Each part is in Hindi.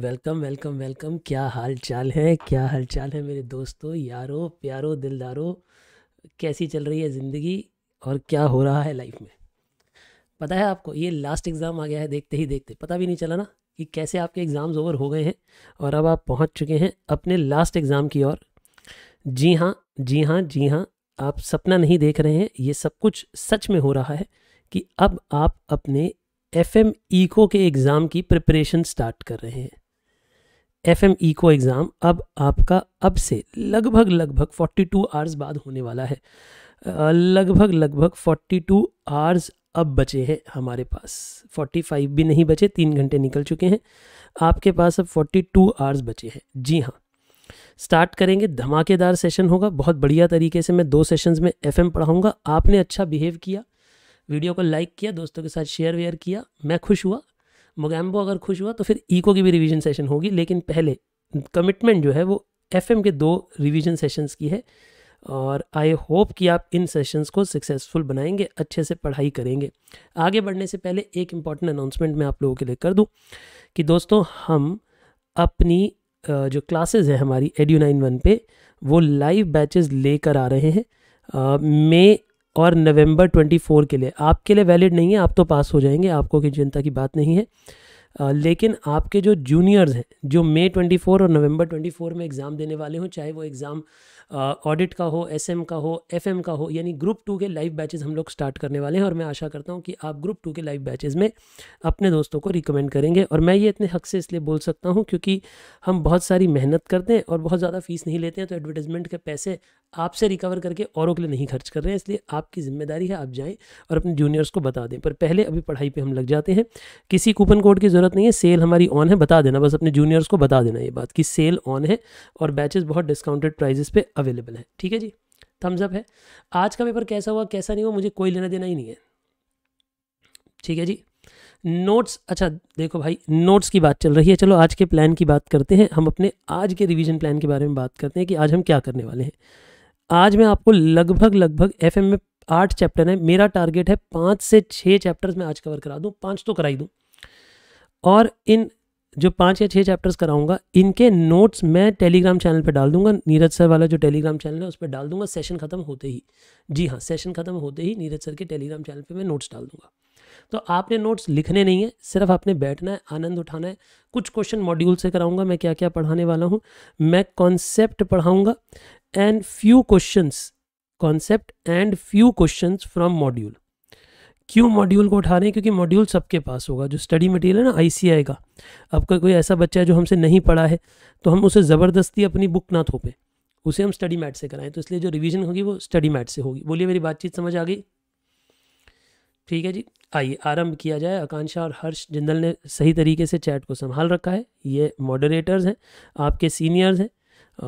वेलकम वेलकम वेलकम क्या हाल चाल है क्या हाल चाल है मेरे दोस्तों यारो प्यारो दिलदारो कैसी चल रही है ज़िंदगी और क्या हो रहा है लाइफ में पता है आपको ये लास्ट एग्ज़ाम आ गया है देखते ही देखते पता भी नहीं चला ना कि कैसे आपके एग्ज़ाम्स ओवर हो गए हैं और अब आप पहुंच चुके हैं अपने लास्ट एग्ज़ाम की ओर जी हाँ जी हाँ जी हाँ आप सपना नहीं देख रहे हैं ये सब कुछ सच में हो रहा है कि अब आप अपने एफ एम ईको के एग्ज़ाम की प्रिपरेशन स्टार्ट कर रहे हैं एफ एम ई को एग्ज़ाम अब आपका अब से लगभग लगभग 42 टू आवर्स बाद होने वाला है लगभग लगभग 42 टू आवर्स अब बचे हैं हमारे पास 45 भी नहीं बचे तीन घंटे निकल चुके हैं आपके पास अब 42 टू आवर्स बचे हैं जी हाँ स्टार्ट करेंगे धमाकेदार सेशन होगा बहुत बढ़िया तरीके से मैं दो सेशंस में एफएम पढ़ाऊंगा आपने अच्छा बिहेव किया वीडियो को लाइक किया दोस्तों के साथ शेयर वेयर किया मैं खुश हुआ मोगैम्बो अगर खुश हुआ तो फिर ईको की भी रिविजन सेशन होगी लेकिन पहले कमिटमेंट जो है वो एफ के दो रिविजन सेशंस की है और आई होप कि आप इन सेशंस को सक्सेसफुल बनाएंगे अच्छे से पढ़ाई करेंगे आगे बढ़ने से पहले एक इम्पॉर्टेंट अनाउंसमेंट मैं आप लोगों के लिए कर दूं कि दोस्तों हम अपनी जो क्लासेस है हमारी एड्यू नाइन वन पे वो लाइव बैचेस लेकर आ रहे हैं मे और नवंबर 24 के लिए आपके लिए वैलिड नहीं है आप तो पास हो जाएंगे आपको की चिंता की बात नहीं है आ, लेकिन आपके जो जूनियर्स हैं जो मई 24 और नवंबर 24 में एग्ज़ाम देने वाले हों चाहे वो एग्ज़ाम ऑडिट का हो एस का हो एफ का हो यानी ग्रुप टू के लाइव बैचेज़ हम लोग स्टार्ट करने वाले हैं और मैं आशा करता हूँ कि आप ग्रुप टू के लाइव बैचेज़ में अपने दोस्तों को रिकमेंड करेंगे और मैं ये इतने हक से इसलिए बोल सकता हूँ क्योंकि हम बहुत सारी मेहनत करते हैं और बहुत ज़्यादा फीस नहीं लेते हैं तो एडवर्टीजमेंट के पैसे आपसे रिकवर करके औरों के लिए नहीं खर्च कर रहे हैं इसलिए आपकी जिम्मेदारी है आप जाएँ और अपने जूनियर्स को बता दें पर पहले अभी पढ़ाई पर हम लग जाते हैं किसी कूपन कोड की ज़रूरत नहीं है सेल हमारी ऑन है बता देना बस अपने जूनियर्स को बता देना ये बात कि सेल ऑन है और बैचेज़ बहुत डिस्काउंटेड प्राइजेस पर अवेलेबल है ठीक है जी थम्स अप है आज का पेपर कैसा हुआ कैसा नहीं हुआ मुझे कोई लेना देना ही नहीं है ठीक है जी नोट्स अच्छा देखो भाई नोट्स की बात चल रही है चलो आज के प्लान की बात करते हैं हम अपने आज के रिवीजन प्लान के बारे में बात करते हैं कि आज हम क्या करने वाले हैं आज मैं आपको लगभग लगभग एफ में आठ चैप्टर हैं मेरा टारगेट है पाँच से छः चैप्टर्स मैं आज कवर करा दूँ पाँच तो करा ही दूँ और इन जो पाँच या छः चैप्टर्स कराऊंगा इनके नोट्स मैं टेलीग्राम चैनल पे डाल दूंगा नीरज सर वाला जो टेलीग्राम चैनल है उस पर डाल दूंगा सेशन ख़त्म होते ही जी हाँ सेशन ख़त्म होते ही नीरज सर के टेलीग्राम चैनल पे मैं नोट्स डाल दूंगा तो आपने नोट्स लिखने नहीं है सिर्फ आपने बैठना है आनंद उठाना है कुछ क्वेश्चन मॉड्यूल से कराऊंगा मैं क्या क्या पढ़ाने वाला हूँ मैं कॉन्सेप्ट पढ़ाऊँगा and few question concept and few question from module क्यों मॉड्यूल को उठा रहे हैं क्योंकि मॉड्यूल सबके पास होगा जो स्टडी मटेरियल है ना आई का आपका कोई ऐसा बच्चा है जो हमसे नहीं पढ़ा है तो हम उसे ज़बरदस्ती अपनी बुक ना थोपें उसे हम स्टडी मैट से कराएं तो इसलिए जो रिवीजन होगी वो स्टडी मैट से होगी बोलिए मेरी बातचीत समझ आ गई ठीक है जी आइए आरंभ किया जाए आकांक्षा और हर्ष जिंदल ने सही तरीके से चैट को संभाल रखा है ये मॉडरेटर्स हैं आपके सीनियर्स हैं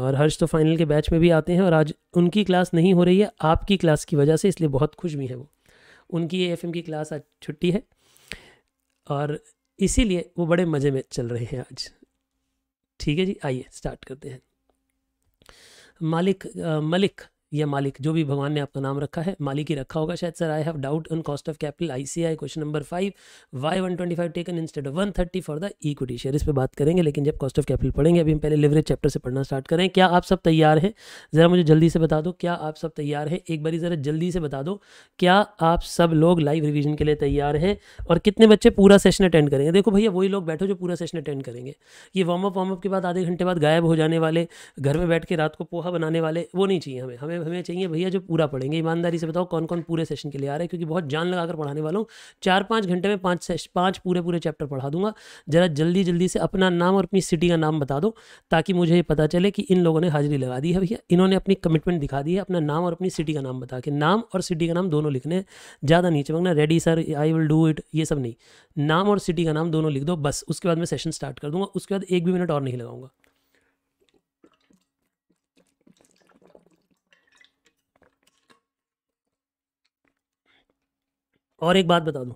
और हर्ष तो फाइनल के बैच में भी आते हैं और आज उनकी क्लास नहीं हो रही है आपकी क्लास की वजह से इसलिए बहुत खुश भी हैं वो उनकी ए एफ की क्लास आज छुट्टी है और इसीलिए वो बड़े मज़े में चल रहे हैं आज ठीक है जी आइए स्टार्ट करते हैं मालिक आ, मलिक या मालिक जो भी भगवान ने आपका नाम रखा है मालिक ही रखा होगा शायद sir I have doubt on cost of capital ICI question number five Y one twenty five taken instead one thirty for the equity share इस पर बात करेंगे लेकिन जब कॉस्ट ऑफ कैपिटल पढ़ेंगे अभी हम पहले लिवरेज चैप्टर से पढ़ना स्टार्ट करें क्या आप सब तैयार हैं ज़रा मुझे जल्दी से बता दो क्या आप सब तैयार हैं एक बारी ज़रा जल्दी से बता दो क्या आप सब लोग लाइव रिविजन के लिए तैयार हैं और कितने बच्चे पूरा सेशन अटेंड करेंगे देखो भैया वही लोग बैठो जो पूरा सेशन अटेंड करेंगे ये वार्म अप वार्म अप के बाद आधे घंटे बाद गायब हो जाने वाले घर में बैठ के रात को पोहा बनाने वाले वो नहीं चाहिए हमें हमें मतलब हमें चाहिए भैया जो पूरा पढ़ेंगे ईमानदारी से बताओ कौन कौन पूरे सेशन के लिए आ रहे हैं क्योंकि बहुत जान लगाकर पढ़ाने वाला हूँ चार पाँच घंटे में पाँच सेश पाँच पूरे पूरे चैप्टर पढ़ा दूंगा ज़रा जल्दी जल्दी से अपना नाम और अपनी सिटी का नाम बता दो ताकि मुझे ये पता चले कि इन लोगों ने हाजिरी लगा दी है भैया इन्होंने अपनी कमिटमेंट दिखा दी है अपना नाम और अपनी सिटी का नाम बता के नाम और सिटी का नाम दोनों लिखने ज़्यादा नीचे मांगना ready sir I will do it ये सब नहीं नाम और सिटी का नाम दोनों लिख दो बस उसके बाद मैं सेशन स्टार्ट कर दूंगा उसके बाद एक भी मिनट और नहीं लगाऊंगा और एक बात बता दूँ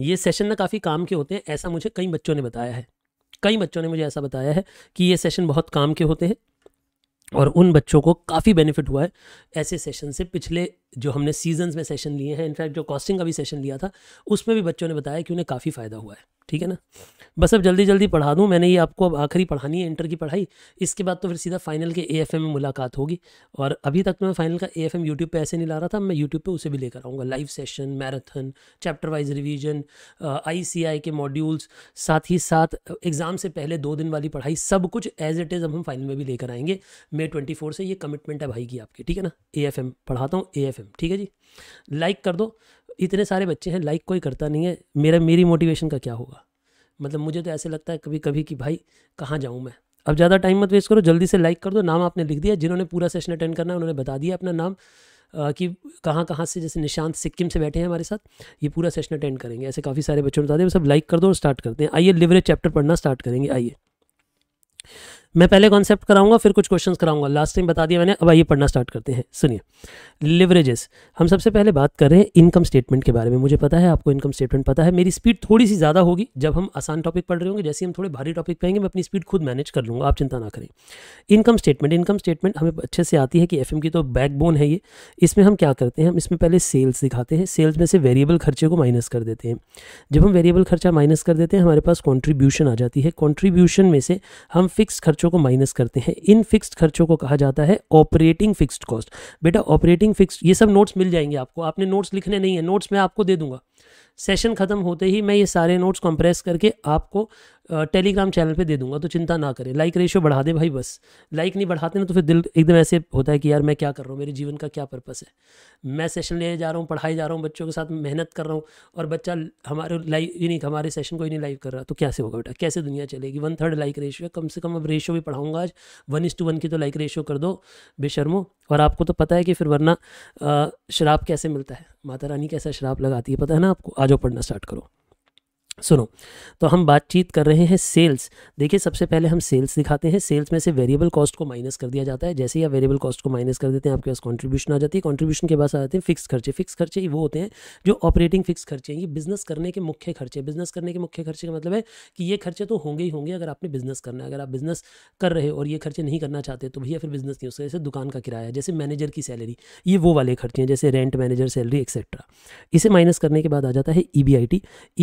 ये सेशन ना काफ़ी काम के होते हैं ऐसा मुझे कई बच्चों ने बताया है कई बच्चों ने मुझे ऐसा बताया है कि ये सेशन बहुत काम के होते हैं और उन बच्चों को काफ़ी बेनिफिट हुआ है ऐसे सेशन से पिछले जो हमने सीजन्स में सेशन लिए हैं इनफैक्ट जो कॉस्टिंग का भी सेशन लिया था उसमें भी बच्चों ने बताया कि उन्हें काफ़ी फ़ायदा हुआ है ठीक है ना बस अब जल्दी जल्दी पढ़ा दूँ मैंने ये आपको अब आखिरी पढ़ानी है इंटर की पढ़ाई इसके बाद तो फिर सीधा फाइनल के ए में मुलाकात होगी और अभी तक तो मैं फाइनल का ए एफ एम यूट्यूब पर ऐसे नहीं ला रहा था मैं यूट्यूब पर उसे भी लेकर आऊँगा live session marathon chapter wise revision I C I के मॉड्यूल्स साथ ही साथ एग्ज़ाम से पहले दो दिन वाली पढ़ाई सब कुछ एज इट इज़ अब हम फाइनल में भी लेकर आएंगे मे ट्वेंटी से ये कमिटमेंट है भाई की आपकी ठीक है ना ए पढ़ाता हूँ ए ठीक है जी लाइक कर दो इतने सारे बच्चे हैं लाइक कोई करता नहीं है मेरा मेरी मोटिवेशन का क्या होगा मतलब मुझे तो ऐसे लगता है कभी कभी कि भाई कहाँ जाऊँ मैं अब ज़्यादा टाइम मत वेस्ट करो जल्दी से लाइक कर दो नाम आपने लिख दिया जिन्होंने पूरा सेशन अटेंड करना है उन्होंने बता दिया अपना नाम आ, कि कहाँ कहाँ से जैसे निशांत सिक्किम से बैठे हैं हमारे साथ ये पूरा सेशन अटेंड करेंगे ऐसे काफ़ी सारे बच्चों ने बता दिया सब लाइक कर दो और स्टार्ट करते हैं आइए लिवरेज चैप्टर पढ़ना स्टार्ट करेंगे आइए मैं पहले कॉन्सेप्ट कराऊंगा फिर कुछ क्वेश्चंस कराऊंगा लास्ट टाइम बता दिया मैंने अब आइए पढ़ना स्टार्ट करते हैं सुनिए लिवरेजेस हम सबसे पहले बात कर रहे हैं इनकम स्टेटमेंट के बारे में मुझे पता है आपको इनकम स्टेटमेंट पता है मेरी स्पीड थोड़ी सी ज़्यादा होगी जब हम आसान टॉपिक पढ़ रहे होंगे जैसे हम थोड़े भारी टॉपिक पाएंगे मैं अपनी स्पीड खुद मैनेज कर लूँगा आप चिंता ना करें इनकम स्टेटमेंट इनकम स्टेटमेंट हमें अच्छे से आती है कि एफ की तो बैकबोन है ये इसमें हम क्या करते हैं हम इसमें पहले सेल्स दिखाते हैं सेल्स में से वेरिएबल खर्चे को माइनस कर देते हैं जब हम वेरिएबल खर्चा माइनस कर देते हैं हमारे पास कॉन्ट्रीब्यूशन आ जाती है कॉन्ट्रीब्यूशन में से हम फिक्स खर्च खर्चों को माइनस करते हैं इन फिक्स्ड खर्चों को कहा जाता है ऑपरेटिंग फिक्स्ड कॉस्ट बेटा ऑपरेटिंग फिक्स्ड ये सब नोट्स मिल जाएंगे आपको आपने नोट्स लिखने नहीं है नोट्स मैं आपको दे दूंगा सेशन ख़त्म होते ही मैं ये सारे नोट्स कंप्रेस करके आपको टेलीग्राम चैनल पे दे दूंगा तो चिंता ना करें लाइक रेशियो बढ़ा दे भाई बस लाइक नहीं बढ़ाते ना तो फिर दिल एकदम ऐसे होता है कि यार मैं क्या कर रहा हूँ मेरे जीवन का क्या पर्पस है मैं सेशन लेने जा रहा हूँ पढ़ाई जा रहा हूँ बच्चों के साथ मेहनत कर रहा हूँ और बच्चा हमारे लाइव ही नहीं हमारे सेशन को ही नहीं लाइव कर रहा तो कैसे होगा बेटा कैसे दुनिया चलेगी वन थर्ड लाइक रेशियो कम से कम अब रेशियो भी पढ़ाऊँगा आज वन इज़ टू वन की तो लाइक रेशियो कर दो बेशर्मो और आपको तो पता है कि फिर वरना शराब कैसे मिलता है माता रानी कैसा शराब लगाती है पता है ना आपको आ जाओ पढ़ना स्टार्ट करो सुनो तो हम बातचीत कर रहे हैं सेल्स देखिए सबसे पहले हम सेल्स दिखाते हैं सेल्स में से वेरिएबल कॉस्ट को माइनस कर दिया जाता है जैसे ही आप वेरिएबल कॉस्ट को माइनस कर देते हैं आपके पास कंट्रीब्यूशन आ जाती है कंट्रीब्यूशन के पास आ जाते हैं फिक्स खर्चे फिक्स खर्चे वो होते हैं जो ऑपरेटिंग फिक्स खर्चे हैं ये बिजनेस करने के मुख्य खर्चे बिजनेस करने के मुख्य खर्चे का मतलब है कि ये खर्चे तो होंगे ही होंगे अगर आपने बिजनेस करना है अगर आप बिजनेस कर रहे हो और ये खर्चे नहीं करना चाहते तो भैया फिर बिजनेस नहीं हो जैसे दुकान का किराया जैसे मैनेजर की सैलरी ये वो वाले खर्चे हैं जैसे रेंट मैनेजर सैलरी एक्सेट्रा इसे माइनस करने के बाद आ जाता है ई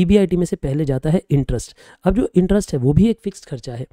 e बी e में से पहले जाता है इंटरेस्ट अब जो इंटरेस्ट है वो भी एक फिक्स खर्चा है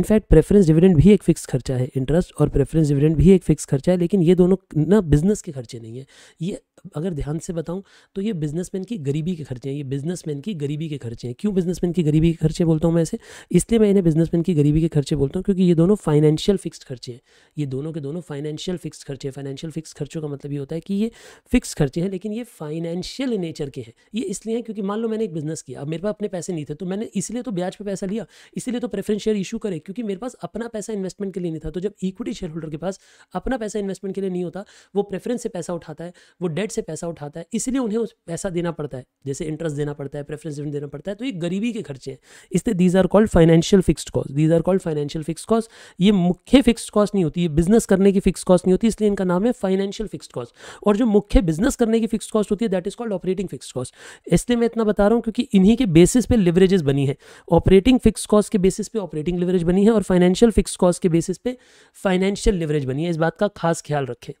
इनफैक्ट प्रेफरेंस डिविडेंड भी एक फिक्स खर्चा है इंटरेस्ट और प्रेफरेंस डिविडेंड भी एक फिक्स खर्चा है लेकिन ये दोनों ना बिजनेस के खर्चे नहीं है ये अगर ध्यान से बताऊं तो ये बिजनेसमैन की गरीबी के खर्चे हैं ये बिजनेसमैन की गरीबी के खर्चे हैं क्यों बिजनेसमैन की गरीबी के खर्चे बोलता हूँ मैं ऐसे इसलिए मैं इन्हें बिजनेसमैन की गरीबी के खर्चे बोलता हूँ क्योंकि ये दोनों फाइनेंशियल फिक्स खर्चे हैं ये दोनों के दोनों फाइनेंशियल फिक्स खर्चे हैं फाइनेंशियल फिक्स खर्चों का मतलब ये होता है कि ये फिक्स खर्चे हैं लेकिन ये फाइनेंशियल नेचर के हैं ये इसलिए हैं क्योंकि मान लो मैंने एक बिजनेस किया अब मेरे पास अपने पैसे नहीं थे तो मैंने इसलिए तो ब्याज पर पैसा लिया इसलिए तो प्रेफरेंस शेयर इशू करे क्योंकि मेरे पास अपना पैसा इन्वेस्टमेंट के लिए नहीं था तो जब इक्विटी शेयर होल्डर के पास अपना पैसा इन्वेस्टमेंट के लिए नहीं होता वो प्रेफरेंस से पैसा उठाता है वो डेट साइड से पैसा उठाता है इसलिए उन्हें उस पैसा देना पड़ता है जैसे इंटरेस्ट देना पड़ता है प्रेफरेंस डिविडेंड देना पड़ता है तो ये गरीबी के खर्चे हैं इसलिए these are called financial fixed cost these are called financial fix cost ये मुख्य फिक्स कॉस्ट नहीं होती ये बिजनेस करने की फिक्स कॉस्ट नहीं होती इसलिए इनका नाम है फाइनेंशियल फिक्स कॉस्ट और जो मुख्य बिजनेस करने की फिक्स कॉस्ट होती है that is called operating fix cost इसलिए मैं इतना बता रहा हूँ क्योंकि इन्हीं के बेसिस पे लिवरेजेस बनी है ऑपरेटिंग फिक्स कॉस्ट के बेसिस पे ऑपरेटिंग लिवरेज बनी है और फाइनेंशियल फिक्स कॉस्ट के बेसिस पे फाइनेंशियल लिवरेज बनी है इस बात का खास ख्याल रखें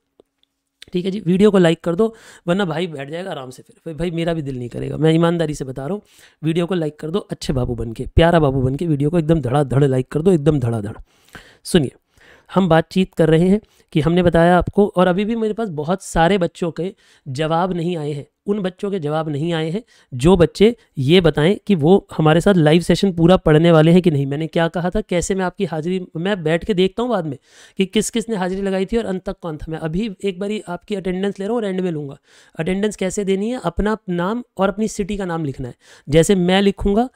ठीक है जी वीडियो को लाइक कर दो वरना भाई बैठ जाएगा आराम से फिर भाई मेरा भी दिल नहीं करेगा मैं ईमानदारी से बता रहा हूँ वीडियो को लाइक कर दो अच्छे बाबू बन के प्यारा बाबू बन के वीडियो को एकदम धड़ाधड़ लाइक कर दो एकदम धड़ाधड़ सुनिए हम बातचीत कर रहे हैं कि हमने बताया आपको और अभी भी मेरे पास बहुत सारे बच्चों के जवाब नहीं आए हैं उन बच्चों के जवाब नहीं आए हैं जो बच्चे ये बताएं कि वो हमारे साथ लाइव सेशन पूरा पढ़ने वाले हैं कि नहीं मैंने क्या कहा था कैसे मैं आपकी हाजिरी मैं बैठ के देखता हूँ बाद में कि किस किस ने हाजिरी लगाई थी और अंत तक कौन था मैं अभी एक बारी आपकी अटेंडेंस ले रहा हूँ और एंड में लूँगा अटेंडेंस कैसे देनी है अपना नाम और अपनी सिटी का नाम लिखना है जैसे मैं लिखूँगा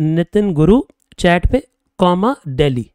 नितिन गुरु चैट पे कॉमा डेली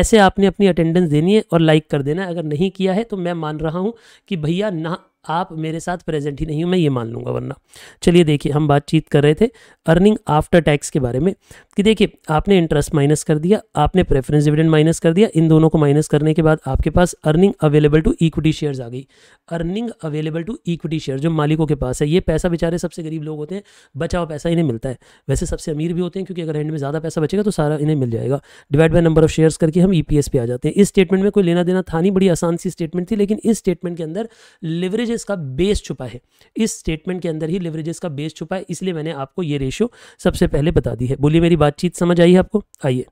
ऐसे आपने अपनी अटेंडेंस देनी है और लाइक कर देना है अगर नहीं किया है तो मैं मान रहा हूँ कि भैया ना आप मेरे साथ प्रेजेंट ही नहीं हूँ मैं ये मान लूँगा वरना चलिए देखिए हम बातचीत कर रहे थे अर्निंग आफ्टर टैक्स के बारे में कि देखिए आपने इंटरेस्ट माइनस कर दिया आपने प्रेफरेंस डिविडेंड माइनस कर दिया इन दोनों को माइनस करने के बाद आपके पास earning available to equity shares आ गई earning available to equity share जो मालिकों के पास है ये पैसा बेचारे सबसे गरीब लोग होते हैं बचाओ पैसा इन्हें मिलता है वैसे सबसे अमीर भी होते हैं क्योंकि अगर एंड में ज़्यादा पैसा बचेगा तो सारा इन्हें मिल जाएगा divide by number of shares करके हम ई e पे आ जाते हैं इस स्टेटमेंट में कोई लेना देना था नहीं बड़ी आसान सी स्टेटमेंट थी लेकिन इस स्टेटमेंट के अंदर लिवरेज लिवरेजेस का बेस छुपा है इस स्टेटमेंट के अंदर ही लिवरेजेस का बेस छुपा है इसलिए मैंने आपको ये रेशियो सबसे पहले बता दी है बोलिए मेरी बातचीत समझ आई है आपको आइए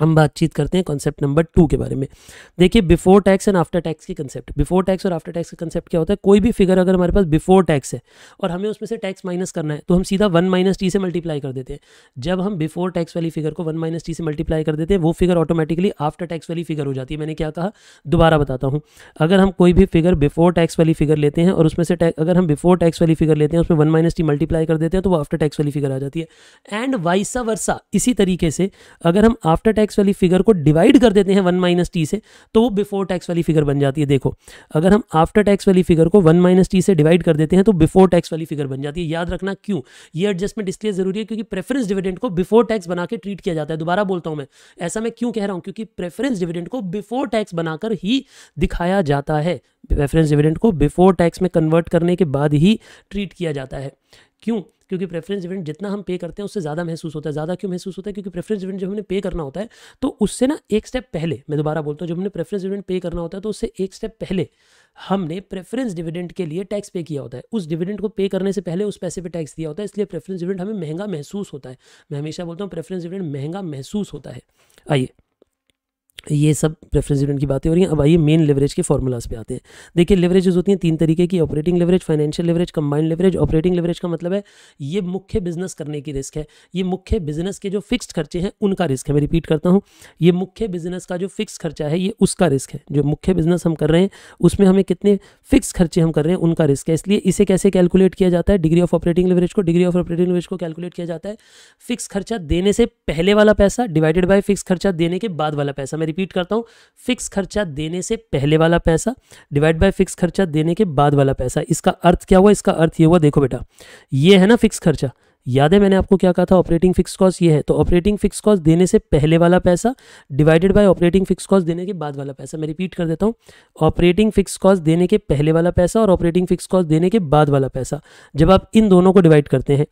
हम बातचीत करते हैं कॉन्सेप्ट नंबर टू के बारे में देखिए before tax and after tax की कंसेप्ट बिफोर टैक्स और आफ्टर टैक्स का कंसेप्ट क्या होता है कोई भी फिगर अगर हमारे पास बिफोर टैक्स है और हमें उसमें से टैक्स माइनस करना है तो हम सीधा वन माइनस टी से मल्टीप्लाई कर देते हैं जब हम बिफोर टैक्स वाली फिगर को वन माइनस टी से मल्टीप्लाई कर देते हैं वो फिगर ऑटोमेटिकली आफ्टर टैक्स वाली फिगर हो जाती है मैंने क्या कहा दोबारा बताता हूँ अगर हम कोई भी फिगर बिफोर टैक्स वाली फिगर लेते हैं और उसमें से अगर हम बिफोर टैक्स वाली फिगर लेते हैं उसमें वन माइनस टी मल्टीप्लाई कर देते हैं तो वो आफ्टर टैक्स वाली फिगर आ जाती है एंड वाइसा वर्सा इसी तरीके से अगर हम आफ्टर टैक्स टैक्स वाली फिगर को डिवाइड कर देते हैं वन माइनस टी से तो वो बिफोर टैक्स वाली फिगर बन जाती है देखो अगर हम आफ्टर टैक्स वाली फिगर को वन माइनस टी से डिवाइड कर देते हैं तो बिफोर टैक्स वाली फिगर बन जाती है याद रखना क्यों ये एडजस्टमेंट इसलिए जरूरी है क्योंकि प्रेफरेंस डिविडेंट को बिफोर टैक्स बना के ट्रीट किया जाता है दोबारा बोलता हूँ मैं ऐसा मैं क्यों कह रहा हूँ क्योंकि प्रेफरेंस डिविडेंट को बिफोर टैक्स बनाकर ही दिखाया जाता है प्रेफरेंस डिविडेंट को बिफोर टैक्स में कन्वर्ट करने के बाद ही ट्रीट किया जाता है क्यों क्योंकि प्रेफरेंस डिविडेंड जितना हम पे करते हैं उससे ज़्यादा महसूस होता है ज़्यादा क्यों महसूस होता है क्योंकि प्रेफरेंस डिविडेंड जब हमने पे करना होता है तो उससे ना एक स्टेप पहले मैं दोबारा बोलता हूँ जब हमने प्रेफरेंस डिविडेंड पे करना होता है तो उससे एक स्टेप पहले हमने प्रेफरेंस डिविडेंड के लिए टैक्स पे किया होता है उस डिविडेंड को पे करने से पहले उस पैसे पे टैक्स दिया होता है इसलिए प्रेफरेंस डिविडेंड हमें महंगा महसूस होता है मैं हमेशा बोलता हूँ प्रेफरेंस डिविडेंड महंगा महसूस होता है आइए ये सब प्रेफरेंस डिविडेंड की बातें हो रही हैं अब आइए मेन लेवरेज के फॉर्मूलाज पे आते हैं देखिए लेवरेज होती हैं तीन तरीके की operating leverage financial leverage combined leverage operating leverage का मतलब है ये मुख्य बिजनेस करने की रिस्क है ये मुख्य बिजनेस के जो फिक्स्ड खर्चे हैं उनका रिस्क है मैं रिपीट करता हूँ ये मुख्य बिजनेस का जो फिक्स खर्चा है ये उसका रिस्क है जो मुख्य बिजनेस हम कर रहे हैं उसमें हमें कितने फिक्स खर्चे हम कर रहे हैं उनका रिस्क है इसलिए इसे कैसे कैलकुलेट किया जाता है डिग्री ऑफ ऑपरेटिंग लेवरेज को डिग्री ऑफ ऑपरेटिंग लेवरेज को कैलकुलेट किया जाता है फिक्स खर्चा देने से पहले वाला पैसा डिवाइडेड बाय फिक्स खर्चा देने के बाद वाला पैसा मैं रिपीट करता हूँ फिक्स खर्चा देने से पहले वाला पैसा डिवाइड बाय फिक्स खर्चा देने के बाद वाला पैसा इसका अर्थ क्या हुआ इसका अर्थ ये हुआ देखो बेटा ये है ना फिक्स खर्चा याद है मैंने आपको क्या कहा था ऑपरेटिंग फिक्स कॉस्ट ये है तो ऑपरेटिंग फिक्स कॉस्ट देने से पहले वाला पैसा divided by operating fix cost देने के बाद वाला पैसा मैं रिपीट कर देता हूँ ऑपरेटिंग फिक्स कॉस्ट देने के पहले वाला पैसा और ऑपरेटिंग फिक्स कॉस्ट देने के बाद वाला पैसा जब आप इन दोनों को डिवाइड करते हैं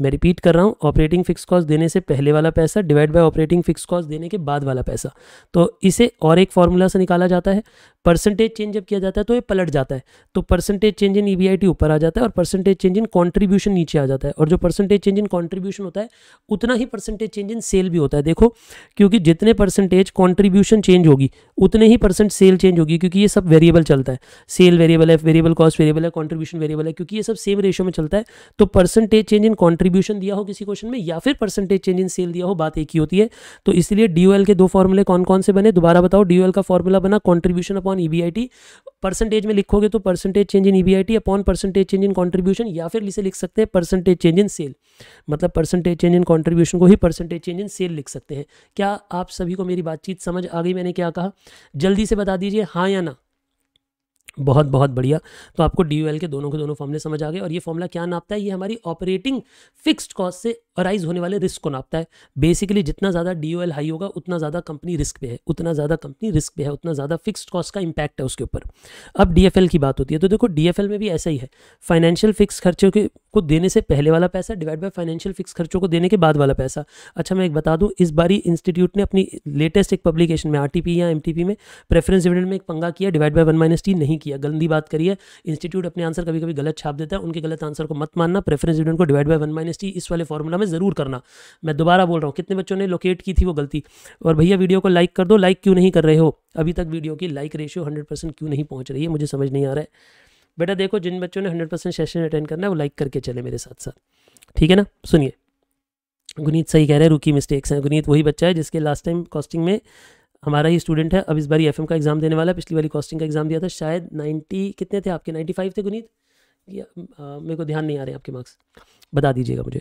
मैं रिपीट कर रहा हूँ ऑपरेटिंग फिक्स कॉस्ट देने से पहले वाला पैसा divide by operating fix cost देने के बाद वाला पैसा तो इसे और एक फार्मूला से निकाला जाता है परसेंटेज चेंज जब किया जाता है तो ये पलट जाता है तो परसेंटेज चेंज इन ई ऊपर आ जाता है और परसेंटेज चेंज इन कॉन्ट्रीब्यूशन नीचे आ जाता है और जो परसेंटेज चेंज इन कॉन्ट्रीब्यूशन होता है उतना ही परसेंटेज चेंज इन सेल भी होता है देखो क्योंकि जितने परसेंटेज कॉन्ट्रीब्यूशन चेंज होगी उतने ही परसेंट सेल चेंज होगी क्योंकि ये सब वेरिएबल चलता है सेल वेरिएबल है वेरिएबल कॉस्ट वेरिएबल है कॉन्ट्रीब्यूशन वेरिएबल है क्योंकि ये सब सेम रेशियो में चलता है तो percentage change in contri contribution दिया हो किसी क्वेश्चन में या फिर परसेंटेज चेंज इन सेल दिया हो बात एक ही होती है तो इसलिए डी के दो फॉर्मूले कौन कौन से बने दोबारा बताओ डी का फॉर्मूला बना कॉन्ट्रीब्यूशन अपॉन ई परसेंटेज में लिखोगे तो percentage change in E upon percentage change in contribution या फिर इसे लिख सकते हैं परसेंटेज चेंज इन सेल मतलब परसेंटेज चेंज इन कॉन्ट्रीब्यूशन को ही परसेंटेज चेंज इन सेल लिख सकते हैं क्या आप सभी को मेरी बातचीत समझ आ गई मैंने क्या कहा जल्दी से बता दीजिए हाँ या ना बहुत बहुत बढ़िया तो आपको डी के दोनों के दोनों फॉर्मले समझ आ गए और ये फॉर्मला क्या नापता है ये हमारी ऑपरेटिंग फिक्स्ड कॉस्ट से अराइज होने वाले रिस्क को नापता है बेसिकली जितना ज़्यादा डी हाई होगा उतना ज़्यादा कंपनी रिस्क पे है उतना ज़्यादा कंपनी रिस्क पे है उतना ज़्यादा फिक्स्ड कॉस्ट का इंपैक्ट है उसके ऊपर अब डी की बात होती है तो देखो डी में भी ऐसा ही है फाइनेंशियल फिक्स खर्चों के को देने से पहले वाला पैसा डिवाइड बाई फाइनेंशियल फिक्स खर्चों को देने के बाद वाला पैसा अच्छा मैं एक बता दूँ इस बारी इंस्टीट्यूट ने अपनी लेटेस्ट एक पब्लिकेशन में आर या एम में प्रेफरेंस डिविडेंड में एक पंगा किया divide by one minus T नहीं किया गंदी बात करी है इंस्टीट्यूट अपने आंसर कभी कभी गलत छाप देता है उनके गलत आंसर को मत मानना प्रेफरेंस डिविडेंड को divide by one minus T इस वाले फॉर्मूला में में ज़रूर करना मैं दोबारा बोल रहा हूँ कितने बच्चों ने लोकेट की थी वो गलती और भैया वीडियो को लाइक कर दो लाइक क्यों नहीं कर रहे हो अभी तक वीडियो की लाइक रेशियो हंड्रेड परसेंट क्यों नहीं पहुँच रही है मुझे समझ नहीं आ रहा है बेटा देखो जिन बच्चों ने हंड्रेड परसेंट सेशन अटेंड करना है वो लाइक करके चले मेरे साथ साथ ठीक है ना सुनिए गुनीत सही कह रहे हैं रुकी मिस्टेक्स हैं गुनीत वही बच्चा है जिसके लास्ट टाइम कॉस्टिंग में हमारा ही स्टूडेंट है अब इस बार एफ का एग्ज़ाम देने वाला है पिछली बारी कॉस्टिंग का एग्ज़ाम दिया था शायद नाइन्टी कितने थे आपके नाइन्टी फाइव थे गुनीत या, मेरे को ध्यान नहीं आ रहे आपके मार्क्स बता दीजिएगा मुझे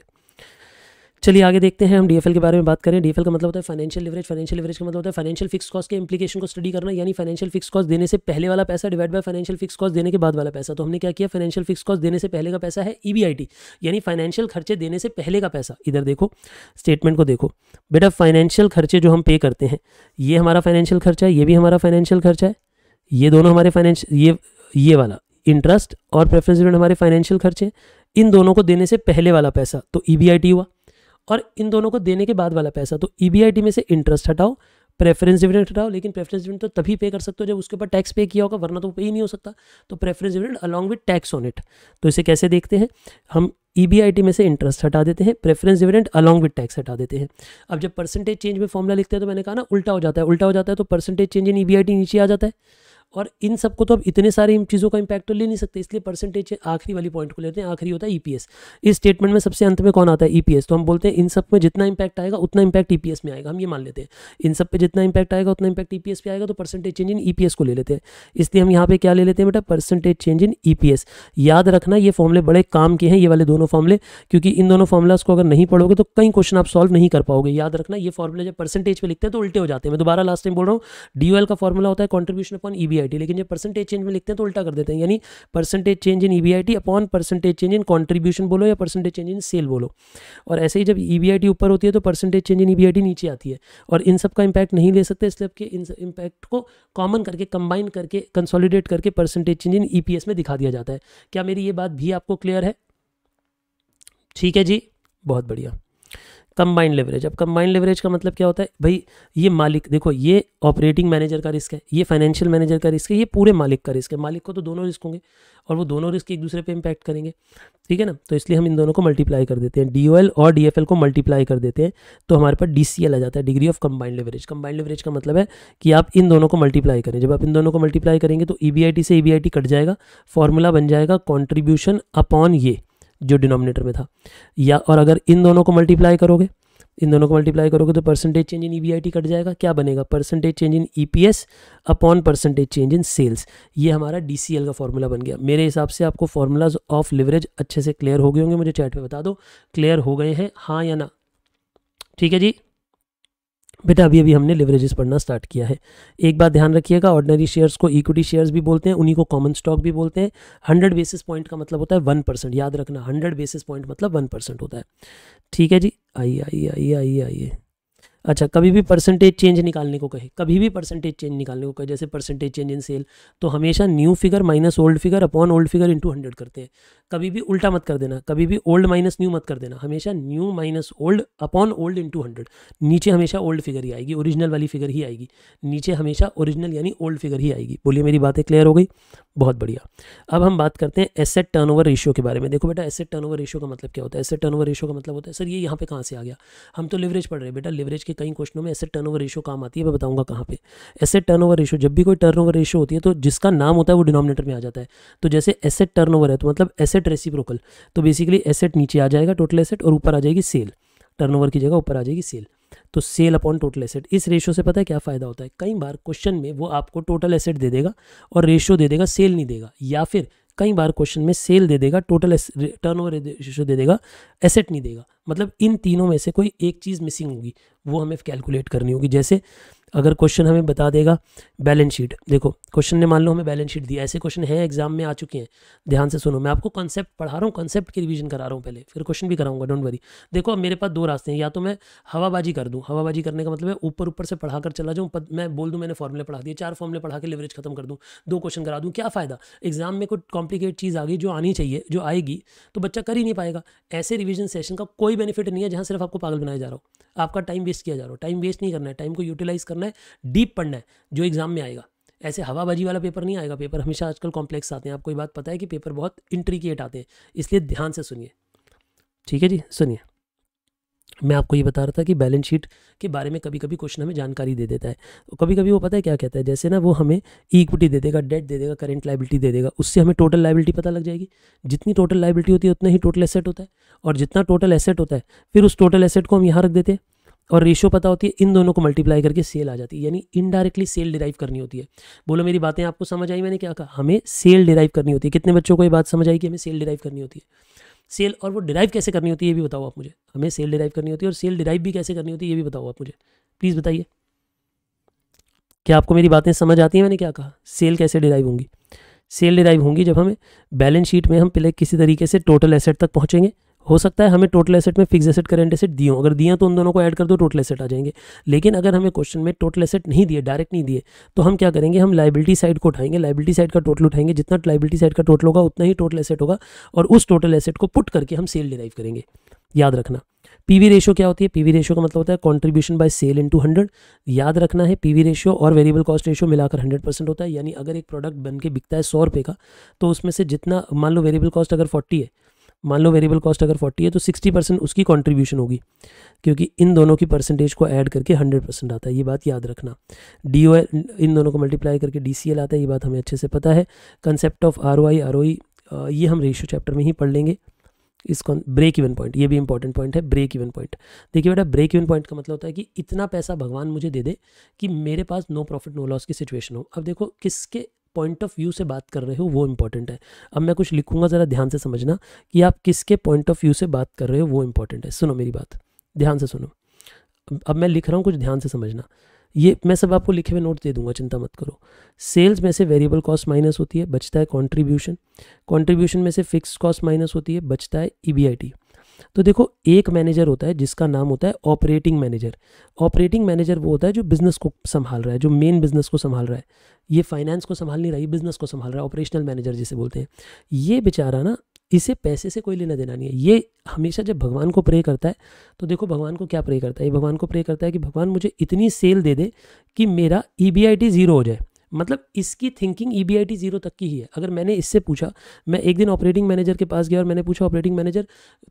चलिए आगे देखते हैं हम डीएफएल के बारे में बात करें डीएफएल का मतलब होता है फाइनेंशियल लिवरेज फाइनेंशियल लिवरेज का मतलब होता है फाइनेंशियल फिक्स कॉस्ट के इंप्लीकेशन को स्टडी करना यानी फाइनेंशियल फिक्स कॉस्ट देने से पहले वाला पैसा divide by financial fix cost देने के बाद वाला पैसा तो हमने क्या किया फाइनेंशियल फिक्स कॉस्ट देने से पहले का पैसा है ईबीआईटी e यानी फाइनेंशियल खर्चे देने से पहले का पैसा इधर देखो स्टेटमेंट को देखो बेटा फाइनेंशियल खर्चे जो हम पे करते हैं ये हमारा फाइनेंशियल खर्चा है ये भी हमारा फाइनेंशियल खर्चा है ये दोनों हमारे फाइनेंशियल ये ये वाला इंटरेस्ट और प्रेफरेंस हमारे फाइनेंशियल खर्चे इन दोनों को देने से पहले वाला पैसा तो ई e हुआ और इन दोनों को देने के बाद वाला पैसा तो ई e में से इंटरेस्ट हटाओ प्रेफरेंस डिविडेंट हटाओ लेकिन प्रेफरेंस डिविडेंट तो तभी पे कर सकते हो जब उसके ऊपर टैक्स पे किया होगा वरना तो पे ही नहीं हो सकता तो preference dividend along with tax on it तो इसे कैसे देखते हैं हम ई e में से इंटरेस्ट हटा देते हैं preference dividend along with tax हटा देते हैं अब जब परसेंटेज चेंज में फॉर्मला लिखते हैं तो मैंने कहा ना उल्टा हो जाता है उल्टा हो जाता है तो परसेंटेज चेंज इन ई नीचे आ जाता है और इन सबको तो अब इतने सारे इन चीज़ों का इम्पैक्ट तो ले नहीं सकते इसलिए परसेंटेज आखिरी वाली पॉइंट को लेते हैं आखिरी होता है ईपीएस e इस स्टेटमेंट में सबसे अंत में कौन आता है ईपीएस e तो हम बोलते हैं इन सब में जितना इम्पैक्ट आएगा उतना इम्पैक्ट ईपीएस e में आएगा हम ये मान लेते हैं इन सब पे जितना इम्पैक्ट आएगा उतना इम्पैक्ट ईपीएस पे आएगा तो परसेंटेज चेंज इन ईपीएस को ले लेते हैं इसलिए हम यहाँ पे क्या ले लेते हैं बेटा परसेंटेज चेंज इन ईपीएस याद रखना ये फॉर्मले बड़े काम के हैं ये वाले दोनों फॉर्मले क्योंकि इन दोनों फॉर्मूलाज को अगर नहीं पढ़ोगे तो कई क्वेश्चन आप सॉल्व नहीं कर पाओगे याद रखना ये फॉर्मुला जब परसेंटेज पे लिखते हैं तो उल्टे हो जाते हैं मैं दोबारा लास्ट टाइम बोल रहा हूँ डी का फॉर्मूला होता है contribution upon EBI EBIT e लेकिन जब परसेंटेज चेंज में लिखते हैं तो उल्टा कर देते हैं यानी percentage change in EBIT upon percentage change in contribution बोलो या परसेंटेज चेंज इन सेल बोलो और ऐसे ही जब ईबीआईटी e ऊपर होती है तो परसेंटेज चेंज इन ईबीआईटी नीचे आती है और इन सब का इंपैक्ट नहीं ले सकते इसलिए आपके इन इंपैक्ट को कॉमन करके कंबाइन करके कंसोलिडेट करके परसेंटेज चेंज इन ई में दिखा दिया जाता है क्या मेरी ये बात भी आपको क्लियर है ठीक है जी बहुत बढ़िया कंबाइंड लेवरेज अब कंबाइंड लेवरेज का मतलब क्या होता है भाई ये मालिक देखो ये ऑपरेटिंग मैनेजर का रिस्क है ये फाइनेंशियल मैनेजर का रिस्क है ये पूरे मालिक का रिस्क है मालिक को तो दोनों रिस्क होंगे और वो दोनों रिस्क एक दूसरे पे इम्पैक्ट करेंगे ठीक है ना तो इसलिए हम इन दोनों को मल्टीप्लाई कर देते हैं डी और डी को मल्टीप्लाई कर देते हैं तो हमारे पास डी आ जाता है degree of combined leverage combined leverage का मतलब है कि आप इन दोनों को मल्टीप्लाई करें जब आप इन दोनों को मल्टीप्लाई करेंगे तो ई e से ई e कट जाएगा फॉर्मूला बन जाएगा कॉन्ट्रीब्यूशन अपॉन ये जो डिनोमिनेटर में था या और अगर इन दोनों को मल्टीप्लाई करोगे इन दोनों को मल्टीप्लाई करोगे तो percentage change in E cut जाएगा क्या बनेगा percentage change in E upon percentage change in sales ये हमारा डी का फॉर्मूला बन गया मेरे हिसाब से आपको फार्मूलाज ऑफ लिवरेज अच्छे से क्लियर हो गए होंगे मुझे चैट पे बता दो क्लियर हो गए हैं हाँ या ना ठीक है जी बेटा अभी अभी हमने लेवरेजेस पढ़ना स्टार्ट किया है एक बात ध्यान रखिएगा ऑर्डनरी शेयर्स को इक्विटी शेयर्स भी बोलते हैं उन्हीं को कॉमन स्टॉक भी बोलते हैं हंड्रेड बेसिस पॉइंट का मतलब होता है वन परसेंट याद रखना हंड्रेड बेसिस पॉइंट मतलब वन परसेंट होता है ठीक है जी आइए आइए आइए आइए आइए अच्छा कभी भी परसेंटेज चेंज निकालने को कहे कभी भी परसेंटेज चेंज निकालने को कहे जैसे परसेंटेज चेंज इन सेल तो हमेशा new figure minus old figure upon old figure into hundred करते हैं कभी भी उल्टा मत कर देना कभी भी ओल्ड माइनस न्यू मत कर देना हमेशा new minus old upon old into hundred नीचे हमेशा ओल्ड फिगर ही आएगी ओरिजिनल वाली फिगर ही आएगी नीचे हमेशा ओरिजिनल यानी ओल्ड फिगर ही आएगी बोलिए मेरी बातें क्लियर हो गई बहुत बढ़िया अब हम बात करते हैं एसेट ओवर रेशियो के बारे में देखो बेटा एसेट ओवर रेशियो का मतलब क्या होता है एसेट ओवर रेशियो का मतलब होता है सर ये यहाँ पे कहाँ से आ गया हम तो लिवरेज पढ़ रहे हैं बेटा लिवरेज के के कई क्वेश्चनों में एसेट टर्नओवर रेशियो काम आती है मैं बताऊंगा कहाँ पे एसेट टर्नओवर रेशियो जब भी कोई टर्नओवर रेशियो होती है तो जिसका नाम होता है वो डिनोमिनेटर में आ जाता है तो जैसे एसेट टर्नओवर है तो मतलब एसेट रेसिप्रोकल तो बेसिकली एसेट नीचे आ जाएगा टोटल एसेट और ऊपर आ जाएगी सेल टर्नओवर की जगह ऊपर आ जाएगी सेल तो सेल अपॉन टोटल एसेट इस रेशियो से पता है क्या फ़ायदा होता है कई बार क्वेश्चन में वो आपको टोटल एसेट दे देगा और रेशियो दे देगा सेल नहीं देगा या फिर कई बार क्वेश्चन में सेल दे देगा टोटल टर्न ओवर रेशो दे देगा एसेट नहीं देगा मतलब इन तीनों में से कोई एक चीज़ मिसिंग होगी वो हमें कैलकुलेट करनी होगी जैसे अगर क्वेश्चन हमें बता देगा बैलेंस शीट देखो क्वेश्चन ने मान लो हमें बैलेंस शीट दिया ऐसे क्वेश्चन हैं एग्जाम में आ चुके हैं ध्यान से सुनो मैं आपको कॉन्सेप्ट पढ़ा रहा हूँ कॉन्सेप्ट की रिवीजन करा रहा हूँ पहले फिर क्वेश्चन भी कराऊंगा डोंट वरी देखो अब मेरे पास दो रास्ते हैं या तो मैं हवाबाजी कर दूँ हवाबाजी करने का मतलब है ऊपर ऊपर से पढ़ा कर चला जाऊँ मैं बोल दूँ मैंने फॉर्मूले पढ़ा दिए चार फॉर्मूले पढ़ा के लेवरेज खत्म कर दूँ दो क्वेश्चन करा दूँ क्या फ़ायदा एग्जाम में कोई कॉम्प्लिकेट चीज़ आ गई जो आनी चाहिए जो आएगी तो बच्चा कर ही नहीं पाएगा ऐसे रिविजन सेशन का कोई बेनिफिट नहीं है जहाँ सिर्फ आपको पागल बनाया जा रहा हो आपका टाइम वेस्ट किया जा रहा हो टाइम वेस्ट नहीं करना है टाइम को यूटिलाइज़ करना करना है डीप पढ़ना है जो एग्ज़ाम में आएगा ऐसे हवाबाजी वाला पेपर नहीं आएगा पेपर हमेशा आजकल कॉम्प्लेक्स आते हैं आपको ये बात पता है कि पेपर बहुत इंट्रीकेट आते हैं इसलिए ध्यान से सुनिए ठीक है जी सुनिए मैं आपको ये बता रहा था कि बैलेंस शीट के बारे में कभी कभी क्वेश्चन हमें जानकारी दे देता है कभी कभी वो पता है क्या कहता है जैसे ना वो हमें इक्विटी दे देगा डेट दे देगा करेंट लाइबिलिटी दे देगा उससे हमें टोटल लाइबिलिटी पता लग जाएगी जितनी टोटल लाइबिलिटी होती है उतना ही टोटल एसेट होता है और जितना टोटल एसेट होता है फिर उस टोटल एसेट को हम यहाँ रख देते हैं और रेशो पता होती है इन दोनों को मल्टीप्लाई करके सेल आ जाती है यानी इनडायरेक्टली सेल डिराइव करनी होती है बोलो मेरी बातें आपको समझ आई मैंने क्या कहा हमें सेल डिराइव करनी होती है कितने बच्चों को ये बात समझ आई कि हमें सेल डिराइव करनी होती है सेल और वो डिराइव कैसे करनी होती है ये भी बताओ आप मुझे हमें सेल डिराइव करनी होती है और सेल डिराइव भी कैसे करनी होती है ये भी बताओ आप मुझे प्लीज़ बताइए क्या आपको मेरी बातें समझ आती हैं मैंने क्या कहा सेल कैसे डिराइव होंगी सेल डिराइव होंगी जब हमें बैलेंस शीट में हम पहले किसी तरीके से टोटल एसेट तक पहुँचेंगे हो सकता है हमें टोटल एसेट में फिक्स एसेट करेंट एसेट दिए अगर दिया तो उन दोनों को ऐड कर दो टोटल एसेट आ जाएंगे लेकिन अगर हमें क्वेश्चन में टोटल एसेट नहीं दिए डायरेक्ट नहीं दिए तो हम क्या करेंगे हम लाइबिलिटी साइड को उठाएंगे लाइबिलिटी साइड का टोटल उठाएंगे जितना लाइबिलिटी साइड का टोटल होगा उतना ही टोटल एसेट होगा और उस टोटल एसेट को पुट करके हम सेल डिराइव करेंगे याद रखना पीवी रेशियो क्या होती है पीवी रेशियो का मतलब होता है contribution by sale into hundred याद रखना है पीवी रेशियो और वेरिएबल कॉस्ट रेशियो मिलाकर हंड्रेड परसेंट होता है यानी अगर एक प्रोडक्ट बन के बिकता है सौ रुपये का तो उसमें से जितना मान लो वेरिएबल कॉस्ट अगर फोर्टी है मान लो वेरिएबल कॉस्ट अगर फोर्टी है तो सिक्सटी परसेंट उसकी कॉन्ट्रीब्यूशन होगी क्योंकि इन दोनों की परसेंटेज को ऐड करके हंड्रेड परसेंट आता है ये बात याद रखना डी ओ इन दोनों को मल्टीप्लाई करके डी सी एल आता है ये बात हमें अच्छे से पता है concept of R O I R O ये हम रेशियो चैप्टर में ही पढ़ लेंगे इस ब्रेक इवन पॉइंट ये भी इंपॉर्टेंट पॉइंट है ब्रेक इवन पॉइंट देखिए बेटा ब्रेक इवन पॉइंट का मतलब होता है कि इतना पैसा भगवान मुझे दे दे कि मेरे पास नो प्रॉफिट नो लॉस की सिचुएशन हो अब देखो किसके पॉइंट ऑफ व्यू से बात कर रहे हो वो इंपॉर्टेंट है अब मैं कुछ लिखूंगा ज़रा ध्यान से समझना कि आप किसके पॉइंट ऑफ व्यू से बात कर रहे हो वो इंपॉर्टेंट है सुनो मेरी बात ध्यान से सुनो अब मैं लिख रहा हूँ कुछ ध्यान से समझना ये मैं सब आपको लिखे हुए नोट दे दूंगा चिंता मत करो सेल्स में से वेरिएबल कॉस्ट माइनस होती है बचता है कंट्रीब्यूशन कंट्रीब्यूशन में से फिक्स कॉस्ट माइनस होती है बचता है ई e तो देखो एक मैनेजर होता है जिसका नाम होता है ऑपरेटिंग मैनेजर ऑपरेटिंग मैनेजर वो होता है जो बिजनेस को संभाल रहा है जो मेन बिजनेस को संभाल रहा है ये फाइनेंस को संभाल नहीं रहा है बिजनेस को संभाल रहा है ऑपरेशनल मैनेजर जिसे बोलते हैं ये बेचारा ना इसे पैसे से कोई लेना देना नहीं है ये हमेशा जब भगवान को प्रे करता है तो देखो भगवान को क्या प्रे करता है ये भगवान को प्रे करता है कि भगवान मुझे इतनी सेल दे दे कि मेरा ई e ज़ीरो हो जाए मतलब इसकी thinking E B T zero तक की ही है अगर मैंने इससे पूछा मैं एक दिन ऑपरेटिंग मैनेजर के पास गया और मैंने पूछा ऑपरेटिंग मैनेजर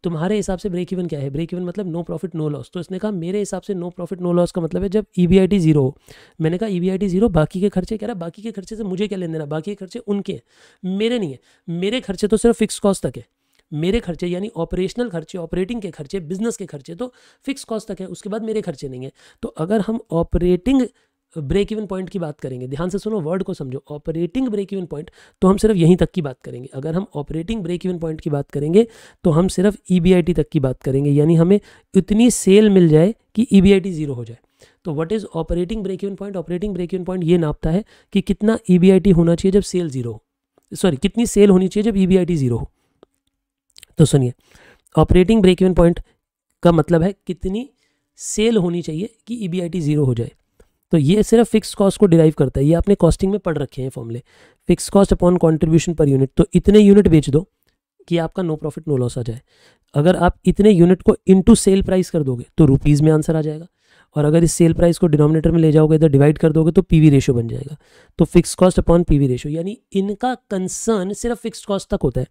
तुम्हारे हिसाब से ब्रेक इवन क्या है ब्रेक इवन मतलब नो प्रॉफिट नो लॉस तो इसने कहा मेरे हिसाब से नो प्रॉफिट नो लॉस का मतलब है जब E B I T zero हो मैंने कहा ई बी टी ज़ीरो बाकी के खर्चे कह रहा बाकी के खर्चे से मुझे क्या लेन देना बाकी के खर्चे उनके मेरे नहीं है मेरे खर्चे तो सिर्फ फिक्स कॉस्ट तक है मेरे खर्चे यानी ऑपरेशनल खर्चे ऑपरेटिंग के खर्चे बिजनेस के खर्चे तो फिक्स कॉस्ट तक है उसके बाद मेरे खर्चे नहीं है तो अगर हम ऑपरेटिंग ब्रेक इवन पॉइंट की बात करेंगे ध्यान से सुनो वर्ड को समझो ऑपरेटिंग ब्रेक इवन पॉइंट तो हम सिर्फ यहीं तक की बात करेंगे अगर हम ऑपरेटिंग ब्रेक इवन पॉइंट की बात करेंगे तो हम सिर्फ ई e तक की बात करेंगे यानी हमें इतनी सेल मिल जाए कि ई e ज़ीरो हो जाए तो what is operating break even point operating break even point ये नापता है कि कितना ई e होना चाहिए जब सेल ज़ीरो हो सॉरी कितनी सेल होनी चाहिए जब ई ज़ीरो हो तो सुनिए ऑपरेटिंग ब्रेक इवन पॉइंट का मतलब है कितनी सेल होनी चाहिए कि E B I T zero हो जाए तो ये सिर्फ फिक्स कॉस्ट को डिराइव करता है ये आपने कॉस्टिंग में पढ़ रखे हैं formulae fix cost upon contribution per unit तो इतने यूनिट बेच दो कि आपका नो प्रॉफिट नो लॉस आ जाए अगर आप इतने यूनिट को इनटू सेल प्राइस कर दोगे तो रुपीज़ में आंसर आ जाएगा और अगर इस सेल प्राइस को डिनोमिनेटर में ले जाओगे इधर डिवाइड कर दोगे तो पीवी रेशो बन जाएगा तो fix cost upon PV ratio यानी इनका कंसर्न सिर्फ फिक्स कॉस्ट तक होता है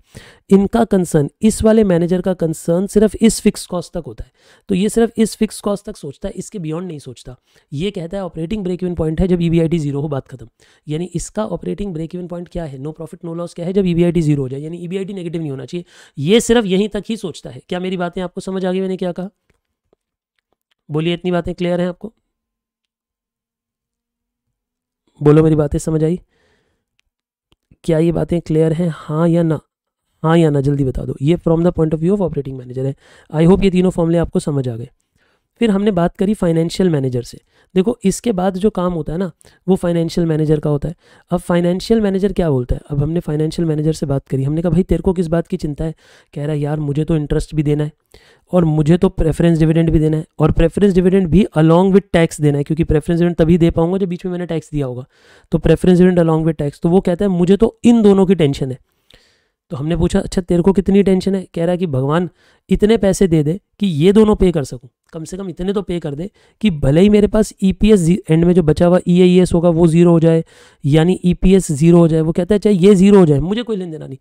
इनका कंसर्न इस वाले मैनेजर का कंसर्न सिर्फ इस फिक्स कॉस्ट तक होता है तो ये सिर्फ इस फिक्स कॉस्ट तक सोचता है इसके बियॉन्ड नहीं सोचता ये कहता है ऑपरेटिंग ब्रेक इवन पॉइंट है जब ई e जीरो हो बात खत्म यानी इसका ऑपरेटिंग ब्रेक इवन पॉइंट क्या है नो प्रॉफिट नो लॉस क्या है जब ई e जीरो हो जाए यानी ई e नेगेटिव नहीं होना चाहिए ये सिर्फ यहीं तक ही सोचता है क्या मेरी बातें आपको समझ आ गई मैंने क्या कहा बोलिए इतनी बातें क्लियर हैं आपको बोलो मेरी बातें समझ आई क्या ये बातें क्लियर हैं हाँ या ना हाँ या ना जल्दी बता दो ये from the point of view of operating manager है आई होप ये तीनों फॉर्मले आपको समझ आ गए फिर हमने बात करी फाइनेंशियल मैनेजर से देखो इसके बाद जो काम होता है ना वो फाइनेंशियल मैनेजर का होता है अब फाइनेंशियल मैनेजर क्या बोलता है अब हमने फाइनेंशियल मैनेजर से बात करी हमने कहा भाई तेरे को किस बात की चिंता है कह रहा है यार मुझे तो इंटरेस्ट भी देना है और मुझे तो प्रेफरेंस डिविडेंड भी देना है और प्रेफरेंस डिविडेंड भी अलॉन्ग विद टैक्स देना है क्योंकि प्रेफरेंस डिविडेंड तभी दे पाऊंगा जब बीच में मैंने टैक्स दिया होगा तो preference dividend along with tax तो वो कहता है मुझे तो इन दोनों की टेंशन है तो हमने पूछा अच्छा तेरे को कितनी टेंशन है कह रहा है कि भगवान इतने पैसे दे दे कि ये दोनों पे कर सकूं कम से कम इतने तो पे कर दे कि भले ही मेरे पास ई e एंड में जो बचा हुआ ई e आई e होगा वो ज़ीरो हो जाए यानी ई ज़ीरो हो जाए वो कहता है चाहे अच्छा, ये ज़ीरो हो जाए मुझे कोई लेन देना नहीं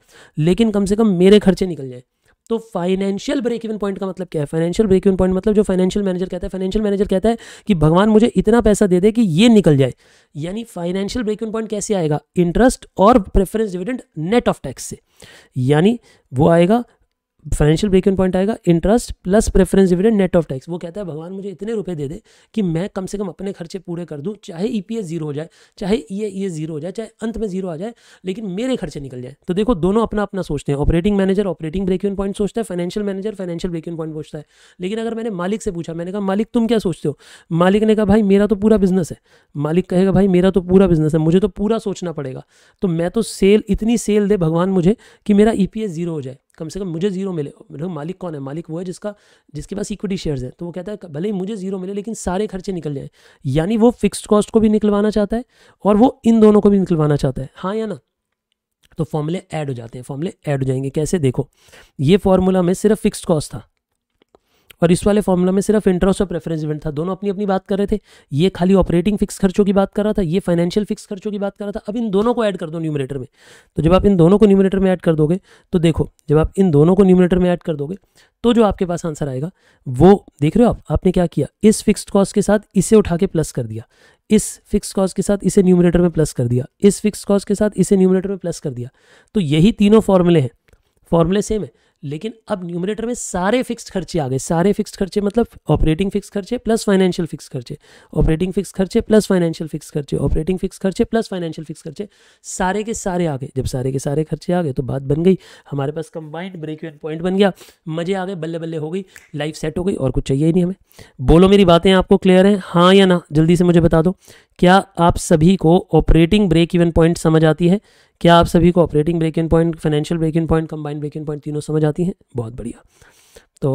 लेकिन कम से कम मेरे खर्चे निकल जाए तो फाइनेंशियल ब्रेक इवन पॉइंट का मतलब क्या है फाइनेंशियल ब्रेक इवन पॉइंट मतलब जो फाइनेंशियल मैनेजर कहता है फाइनेंशियल मैनेजर कहता है कि भगवान मुझे इतना पैसा दे दे कि ये निकल जाए यानी फाइनेंशियल ब्रेक इवन पॉइंट कैसे आएगा इंटरेस्ट और preference dividend net of tax से यानी वो आएगा फाइनेंशियल ब्रेक इन पॉइंट आएगा interest plus preference dividend net of tax वो कहता है भगवान मुझे इतने रुपए दे दे कि मैं कम से कम अपने खर्चे पूरे कर दूँ चाहे ई पी एस जीरो हो जाए चाहे ई ये जीरो हो जाए चाहे अंत में जीरो आ जाए लेकिन मेरे खर्चे निकल जाए तो देखो दोनों अपना अपना सोचते हैं operating manager operating break in point सोचता है financial manager financial break in point सोचता है लेकिन अगर मैंने मालिक से पूछा मैंने कहा मालिक तुम क्या सोचते हो मालिक ने कहा भाई मेरा तो पूरा बिजनेस है मालिक कहेगा भाई मेरा तो पूरा बिजनेस है मुझे तो पूरा सोचना पड़ेगा तो मैं तो सेल इतनी सेल दे भगवान मुझे कि मेरा ई पी एस जीरो हो जाए कम से कम मुझे जीरो मिले मतलब मालिक कौन है मालिक वो है जिसका जिसके पास इक्विटी शेयर्स है तो वो कहता है भले ही मुझे जीरो मिले लेकिन सारे खर्चे निकल जाए यानी वो फिक्स्ड कॉस्ट को भी निकलवाना चाहता है और वो इन दोनों को भी निकलवाना चाहता है हाँ या ना तो फॉर्मूले ऐड हो जाते हैं फॉर्मूले ऐड हो जाएंगे कैसे देखो ये फॉर्मूला में सिर्फ फिक्स्ड कॉस्ट था और इस वाले फॉर्मूला में सिर्फ इंटरेस्ट और प्रेफरेंस इवेंट था दोनों अपनी अपनी बात कर रहे थे ये खाली ऑपरेटिंग फिक्स खर्चों की बात कर रहा था ये फाइनेंशियल फिक्स खर्चों की बात कर रहा था अब इन दोनों को ऐड कर दो न्यूमिनेटर में तो जब आप इन दोनों को न्यूमिनेटर में ऐड कर दोगे तो देखो जब आप इन दोनों को न्यूमिनेटर में ऐड कर दोगे तो जो आपके पास आंसर आएगा वो देख रहे हो आप आपने क्या किया इस फिक्स कॉस्ट के साथ इसे उठा के प्लस कर दिया इस फिक्स कॉस्ट के साथ इसे न्यूमिनेटर में प्लस कर दिया इस फिक्स कॉस्ट के साथ इसे न्यूमिनेटर में प्लस कर दिया तो यही तीनों फॉर्मूले हैं फॉर्मूले सेम है लेकिन अब न्यूमिनेटर में सारे फिक्स खर्चे आ गए सारे फिक्स खर्चे मतलब ऑपरेटिंग फिक्स खर्चे प्लस फाइनेंशियल फिक्स खर्चे ऑपरेटिंग फिक्स खर्चे प्लस फाइनेंशियल फिक्स खर्चे ऑपरेटिंग फिक्स खर्चे प्लस फाइनेंशियल फिक्स खर्चे सारे के सारे आ गए जब सारे के सारे खर्चे आ गए तो बात बन गई हमारे पास कंबाइंड ब्रेक इवन पॉइंट बन गया मजे आ गए बल्ले बल्ले हो गई लाइफ सेट हो गई और कुछ चाहिए ही नहीं हमें बोलो मेरी बातें आपको क्लियर हैं हाँ या ना जल्दी से मुझे बता दो क्या आप सभी को ऑपरेटिंग ब्रेक इवन पॉइंट समझ आती है क्या आप सभी को operating break in point financial break in point combined break in point तीनों समझ आती हैं बहुत बढ़िया तो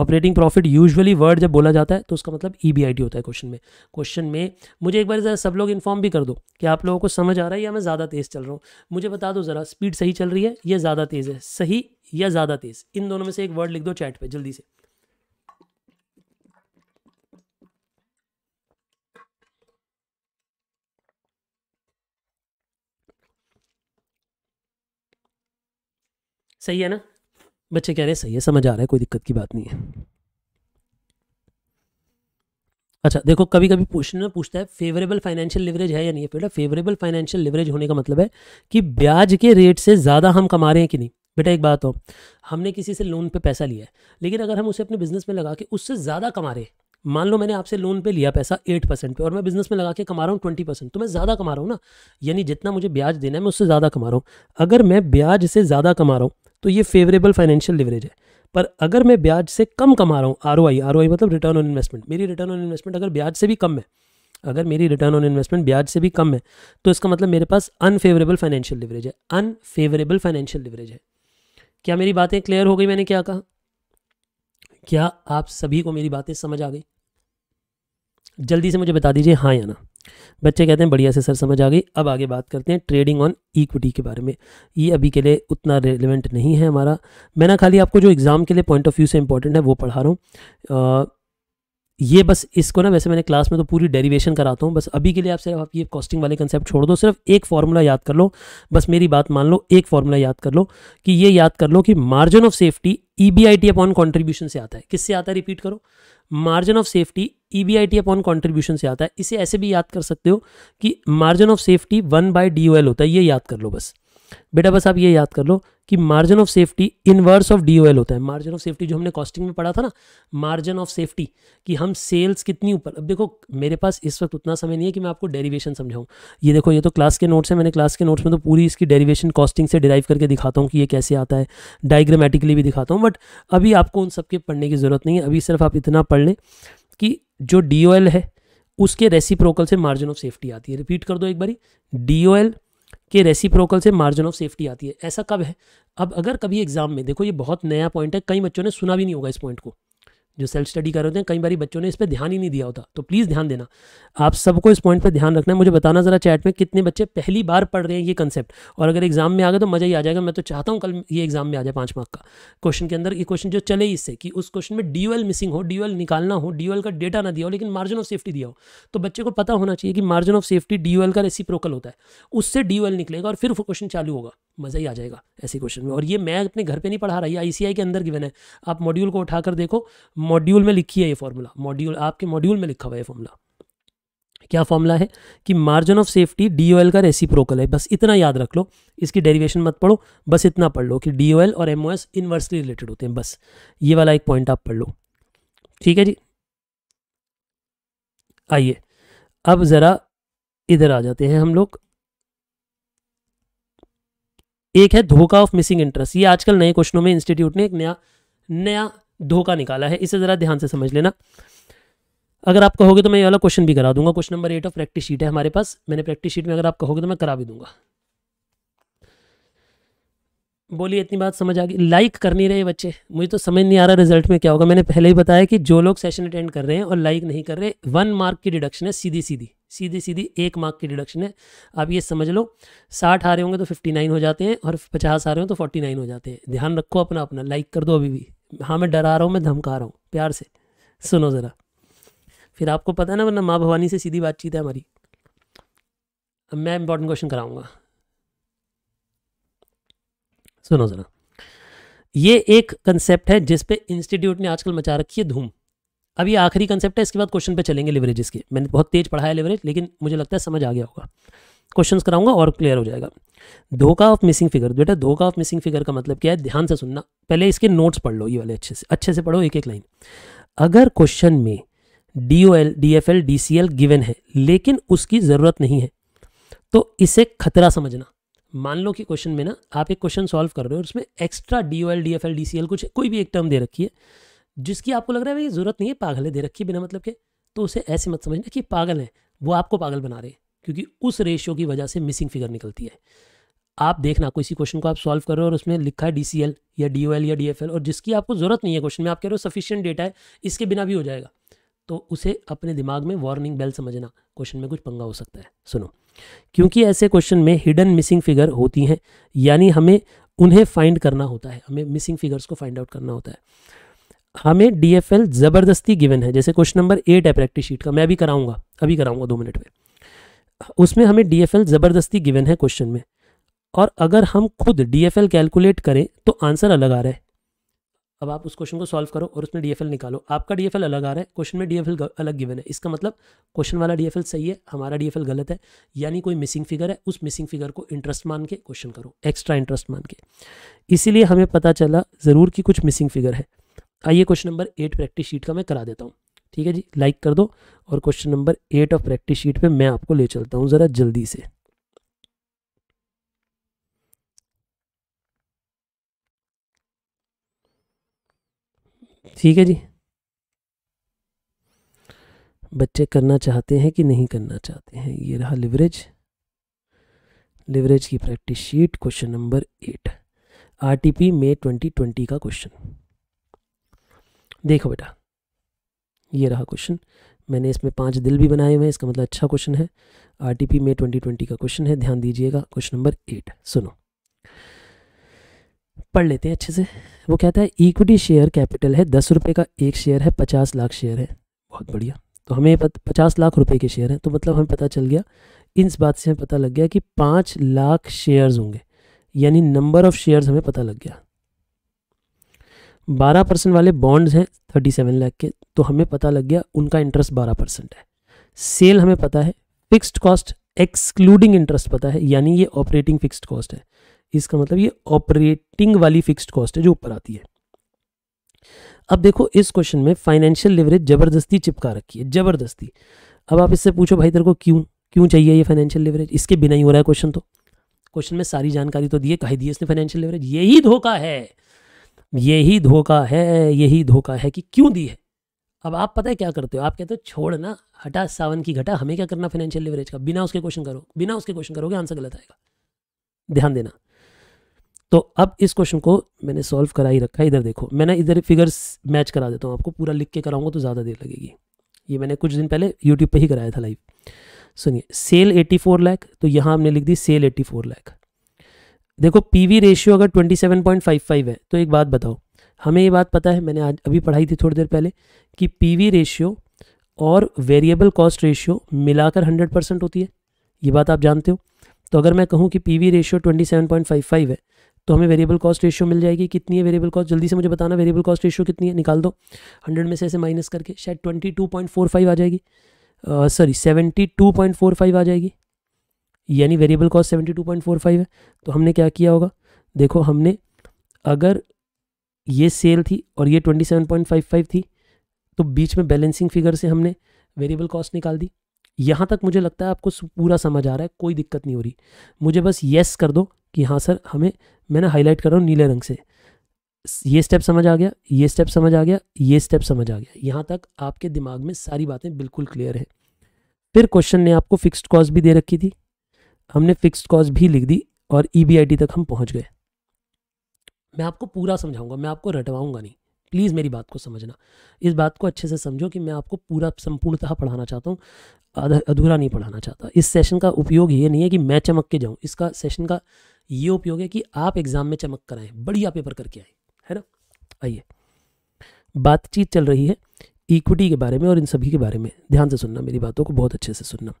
ऑपरेटिंग प्रॉफिट यूजुअली वर्ड जब बोला जाता है तो उसका मतलब ई e होता है क्वेश्चन में क्वेश्चन में मुझे एक बार ज़रा सब लोग इन्फॉर्म भी कर दो कि आप लोगों को समझ आ रहा है या मैं ज़्यादा तेज़ चल रहा हूँ मुझे बता दो ज़रा स्पीड सही चल रही है या ज़्यादा तेज़ है सही या ज़्यादा तेज़ इन दोनों में से एक वर्ड लिख दो चैट पर जल्दी से सही है ना बच्चे कह रहे हैं सही है समझ आ रहा है कोई दिक्कत की बात नहीं है अच्छा देखो कभी कभी क्वेश्चन में पूछता है फेवरेबल फाइनेंशियल लिवरेज है या नहीं है बेटा फेवरेबल फाइनेंशियल लिवरेज होने का मतलब है कि ब्याज के रेट से ज़्यादा हम कमा रहे हैं कि नहीं बेटा एक बात हो हमने किसी से लोन पे पैसा लिया है लेकिन अगर हम उसे अपने बिजनेस में लगा के उससे ज़्यादा कमा रहे मान लो मैंने आपसे लोन पे लिया पैसा एट परसेंट पे और मैं बिजनेस में लगा के कमा रहा हूँ ट्वेंटी परसेंट तो मैं ज़्यादा कमा रहा हूँ ना यानी जितना मुझे ब्याज देना है मैं उससे ज़्यादा कमा रहा हूँ अगर मैं ब्याज से ज़्यादा कमा रहा हूँ तो ये फेवरेबल फाइनेंशियल लिवरेज है पर अगर मैं ब्याज से कम कमा रहा हूँ are O I R O I मतलब रिटर्न ऑन इन्वेस्टमेंट मेरी रिटर्न ऑन इन्वेस्टमेंट अगर ब्याज से भी कम है अगर मेरी रिटर्न ऑन इन्वेस्टमेंट ब्याज से भी कम है तो इसका मतलब मेरे पास अनफेवरेबल फाइनेंशियल लिवरेज है अनफेवरेबल फाइनेंशियल लिवरेज है क्या मेरी बातें क्लियर हो गई मैंने क्या कहा क्या आप सभी को मेरी बातें समझ आ गई जल्दी से मुझे बता दीजिए हाँ या ना बच्चे कहते हैं बढ़िया से सर समझ आ गई अब आगे बात करते हैं ट्रेडिंग ऑन इक्विटी के बारे में ये अभी के लिए उतना रेलिवेंट नहीं है हमारा मैं ना खाली आपको जो एग्ज़ाम के लिए पॉइंट ऑफ व्यू से इंपॉर्टेंट है वो पढ़ा रहा हूँ ये बस इसको ना वैसे मैंने क्लास में तो पूरी डेरीवेशन कराता हूँ बस अभी के लिए आप सिर्फ आप ये कॉस्टिंग वाले कंसेप्ट छोड़ दो सिर्फ एक फार्मूला याद कर लो बस मेरी बात मान लो एक फार्मूला याद कर लो कि ये याद कर लो कि margin of safety E B I T upon contribution से आता है किससे आता है रिपीट करो margin of safety E B I T upon contribution से आता है इसे ऐसे भी याद कर सकते हो कि margin of safety one by D O L होता है ये याद कर लो बस बेटा बस आप ये याद कर लो कि margin of safety inverse of D O L होता है मार्जिन ऑफ सेफ्टी जो हमने कॉस्टिंग में पढ़ा था ना मार्जिन ऑफ सेफ्टी कि हम सेल्स कितनी ऊपर अब देखो मेरे पास इस वक्त उतना समय नहीं है कि मैं आपको डेरिवेशन समझाऊँ ये देखो ये तो क्लास के नोट्स हैं मैंने क्लास के नोट्स में तो पूरी इसकी डेरिवेशन कॉस्टिंग से डिराइव करके दिखाता हूँ कि ये कैसे आता है डायग्रामेटिकली भी दिखाता हूँ बट अभी आपको उन सबके पढ़ने की ज़रूरत नहीं है अभी सिर्फ आप इतना पढ़ लें कि जो डी है उसके रेसिप्रोकल से मार्जिन ऑफ सेफ्टी आती है रिपीट कर दो एक बारी डी के रेसिप्रोकल से मार्जिन ऑफ सेफ्टी आती है ऐसा कब है अब अगर कभी एग्जाम में देखो ये बहुत नया पॉइंट है कई बच्चों ने सुना भी नहीं होगा इस पॉइंट को जो सेल्फ स्टडी कर रहे होते हैं कई बार बच्चों ने इस पर ध्यान ही नहीं दिया होता तो प्लीज़ ध्यान देना आप सबको इस पॉइंट पर ध्यान रखना है मुझे बताना ज़रा चैट में कितने बच्चे पहली बार पढ़ रहे हैं ये कंसेप्ट और अगर एग्जाम में आ गए तो मज़ा ही आ जाएगा मैं तो चाहता हूँ कल ये एग्जाम में आ जाए पाँच मार्क का क्वेश्चन के अंदर ये क्वेश्चन जो चले इससे कि उस क्वेश्चन में ड्यूएल मिसिंग हो ड्यूएल निकालना हो ड्यूएल का डेटा ना दिया हो लेकिन मार्जिन ऑफ सेफ्टी दिया हो तो बच्चे को पता होना चाहिए कि मार्जिन ऑफ सेफ्टी ड्यूएल का रेसी होता है उससे ड्यूएल निकलेगा और फिर क्वेश्चन चालू होगा मज़ा ही आ जाएगा ऐसे क्वेश्चन में और ये मैं अपने घर पे नहीं पढ़ा रहा ये आईसीआई के अंदर गिवन है आप मॉड्यूल को उठाकर देखो मॉड्यूल में लिखी है ये फॉर्मूला मॉड्यूल आपके मॉड्यूल में लिखा हुआ है फॉर्मूला क्या फॉर्मूला है कि मार्जिन ऑफ सेफ्टी डी का प्रोकल है बस इतना याद रख लो इसकी डेरिवेशन मत पढ़ो बस इतना पढ़ लो कि डी और एम इन्वर्सली रिलेटेड होते हैं बस ये वाला एक पॉइंट आप पढ़ लो ठीक है जी आइए अब ज़रा इधर आ जाते हैं हम लोग एक है धोखा ऑफ मिसिंग इंटरेस्ट ये आजकल नए क्वेश्चनों में इंस्टीट्यूट ने एक नया नया धोखा निकाला है इसे ज़रा ध्यान से समझ लेना अगर आप कहोगे तो मैं ये वाला क्वेश्चन भी करा दूंगा question number eight of practice sheet है हमारे पास मैंने प्रैक्टिस शीट में अगर आप कहोगे तो मैं करा भी दूंगा बोलिए इतनी बात समझ आ गई लाइक कर नहीं रहे बच्चे मुझे तो समझ नहीं आ रहा रिजल्ट में क्या होगा मैंने पहले ही बताया कि जो लोग सेशन अटेंड कर रहे हैं और लाइक नहीं कर रहे वन मार्क की डिडक्शन है सीधी सीधी सीधी सीधी एक मार्क की डिडक्शन है आप ये समझ लो साठ आ रहे होंगे तो फिफ्टी नाइन हो जाते हैं और पचास आ रहे हो तो फोर्टी नाइन हो जाते हैं ध्यान रखो अपना अपना लाइक कर दो अभी भी हाँ मैं डरा रहा हूँ मैं धमका रहा हूँ प्यार से सुनो ज़रा फिर आपको पता है ना वरना माँ भवानी से सीधी बातचीत है हमारी अब मैं इंपॉर्टेंट क्वेश्चन कराऊंगा सुनो जरा ये एक कंसेप्ट है जिसपे इंस्टीट्यूट ने आजकल मचा रखी है धूम अब ये आखिरी कंसेप्ट है इसके बाद क्वेश्चन पे चलेंगे लेवरेज के मैंने बहुत तेज पढ़ाया लेवरेज लेकिन मुझे लगता है समझ आ गया होगा क्वेश्चन कराऊंगा और क्लियर हो जाएगा धोखा ऑफ मिसिंग फिगर बेटा धोखा ऑफ मिसिंग फिगर का मतलब क्या है ध्यान से सुनना पहले इसके नोट्स पढ़ लो ये वाले अच्छे से अच्छे से पढ़ो एक एक लाइन अगर क्वेश्चन में D O L D F L D C L given है लेकिन उसकी ज़रूरत नहीं है तो इसे खतरा समझना मान लो कि क्वेश्चन में ना आप एक क्वेश्चन सॉल्व कर रहे हो और उसमें extra D O L D F L D C L कुछ कोई भी एक टर्म दे रखी है जिसकी आपको लग रहा है भाई ज़रूरत नहीं है पागल है दे रखी है बिना मतलब के तो उसे ऐसे मत समझना कि पागल है वो आपको पागल बना रहे हैं क्योंकि उस रेशियो की वजह से मिसिंग फिगर निकलती है आप देखना इसी क्वेश्चन को आप सॉल्व कर रहे हो और उसमें लिखा है डी या डी या डी और जिसकी आपको ज़रूरत नहीं है क्वेश्चन में आप कह रहे हो सफिशियंट डेटा है इसके बिना भी हो जाएगा तो उसे अपने दिमाग में वार्निंग बेल समझना क्वेश्चन में कुछ पंगा हो सकता है सुनो क्योंकि ऐसे क्वेश्चन में हिडन मिसिंग फिगर होती हैं यानी हमें उन्हें फाइंड करना होता है हमें मिसिंग फिगर्स को फाइंड आउट करना होता है हमें डी एफ एल ज़बरदस्ती गिवन है जैसे क्वेश्चन नंबर एट है प्रैक्टिस शीट का मैं अभी कराऊंगा अभी कराऊंगा दो मिनट में उसमें हमें डी एफ एल ज़बरदस्ती गिवन है क्वेश्चन में और अगर हम खुद डी एफ एल कैलकुलेट करें तो आंसर अलग आ रहा है अब आप उस क्वेश्चन को सॉल्व करो और उसमें डीएफएल निकालो आपका डीएफएल अलग आ रहा है क्वेश्चन में डीएफएल अलग गिवन है इसका मतलब क्वेश्चन वाला डीएफएल सही है हमारा डीएफएल गलत है यानी कोई मिसिंग फिगर है उस मिसिंग फिगर को इंटरेस्ट मान के क्वेश्चन करो एक्स्ट्रा इंटरेस्ट मान के इसीलिए हमें पता चला ज़रूर कि कुछ मिसिंग फिगर है आइए question number eight practice sheet का मैं करा देता हूँ ठीक है जी लाइक कर दो और question number eight of practice sheet पर मैं आपको ले चलता हूँ ज़रा जल्दी से ठीक है जी बच्चे करना चाहते हैं कि नहीं करना चाहते हैं ये रहा लिवरेज लिवरेज की practice sheet question number eight RTP May twenty twenty का क्वेश्चन देखो बेटा ये रहा क्वेश्चन मैंने इसमें पांच दिल भी बनाए हुए हैं इसका मतलब अच्छा क्वेश्चन है आरटीपी मई ट्वेंटी ट्वेंटी का क्वेश्चन है ध्यान दीजिएगा क्वेश्चन नंबर एट सुनो पढ़ लेते हैं अच्छे से वो कहता है इक्विटी शेयर कैपिटल है दस रुपये का एक शेयर है पचास लाख शेयर है बहुत बढ़िया तो हमें पचास लाख रुपए के शेयर हैं तो मतलब हमें पता चल गया इस बात से हमें पता लग गया कि पाँच लाख शेयर्स होंगे यानी नंबर ऑफ शेयर्स हमें पता लग गया बारह परसेंट वाले बॉन्ड्स हैं थर्टी सेवन लाख के तो हमें पता लग गया उनका इंटरेस्ट बारह परसेंट है सेल हमें पता है फिक्स्ड कॉस्ट एक्सक्लूडिंग इंटरेस्ट पता है यानी ये ऑपरेटिंग फिक्स्ड कॉस्ट है इसका मतलब ये ऑपरेटिंग वाली फिक्स्ड कॉस्ट है जो ऊपर आती है अब देखो इस क्वेश्चन में फाइनेंशियल लिवरेज जबरदस्ती चिपका रखी है जबरदस्ती अब आप इससे पूछो भाई तेरे को क्यों क्यों चाहिए ये फाइनेंशियल लिवरेज इसके बिना ही हो रहा है क्वेश्चन तो क्वेश्चन में सारी जानकारी तो दी है दिए इसने फाइनेंशियल लिवरेज यही धोखा है यही धोखा है यही धोखा है कि क्यों दी है अब आप पता है क्या करते हो आप कहते हो छोड़ ना हटा सावन की घटा हमें क्या करना फाइनेंशियल लेवरेज का बिना उसके क्वेश्चन करो बिना उसके क्वेश्चन करोगे आंसर गलत आएगा ध्यान देना तो अब इस क्वेश्चन को मैंने सॉल्व करा ही रखा है इधर देखो मैंने इधर फिगर्स मैच करा देता हूँ आपको पूरा लिख के कराऊंगा तो ज़्यादा देर लगेगी ये मैंने कुछ दिन पहले यूट्यूब पर ही कराया था लाइव सुनिए सेल 84 लैख तो यहाँ हमने लिख दी सेल 84 लैख देखो पीवी रेशियो अगर 27.55 है तो एक बात बताओ हमें ये बात पता है मैंने आज अभी पढ़ाई थी थोड़ी देर पहले कि पीवी रेशियो और वेरिएबल कॉस्ट रेशियो मिलाकर 100 परसेंट होती है ये बात आप जानते हो तो अगर मैं कहूँ कि पीवी रेशियो 27.55 है तो हमें वेरिएबल कॉस्ट रेशियो मिल जाएगी कितनी है वेरिएबल कॉस्ट जल्दी से मुझे बताना वेरिएबल कॉस्ट रेशियो कितनी है निकाल दो हंड्रेड में से ऐसे माइनस करके शायद twenty two point four five आ जाएगी sorry seventy two point four five आ जाएगी यानी variable cost seventy two point four five है तो हमने क्या किया होगा देखो हमने अगर ये सेल थी और ये twenty seven point five five थी तो बीच में बैलेंसिंग फिगर से हमने वेरिएबल कॉस्ट निकाल दी यहाँ तक मुझे लगता है आपको पूरा समझ आ रहा है कोई दिक्कत नहीं हो रही मुझे बस येस कर दो कि हाँ सर हमें मैंने हाईलाइट कर रहा हूँ नीले रंग से ये स्टेप समझ आ गया ये स्टेप समझ आ गया ये स्टेप समझ आ गया यहाँ तक आपके दिमाग में सारी बातें बिल्कुल क्लियर है फिर क्वेश्चन ने आपको फिक्स्ड कॉस्ट भी दे रखी थी हमने फिक्स्ड कॉस्ट भी लिख दी और ई e तक हम पहुँच गए मैं आपको पूरा समझाऊंगा मैं आपको रटवाऊंगा नहीं प्लीज़ मेरी बात को समझना इस बात को अच्छे से समझो कि मैं आपको पूरा संपूर्णतः पढ़ाना चाहता हूँ अधूरा नहीं पढ़ाना चाहता इस सेशन का उपयोग ये नहीं है कि मैं चमक के जाऊँ इसका सेशन का ये उपयोग है कि आप एग्ज़ाम में चमक कर आएँ बढ़िया पेपर करके आएँ है ना आइए बातचीत चल रही है इक्विटी के बारे में और इन सभी के बारे में ध्यान से सुनना मेरी बातों को बहुत अच्छे से सुनना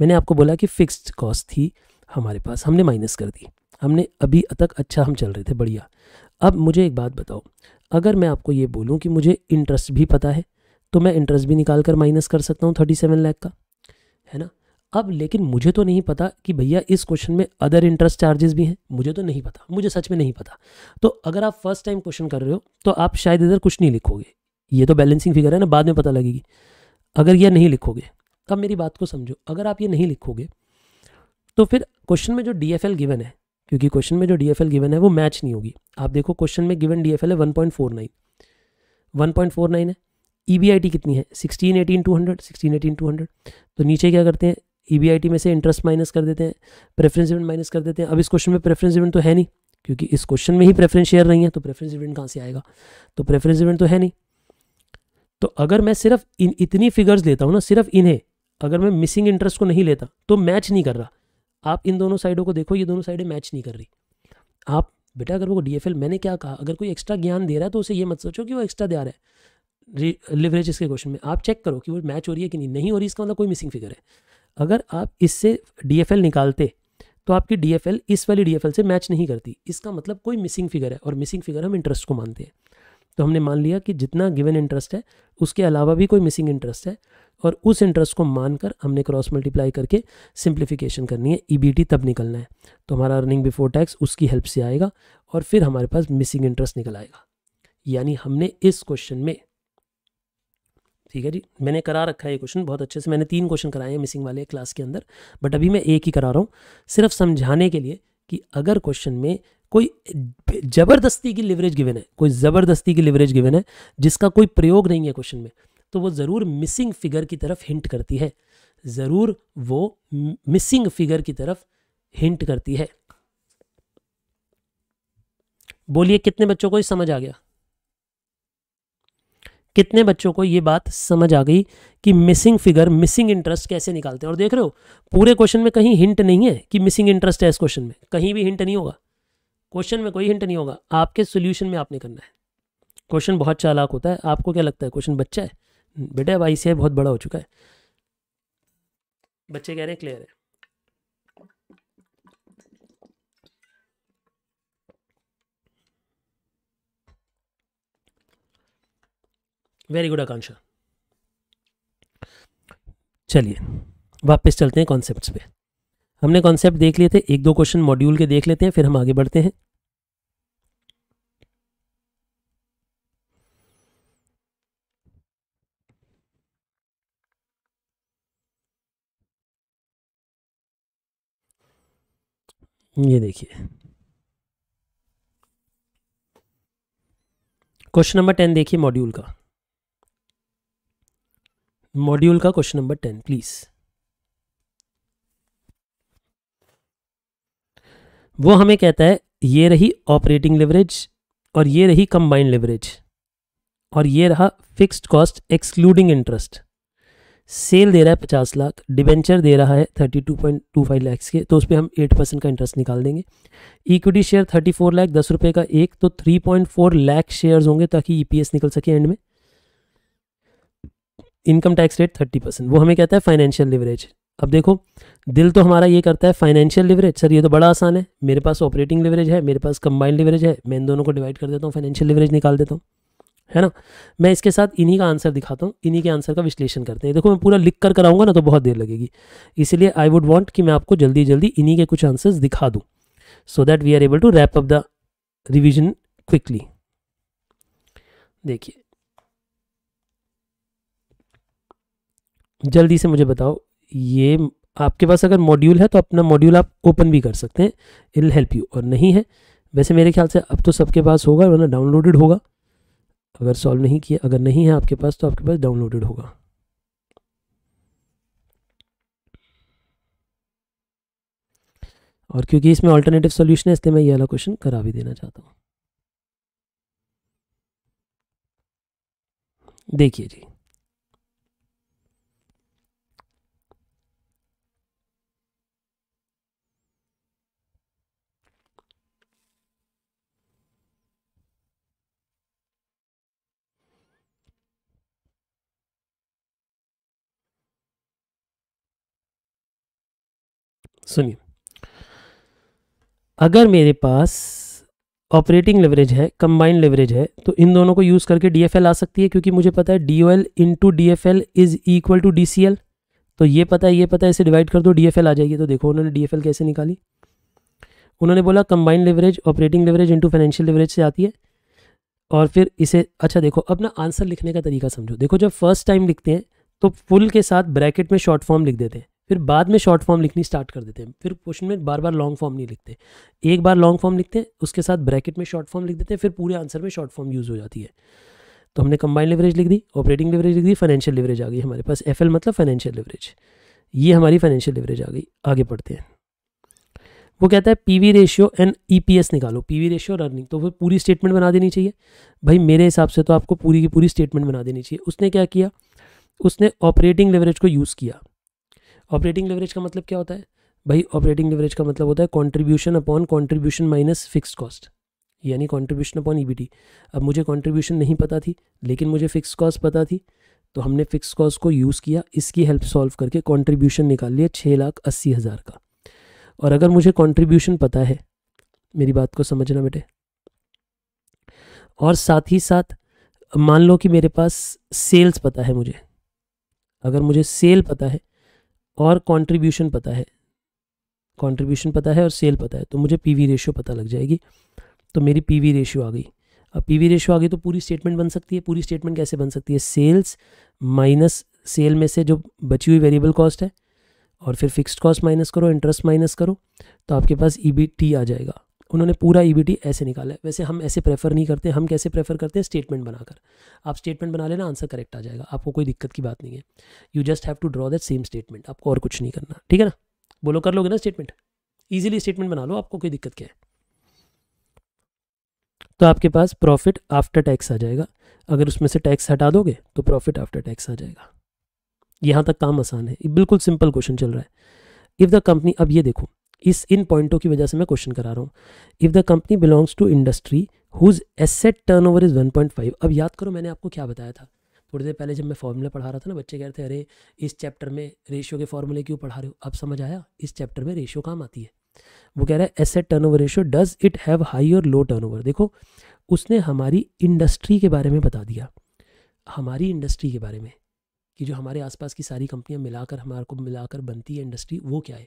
मैंने आपको बोला कि फिक्स्ड कॉस्ट थी हमारे पास हमने माइनस कर दी हमने अभी तक अच्छा हम चल रहे थे बढ़िया अब मुझे एक बात बताओ अगर मैं आपको ये बोलूँ कि मुझे इंटरेस्ट भी पता है तो मैं इंटरेस्ट भी निकाल कर माइनस कर सकता हूँ थर्टी सेवन लैख का है ना अब लेकिन मुझे तो नहीं पता कि भैया इस क्वेश्चन में अदर इंटरेस्ट चार्जेस भी हैं मुझे तो नहीं पता मुझे सच में नहीं पता तो अगर आप फर्स्ट टाइम क्वेश्चन कर रहे हो तो आप शायद इधर कुछ नहीं लिखोगे ये तो बैलेंसिंग फिगर है ना बाद में पता लगेगी अगर यह नहीं लिखोगे अब मेरी बात को समझो अगर आप ये नहीं लिखोगे तो फिर क्वेश्चन में जो डी गिवन है क्योंकि क्वेश्चन में जो डी गिवन है वो मैच नहीं होगी आप देखो क्वेश्चन में गिवन डी है one point four nine one point four nine है ई बी आई टी कितनी है sixteen eighteen two hundred sixteen eighteen two hundred तो नीचे क्या करते हैं ई बी आई टी में से इंटरेस्ट माइनस कर देते हैं प्रेफरेंस इवेंट माइनस कर देते हैं अब इस क्वेश्चन में प्रेफरेंस इवेंट तो है नहीं क्योंकि इस क्वेश्चन में ही प्रेफरेंस शेयर नहीं है तो प्रेफरेंस इवेंट कहाँ से आएगा तो प्रेफरेंस इवेंट तो है नहीं तो अगर मैं सिर्फ इन इतनी फिगर्स लेता हूँ ना सिर्फ इन्हें अगर मैं मिसिंग इंटरेस्ट को नहीं लेता तो मैच नहीं कर रहा आप इन दोनों साइडों को देखो ये दोनों साइडें मैच नहीं कर रही आप बेटा अगर वो डी मैंने क्या कहा अगर कोई एक्स्ट्रा ज्ञान दे रहा है तो उसे ये मत सोचो कि वो एक्स्ट्रा दे रहा है लिवरेज इसके क्वेश्चन में आप चेक करो कि वो मैच हो रही है कि नहीं नहीं हो रही इसका मतलब कोई मिसिंग फिगर है अगर आप इससे डी निकालते तो आपकी डी इस वाली डी से मैच नहीं करती इसका मतलब कोई मिसिंग फिगर है और मिसिंग फिगर हम इंटरेस्ट को मानते हैं तो हमने मान लिया कि जितना गिवन इंटरेस्ट है उसके अलावा भी कोई मिसिंग इंटरेस्ट है और उस इंटरेस्ट को मानकर हमने क्रॉस मल्टीप्लाई करके सिंप्लीफिकेशन करनी है ई e तब निकलना है तो हमारा अर्निंग बिफोर टैक्स उसकी हेल्प से आएगा और फिर हमारे पास मिसिंग इंटरेस्ट निकल आएगा यानी हमने इस क्वेश्चन में ठीक है जी मैंने करा रखा है ये क्वेश्चन बहुत अच्छे से मैंने तीन क्वेश्चन कराए हैं मिसिंग वाले क्लास के अंदर बट अभी मैं एक ही करा रहा हूँ सिर्फ समझाने के लिए कि अगर क्वेश्चन में कोई ज़बरदस्ती की लिवरेज गिवन है कोई ज़बरदस्ती की लिवरेज गिवन है जिसका कोई प्रयोग नहीं है क्वेश्चन में तो वो ज़रूर मिसिंग फिगर की तरफ हिंट करती है ज़रूर वो मिसिंग फिगर की तरफ हिंट करती है बोलिए कितने बच्चों को ये समझ आ गया कितने बच्चों को ये बात समझ आ गई कि मिसिंग फिगर मिसिंग इंटरेस्ट कैसे निकालते हैं और देख रहे हो पूरे क्वेश्चन में कहीं हिंट नहीं है कि मिसिंग इंटरेस्ट है इस क्वेश्चन में कहीं भी हिंट नहीं होगा क्वेश्चन में कोई हिंट नहीं होगा आपके सोल्यूशन में आपने करना है क्वेश्चन बहुत चालाक होता है आपको क्या लगता है क्वेश्चन बच्चा है बेटे अब आई बहुत बड़ा हो चुका है बच्चे कह रहे हैं क्लियर है वेरी गुड आकांक्षा चलिए वापस चलते हैं कॉन्सेप्ट्स पे हमने कॉन्सेप्ट देख लिए थे एक दो क्वेश्चन मॉड्यूल के देख लेते हैं फिर हम आगे बढ़ते हैं ये देखिए क्वेश्चन नंबर टेन देखिए मॉड्यूल का मॉड्यूल का क्वेश्चन नंबर टेन प्लीज वो हमें कहता है ये रही ऑपरेटिंग लेवरेज और ये रही कंबाइंड लेवरेज और ये रहा fixed cost excluding interest sale दे रहा है पचास लाख डिबेंचर दे रहा है thirty two point two five lakhs के तो उस पर हम एट परसेंट का इंटरेस्ट निकाल देंगे equity share thirty four lakh दस रुपये का एक तो three point four lakh shares होंगे ताकि ईपीएस e निकल सके एंड में income tax rate thirty percent वो हमें कहता है फाइनेंशियल लिवरेज अब देखो दिल तो हमारा ये करता है फाइनेंशियल लिवरेज सर ये तो बड़ा आसान है मेरे पास ऑपरेटिंग लिवरेज है मेरे पास कंबाइंड लिवरेज है मैं इन दोनों को डिवाइड कर देता हूँ फाइनेंशियल लिवरेज निकाल देता हूँ है ना मैं इसके साथ इन्हीं का आंसर दिखाता हूँ इन्हीं के आंसर का विश्लेषण करते हैं देखो मैं पूरा लिख कर कराऊंगा ना तो बहुत देर लगेगी इसलिए आई वुड वांट कि मैं आपको जल्दी जल्दी इन्हीं के कुछ आंसर्स दिखा दूँ so that we are able to wrap up the revision quickly देखिए जल्दी से मुझे बताओ ये आपके पास अगर मॉड्यूल है तो अपना मॉड्यूल आप ओपन भी कर सकते हैं इट हेल्प यू और नहीं है वैसे मेरे ख्याल से अब तो सबके पास होगा वरना डाउनलोडेड होगा अगर सॉल्व नहीं किया अगर नहीं है आपके पास तो आपके पास डाउनलोडेड होगा और क्योंकि इसमें ऑल्टरनेटिव सोल्यूशन है इसलिए मैं ये वाला क्वेश्चन करा भी देना चाहता हूँ देखिए जी सुनिए अगर मेरे पास ऑपरेटिंग लेवरेज है कंबाइंड लेवरेज है तो इन दोनों को यूज़ करके डीएफएल आ सकती है क्योंकि मुझे पता है D O L into D F L is equal to D C L तो ये पता है ये पता है इसे डिवाइड कर दो डीएफएल आ जाएगी तो देखो उन्होंने डीएफएल कैसे निकाली उन्होंने बोला combined leverage operating leverage into financial leverage से आती है और फिर इसे अच्छा देखो अपना आंसर लिखने का तरीका समझो देखो जब फर्स्ट टाइम लिखते हैं तो फुल के साथ ब्रैकेट में शॉर्ट फॉर्म लिख देते हैं फिर बाद में शॉर्ट फॉर्म लिखनी स्टार्ट कर देते हैं फिर क्वेश्चन में बार बार लॉन्ग फॉर्म नहीं लिखते एक बार लॉन्ग फॉर्म लिखते हैं उसके साथ ब्रैकेट में शॉर्ट फॉर्म लिख देते हैं फिर पूरे आंसर में शॉर्ट फॉर्म यूज़ हो जाती है तो हमने कंबाइंड लेवरेज लिख दी ऑपरेटिंग लेवरेज लिख दी फाइनेंशियल लेवरेज आ गई हमारे पास एफ मतलब फाइनेंशियल लेवरेज ये हमारी फाइनेंशियल लेवरेज आ गई आगे पढ़ते हैं वो कहता है पीवी रेशियो एंड ईपीएस निकालो पीवी रेशियो और अर्निंग तो फिर पूरी स्टेटमेंट बना देनी चाहिए भाई मेरे हिसाब से तो आपको पूरी की पूरी स्टेटमेंट बना देनी चाहिए उसने क्या किया उसने ऑपरेटिंग लेवरेज को यूज़ किया ऑपरेटिंग लेवरेज का मतलब क्या होता है भाई ऑपरेटिंग लेवरेज का मतलब होता है contribution upon contribution minus fix cost यानी कॉन्ट्रीब्यूशन अपॉन ई अब मुझे कॉन्ट्रीब्यूशन नहीं पता थी लेकिन मुझे फिक्स कॉस्ट पता थी तो हमने फिक्स कॉस्ट को यूज़ किया इसकी हेल्प सॉल्व करके कॉन्ट्रीब्यूशन निकाल लिया छः लाख अस्सी हज़ार का और अगर मुझे कॉन्ट्रीब्यूशन पता है मेरी बात को समझना बेटे और साथ ही साथ मान लो कि मेरे पास सेल्स पता है मुझे अगर मुझे सेल पता है और कंट्रीब्यूशन पता है कंट्रीब्यूशन पता है और सेल पता है तो मुझे पीवी रेशियो पता लग जाएगी तो मेरी पीवी रेशियो आ गई अब पीवी रेशियो आ गई तो पूरी स्टेटमेंट बन सकती है पूरी स्टेटमेंट कैसे बन सकती है सेल्स माइनस सेल में से जो बची हुई वेरिएबल कॉस्ट है और फिर फिक्स्ड कॉस्ट माइनस करो इंटरेस्ट माइनस करो तो आपके पास ई e आ जाएगा उन्होंने पूरा ई e ऐसे निकाला है वैसे हम ऐसे प्रेफर नहीं करते हम कैसे प्रेफर करते हैं स्टेटमेंट बनाकर आप स्टेटमेंट बना लेना आंसर करेक्ट आ जाएगा आपको कोई दिक्कत की बात नहीं है you just have to draw that same statement आपको और कुछ नहीं करना ठीक है ना बोलो कर लोगे ना स्टेटमेंट ईजिली स्टेटमेंट बना लो आपको कोई दिक्कत क्या है तो आपके पास प्रॉफिट आफ्टर टैक्स आ जाएगा अगर उसमें से टैक्स हटा दोगे तो प्रॉफिट आफ्टर टैक्स आ जाएगा यहाँ तक काम आसान है बिल्कुल सिंपल क्वेश्चन चल रहा है इफ़ द कंपनी अब ये देखो इस इन पॉइंटों की वजह से मैं क्वेश्चन करा रहा हूँ if the company belongs to industry whose asset turnover is one point five अब याद करो मैंने आपको क्या बताया था थोड़ी देर पहले जब मैं फॉर्मूले पढ़ा रहा था ना बच्चे कह रहे थे अरे इस चैप्टर में रेशियो के फॉर्मूले क्यों पढ़ा रहे हो अब समझ आया इस चैप्टर में रेशियो काम आती है वो कह रहा है asset turnover ratio does it have high और लो टर्न ओवर देखो उसने हमारी इंडस्ट्री के बारे में बता दिया हमारी इंडस्ट्री के बारे में कि जो हमारे आसपास की सारी कंपनियां मिलाकर हमारे को मिलाकर बनती है इंडस्ट्री वो क्या है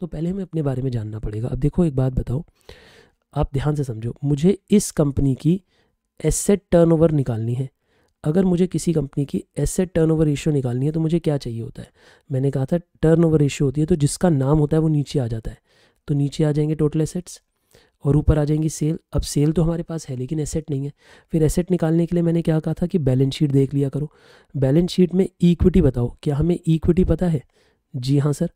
तो पहले हमें अपने बारे में जानना पड़ेगा अब देखो एक बात बताओ आप ध्यान से समझो मुझे इस कंपनी की एसेट टर्नओवर निकालनी है अगर मुझे किसी कंपनी की एसेट टर्नओवर रेशियो निकालनी है तो मुझे क्या चाहिए होता है मैंने कहा था टर्नओवर रेशियो होती है तो जिसका नाम होता है वो नीचे आ जाता है तो नीचे आ जाएंगे टोटल एसेट्स और ऊपर आ जाएंगी सेल अब सेल तो हमारे पास है लेकिन एसेट नहीं है फिर एसेट निकालने के लिए मैंने क्या कहा था कि बैलेंस शीट देख लिया करो बैलेंस शीट में इक्विटी बताओ क्या हमें इक्विटी पता है जी हाँ सर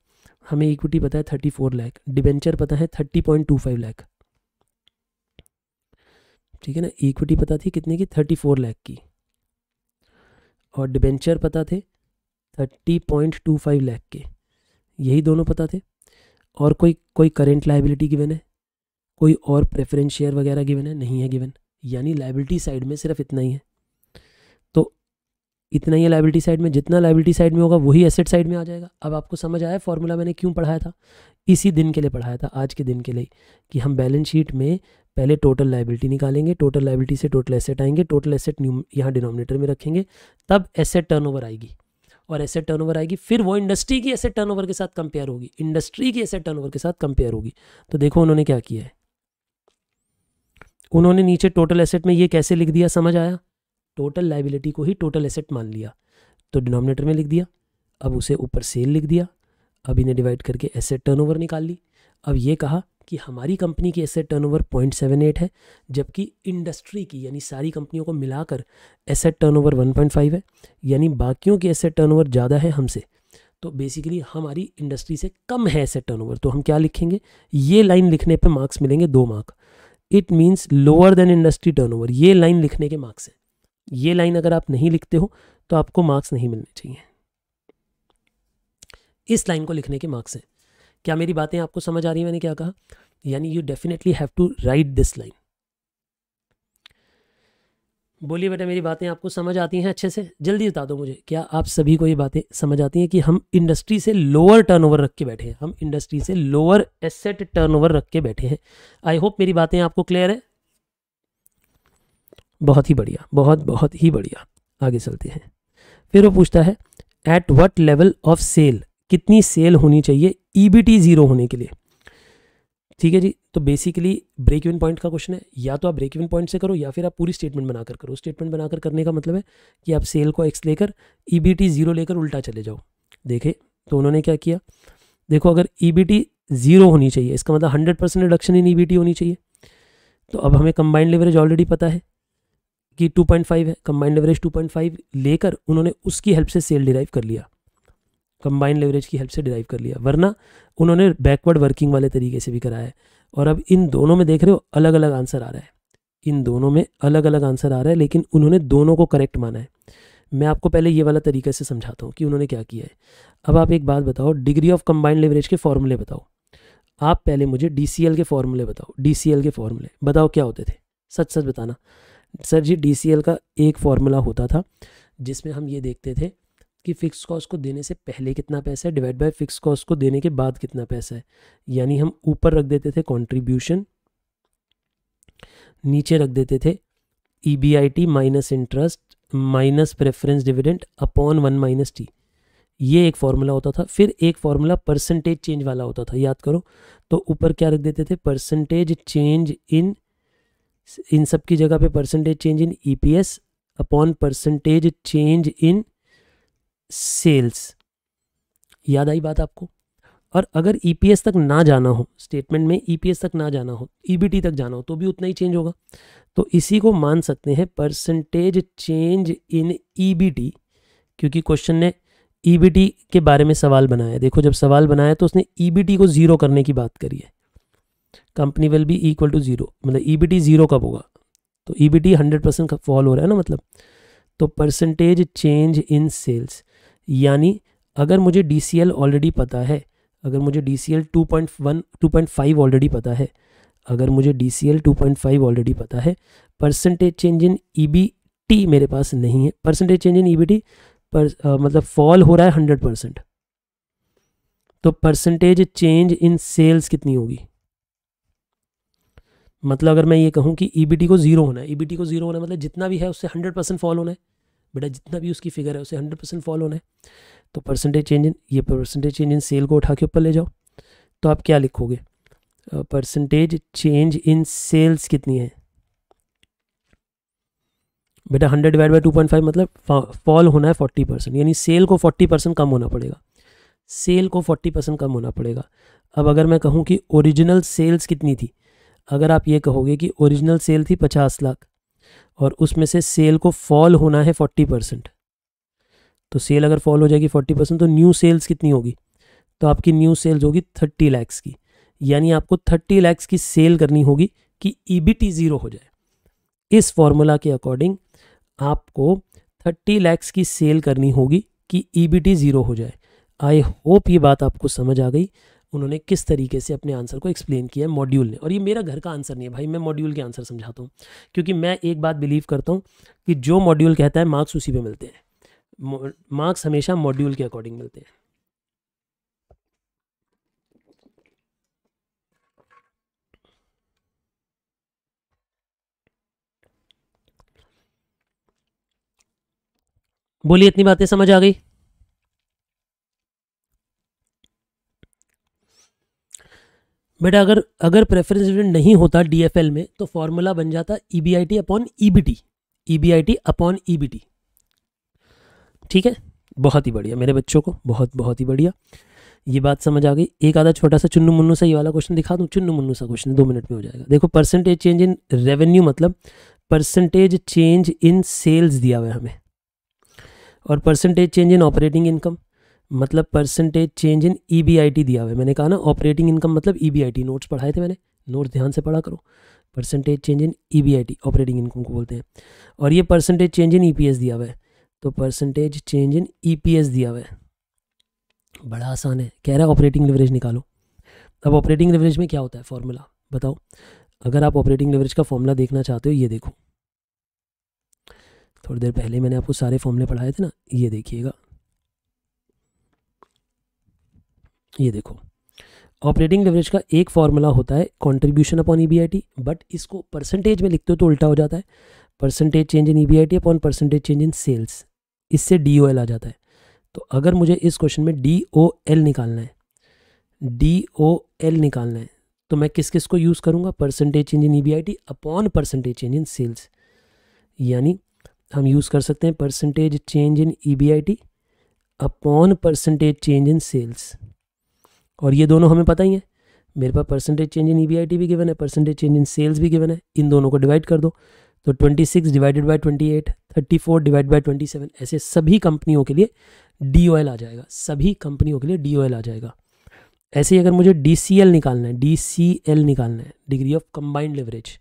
हमें इक्विटी पता है थर्टी फोर लैख डिबेंचर पता है thirty point two five lakh ठीक है ना इक्विटी पता थी कितने की थर्टी फोर लैख की और डिबेंचर पता थे thirty point two five lakh के यही दोनों पता थे और कोई कोई करेंट लाइबिलिटी गिवन है कोई और प्रेफरेंस शेयर वगैरह गिवन है नहीं है गिवन यानी लाइबिलिटी साइड में सिर्फ इतना ही है इतना ही लाइबिलिटी साइड में जितना लाइबिलिटी साइड में होगा वही एसेट साइड में आ जाएगा अब आपको समझ आया फॉर्मूला मैंने क्यों पढ़ाया था इसी दिन के लिए पढ़ाया था आज के दिन के लिए कि हम बैलेंस शीट में पहले टोटल लाइबिलिटी निकालेंगे टोटल लाइबिलिटी से टोटल एसेट आएंगे टोटल एसेट यहाँ डिनोमिनेटर में रखेंगे तब एसेट टर्न आएगी और एसेट टर्न आएगी फिर वो इंडस्ट्री की एसेट टर्न के साथ कंपेयर होगी इंडस्ट्री की एसेट टर्न के साथ कंपेयर होगी तो देखो उन्होंने क्या किया है उन्होंने नीचे टोटल एसेट में ये कैसे लिख दिया समझ आया टोटल लाइबिलिटी को ही टोटल एसेट मान लिया तो डिनोमिनेटर में लिख दिया अब उसे ऊपर सेल लिख दिया अब इन्हें डिवाइड करके एसेट टर्नओवर निकाल ली अब ये कहा कि हमारी कंपनी की asset turnover point seven eight है जबकि इंडस्ट्री की यानी सारी कंपनियों को मिलाकर asset turnover one point five है यानी बाकियों की एसेट टर्नओवर ज़्यादा है हमसे तो बेसिकली हमारी इंडस्ट्री से कम है एसेट टर्नओवर तो हम क्या लिखेंगे ये लाइन लिखने पे मार्क्स मिलेंगे दो mark it means lower than industry turn ये लाइन लिखने के मार्क्स हैं ये लाइन अगर आप नहीं लिखते हो तो आपको मार्क्स नहीं मिलने चाहिए इस लाइन को लिखने के मार्क्स हैं क्या मेरी बातें आपको समझ आ रही है मैंने क्या कहा यानी you definitely have to write this line बोलिए बेटा मेरी बातें आपको समझ आती हैं अच्छे से जल्दी बता दो मुझे क्या आप सभी को ये बातें समझ आती हैं कि हम इंडस्ट्री से लोअर टर्नओवर रख के बैठे हैं हम इंडस्ट्री से लोअर एसेट टर्नओवर रख के बैठे हैं आई होप मेरी बातें आपको क्लियर है बहुत ही बढ़िया बहुत बहुत ही बढ़िया आगे चलते हैं फिर वो पूछता है at what level of sale कितनी सेल होनी चाहिए ई बी टी ज़ीरो होने के लिए ठीक है जी तो बेसिकली ब्रेक इवन पॉइंट का क्वेश्चन है या तो आप ब्रेक इवन पॉइंट से करो या फिर आप पूरी स्टेटमेंट बनाकर करो स्टेटमेंट बनाकर करने का मतलब है कि आप सेल को एक्स लेकर ई बी टी ज़ीरो लेकर उल्टा चले जाओ देखे तो उन्होंने क्या किया देखो अगर ई बी टी ज़ीरो होनी चाहिए इसका मतलब hundred percent reduction in E B T होनी चाहिए तो अब हमें कंबाइंड लेवरेज ऑलरेडी पता है कि 2.5 है कंबाइंड लेवरेज 2.5 लेकर उन्होंने उसकी हेल्प से सेल डिराइव कर लिया कंबाइंड लेवरेज की हेल्प से डिराइव कर लिया वरना उन्होंने बैकवर्ड वर्किंग वाले तरीके से भी कराया है और अब इन दोनों में देख रहे हो अलग अलग आंसर आ रहा है इन दोनों में अलग अलग आंसर आ रहा है लेकिन उन्होंने दोनों को करेक्ट माना है मैं आपको पहले ये वाला तरीके से समझाता हूँ कि उन्होंने क्या किया है अब आप एक बात बताओ डिग्री ऑफ कंबाइंड लेवरेज के फॉर्मूले बताओ आप पहले मुझे डी के फॉर्मूले बताओ डी के फॉर्मूले बताओ क्या होते थे सच सच बताना सर जी डी का एक फार्मूला होता था जिसमें हम ये देखते थे कि फ़िक्स कॉस्ट को देने से पहले कितना पैसा है डिवाइड बाय फिक्स कॉस्ट को देने के बाद कितना पैसा है यानी हम ऊपर रख देते थे कंट्रीब्यूशन नीचे रख देते थे E B I T minus interest minus preference dividend upon one minus T ये एक फार्मूला होता था फिर एक फार्मूला परसेंटेज चेंज वाला होता था याद करो तो ऊपर क्या रख देते थे परसेंटेज चेंज इन इन सब की जगह पे percentage change in EPS upon percentage change in sales याद आई बात आपको और अगर ईपीएस e तक ना जाना हो स्टेटमेंट में ईपीएस e तक ना जाना हो ईबीटी e तक जाना हो तो भी उतना ही चेंज होगा तो इसी को मान सकते हैं परसेंटेज चेंज इन ईबीटी क्योंकि क्वेश्चन ने ईबीटी के बारे में सवाल बनाया देखो जब सवाल बनाया तो उसने ईबीटी को ज़ीरो करने की बात करी है company will be equal to zero मतलब ई बी टी जीरो कब होगा तो E B T hundred percent fall हो रहा है ना मतलब तो परसेंटेज चेंज इन सेल्स यानी अगर मुझे डी सी एल ऑलरेडी पता है अगर मुझे D C L two point one two point five already पता है अगर मुझे D C L two point five already पता है percentage change in E B I मेरे पास नहीं है percentage change in E B I पर आ, मतलब फॉल हो रहा है हंड्रेड परसेंट तो परसेंटेज चेंज इन सेल्स कितनी होगी मतलब अगर मैं ये कहूँ कि ई e को ज़ीरो होना है ई e को ज़ीरो होना है मतलब जितना भी है उससे हंड्रेड परसेंट फॉल होना है बेटा जितना भी उसकी फिगर है उसे हंड्रेड परसेंट फॉल होना है तो परसेंटेज चेंज इन ये परसेंटेज चेंज इन सेल को उठा के ऊपर ले जाओ तो आप क्या लिखोगे परसेंटेज चेंज इन सेल्स कितनी है बेटा hundred divide by two point five मतलब फॉल होना है फोर्टी परसेंट यानी सेल को फोर्टी परसेंट कम होना पड़ेगा सेल को फोर्टी परसेंट कम होना पड़ेगा अब अगर मैं कहूँ कि ओरिजिनल सेल्स कितनी थी अगर आप ये कहोगे कि ओरिजिनल सेल थी पचास लाख और उसमें से सेल को फॉल होना है फोर्टी परसेंट तो सेल अगर फॉल हो जाएगी फोर्टी परसेंट तो न्यू सेल्स कितनी होगी तो आपकी न्यू सेल्स होगी थर्टी लैक्स की यानी आपको थर्टी लैक्स की सेल करनी होगी कि ई e ज़ीरो हो जाए इस फॉर्मूला के अकॉर्डिंग आपको थर्टी लैक्स की सेल करनी होगी कि ई e ज़ीरो हो जाए आई होप ये बात आपको समझ आ गई उन्होंने किस तरीके से अपने आंसर को एक्सप्लेन किया है मॉड्यूल ने और ये मेरा घर का आंसर नहीं है भाई मैं मॉड्यूल के आंसर समझाता हूँ क्योंकि मैं एक बात बिलीव करता हूँ कि जो मॉड्यूल कहता है मार्क्स उसी पर मिलते हैं मार्क्स हमेशा मॉड्यूल के अकॉर्डिंग मिलते हैं बोलिए इतनी बातें समझ आ गई बेटा अगर अगर प्रेफरेंस डिविडेंड नहीं होता डीएफएल में तो फॉर्मूला बन जाता E B I T upon I T upon E B T ठीक है बहुत ही बढ़िया मेरे बच्चों को बहुत बहुत ही बढ़िया ये बात समझ आ गई एक आधा छोटा सा चुन्नू मुन्नू सा ये वाला क्वेश्चन दिखा दूँ चुन्नू मुन्नू सा क्वेश्चन दो मिनट में हो जाएगा देखो परसेंटेज चेंज इन रेवेन्यू मतलब परसेंटेज चेंज इन सेल्स दिया हुआ है हमें और percentage change in operating income मतलब percentage change in E B I T दिया हुआ है मैंने कहा ना ऑपरेटिंग इनकम मतलब E B I T notes पढ़ाए थे मैंने नोट्स ध्यान से पढ़ा करो percentage change in E B I T operating income को बोलते हैं और ये percentage change in E P S दिया हुआ है तो percentage change in E P S दिया हुआ है बड़ा आसान है कह रहा है ऑपरेटिंग लेवरेज निकालो अब ऑपरेटिंग लेवरेज में क्या होता है फॉर्मूला बताओ अगर आप ऑपरेटिंग लेवरेज का फॉर्मूला देखना चाहते हो ये देखो थोड़ी देर पहले मैंने आपको सारे फॉर्मूले पढ़ाए थे ना ये देखिएगा ये देखो ऑपरेटिंग लेवरेज का एक फार्मूला होता है कंट्रीब्यूशन अपॉन ई बट इसको परसेंटेज में लिखते हो तो उल्टा हो जाता है percentage change in E upon percentage change in sales इससे डी आ जाता है तो अगर मुझे इस क्वेश्चन में डी ओ एल निकालना है डी ओ एल निकालना है तो मैं किस किस को यूज़ करूँगा percentage change in E upon percentage change in sales यानी हम यूज़ कर सकते हैं percentage change in E upon percentage change in sales और ये दोनों हमें पता ही है मेरे पास परसेंटेज चेंज इन ई भी गिवन है परसेंटेज चेंज इन सेल्स भी गिवन है इन दोनों को डिवाइड कर दो तो 26 डिवाइडेड बाय 28, 34 डिवाइड बाय 27 ऐसे सभी कंपनियों के लिए डी आ जाएगा सभी कंपनियों के लिए डी आ जाएगा ऐसे ही अगर मुझे डी निकालना है डी निकालना है डिग्री ऑफ कंबाइंड लेवरेज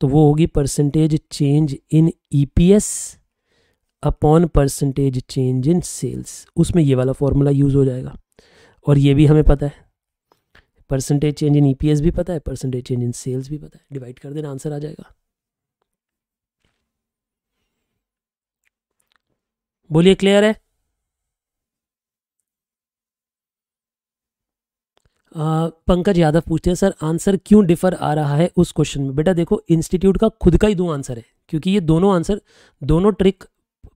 तो वो होगी percentage change in E upon percentage change in sales उसमें ये वाला फॉर्मूला यूज़ हो जाएगा और ये भी हमें पता है परसेंटेज चेंज इन ईपीएस भी पता है परसेंटेज चेंज इन सेल्स भी पता है डिवाइड कर देना आंसर आ जाएगा बोलिए क्लियर है पंकज यादव पूछते हैं सर आंसर क्यों डिफर आ रहा है उस क्वेश्चन में बेटा देखो इंस्टीट्यूट का खुद का ही दो आंसर है क्योंकि ये दोनों आंसर दोनों ट्रिक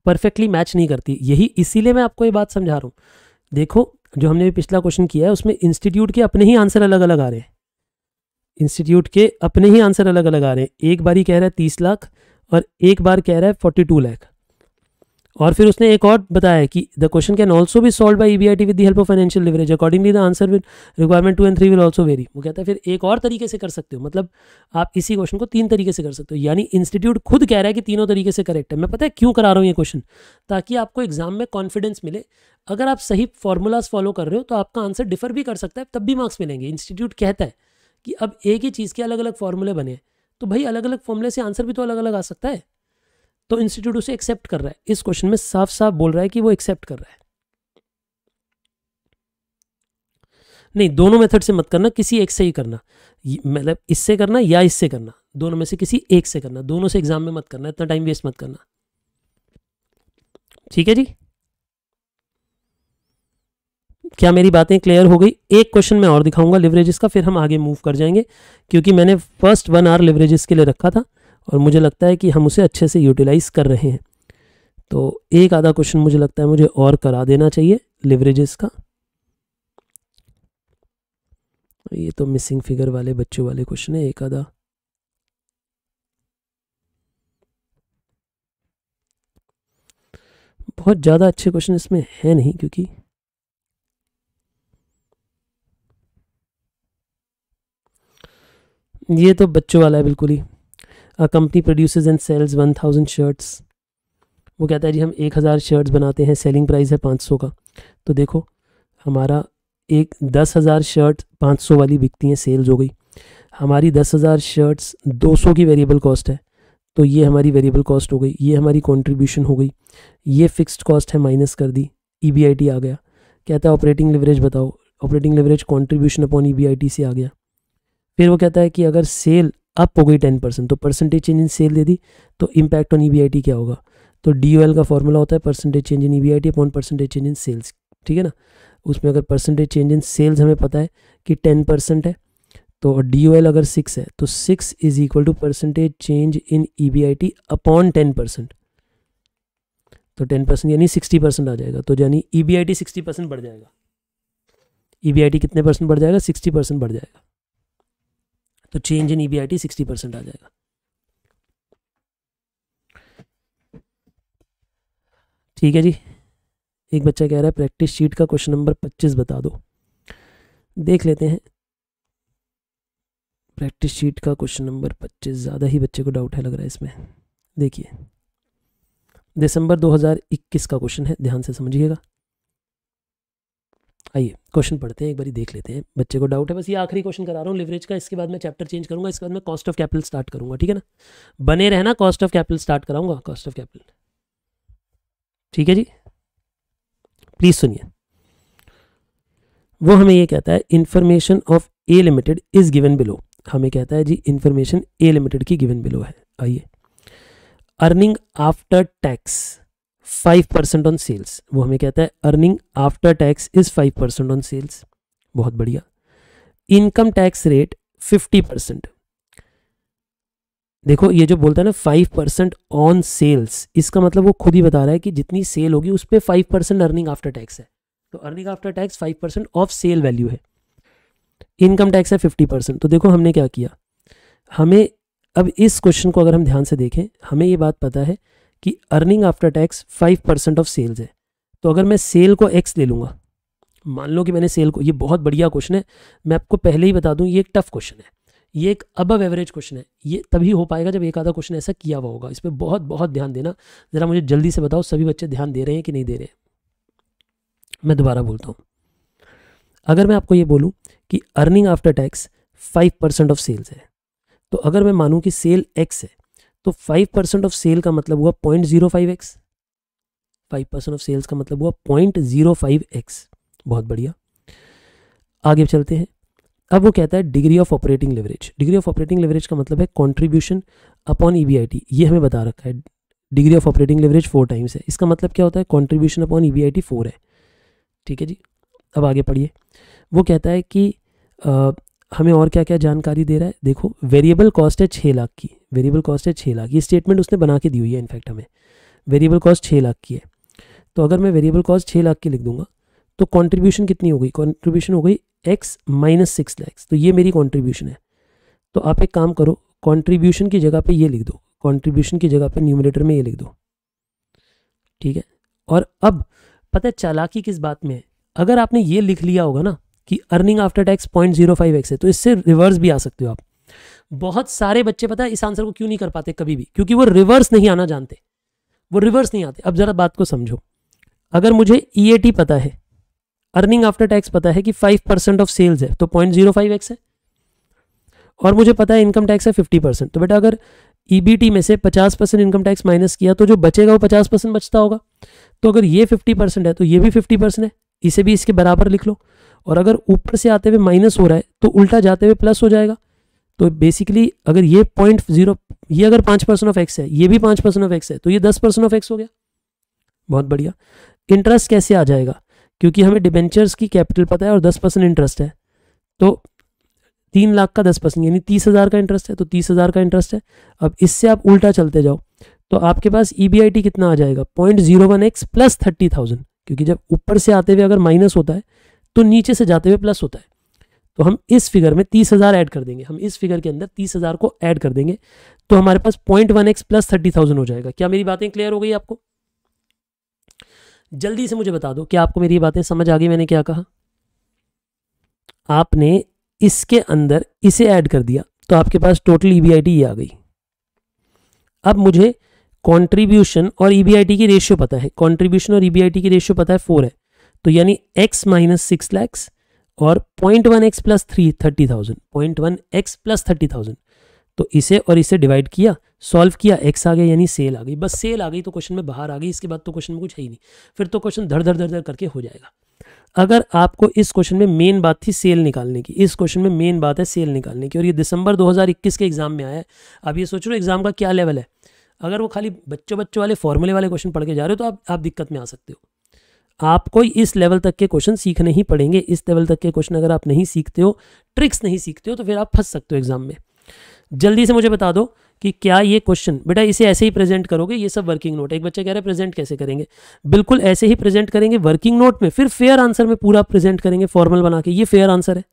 परफेक्टली मैच नहीं करती यही इसीलिए मैं आपको ये बात समझा रहा हूं देखो जो हमने पिछला क्वेश्चन किया है उसमें इंस्टीट्यूट के अपने ही आंसर अलग अलग आ रहे हैं इंस्टीट्यूट के अपने ही आंसर अलग अलग आ रहे हैं एक बार ही कह रहा है तीस लाख और एक बार कह रहा है फोर्टी टू लाख और फिर उसने एक और बताया कि द क्वेश्चन कैन ऑल्सो भी solve by E B I T with the help of financial leverage accordingly the answer with requirement two and three will also vary वो कहता है फिर एक और तरीके से कर सकते हो मतलब आप इसी क्वेश्चन को तीन तरीके से कर सकते हो यानी इंस्टीट्यूट खुद कह रहा है कि तीनों तरीके से करेक्ट है मैं पता है क्यों करा रहा हूँ ये क्वेश्चन ताकि आपको एग्जाम में कॉन्फिडेंस मिले अगर आप सही फॉर्मूलाज फॉलो कर रहे हो तो आपका आंसर डिफर भी कर सकता है तब भी मार्क्स मिलेंगे इंस्टीट्यूट कहता है कि अब एक ही चीज़ के अलग अलग फॉर्मूले बने तो भाई अलग अलग फॉर्मूले से आंसर भी तो अलग अलग आ सकता है तो इंस्टीट्यूट उसे एक्सेप्ट कर रहा है इस क्वेश्चन में साफ साफ बोल रहा है कि वो एक्सेप्ट कर रहा है नहीं दोनों मेथड से मत करना किसी एक से ही करना मतलब इससे करना या इससे करना दोनों में से किसी एक से करना दोनों से एग्जाम में मत करना इतना टाइम वेस्ट मत करना ठीक है जी क्या मेरी बातें क्लियर हो गई एक क्वेश्चन मैं और दिखाऊंगा लिवरेजेस का फिर हम आगे मूव कर जाएंगे क्योंकि मैंने फर्स्ट वन आवर लिवरेजेस के लिए रखा था और मुझे लगता है कि हम उसे अच्छे से यूटिलाइज़ कर रहे हैं तो एक आधा क्वेश्चन मुझे लगता है मुझे और करा देना चाहिए लिवरेजेस का ये तो मिसिंग फिगर वाले बच्चों वाले क्वेश्चन है एक आधा बहुत ज़्यादा अच्छे क्वेश्चन इसमें है नहीं क्योंकि ये तो बच्चों वाला है बिल्कुल ही company produce and sales one thousand shirts वो कहता है जी हम एक हज़ार शर्ट्स बनाते हैं सेलिंग प्राइस है पाँच सौ का तो देखो हमारा एक दस हज़ार शर्ट पाँच सौ वाली बिकती हैं सेल्स हो गई हमारी दस हज़ार शर्ट्स दो सौ की वेरिएबल कॉस्ट है तो ये हमारी वेरिएबल कॉस्ट हो गई ये हमारी कॉन्ट्रीब्यूशन हो गई ये फिक्सड कॉस्ट है माइनस कर दी ई e आ गया कहता है ऑपरेटिंग लेवरेज बताओ operating leverage contribution upon E से आ गया फिर वो कहता है कि अगर सेल अप हो गई टेन परसेंट तो परसेंटेज चेंज इन सेल दे दी तो इम्पैक्ट ऑन ई क्या होगा तो डी का फॉर्मूला होता है percentage change in E B I T percentage change in sales ठीक है ना उसमें अगर परसेंटेज चेंज इन सेल्स हमें पता है कि टेन परसेंट है तो डी अगर सिक्स है तो six is equal to percentage change in E B I T upon ten percent तो टेन परसेंट यानी सिक्सटी परसेंट आ जाएगा तो यानी E B I T sixty percent बढ़ जाएगा ई बी आई टी कितने परसेंट बढ़ जाएगा सिक्सटी परसेंट बढ़ जाएगा तो change in E B I T sixty percent आ जाएगा ठीक है जी एक बच्चा कह रहा है प्रैक्टिस शीट का क्वेश्चन नंबर पच्चीस बता दो देख लेते हैं प्रैक्टिस शीट का क्वेश्चन नंबर पच्चीस ज़्यादा ही बच्चे को डाउट है लग रहा है इसमें देखिए दिसंबर 2021 का क्वेश्चन है ध्यान से समझिएगा आइए क्वेश्चन पढ़ते हैं एक बार देख लेते हैं बच्चे को डाउट है बस ये आखिरी क्वेश्चन करा रहा हूँ लिवरेज का इसके बाद मैं चैप्टर चेंज करूंगा इसके बाद मैं कॉस्ट ऑफ कैपिटल स्टार्ट करूंगा ठीक है ना बने रहना कॉस्ट ऑफ कैपिटल स्टार्ट कराऊंगा कॉस्ट ऑफ कैपिटल ठीक है जी प्लीज़ सुनिए वो हमें ये कहता है information of A limited is given below हमें कहता है जी इन्फॉर्मेशन ए लिमिटेड की गिवन बिलो है आइए earning after tax five percent on sales वो हमें कहता है earning after tax is five percent on sales बहुत बढ़िया income tax rate fifty percent देखो ये जो बोलता है ना फाइव परसेंट ऑन सेल्स इसका मतलब वो खुद ही बता रहा है कि जितनी सेल होगी उस पर five percent earning after tax है तो earning after tax five percent of sale value है इनकम टैक्स है फिफ्टी परसेंट तो देखो हमने क्या किया हमें अब इस क्वेश्चन को अगर हम ध्यान से देखें हमें ये बात पता है कि earning after tax five percent of sales है तो अगर मैं सेल को एक्स ले लूँगा मान लो कि मैंने सेल को ये बहुत बढ़िया क्वेश्चन है मैं आपको पहले ही बता दूँ ये एक टफ क्वेश्चन है ये एक अबव एवरेज क्वेश्चन है ये तभी हो पाएगा जब एक आधा क्वेश्चन ऐसा किया हुआ होगा इस पर बहुत बहुत ध्यान देना ज़रा मुझे जल्दी से बताओ सभी बच्चे ध्यान दे रहे हैं कि नहीं दे रहे हैं मैं दोबारा बोलता हूँ अगर मैं आपको ये बोलूँ कि earning after tax five percent of sales है तो अगर मैं मानूँ कि सेल एक्स है तो फाइव परसेंट ऑफ सेल का मतलब हुआ point zero five X five percent of sales का मतलब हुआ पॉइंट जीरो फाइव एक्स बहुत बढ़िया आगे चलते हैं अब वो कहता है degree of operating leverage degree of operating leverage का मतलब है कॉन्ट्रीब्यूशन अपॉन ई ये हमें बता रखा है degree of operating leverage four times है इसका मतलब क्या होता है contribution upon E B four है ठीक है जी अब आगे पढ़िए वो कहता है कि आ, हमें और क्या क्या जानकारी दे रहा है देखो वेरिएबल कॉस्ट है छः लाख की वेरिएबल कॉस्ट है छः लाख ये स्टेटमेंट उसने बना के दी हुई है इनफैक्ट हमें वेरिएबल कॉस्ट छः लाख की है तो अगर मैं वेरिएबल कॉस्ट छः लाख की लिख दूंगा तो कॉन्ट्रीब्यूशन कितनी हो गई कॉन्ट्रीब्यूशन हो गई एक्स माइनस सिक्स लैक्स तो ये मेरी कॉन्ट्रीब्यूशन है तो आप एक काम करो कॉन्ट्रीब्यूशन की जगह पर ये लिख दो कॉन्ट्रीब्यूशन की जगह पर न्यूमिनेटर में ये लिख दो ठीक है और अब पता है चालाकी किस बात में है अगर आपने ये लिख लिया होगा ना कि earning after tax point zero five X है तो इससे रिवर्स भी आ सकते हो आप बहुत सारे बच्चे पता है इस आंसर को क्यों नहीं कर पाते कभी भी क्योंकि वो रिवर्स नहीं आना जानते वो रिवर्स नहीं आते अब ज़रा बात को समझो अगर मुझे ई e पता है अर्निंग आफ्टर टैक्स पता है कि फाइव परसेंट ऑफ सेल्स है तो पॉइंट जीरो फाइव एक्स है और मुझे पता है इनकम टैक्स है फिफ्टी परसेंट तो बेटा अगर ई e में से पचास परसेंट इनकम टैक्स माइनस किया तो जो बचेगा वो पचास परसेंट बचता होगा तो अगर ये फिफ्टी परसेंट है तो ये भी फिफ्टी परसेंट है इसे भी इसके बराबर लिख लो और अगर ऊपर से आते हुए माइनस हो रहा है तो उल्टा जाते हुए प्लस हो जाएगा तो बेसिकली अगर ये पॉइंट जीरो ये अगर पाँच परसेंट ऑफ एक्स है ये भी पाँच परसेंट ऑफ एक्स है तो ये दस परसेंट ऑफ एक्स हो गया बहुत बढ़िया इंटरेस्ट कैसे आ जाएगा क्योंकि हमें डिबेंचर्स की कैपिटल पता है और दस परसेंट इंटरेस्ट है तो तीन लाख का दस परसेंट यानी तीस हज़ार का इंटरेस्ट है तो तीस हज़ार का इंटरेस्ट है अब इससे आप उल्टा चलते जाओ तो आपके पास ई e कितना आ जाएगा point zero one X plus thirty thousand क्योंकि जब ऊपर से आते हुए अगर माइनस होता है तो नीचे से जाते हुए प्लस होता है तो हम इस फिगर में तीस हज़ार ऐड कर देंगे हम इस फिगर के अंदर तीस हज़ार को ऐड कर देंगे तो हमारे पास point one X plus thirty thousand हो जाएगा क्या मेरी बातें क्लियर हो गई आपको जल्दी से मुझे बता दो क्या आपको मेरी बातें समझ आ गई मैंने क्या कहा आपने इसके अंदर इसे ऐड कर दिया तो आपके पास टोटल ई e ये आ गई अब मुझे कॉन्ट्रीब्यूशन और ई e की रेशियो पता है कॉन्ट्रीब्यूशन और ई e की रेशियो पता है फोर है तो यानी एक्स माइनस सिक्स लैक्स और point one X plus three thirty thousand point one X plus thirty thousand तो इसे और इसे डिवाइड किया सॉल्व किया एक्स आ गया यानी सेल आ गई बस सेल आ गई तो क्वेश्चन में बाहर आ गई इसके बाद तो क्वेश्चन में कुछ है ही नहीं फिर तो क्वेश्चन धड़ धर धड़ धर करके हो जाएगा अगर आपको इस क्वेश्चन में मेन बात थी सेल निकालने की इस क्वेश्चन में मेन बात है सेल निकालने की और ये दिसंबर 2021 के एग्जाम में आया है अब ये सोच रहे हो एग्जाम का क्या लेवल है अगर वो खाली बच्चों बच्चों वाले फॉर्मूले वाले क्वेश्चन पढ़ के जा रहे हो तो आप आप दिक्कत में आ सकते हो आपको इस लेवल तक के क्वेश्चन सीखने ही पड़ेंगे इस लेवल तक के क्वेश्चन अगर आप नहीं सीखते हो ट्रिक्स नहीं सीखते हो तो फिर आप फंस सकते हो एग्जाम में जल्दी से मुझे बता दो कि क्या ये क्वेश्चन बेटा इसे ऐसे ही प्रेजेंट करोगे ये सब वर्किंग नोट एक बच्चा कह रहा है प्रेजेंट कैसे करेंगे बिल्कुल ऐसे ही प्रेजेंट करेंगे वर्किंग नोट में फिर फेयर आंसर में पूरा प्रेजेंट करेंगे फॉर्मल बना के ये फेयर आंसर है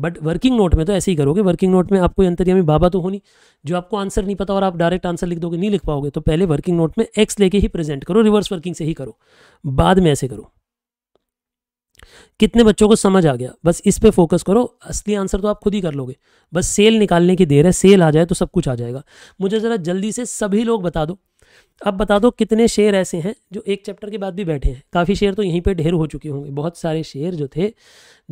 बट वर्किंग नोट में तो ऐसे ही करोगे वर्किंग नोट में आपको अंतरियामी बाबा तो होनी जो आपको आंसर नहीं पता और आप डायरेक्ट आंसर लिख दोगे नहीं लिख पाओगे तो पहले वर्किंग नोट में एक्स लेके ही प्रेजेंट करो रिवर्स वर्किंग से ही करो बाद में ऐसे करो कितने बच्चों को समझ आ गया बस इस पे फोकस करो असली आंसर तो आप खुद ही कर लोगे बस सेल निकालने की देर है सेल आ जाए तो सब कुछ आ जाएगा मुझे ज़रा जल्दी से सभी लोग बता दो अब बता दो कितने शेर ऐसे हैं जो एक चैप्टर के बाद भी बैठे हैं काफ़ी शेर तो यहीं पे ढेर हो चुके होंगे बहुत सारे शेर जो थे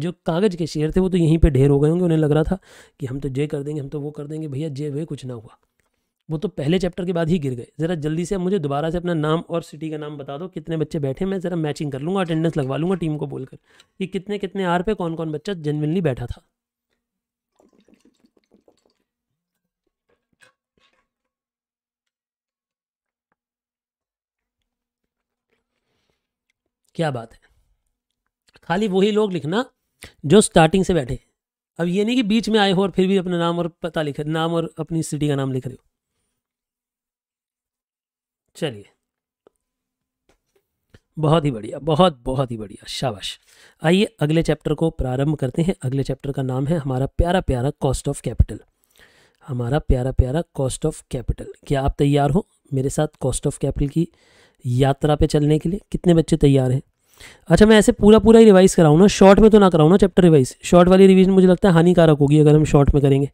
जो कागज़ के शेर थे वो तो यहीं पे ढेर हो गए होंगे उन्हें लग रहा था कि हम तो जे कर देंगे हम तो वो कर देंगे भैया जे वे कुछ ना हुआ वो तो पहले चैप्टर के बाद ही गिर गए ज़रा जल्दी से मुझे दोबारा से अपना नाम और सिटी का नाम बता दो कितने बच्चे बैठे मैं ज़रा मैचिंग कर लूँगा अटेंडेंस लगवा लूँगा टीम को बोलकर कि कितने कितने आर पे कौन कौन बच्चा जेनविनली बैठा था क्या बात है खाली वही लोग लिखना जो स्टार्टिंग से बैठे अब ये नहीं कि बीच में आए हो और फिर भी अपना नाम और पता लिख नाम और अपनी सिटी का नाम लिख रहे हो चलिए बहुत ही बढ़िया बहुत बहुत ही बढ़िया शाबाश आइए अगले चैप्टर को प्रारंभ करते हैं अगले चैप्टर का नाम है हमारा प्यारा प्यारा कॉस्ट ऑफ कैपिटल हमारा प्यारा प्यारा कॉस्ट ऑफ कैपिटल क्या आप तैयार हो मेरे साथ कॉस्ट ऑफ कैपिटल की यात्रा पे चलने के लिए कितने बच्चे तैयार हैं अच्छा मैं ऐसे पूरा पूरा ही रिवाइज कराऊँ ना शॉर्ट में तो ना कराऊँ ना चैप्टर रिवाइज शॉर्ट वाली रिविजन मुझे लगता है हानिकारक होगी अगर हम शॉर्ट में करेंगे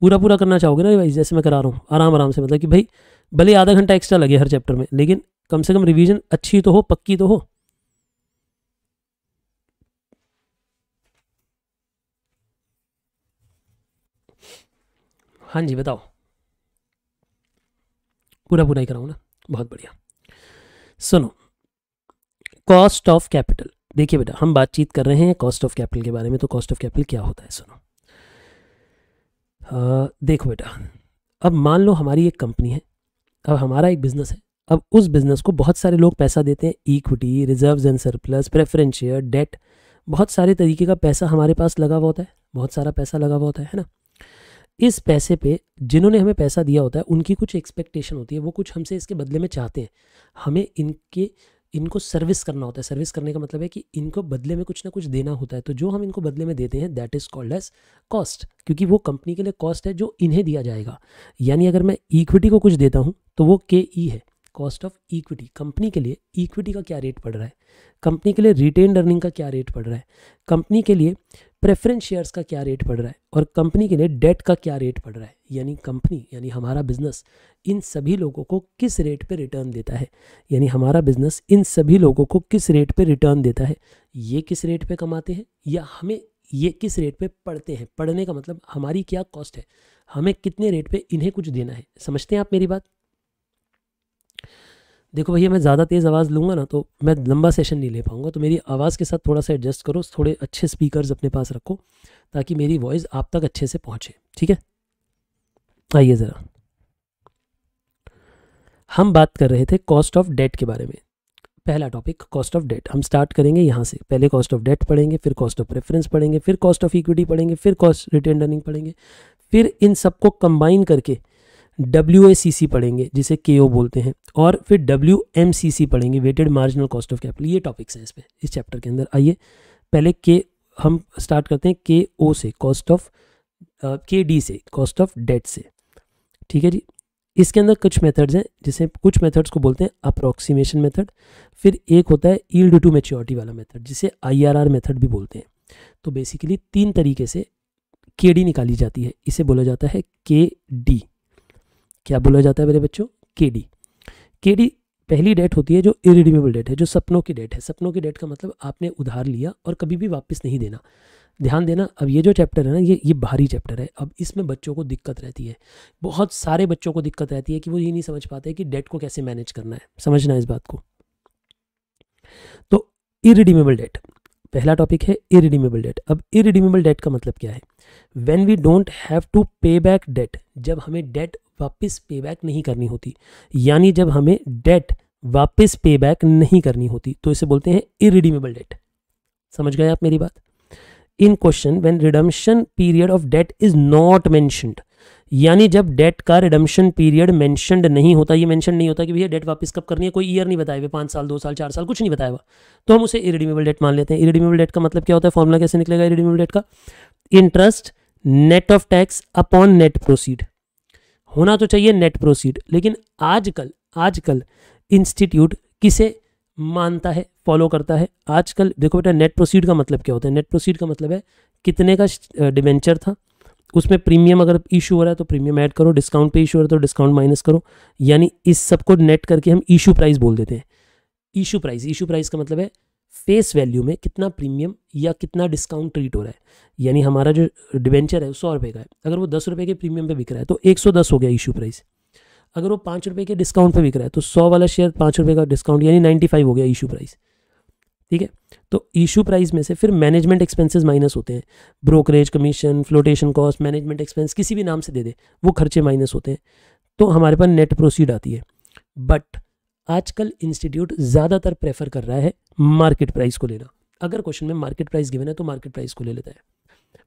पूरा पूरा करना चाहोगे ना रिवाइज जैसे मैं करा रहा हूँ आराम आराम से मतलब कि भाई भले आधा घंटा एक्स्ट्रा लगे हर चैप्टर में लेकिन कम से कम रिवीजन अच्छी तो हो पक्की तो हो हाँ जी बताओ पूरा पूरा ही कराऊँ ना बहुत बढ़िया सुनो कॉस्ट ऑफ कैपिटल देखिए बेटा हम बातचीत कर रहे हैं कॉस्ट ऑफ कैपिटल के बारे में तो कॉस्ट ऑफ कैपिटल क्या होता है सुनो आ, देखो बेटा अब मान लो हमारी एक कंपनी है अब हमारा एक बिजनेस है अब उस बिजनेस को बहुत सारे लोग पैसा देते हैं equity reserve and surplus preference share debt बहुत सारे तरीके का पैसा हमारे पास लगा हुआ होता है बहुत सारा पैसा लगा हुआ होता है ना इस पैसे पे जिन्होंने हमें पैसा दिया होता है उनकी कुछ एक्सपेक्टेशन होती है वो कुछ हमसे इसके बदले में चाहते हैं हमें इनके इनको सर्विस करना होता है सर्विस करने का मतलब है कि इनको बदले में कुछ ना कुछ देना होता है तो जो हम इनको बदले में देते हैं that is called as cost क्योंकि वो कंपनी के लिए कॉस्ट है जो इन्हें दिया जाएगा यानी अगर मैं इक्विटी को कुछ देता हूँ तो वो के ई e है कॉस्ट ऑफ इक्विटी कंपनी के लिए इक्विटी का क्या रेट पड़ रहा है कंपनी के लिए रिटेन अर्निंग का क्या रेट पड़ रहा है कंपनी के लिए प्रेफरेंस शेयर्स का क्या रेट पड़ रहा है और कंपनी के लिए डेट का क्या रेट पड़ रहा है यानी कंपनी यानी हमारा बिजनेस इन सभी लोगों को किस रेट पे रिटर्न देता है यानी हमारा बिजनेस इन सभी लोगों को किस रेट पे रिटर्न देता है ये किस रेट पे कमाते हैं या हमें ये किस रेट पे पढ़ते हैं पढ़ने का मतलब हमारी क्या कॉस्ट है हमें कितने रेट पर इन्हें कुछ देना है समझते हैं आप मेरी बात देखो भैया मैं ज़्यादा तेज़ आवाज़ लूँगा ना तो मैं लंबा सेशन नहीं ले पाऊँगा तो मेरी आवाज़ के साथ थोड़ा सा एडजस्ट करो थोड़े अच्छे स्पीकर्स अपने पास रखो ताकि मेरी वॉइस आप तक अच्छे से पहुँचे ठीक है आइए ज़रा हम बात कर रहे थे कॉस्ट ऑफ डेट के बारे में पहला टॉपिक कॉस्ट ऑफ डेट हम स्टार्ट करेंगे यहाँ से पहले कॉस्ट ऑफ डेट पढ़ेंगे फिर कॉस्ट ऑफ प्रेफरेंस पढ़ेंगे फिर कॉस्ट ऑफ इक्विटी पढ़ेंगे फिर कॉस्ट रिटर्न रनिंग पढ़ेंगे फिर इन सबको कंबाइन करके डब्ल्यू पढ़ेंगे जिसे के बोलते हैं और फिर डब्ल्यू पढ़ेंगे weighted marginal cost of capital ये टॉपिक्स हैं इस पर इस चैप्टर के अंदर आइए पहले के हम स्टार्ट करते हैं के ओ से कॉस्ट ऑफ के डी से कॉस्ट ऑफ डेट से ठीक है जी इसके अंदर कुछ मेथड्स हैं जिसे कुछ मेथड्स को बोलते हैं अप्रोक्सीमेशन मेथड फिर एक होता है ईल्ड टू मेच्योरिटी वाला मेथड जिसे आईआरआर मेथड भी बोलते हैं तो बेसिकली तीन तरीके से के डी निकाली जाती है इसे बोला जाता है के डी क्या बोला जाता है मेरे बच्चों के डी के डी पहली डेट होती है जो इरिडीमेबल डेट है जो सपनों की डेट है सपनों की डेट का मतलब आपने उधार लिया और कभी भी वापस नहीं देना ध्यान देना अब ये जो चैप्टर है ना ये ये भारी चैप्टर है अब इसमें बच्चों को दिक्कत रहती है बहुत सारे बच्चों को दिक्कत रहती है कि वो ये नहीं समझ पाते कि डेट को कैसे मैनेज करना है समझना है इस बात को तो इरिडीमेबल डेट पहला टॉपिक है इरिडीमेबल डेट अब इरिडीमेबल डेट का मतलब क्या है when we don't have to pay back debt जब हमें डेट वापस पे बैक नहीं करनी होती यानी जब हमें डेट वापस पे बैक नहीं करनी होती तो इसे बोलते हैं इरिडीमेबल डेट समझ गए आप मेरी बात in question when redemption period of debt is not mentioned यानी जब डेट का रिडम्शन पीरियड मैंशनड नहीं होता ये मैंशन नहीं होता कि भैया डेट वापस कब करनी है कोई ईयर नहीं बताया हुआ पाँच साल दो साल चार साल कुछ नहीं बताया हुआ तो हम उसे इरिडीमेबल डेट मान लेते हैं इरिडीमेबल डेट का मतलब क्या होता है फॉर्मूला कैसे निकलेगा इरिडीमेबल डेट का interest net of tax upon net proceed होना तो चाहिए नेट प्रोसीड लेकिन आजकल आजकल इंस्टीट्यूट किसे मानता है फॉलो करता है आजकल देखो बेटा नेट प्रोसीड का मतलब क्या होता है नेट प्रोसीड का मतलब है कितने का डिवेंचर था उसमें प्रीमियम अगर इशू हो रहा है तो प्रीमियम ऐड करो डिस्काउंट पे इशू हो रहा है तो डिस्काउंट माइनस करो यानी इस सबको नेट करके हम इशू प्राइस बोल देते हैं इशू प्राइस इशू प्राइस का मतलब है फेस वैल्यू में कितना प्रीमियम या कितना डिस्काउंट ट्रीट हो रहा है यानी हमारा जो डिवेंचर है वो सौ रुपये का है अगर वो दस रुपये के प्रीमियम पे बिक रहा है तो एक सौ दस हो गया इशू प्राइस अगर वो पाँच रुपये के डिस्काउंट पे बिक रहा है तो सौ वाला शेयर पाँच रुपये का डिस्काउंट यानी नाइन्टी फाइव हो गया इशू प्राइस ठीक है तो इशू प्राइस में से फिर मैनेजमेंट एक्सपेंसेस माइनस होते हैं brokerage commission flotation cost management expense किसी भी नाम से दे दे वो खर्चे माइनस होते हैं तो हमारे पास नेट प्रोसीड आती है बट आजकल इंस्टीट्यूट ज़्यादातर प्रेफर कर रहा है मार्केट प्राइस को लेना अगर क्वेश्चन में मार्केट प्राइस गिवन है तो मार्केट प्राइस को ले लेता है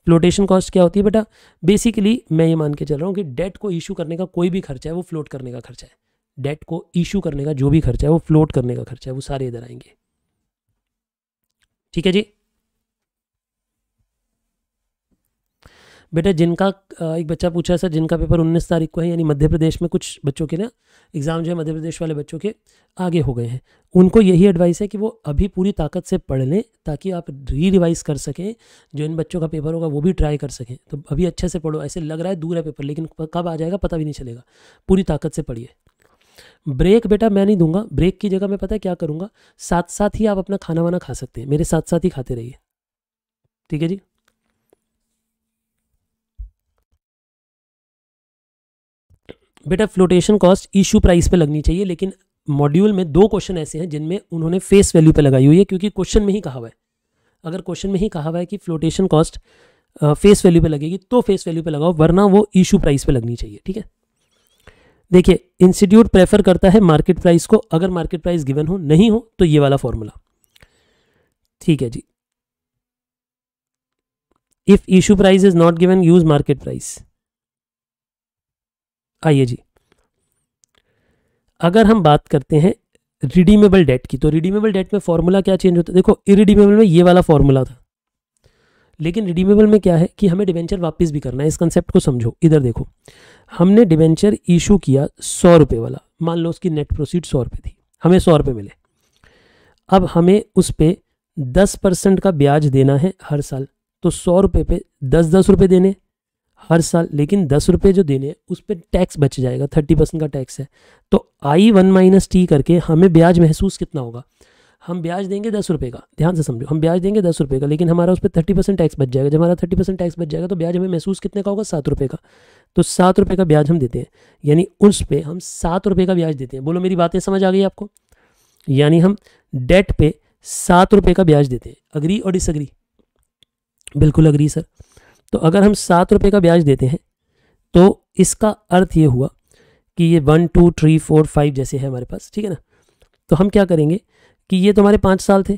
फ्लोटेशन कॉस्ट क्या होती है बेटा बेसिकली मैं ये मान के चल रहा हूँ कि डेट को इशू करने का कोई भी खर्चा है वो फ्लोट करने का खर्चा है डेट को इशू करने का जो भी खर्चा है वो फ्लोट करने का खर्चा है वो सारे इधर आएंगे ठीक है जी बेटा जिनका एक बच्चा पूछा सर जिनका पेपर 19 तारीख को है यानी मध्य प्रदेश में कुछ बच्चों के ना एग्ज़ाम जो है मध्य प्रदेश वाले बच्चों के आगे हो गए हैं उनको यही एडवाइस है कि वो अभी पूरी ताकत से पढ़ लें ताकि आप री रिवाइज कर सकें जो इन बच्चों का पेपर होगा वो भी ट्राई कर सकें तो अभी अच्छे से पढ़ो ऐसे लग रहा है दूर है पेपर लेकिन कब आ जाएगा पता भी नहीं चलेगा पूरी ताकत से पढ़िए ब्रेक बेटा मैं नहीं दूंगा ब्रेक की जगह मैं पता है क्या करूँगा साथ साथ ही आप अपना खाना वाना खा सकते हैं मेरे साथ साथ ही खाते रहिए ठीक है जी बेटा फ्लोटेशन कॉस्ट इशू प्राइस पे लगनी चाहिए लेकिन मॉड्यूल में दो क्वेश्चन ऐसे हैं जिनमें उन्होंने फेस वैल्यू पे लगाई हुई है क्योंकि क्वेश्चन में ही कहा हुआ है अगर क्वेश्चन में ही कहा हुआ है कि फ्लोटेशन कॉस्ट फेस वैल्यू पे लगेगी तो फेस वैल्यू पे लगाओ वरना वो इशू प्राइस पे लगनी चाहिए ठीक है देखिए इंस्टीट्यूट प्रेफर करता है मार्केट प्राइस को अगर मार्केट प्राइस गिवन हो नहीं हो तो ये वाला फॉर्मूला ठीक है जी if issue price is not given use market price आइए जी अगर हम बात करते हैं रिडीमेबल डेट की तो रिडीमेबल डेट में फॉर्मूला क्या चेंज होता है देखो इरिडीमेबल में ये वाला फॉर्मूला था लेकिन रिडीमेबल में क्या है कि हमें डिवेंचर वापस भी करना है इस कंसेप्ट को समझो इधर देखो हमने डिवेंचर इशू किया सौ रुपये वाला मान लो उसकी नेट प्रोसीड सौ रुपये थी हमें सौ रुपये मिले अब हमें उस पर दस परसेंट का ब्याज देना है हर साल तो सौ रुपये पे दस दस रुपये देने हर साल लेकिन दस रुपये जो देने हैं उस पर टैक्स बच जाएगा थर्टी परसेंट का टैक्स है तो आई वन माइनस टी करके हमें ब्याज महसूस कितना होगा हम ब्याज देंगे दस रुपये का ध्यान से समझो हम ब्याज देंगे दस रुपये का लेकिन हमारा उस पर थर्टी परसेंट टैक्स बच जाएगा जब हमारा थर्टी परसेंट टैक्स बच जाएगा तो ब्याज हमें महसूस कितने का होगा सात रुपये का तो सात रुपये का ब्याज हम देते हैं यानी उस पर हम सात रुपये का ब्याज देते हैं बोलो मेरी बातें समझ आ गई आपको यानी हम डेट पे सात रुपये का ब्याज देते हैं अग्री और डिसअग्री बिल्कुल अग्री सर तो अगर हम सात रुपये का ब्याज देते हैं तो इसका अर्थ ये हुआ कि ये one two three four five जैसे है हमारे पास ठीक है ना तो हम क्या करेंगे कि ये तो हमारे पाँच साल थे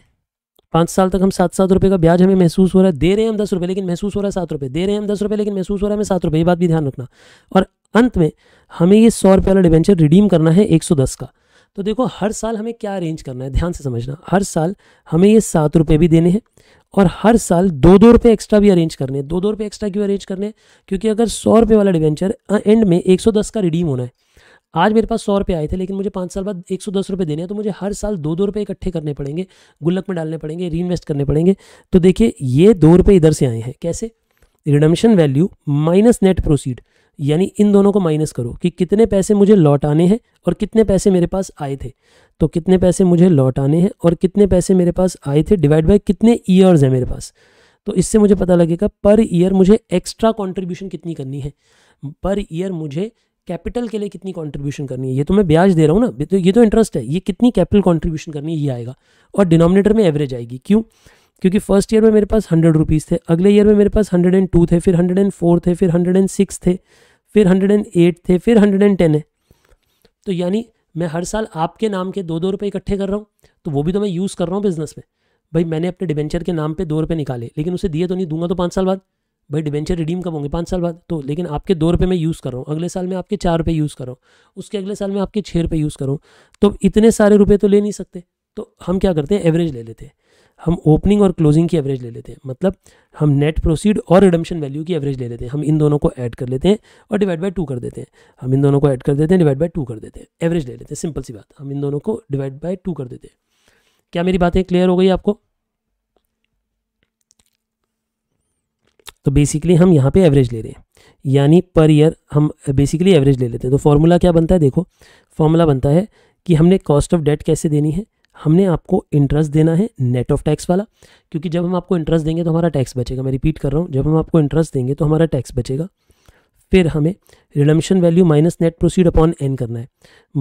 पाँच साल तक हम सात सात रुपये का ब्याज हमें महसूस हो रहा है दे रहे हैं हम दस रुपये लेकिन महसूस हो रहा है सात रुपये दे रहे हैं हम दस रुपये लेकिन महसूस हो रहा है हमें सात रुपये ये बात भी ध्यान रखना और अंत में हमें ये सौ रुपये वाला डिवेंचर रिडीम करना है एक सौ दस का तो देखो हर साल हमें क्या अरेंज करना है ध्यान से समझना हर साल हमें ये सात रुपये भी देने हैं और हर साल दो दो रुपये एक्स्ट्रा भी अरेंज करने हैं दो दो रुपये एक्स्ट्रा क्यों अरेंज करने हैं क्योंकि अगर सौ रुपये वाला डिवेंचर एंड में एक सौ दस का रिडीम होना है आज मेरे पास सौ रुपये आए थे लेकिन मुझे पाँच साल बाद एक सौ दस रुपये देने हैं तो मुझे हर साल दो दो रुपये इकट्ठे करने पड़ेंगे गुल्लक में डालने पड़ेंगे री इन्वेस्ट करने पड़ेंगे तो देखिए ये दो रुपये इधर से आए हैं कैसे redemption value minus net proceed यानी इन दोनों को माइनस करो कि कितने पैसे मुझे लौटाने हैं और कितने पैसे मेरे पास आए थे तो कितने पैसे मुझे लौटाने हैं और कितने पैसे मेरे पास आए थे डिवाइड बाय कितने ईयर्स हैं मेरे पास तो इससे मुझे पता लगेगा पर ईयर मुझे एक्स्ट्रा कॉन्ट्रीब्यूशन कितनी करनी है पर ईयर मुझे कैपिटल के लिए कितनी कॉन्ट्रीब्यूशन करनी है ये तो मैं ब्याज दे रहा हूँ ना तो ये तो इंटरेस्ट है ये कितनी कैपिटल कॉन्ट्रीब्यूशन करनी है ये आएगा और डिनोमिनेटर में एवरेज आएगी क्यों क्योंकि फर्स्ट ईयर में मेरे पास हंड्रेड रुपीज़ थे अगले ईयर में मेरे पास हंड्रेड एंड टू थे फिर हंड्रेड एंड फोर थे फिर हंड्रेड एंड सिक्स थे फिर हंड्रेड एंड एट थे फिर हंड्रेड एंड टेन है तो यानी मैं हर साल आपके नाम के दो दो रुपये इकट्ठे कर रहा हूँ तो वो भी तो मैं यूज़ कर रहा हूँ बिज़नेस में भाई मैंने अपने डिबेंचर के नाम पर दो रुपये निकाले लेकिन उसे दिए तो नहीं दूंगा तो पाँच साल बाद भाई डिवेंचर रिडीम कब होंगे पाँच साल बाद तो लेकिन आपके दो रुपये मैं यूज़ कर रहा हूँ अगले साल में आपके चार रुपये यूज़ कर रहा हूँ उसके अगले साल में आपके छः रुपये यूज़ करूँ तो इतने सारे रुपये तो ले नहीं सकते तो हम क्या करते हैं एवरेज ले लेते हैं हम ओपनिंग और क्लोजिंग की एवरेज ले लेते हैं मतलब हम नेट प्रोसीड और रिडम्शन वैल्यू की एवरेज ले लेते हैं हम इन दोनों को ऐड कर लेते हैं और डिवाइड बाय टू कर देते हैं हम इन दोनों को ऐड कर देते हैं डिवाइड बाय टू कर देते हैं एवरेज ले लेते हैं सिंपल सी बात हम इन दोनों को डिवाइड बाय टू कर देते हैं क्या मेरी बातें क्लियर हो गई आपको तो बेसिकली हम यहाँ पे एवरेज ले रहे हैं यानी पर ईयर हम बेसिकली एवरेज ले लेते हैं तो फॉर्मूला क्या बनता है देखो फॉर्मूला बनता है कि हमने कॉस्ट ऑफ डेट कैसे देनी है हमने आपको इंटरेस्ट देना है नेट ऑफ टैक्स वाला क्योंकि जब हम आपको इंटरेस्ट देंगे तो हमारा टैक्स बचेगा मैं रिपीट कर रहा हूँ जब हम आपको इंटरेस्ट देंगे तो हमारा टैक्स बचेगा फिर हमें redemption value minus net proceed upon N करना है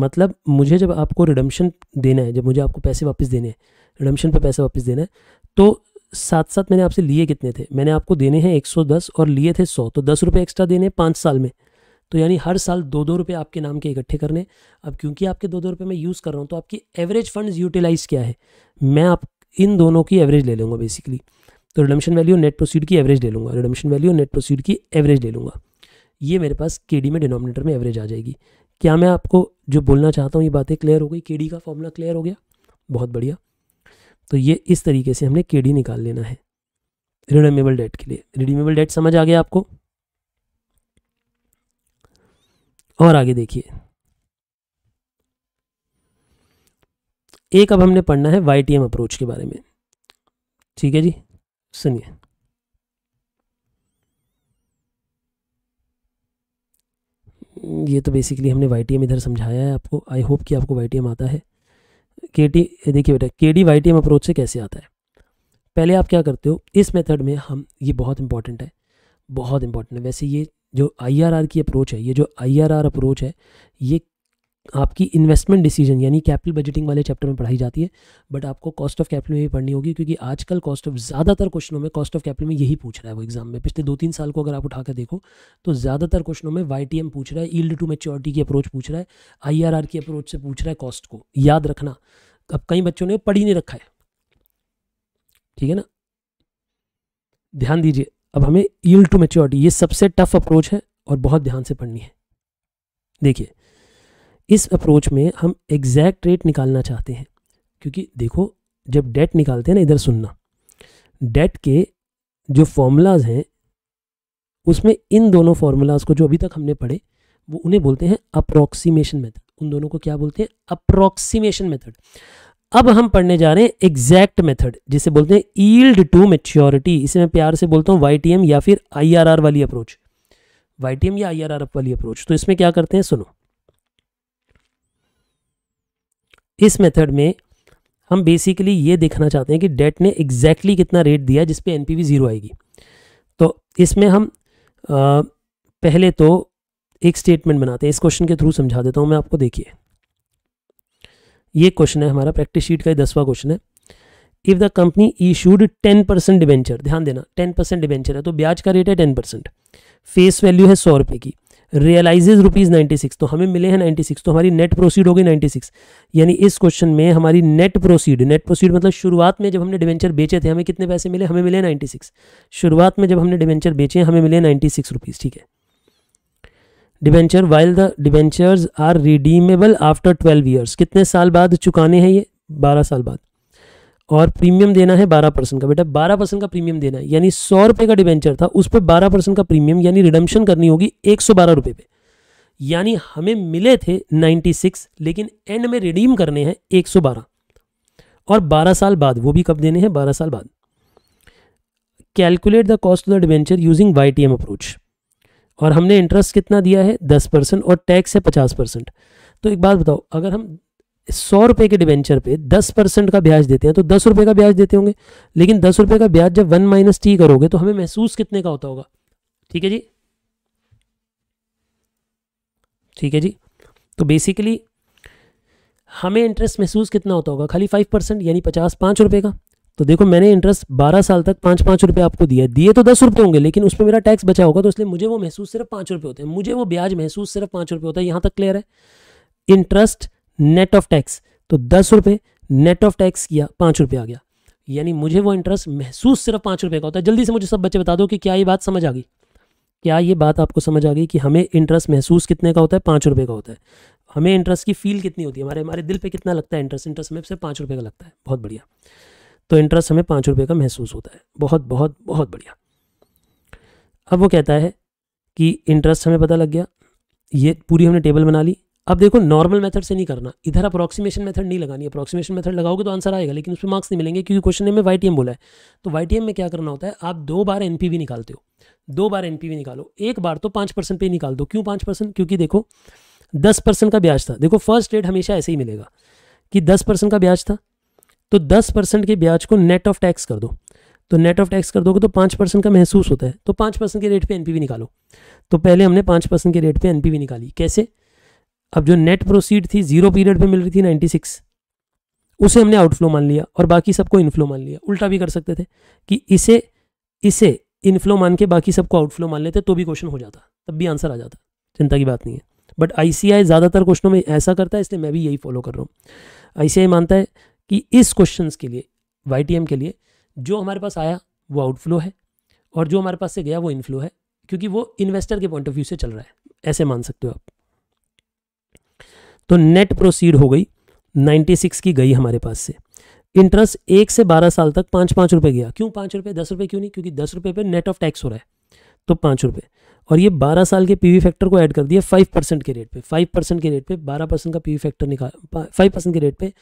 मतलब मुझे जब आपको रिडम्शन देना है जब मुझे आपको पैसे वापस देने हैं रिडम्शन पर पैसे वापस देना है तो साथ साथ मैंने आपसे लिए कितने थे मैंने आपको देने हैं 110 और लिए थे 100 तो दस रुपये एक्स्ट्रा देने हैं पाँच साल में तो यानी हर साल दो दो रुपये आपके नाम के इकट्ठे करने अब क्योंकि आपके दो दो रुपये मैं यूज़ कर रहा हूँ तो आपकी एवरेज फंड्स यूटिलाइज क्या है मैं आप इन दोनों की एवरेज ले लूँगा बेसिकली तो रिडम्शन वैल्यू नेट प्रोसीड की एवरेज ले लूँगा रिडम्शन वैल्यू नेट प्रोसीड की एवरेज ले लूँगा ये मेरे पास के में डिनोमिनेटर में एवरेज आ जाएगी क्या मैं आपको जो बोलना चाहता हूँ ये बातें क्लियर हो गई के का फॉर्मूला क्लियर हो गया बहुत बढ़िया तो ये इस तरीके से हमने के निकाल लेना है रिडमेबल डेट के लिए रिडीमेबल डेट समझ आ गया आपको और आगे देखिए एक अब हमने पढ़ना है वाई टी एम अप्रोच के बारे में ठीक है जी सुनिए ये तो बेसिकली हमने वाई टी एम इधर समझाया है आपको आई होप कि आपको वाई टी एम आता है के टी देखिए बेटा K D Y T M approach से कैसे आता है पहले आप क्या करते हो इस मेथड में हम ये बहुत इंपॉर्टेंट है बहुत इंपॉर्टेंट है वैसे ये जो आई की अप्रोच है ये जो आई अप्रोच है ये आपकी इन्वेस्टमेंट डिसीजन यानी कैपिटल बजटिंग वाले चैप्टर में पढ़ाई जाती है बट आपको कॉस्ट ऑफ कैपिटल में भी पढ़नी होगी क्योंकि आजकल कॉस्ट ऑफ ज़्यादातर क्वेश्चनों में कॉस्ट ऑफ कैपिटल में यही पूछ रहा है वो एग्जाम में पिछले दो तीन साल को अगर आप उठाकर देखो तो ज़्यादातर क्वेश्चनों में वाई पूछ रहा है ईल्ड टू मेच्योरिटी की अप्रोच पूछ रहा है आई की अप्रोच से पूछ रहा है कॉस्ट को याद रखना अब कई बच्चों ने पढ़ ही नहीं रखा है ठीक है ना ध्यान दीजिए अब हमें ईल्ड टू मेच्योरिटी ये सबसे टफ अप्रोच है और बहुत ध्यान से पढ़नी है देखिए इस अप्रोच में हम एग्जैक्ट रेट निकालना चाहते हैं क्योंकि देखो जब डेट निकालते हैं ना इधर सुनना डेट के जो फॉर्मूलाज हैं उसमें इन दोनों फार्मूलाज को जो अभी तक हमने पढ़े वो उन्हें बोलते हैं अप्रोक्सीमेशन मेथड उन दोनों को क्या बोलते हैं अप्रोक्सीमेशन मेथड अब हम पढ़ने जा रहे हैं एग्जैक्ट मेथड जिसे बोलते हैं ईल्ड टू मेच्योरिटी इसे मैं प्यार से बोलता हूँ वाई या फिर आई वाली अप्रोच वाई या आई वाली अप्रोच तो इसमें क्या करते हैं सुनो इस मेथड में हम बेसिकली ये देखना चाहते हैं कि डेट ने एग्जैक्टली exactly कितना रेट दिया जिस पे एनपीवी ज़ीरो आएगी तो इसमें हम आ, पहले तो एक स्टेटमेंट बनाते हैं इस क्वेश्चन के थ्रू समझा देता हूँ मैं आपको देखिए ये क्वेश्चन है हमारा प्रैक्टिस शीट का दसवां क्वेश्चन है if the company should ten percent debenture ध्यान देना टेन परसेंट डिवेंचर है तो ब्याज का रेट है टेन परसेंट फेस वैल्यू है सौ रुपये की रियलाइजेज रुपीज़ नाइन्टी सिक्स तो हमें मिले हैं नाइन्टी सिक्स तो हमारी नेट प्रोसीड हो गई नाइन्टी सिक्स यानी इस क्वेश्चन में हमारी नेट प्रोसीड नेट प्रोसीड मतलब शुरुआत में जब हमने डिवेंचर बेचे थे हमें कितने पैसे मिले हमें मिले नाइन्टी सिक्स शुरुआत में जब हमने डिवेंचर बेचे हमें मिले नाइन्टी सिक्स रुपीज़ ठीक है debenture while the debentures are redeemable after twelve years कितने साल बाद चुकाने हैं ये बारह साल बाद और प्रीमियम देना है बारह परसेंट का बेटा बारह परसेंट का प्रीमियम देना है यानी सौ रुपये का डिबेंचर था उस पर बारह परसेंट का प्रीमियम यानी रिडम्शन करनी होगी एक सौ बारह रुपये पे यानी हमें मिले थे नाइन्टी सिक्स लेकिन एंड में रिडीम करने हैं एक सौ बारह और बारह साल बाद वो भी कब देने हैं बारह साल बाद calculate the cost of the debenture using Y T M approach और हमने इंटरेस्ट कितना दिया है दस परसेंट और टैक्स है पचास परसेंट तो एक बात बताओ अगर हम सौ रुपये के डिवेंचर पे दस परसेंट का ब्याज देते हैं तो दस रुपये का ब्याज देते होंगे लेकिन दस रुपये का ब्याज जब वन माइनस टी करोगे तो हमें महसूस कितने का होता होगा ठीक है जी ठीक है जी तो बेसिकली हमें इंटरेस्ट महसूस कितना होता होगा खाली फाइव परसेंट यानी पचास पाँच रुपये का तो देखो मैंने इंटरेस्ट बारह साल तक पाँच पाँच रुपये आपको दिया दिए तो दस रुपये होंगे लेकिन उसमें मेरा टैक्स बचा होगा तो इसलिए मुझे वो महसूस सिर्फ पाँच रुपये होते हैं मुझे वो ब्याज महसूस सिर्फ पाँच रुपये होता है यहाँ तक क्लियर है इंटरेस्ट नेट ऑफ टैक्स तो दस रुपये नेट ऑफ टैक्स किया पाँच रुपये आ गया यानी मुझे वो इंटरेस्ट महसूस सिर्फ पाँच रुपये का होता है जल्दी से मुझे सब बच्चे बता दो कि क्या ये बात समझ आ गई क्या ये बात आपको समझ आ गई कि हमें इंटरेस्ट महसूस कितने का होता है पाँच रुपये का होता है हमें इंटरेस्ट की फील कितनी होती है हमारे हमारे दिल पर कितना लगता है इंटरेस्ट इंटरेस्ट हमें सिर्फ पाँच रुपये का लगता है बहुत बढ़िया तो इंटरेस्ट हमें पाँच रुपये का महसूस होता है बहुत बहुत बहुत बढ़िया अब वो कहता है कि इंटरेस्ट हमें पता लग गया ये पूरी हमने टेबल बना ली अब देखो नॉर्मल मेथड से नहीं करना इधर अप्रॉक्सीमेशन मेथड नहीं लगानी अप्रॉक्सीमेशन मेथड लगाओगे तो आंसर आएगा लेकिन उसमें मार्क्स नहीं मिलेंगे क्योंकि क्वेश्चन में वाई बोला है तो वाई में क्या करना होता है आप दो बार एन निकालते हो दो बार एन निकालो एक बार तो पाँच परसेंट पे निकाल दो क्यों पाँच परसेंट क्योंकि देखो दस परसेंट का ब्याज था देखो फर्स्ट रेट हमेशा ऐसे ही मिलेगा कि दस परसेंट का ब्याज था तो दस परसेंट के ब्याज को नेट ऑफ टैक्स कर दो तो नेट ऑफ टैक्स कर दोगे तो पाँच परसेंट का महसूस होता है तो पाँच परसेंट के रेट पे एनपीवी निकालो तो पहले हमने पाँच परसेंट के रेट पे एनपीवी निकाली कैसे अब जो नेट प्रोसीड थी जीरो पीरियड पे मिल रही थी नाइन्टी सिक्स उसे हमने आउटफ्लो मान लिया और बाकी सबको इनफ्लो मान लिया उल्टा भी कर सकते थे कि इसे इसे इनफ्लो मान के बाकी सबको आउटफ्लो मान लेते तो भी क्वेश्चन हो जाता तब भी आंसर आ जाता चिंता की बात नहीं है बट आईसीआई ज़्यादातर क्वेश्चनों में ऐसा करता है इसलिए मैं भी यही फॉलो कर रहा हूँ आईसीआई मानता है कि इस क्वेश्चन के लिए वाई के लिए जो हमारे पास आया वो आउटफ्लो है और जो हमारे पास से गया वो इनफ्लो है क्योंकि वो इन्वेस्टर के पॉइंट ऑफ व्यू से चल रहा है ऐसे मान सकते हो आप तो नेट प्रोसीड हो गई 96 की गई हमारे पास से इंटरेस्ट एक से बारह साल तक पाँच पाँच रुपये गया क्यों पाँच रुपये दस रुपये क्यों नहीं क्योंकि दस रुपये पर नेट ऑफ टैक्स हो रहा है तो पाँच रुपये और ये बारह साल के पीवी फैक्टर को ऐड कर दिया फाइव परसेंट के रेट पे फाइव परसेंट के रेट पे बारह परसेंट का पीवी फैक्टर निकाल फाइव परसेंट के रेट पे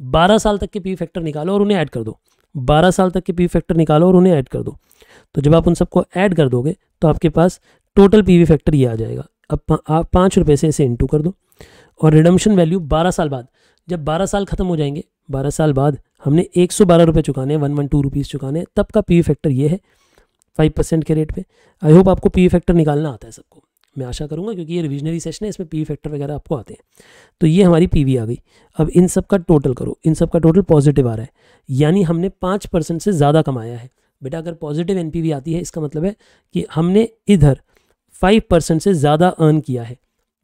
बारह साल तक के पी फैक्टर निकालो और उन्हें ऐड कर दो बारह साल तक के पी फैक्टर निकालो और उन्हें ऐड कर दो तो जब आप उन सबको ऐड कर दोगे तो आपके पास टोटल पी फैक्टर ये आ जाएगा अब आप पाँच रुपये से इसे इंटू कर दो और रिडम्शन वैल्यू बारह साल बाद जब बारह साल खत्म हो जाएंगे बारह साल बाद हमने एक सौ बारह रुपये चुकाने हैं वन वन टू रुपीज़ चुकाने तब का पी फैक्टर ये है फाइव परसेंट के रेट पर आई होप आपको पी फैक्टर निकालना आता है सबको मैं आशा करूँगा क्योंकि ये रिविजनरी सेशन है इसमें पी फैक्टर वगैरह आपको आते हैं तो ये हमारी पी आ गई अब इन सब का टोटल करो इन सब का टोटल पॉजिटिव आ रहा है यानी हमने पाँच परसेंट से ज़्यादा कमाया है बेटा अगर पॉजिटिव एन आती है इसका मतलब है कि हमने इधर फाइव परसेंट से ज़्यादा अर्न किया है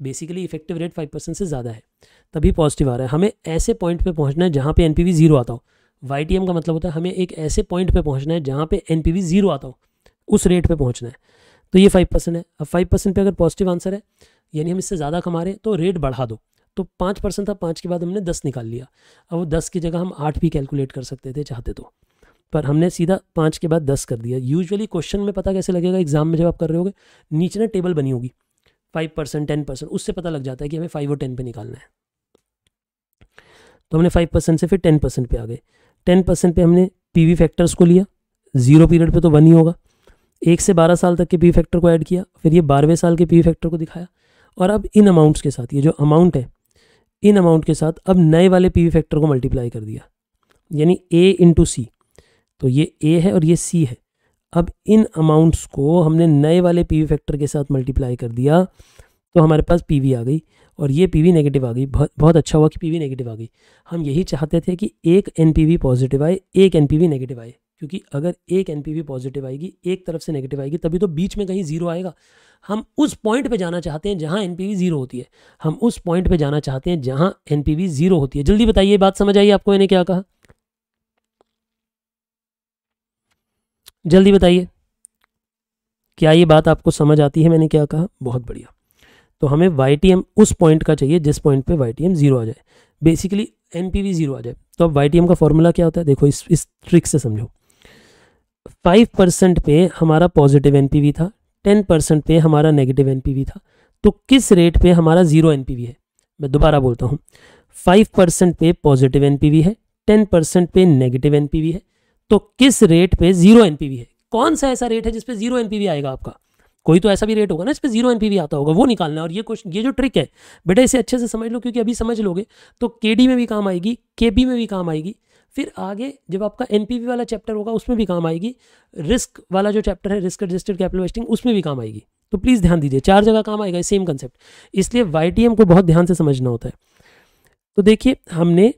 basically effective rate five percent से ज़्यादा है तभी पॉजिटिव आ रहा है हमें ऐसे पॉइंट पे पहुंचना है जहाँ पे एन ज़ीरो आता हो वाई का मतलब होता है हमें एक ऐसे पॉइंट पे पहुंचना है जहाँ पे एन ज़ीरो आता हो उस रेट पे पहुंचना है तो ये फाइव परसेंट है अब फाइव परसेंट पर अगर पॉजिटिव आंसर है यानी हम इससे ज़्यादा कमा रहे हैं तो रेट बढ़ा दो तो पाँच परसेंट था पाँच के बाद हमने दस निकाल लिया अब वो दस की जगह हम आठ भी कैलकुलेट कर सकते थे चाहते तो पर हमने सीधा पाँच के बाद दस कर दिया यूजुअली क्वेश्चन में पता कैसे लगेगा एग्जाम में जब आप कर रहे होगे नीचे ना टेबल बनी होगी फाइव परसेंट टेन परसेंट उससे पता लग जाता है कि हमें फाइव और टेन पर निकालना है तो हमने फाइव परसेंट से फिर टेन परसेंट पर आ गए टेन परसेंट पर हमने पी फैक्टर्स को लिया जीरो पीरियड पर तो वन ही होगा एक से बारह साल तक के पी फैक्टर को ऐड किया फिर ये बारहवें साल के पी फैक्टर को दिखाया और अब इन अमाउंट्स के साथ ये जो अमाउंट है इन अमाउंट के साथ अब नए वाले पी फैक्टर को मल्टीप्लाई कर दिया यानी ए इंटू सी तो ये ए है और ये सी है अब इन अमाउंट्स को हमने नए वाले पी फैक्टर के साथ मल्टीप्लाई कर दिया तो हमारे पास वी आ गई और ये वी नेगेटिव आ गई बहुत बहुत अच्छा हुआ कि वी नेगेटिव आ गई हम यही चाहते थे कि एक वी पॉजिटिव आए एक वी नेगेटिव आए क्योंकि अगर एक एन पॉजिटिव आएगी एक तरफ से नेगेटिव आएगी तभी तो बीच में कहीं जीरो आएगा हम उस पॉइंट पे जाना चाहते हैं जहां एन जीरो होती है हम उस पॉइंट पे जाना चाहते हैं जहां एन जीरो होती है जल्दी बताइए बात समझ आई आपको मैंने क्या कहा जल्दी बताइए क्या ये बात आपको समझ आती है मैंने क्या कहा बहुत बढ़िया तो हमें वाई उस पॉइंट का चाहिए जिस पॉइंट पर वाई जीरो आ जाए बेसिकली एन जीरो आ जाए तो अब वाई का फॉर्मूला क्या होता है देखो इस इस ट्रिक से समझो फाइव परसेंट पे हमारा पॉजिटिव एनपीवी था टेन परसेंट पे हमारा नेगेटिव एनपीवी था तो किस रेट पे हमारा जीरो एनपीवी है मैं दोबारा बोलता हूँ फाइव परसेंट पे पॉजिटिव एनपीवी है टेन परसेंट पे नेगेटिव एनपीवी है तो किस रेट पे जीरो एनपीवी है कौन सा ऐसा रेट है जिसपे जीरो एनपीवी आएगा आपका कोई तो ऐसा भी रेट होगा ना इस पर जीरो एनपीवी आता होगा वो निकालना है और ये क्वेश्चन ये जो ट्रिक है बेटा इसे अच्छे से समझ लो क्योंकि अभी समझ लोगे तो के में भी काम आएगी के में भी काम आएगी फिर आगे जब आपका एन वाला चैप्टर होगा उसमें भी काम आएगी रिस्क वाला जो चैप्टर है रिस्क एडजस्टेड कैपिटल वेस्टिंग उसमें भी काम आएगी तो प्लीज़ ध्यान दीजिए चार जगह काम आएगा सेम कंसेप्ट इसलिए वाई को बहुत ध्यान से समझना होता है तो देखिए हमने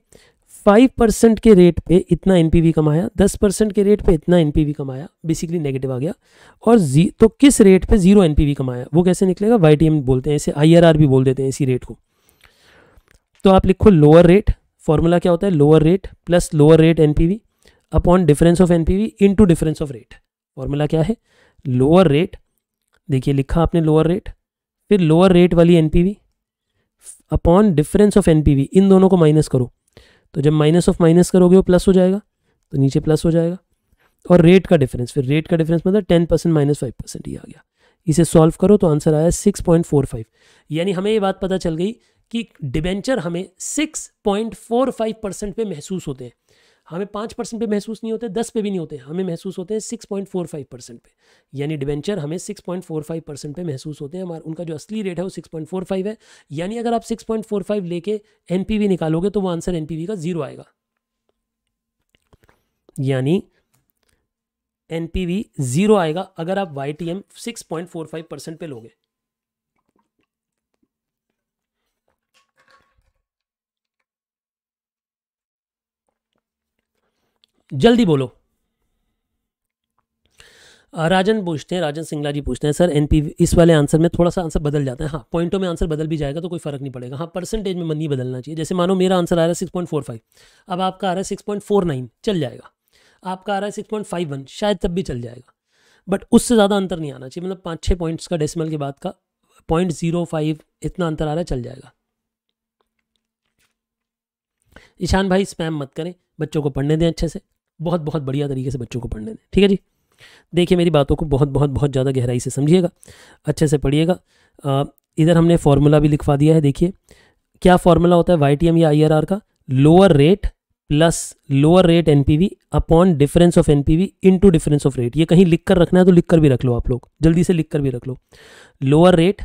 फाइव परसेंट के रेट पे इतना एन कमाया दस परसेंट के रेट पे इतना एन कमाया बेसिकली नेगेटिव आ गया और जी तो किस रेट पे जीरो एन कमाया वो कैसे निकलेगा वाई बोलते हैं ऐसे आई भी बोल देते हैं इसी रेट को तो आप लिखो लोअर रेट फॉर्मूला क्या होता है lower rate plus lower rate NPV upon difference of NPV into difference of rate formula क्या है लोअर रेट देखिए लिखा आपने लोअर रेट फिर लोअर रेट वाली NPV upon difference of NPV इन दोनों को माइनस करो तो जब माइनस ऑफ माइनस करोगे वो प्लस हो जाएगा तो नीचे प्लस हो जाएगा और रेट का डिफरेंस फिर रेट का डिफरेंस मतलब ten percent minus five percent ये आ गया इसे सॉल्व करो तो आंसर आया सिक्स पॉइंट फोर फाइव यानी हमें ये बात पता चल गई कि डिबेंचर हमें 6.45 परसेंट पे महसूस होते हैं हमें पाँच परसेंट पे महसूस नहीं होते दस पे भी नहीं होते हमें महसूस होते हैं six point four five percent पे यानी डिवेंचर हमें six point four five percent पे महसूस होते हैं हमारा उनका जो असली रेट है वो सिक्स पॉइंट फोर फाइव है यानी अगर आप सिक्स पॉइंट फोर फाइव लेके एन पी वी निकालोगे तो वो आंसर एन का जीरो आएगा यानी एन पी वी जीरो आएगा अगर आप Y T M six point four five percent पे लोगे जल्दी बोलो राजन पूछते हैं राजन सिंगला जी पूछते हैं सर एनपी इस वाले आंसर में थोड़ा सा आंसर बदल जाता है हाँ पॉइंटों में आंसर बदल भी जाएगा तो कोई फर्क नहीं पड़ेगा हाँ परसेंटेज में मनी बदलना चाहिए जैसे मानो मेरा आंसर आ रहा है सिक्स पॉइंट फोर फाइव अब आपका आ रहा है सिक्स पॉइंट फोर नाइन चल जाएगा आपका आ रहा है सिक्स पॉइंट फाइव वन शायद तब भी चल जाएगा बट उससे ज़्यादा अंतर नहीं आना चाहिए मतलब पाँच छः पॉइंट्स का डेसिमल के बाद का पॉइंट जीरो फाइव इतना अंतर आ रहा है चल जाएगा ईशान भाई स्पैम मत करें बच्चों को पढ़ने दें अच्छे से बहुत बहुत बढ़िया तरीके से बच्चों को पढ़ने दें ठीक है जी देखिए मेरी बातों को बहुत बहुत बहुत ज़्यादा गहराई से समझिएगा अच्छे से पढ़िएगा इधर हमने फार्मूला भी लिखवा दिया है देखिए क्या फार्मूला होता है वाई टी एम या आई आर आर का lower rate plus lower rate N P V upon difference of N P V to difference of rate ये कहीं लिख कर रखना है तो लिख कर भी रख लो आप लोग जल्दी से लिख कर भी रख लो lower rate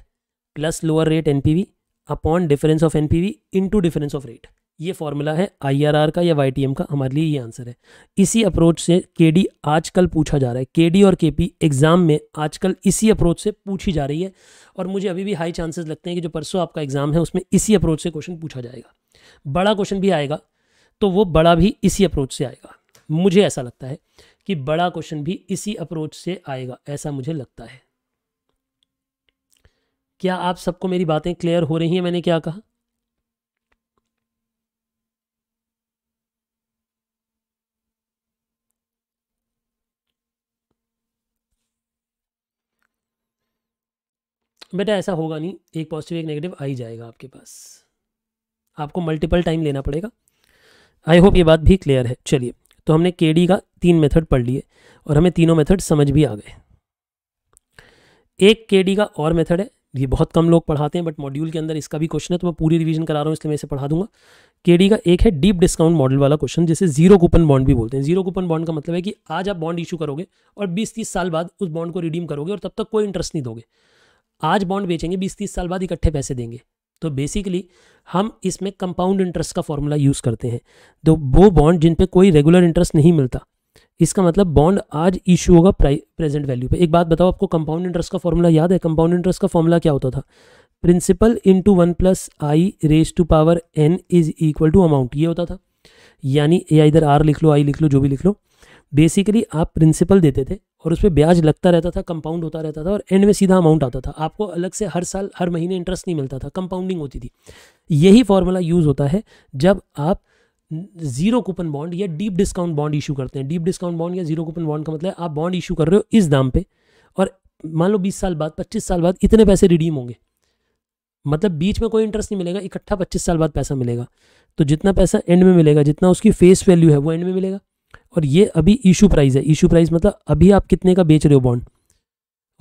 plus lower rate N P V upon difference of N P V into difference of rate ये फॉर्मूला है आईआरआर का या वाईटीएम का हमारे लिए ये आंसर है इसी अप्रोच से केडी आजकल पूछा जा रहा है केडी और केपी एग्ज़ाम में आजकल इसी अप्रोच से पूछी जा रही है और मुझे अभी भी हाई चांसेस लगते हैं कि जो परसों आपका एग्ज़ाम है उसमें इसी अप्रोच से क्वेश्चन पूछा जाएगा बड़ा क्वेश्चन भी आएगा तो वो बड़ा भी इसी अप्रोच से आएगा मुझे ऐसा लगता है कि बड़ा क्वेश्चन भी इसी अप्रोच से आएगा ऐसा मुझे लगता है क्या आप सबको मेरी बातें क्लियर हो रही हैं मैंने क्या कहा बेटा ऐसा होगा नहीं एक पॉजिटिव एक नेगेटिव आ ही जाएगा आपके पास आपको मल्टीपल टाइम लेना पड़ेगा आई होप ये बात भी क्लियर है चलिए तो हमने के का तीन मेथड पढ़ लिए और हमें तीनों मेथड समझ भी आ गए एक के का और मेथड है ये बहुत कम लोग पढ़ाते हैं बट मॉड्यूल के अंदर इसका भी क्वेश्चन है तो मैं पूरी रिवीजन करा रहा हूँ इसलिए मैं इसे पढ़ा दूंगा के का एक है डीप डिस्काउंट मॉडल वाला क्वेश्चन जिसे जीरो कूपन बॉन्ड भी बोलते हैं जीरो कूपन बॉन्ड का मतलब है कि आज आप बॉन्ड इशू करोगे और बीस तीस साल बाद उस बॉन्ड को रिडीम करोगे और तब तक कोई इंटरेस्ट नहीं दोगे आज बॉन्ड बेचेंगे बीस तीस साल बाद इकट्ठे पैसे देंगे तो बेसिकली हम इसमें कंपाउंड इंटरेस्ट का फॉर्मूला यूज़ करते हैं तो वो बॉन्ड जिन पे कोई रेगुलर इंटरेस्ट नहीं मिलता इसका मतलब बॉन्ड आज इशू होगा प्रेजेंट वैल्यू पे एक बात बताओ आपको कंपाउंड इंटरेस्ट का फॉर्मूला याद है कंपाउंड इंटरेस्ट का फॉर्मूला क्या होता था principal into one plus I raise to power N is equal to amount ये होता था यानी या इधर आर लिख लो आई लिख लो जो भी लिख लो बेसिकली आप प्रिंसिपल देते थे और उस पर ब्याज लगता रहता था कंपाउंड होता रहता था और एंड में सीधा अमाउंट आता था आपको अलग से हर साल हर महीने इंटरेस्ट नहीं मिलता था कंपाउंडिंग होती थी यही फॉर्मूला यूज़ होता है जब आप जीरो कूपन बॉन्ड या डीप डिस्काउंट बॉन्ड इशू करते हैं डीप डिस्काउंट बॉन्ड या जीरो कूपन बॉन्ड का मतलब आप बॉन्ड इशू कर रहे हो इस दाम पे और मान लो बीस साल बाद पच्चीस साल बाद इतने पैसे रिडीम होंगे मतलब बीच में कोई इंटरेस्ट नहीं मिलेगा इकट्ठा पच्चीस साल बाद पैसा मिलेगा तो जितना पैसा एंड में मिलेगा जितना उसकी फेस वैल्यू है वो एंड में मिलेगा और ये अभी इशू प्राइस है इशू प्राइस मतलब अभी आप कितने का बेच रहे हो बॉन्ड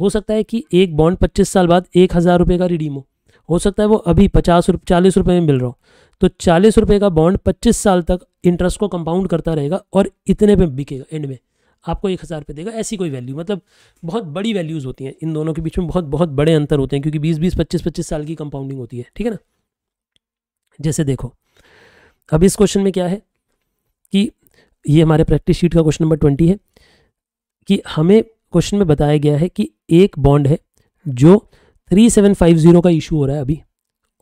हो सकता है कि एक बॉन्ड पच्चीस साल बाद एक हज़ार रुपये का रिडीम हो हो सकता है वो अभी पचास रुपये चालीस रुपये में मिल रहा हो तो चालीस रुपये का बॉन्ड पच्चीस साल तक इंटरेस्ट को कंपाउंड करता रहेगा और इतने पे बिकेगा एंड में आपको एक हज़ार रुपये देगा ऐसी कोई वैल्यू मतलब बहुत बड़ी वैल्यूज़ होती हैं इन दोनों के बीच में बहुत बहुत बड़े अंतर होते हैं क्योंकि बीस बीस पच्चीस पच्चीस साल की कंपाउंडिंग होती है ठीक है ना जैसे देखो अब इस क्वेश्चन में क्या है कि ये हमारे प्रैक्टिस शीट का क्वेश्चन नंबर ट्वेंटी है कि हमें क्वेश्चन में बताया गया है कि एक बॉन्ड है जो थ्री सेवन फाइव जीरो का इशू हो रहा है अभी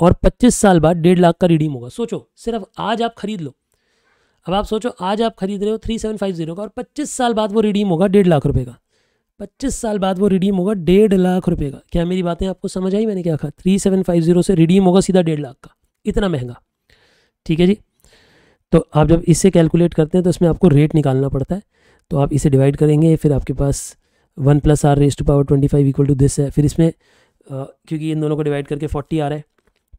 और पच्चीस साल बाद डेढ़ लाख का रिडीम होगा सोचो सिर्फ आज आप खरीद लो अब आप सोचो आज आप खरीद रहे हो थ्री सेवन फाइव जीरो का और पच्चीस साल बाद वो रिडीम होगा डेढ़ लाख रुपये का पच्चीस साल बाद वो रिडीम होगा डेढ़ लाख रुपये का क्या मेरी बातें आपको समझ आई मैंने क्या कहा थ्री सेवन फाइव जीरो से रिडीम होगा सीधा डेढ़ लाख का इतना महंगा ठीक है जी तो आप जब इससे कैलकुलेट करते हैं तो इसमें आपको रेट निकालना पड़ता है तो आप इसे डिवाइड करेंगे फिर आपके पास one plus R raise to power twenty five equal to this है फिर इसमें आ, क्योंकि इन दोनों को डिवाइड करके फोर्टी आ रहा है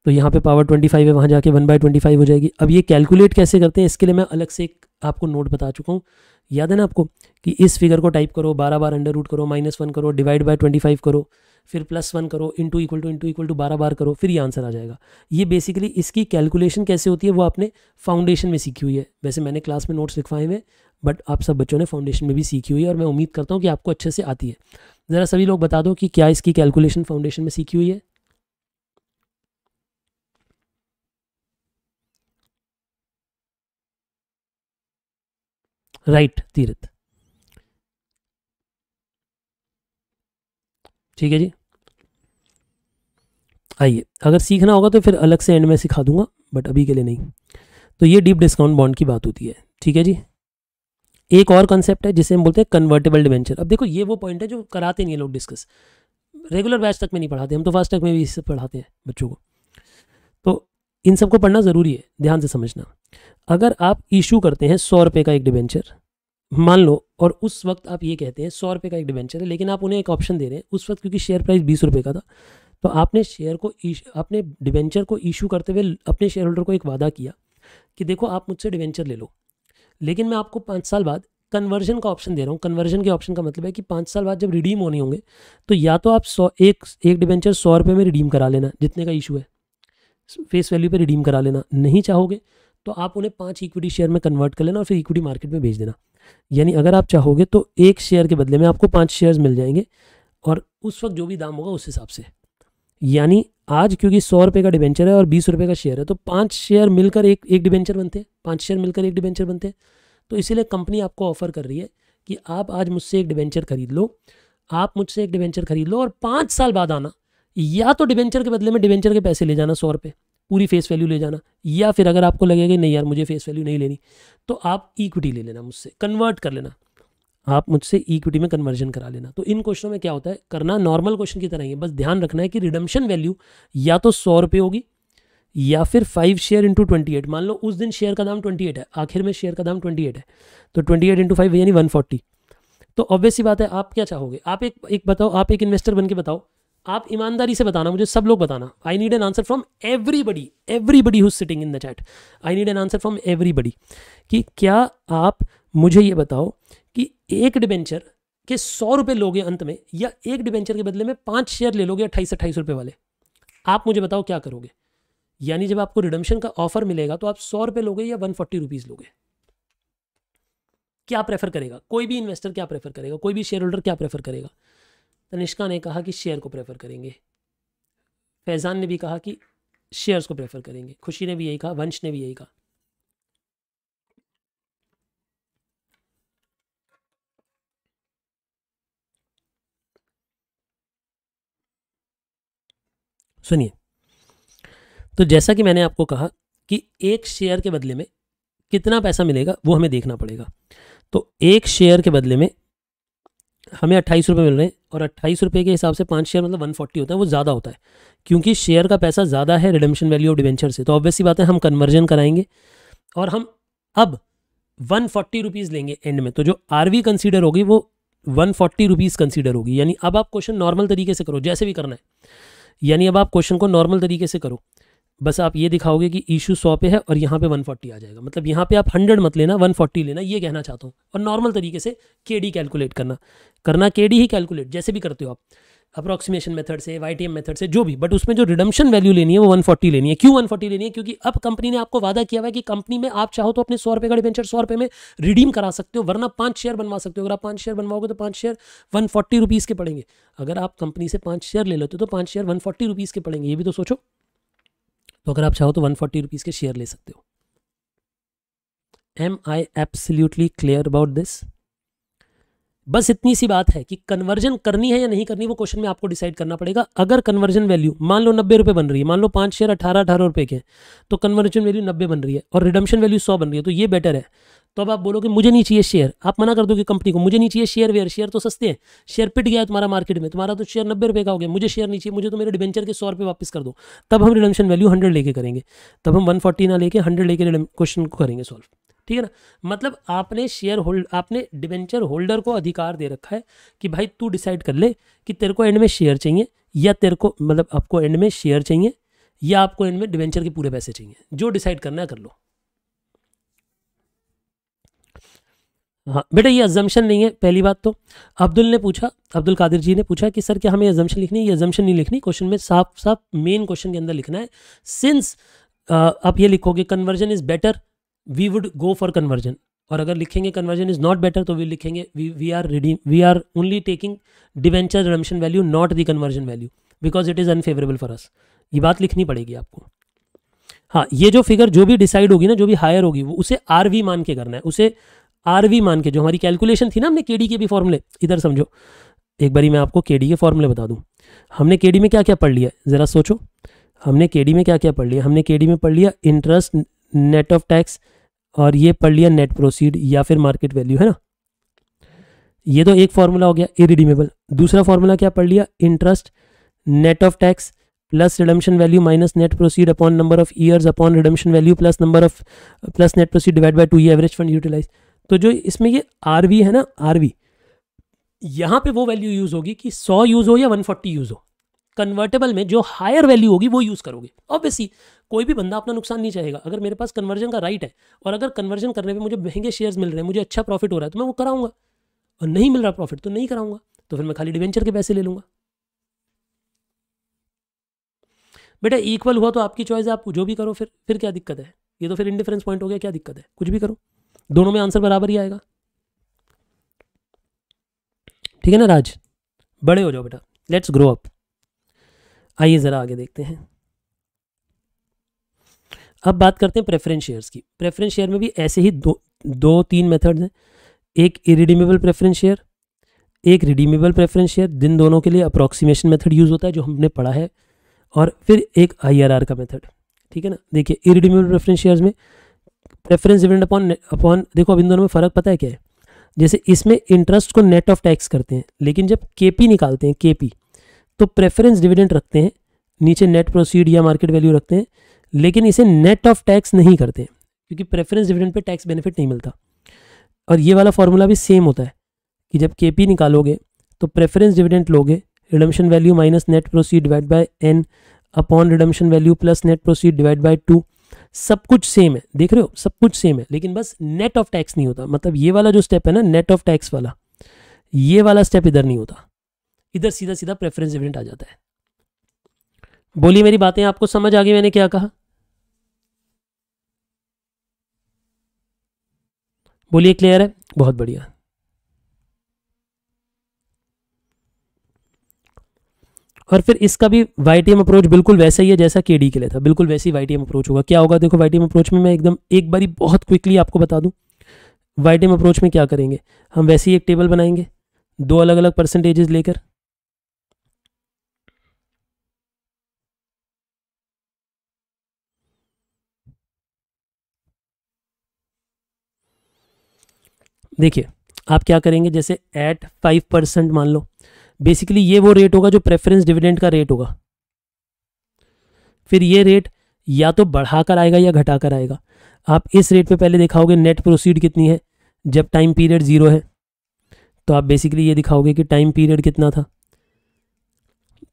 तो यहाँ पे पावर ट्वेंटी फाइव है वहाँ जाके वन बाई ट्वेंटी फाइव हो जाएगी अब ये कैलकुलेट कैसे करते हैं इसके लिए मैं अलग से एक आपको नोट बता चुका हूँ याद है ना आपको कि इस फिगर को टाइप करो बारह बार अंडर रूट करो माइनस वन करो डिवाइड बाय ट्वेंटी फाइव करो फिर प्लस वन करो into equal to into equal to बारह बार करो फिर ये आंसर आ जाएगा ये बेसिकली इसकी कैलकुलेशन कैसे होती है वो आपने फाउंडेशन में सीखी हुई है वैसे मैंने क्लास में नोट्स लिखवाए हुए बट आप सब बच्चों ने फाउंडेशन में भी सीखी हुई है और मैं उम्मीद करता हूँ कि आपको अच्छे से आती है ज़रा सभी लोग बता दो कि क्या इसकी कैलकुलेशन फाउंडेशन में सीखी हुई है राइट तीर्थ ठीक है जी आइए अगर सीखना होगा तो फिर अलग से एंड में सिखा दूंगा बट अभी के लिए नहीं तो ये डीप डिस्काउंट बॉन्ड की बात होती है ठीक है जी एक और कंसेप्ट है जिसे हम बोलते हैं कन्वर्टेबल डिवेंचर अब देखो ये वो पॉइंट है जो कराते नहीं है लोग डिस्कस रेगुलर बैच तक में नहीं पढ़ाते हम तो फास्ट तक में भी इससे पढ़ाते हैं बच्चों को तो इन सबको पढ़ना ज़रूरी है ध्यान से समझना अगर आप इशू करते हैं सौ रुपये का एक डिवेंचर मान लो और उस वक्त आप ये कहते हैं सौ रुपये का एक डिवेंचर है लेकिन आप उन्हें एक ऑप्शन दे रहे हैं उस वक्त क्योंकि शेयर प्राइस बीस रुपये का था तो आपने शेयर को आपने डिवेंचर को इशू करते हुए अपने शेयर होल्डर को एक वादा किया कि देखो आप मुझसे डिवेंचर ले लो लेकिन मैं आपको पाँच साल बाद कन्वर्जन का ऑप्शन दे रहा हूँ कन्वर्जन के ऑप्शन का मतलब है कि पाँच साल बाद जब रिडीम होने होंगे तो या तो आप सौ एक एक डिवेंचर सौ रुपये में रिडीम करा लेना जितने का इशू है फेस वैल्यू पे रिडीम करा लेना नहीं चाहोगे तो आप उन्हें पाँच इक्विटी शेयर में कन्वर्ट कर लेना और फिर इक्विटी मार्केट में भेज देना यानी अगर आप चाहोगे तो एक शेयर के बदले में आपको पाँच शेयर्स मिल जाएंगे और उस वक्त जो भी दाम होगा उस हिसाब से यानी आज क्योंकि सौ रुपये का डिबेंचर है और बीस रुपये का शेयर है तो पाँच शेयर मिलकर एक एक डिबेंचर बनते हैं पाँच शेयर मिलकर एक डिबेंचर बनते हैं तो इसीलिए कंपनी आपको ऑफर कर रही है कि आप आज मुझसे एक डिबेंचर खरीद लो आप मुझसे एक डिबेंचर खरीद लो और पाँच साल बाद आना या तो डिबेंचर के बदले में डिबेंचर के पैसे ले जाना सौ रुपये पूरी फेस वैल्यू ले जाना या फिर अगर आपको लगेगा नहीं यार मुझे फेस वैल्यू नहीं लेनी तो आप इक्विटी ले लेना मुझसे कन्वर्ट कर लेना आप मुझसे इक्विटी में कन्वर्जन करा लेना तो इन क्वेश्चनों में क्या होता है करना नॉर्मल क्वेश्चन की तरह ही है बस ध्यान रखना है कि रिडम्शन वैल्यू या तो सौ रुपये होगी या फिर five share into twenty eight मान लो उस दिन शेयर का दाम ट्वेंटी एट है आखिर में शेयर का दाम ट्वेंटी एट है तो ट्वेंटी एट इंटू फाइव यानी वन फोर्टी तो ऑब्वियस ही बात है आप क्या चाहोगे आप एक एक बताओ आप एक इन्वेस्टर बन के बताओ आप ईमानदारी से बताना मुझे सब लोग बताना I need an answer from everybody everybody who's sitting in the chat I need an answer from everybody कि क्या आप मुझे ये बताओ एक डिबेंचर के सौ रुपये लोगे अंत में या एक डिबेंचर के बदले में पाँच शेयर ले लोगे अट्ठाईस अट्ठाईस रुपये वाले आप मुझे बताओ क्या करोगे यानी जब आपको रिडम्शन का ऑफर मिलेगा तो आप सौ रुपये लोगे या वन फोर्टी रुपीज़ लोगे क्या प्रेफर करेगा कोई भी इन्वेस्टर क्या प्रेफर करेगा कोई भी शेयर होल्डर क्या प्रेफर करेगा तनिष्का ने कहा कि शेयर को प्रेफर करेंगे फैज़ान ने भी कहा कि शेयर्स को प्रेफर करेंगे खुशी ने भी यही कहा वंश ने भी यही कहा सुनिए तो जैसा कि मैंने आपको कहा कि एक शेयर के बदले में कितना पैसा मिलेगा वो हमें देखना पड़ेगा तो एक शेयर के बदले में हमें अट्ठाईस रुपये मिल रहे हैं और अट्ठाईस रुपये के हिसाब से पाँच शेयर मतलब वन फोर्टी होता है वो ज़्यादा होता है क्योंकि शेयर का पैसा ज़्यादा है रिडम्शन वैल्यू ऑफ डिवेंचर से तो ऑब्वियसली बात है हम कन्वर्जन कराएंगे और हम अब वन फोर्टी रुपीज़ लेंगे एंड में तो जो आर वी कंसिडर होगी वो वन फोर्टी रुपीज़ कंसिडर होगी यानी अब आप क्वेश्चन नॉर्मल तरीके से करो जैसे भी करना है यानी अब आप क्वेश्चन को नॉर्मल तरीके से करो बस आप ये दिखाओगे कि इशू सौ पे है और यहाँ पे वन फोर्टी आ जाएगा मतलब यहाँ पे आप हंड्रेड मत लेना वन फोर्टी लेना ये कहना चाहता हूँ और नॉर्मल तरीके से के डी कैलकुलेट करना करना के डी ही कैलकुलेट जैसे भी करते हो आप अप्रोक्सीमेशन मेथड से वाई मेथड से जो भी बट उसमें जो रिडम्शन वैल्यू लेनी है वो 140 लेनी है क्यों 140 लेनी है क्योंकि अब कंपनी ने आपको वादा किया हुआ है कि कंपनी में आप चाहो तो अपने सौ रुपये का डिवेंचर सौ रुपये में रिडीम करा सकते हो वरना पाँच शेयर बनवा सकते हो अगर आप पाँच शेयर बनवाओगे तो पाँच शेयर वन फोर्टी के पड़ेंगे अगर आप कंपनी से पाँच शेयर ले लेते हो तो पाँच शेयर वन फोर्टी के पड़ेंगे ये भी तो सोचो तो अगर आप चाहो तो वन फोर्टी रुपीज़ के शेयर ले सकते हो am I absolutely clear about this बस इतनी सी बात है कि कन्वर्जन करनी है या नहीं करनी वो क्वेश्चन में आपको डिसाइड करना पड़ेगा अगर कन्वर्जन वैल्यू मान लो नब्बे रुपये बन रही है मान लो पाँच शेयर अठारह अठारह रुपये के तो कन्वर्जन वैल्यू नब्बे बन रही है और रिडम्शन वैल्यू सौ बन रही है तो ये बेटर है तो अब आप बोलोगे मुझे नहीं चाहिए शेयर आप मना कर दोगे कंपनी को मुझे नहीं चाहिए शेयर वेयर शेयर तो सस्ते हैं शेयर पिट गया है तुम्हारा मार्केट में तुम्हारा तो शेयर नब्बे रुपये का हो गया मुझे शेयर नहीं चाहिए मुझे तो मेरे डिवेंचर के सौ रुपये वापस कर दो तब हम रिडम्शन वैल्यू हंड्रेड लेके करेंगे तब हम वन फोर्टी ना लेके हंड्रेड लेके क्वेश्चन को करेंगे सॉल्व ठीक है ना मतलब आपने शेयर होल्ड आपने डिवेंचर होल्डर को अधिकार दे रखा है कि भाई तू डिसाइड कर ले कि तेरे को एंड में शेयर चाहिए या तेरे को मतलब आपको एंड में शेयर चाहिए या आपको एंड में डिवेंचर के पूरे पैसे चाहिए जो डिसाइड करना है कर लो हाँ बेटा ये एजम्पन नहीं है पहली बात तो अब्दुल ने पूछा अब्दुल कादिर जी ने पूछा कि सर क्या हमें एजम्पन लिखनी है ये एजम्पन नहीं लिखनी क्वेश्चन में साफ साफ मेन क्वेश्चन के अंदर लिखना है सिंस आप ये लिखोगे conversion is better we would go for conversion और अगर लिखेंगे कन्वर्जन इज नॉट बेटर तो वी लिखेंगे we we are redeem we are only taking debenture redemption value not the conversion value because it is unfavourable for us ये बात लिखनी पड़ेगी आपको हाँ ये जो फिगर जो भी डिसाइड होगी ना जो भी हायर होगी वो उसे आर वी मान के करना है उसे आर वी मान के जो हमारी कैलकुलेशन थी ना हमने के डी के भी फॉर्मूले इधर समझो एक बारी मैं आपको के डी के फॉर्मूले बता दूँ हमने के डी में क्या क्या पढ़ लिया ज़रा सोचो हमने के डी में क्या क्या पढ़ लिया हमने के डी में पढ़ लिया इंटरेस्ट नेट ऑफ टैक्स और ये पढ़ लिया नेट प्रोसीड या फिर मार्केट वैल्यू है ना ये तो एक फॉर्मूला हो गया इरिडीमेबल दूसरा फार्मूला क्या पढ़ लिया interest net of tax plus redemption value minus net proceed upon number of years upon redemption value plus number of plus net proceed divide by two average fund utilise तो जो इसमें ये आर है ना आर यहां पे वो वैल्यू यूज़ होगी कि 100 यूज़ हो या 140 यूज़ हो कन्वर्टेबल में जो हायर वैल्यू होगी वो यूज़ करोगे ऑब्वियसली कोई भी बंदा अपना नुकसान नहीं चाहेगा अगर मेरे पास कन्वर्जन का राइट है और अगर कन्वर्जन करने पर मुझे महंगे शेयर्स मिल रहे हैं मुझे अच्छा प्रॉफिट हो रहा है तो मैं वो कराऊंगा और नहीं मिल रहा प्रॉफिट तो नहीं कराऊंगा तो फिर मैं खाली डिवेंचर के पैसे ले लूँगा बेटा इक्वल हुआ तो आपकी चॉइस आप जो भी करो फिर फिर क्या दिक्कत है ये तो फिर इंडिफरेंस पॉइंट हो गया क्या दिक्कत है कुछ भी करो दोनों में आंसर बराबर ही आएगा ठीक है ना राज बड़े हो जाओ बेटा लेट्स ग्रो अप आइए ज़रा आगे देखते हैं अब बात करते हैं प्रेफरेंस शेयर्स की प्रेफरेंस शेयर में भी ऐसे ही दो दो तीन मेथड हैं एक इरिडीमेबल प्रेफरेंस शेयर एक रिडीमेबल प्रेफरेंस शेयर दिन दोनों के लिए अप्रोक्सीमेशन मेथड यूज़ होता है जो हमने पढ़ा है और फिर एक आईआरआर का मेथड ठीक है ना देखिए इरिडीमेबल प्रेफरेंस शेयर्स में प्रेफरेंस डिपेंड अपॉन अपॉन देखो अब इन दोनों में फ़र्क पता है क्या है जैसे इसमें इंटरेस्ट को नेट ऑफ टैक्स करते हैं लेकिन जब केपी निकालते हैं केपी तो प्रेफरेंस डिविडेंड रखते हैं नीचे नेट प्रोसीड या मार्केट वैल्यू रखते हैं लेकिन इसे नेट ऑफ टैक्स नहीं करते हैं क्योंकि प्रेफरेंस डिविडेंड पे टैक्स बेनिफिट नहीं मिलता और ये वाला फार्मूला भी सेम होता है कि जब के पी निकालोगे तो प्रेफरेंस डिविडेंट लोगे redemption value minus net proceed divide by N upon redemption value plus net proceed divide by two सब कुछ सेम है देख रहे हो सब कुछ सेम है लेकिन बस नेट ऑफ टैक्स नहीं होता मतलब ये वाला जो स्टेप है ना नेट ऑफ टैक्स वाला ये वाला स्टेप इधर नहीं होता इधर सीधा सीधा प्रेफरेंस डिविडेंट आ जाता है बोली मेरी बातें आपको समझ आ गई मैंने क्या कहा बोलिए क्लियर है बहुत बढ़िया और फिर इसका भी वाईटीएम अप्रोच बिल्कुल वैसा ही है जैसा केडी के लिए था बिल्कुल वैसे ही वाईटीएम अप्रोच होगा क्या होगा देखो वाईटीएम अप्रोच में मैं एकदम एक बारी बहुत क्विकली आपको बता दूं वाईटीएम अप्रोच में क्या करेंगे हम वैसे ही एक टेबल बनाएंगे दो अलग अलग परसेंटेजेस लेकर देखिए आप क्या करेंगे जैसे एट फाइव परसेंट मान लो बेसिकली ये वो रेट होगा जो प्रेफरेंस डिविडेंड का रेट होगा फिर ये रेट या तो बढ़ाकर आएगा या घटाकर आएगा आप इस रेट पे पहले दिखाओगे नेट प्रोसीड कितनी है जब टाइम पीरियड ज़ीरो है तो आप बेसिकली ये दिखाओगे कि टाइम पीरियड कितना था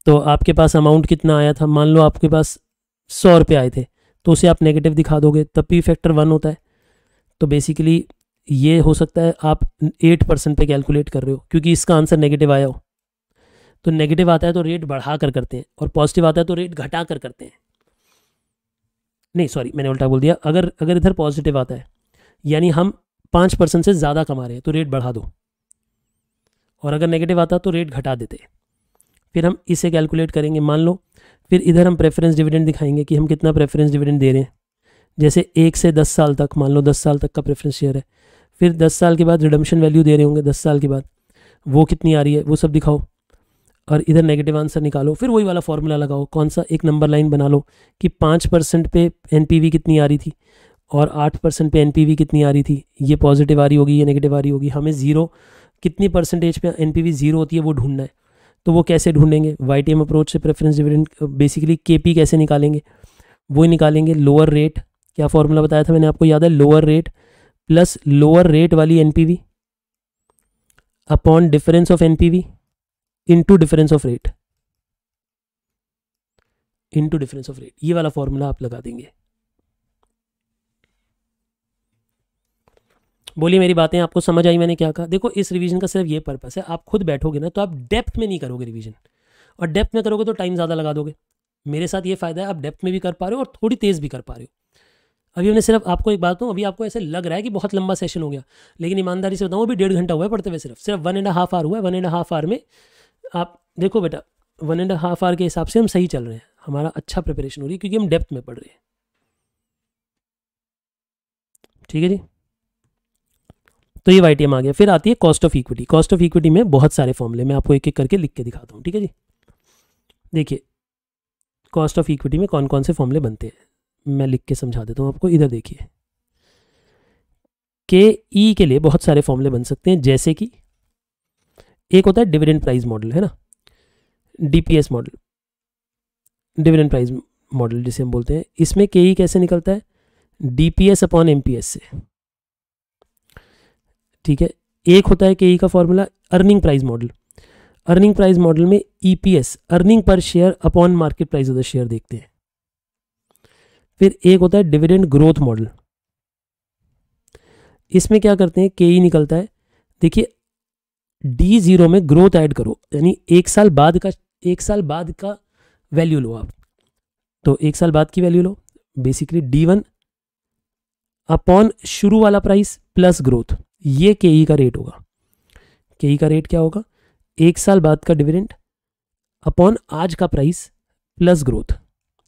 तो आपके पास अमाउंट कितना आया था मान लो आपके पास सौ रुपये आए थे तो उसे आप नेगेटिव दिखा दोगे तब पी फैक्टर वन होता है तो बेसिकली ये हो सकता है आप एट परसेंट पर कैलकुलेट कर रहे हो क्योंकि इसका आंसर नेगेटिव आया हो तो नेगेटिव आता है तो रेट बढ़ा कर करते हैं और पॉजिटिव आता है तो रेट घटा कर करते हैं नहीं सॉरी मैंने उल्टा बोल दिया अगर अगर इधर पॉजिटिव आता है यानी हम पाँच परसेंट से ज़्यादा कमा रहे हैं तो रेट बढ़ा दो और अगर नेगेटिव आता तो रेट घटा देते फिर हम इसे कैलकुलेट करेंगे मान लो फिर इधर हम प्रेफरेंस डिविडेंड दिखाएंगे कि हम कितना प्रेफरेंस डिविडेंड दे रहे हैं जैसे एक से दस साल तक मान लो दस साल तक का प्रेफरेंस शेयर है फिर दस साल के बाद रिडम्शन वैल्यू दे रहे होंगे दस साल के बाद वो कितनी आ रही है वो सब दिखाओ और इधर नेगेटिव आंसर निकालो फिर वही वाला फॉर्मूला लगाओ कौन सा एक नंबर लाइन बना लो कि पाँच परसेंट पे एन कितनी आ रही थी और आठ परसेंट पे एन कितनी आ रही थी ये पॉजिटिव आ रही होगी ये नेगेटिव आ रही होगी हमें ज़ीरो कितनी परसेंटेज पे एन ज़ीरो होती है वो ढूंढना है तो वो कैसे ढूंढेंगे वाई अप्रोच से प्रेफरेंस डिविडेंट बेसिकली के कैसे निकालेंगे वही निकालेंगे लोअर रेट क्या फॉर्मूला बताया था मैंने आपको याद है lower rate plus lower rate वाली NPV upon difference of NPV into difference of rate into difference of rate ये वाला फॉर्मूला आप लगा देंगे बोली मेरी बातें आपको समझ आई मैंने क्या कहा देखो इस रिवीजन का सिर्फ ये पर्पस है आप खुद बैठोगे ना तो आप डेप्थ में नहीं करोगे रिवीजन और डेप्थ में करोगे तो टाइम ज़्यादा लगा दोगे मेरे साथ ये फ़ायदा है आप डेप्थ में भी कर पा रहे हो और थोड़ी तेज़ भी कर पा रहे हो अभी हमने सिर्फ आपको एक बात हूँ अभी आपको ऐसे लग रहा है कि बहुत लंबा सेशन हो गया लेकिन ईमानदारी से बताऊँ अभी डेढ़ घंटा हुआ है पढ़ते हुए सिर्फ सिर्फ वन एंड हाफ आवर हुआ है वन एंड हाफ आवर में आप देखो बेटा वन एंड हाफ आवर के हिसाब से हम सही चल रहे हैं हमारा अच्छा प्रिपरेशन हो रही है क्योंकि हम डेप्थ में पढ़ रहे हैं ठीक है जी तो ये वाई आ गया फिर आती है cost of equity cost of equity में बहुत सारे फॉर्मूले मैं आपको एक एक करके लिख के दिखाता हूँ ठीक है जी देखिए कॉस्ट ऑफ इक्विटी में कौन कौन से फॉर्मूले बनते हैं मैं लिख के समझा देता हूँ आपको इधर देखिए के ई e के लिए बहुत सारे फॉर्मूले बन सकते हैं जैसे कि एक होता है डिविडेंड प्राइस मॉडल है ना DPS model dividend price model जिसे हम बोलते हैं इसमें के ई e कैसे निकलता है डीपीएस अपॉन एमपीएस से ठीक है एक होता है के ई e का formula earning price model earning price model में EPS earning per share upon market price of the share देखते हैं फिर एक होता है डिविडेंड ग्रोथ मॉडल इसमें क्या करते हैं के ई e निकलता है देखिए डी जीरो में ग्रोथ ऐड करो यानी एक साल बाद का एक साल बाद का वैल्यू लो आप तो एक साल बाद की वैल्यू लो बेसिकली डी वन अपॉन शुरू वाला प्राइस प्लस ग्रोथ ये के ई e का रेट होगा के ई e का रेट क्या होगा एक साल बाद का डिविडेंड अपॉन आज का प्राइस प्लस ग्रोथ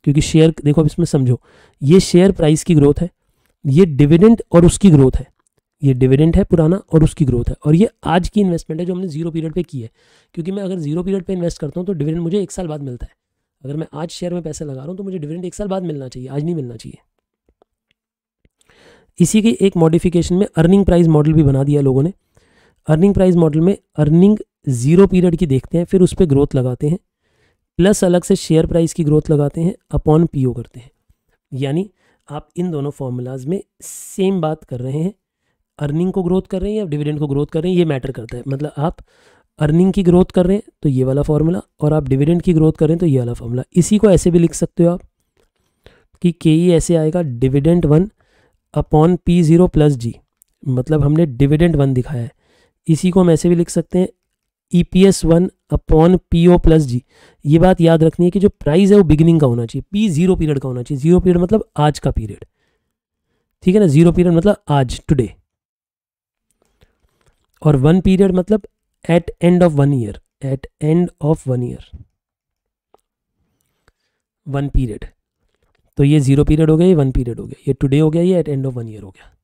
क्योंकि शेयर देखो अब इसमें समझो ये शेयर प्राइस की ग्रोथ है ये डिविडेंड और उसकी ग्रोथ है ये डिविडेंड है पुराना और उसकी ग्रोथ है और ये आज की इन्वेस्टमेंट है जो हमने जीरो पीरियड पे की है क्योंकि मैं अगर जीरो पीरियड पे इन्वेस्ट करता हूँ तो डिविडेंड मुझे एक साल बाद मिलता है अगर मैं आज शेयर में पैसे लगा रहा हूँ तो मुझे डिविडेंड एक साल बाद मिलना चाहिए आज नहीं मिलना चाहिए इसी की एक मॉडिफिकेशन में अर्निंग प्राइज मॉडल भी बना दिया लोगों ने अर्निंग प्राइज़ मॉडल में अर्निंग जीरो पीरियड की देखते हैं फिर उस पर ग्रोथ लगाते हैं प्लस अलग से शेयर प्राइस की ग्रोथ लगाते हैं अपॉन पीओ करते हैं यानी आप इन दोनों फार्मूलाज में सेम बात कर रहे हैं अर्निंग को ग्रोथ कर रहे हैं या डिविडेंड को ग्रोथ कर रहे हैं ये मैटर करता है मतलब आप अर्निंग की ग्रोथ कर रहे हैं तो ये वाला फार्मूला और आप डिविडेंड की ग्रोथ कर रहे हैं तो ये वाला फार्मूला इसी को ऐसे भी लिख सकते हो आप कि के ई ऐसे आएगा dividend one upon P zero plus G मतलब हमने डिविडेंड वन दिखाया है इसी को हम ऐसे भी लिख सकते हैं E P S one upon P O plus G ये बात याद रखनी है कि जो प्राइस है वो बिगिनिंग का होना चाहिए पी जीरो पीरियड का होना चाहिए जीरो पीरियड मतलब आज का पीरियड ठीक है ना जीरो पीरियड मतलब आज टुडे और वन पीरियड मतलब at end of one year at end of one year one period तो ये जीरो पीरियड हो गया ये वन पीरियड हो गया ये टुडे हो गया ये at end of one year हो गया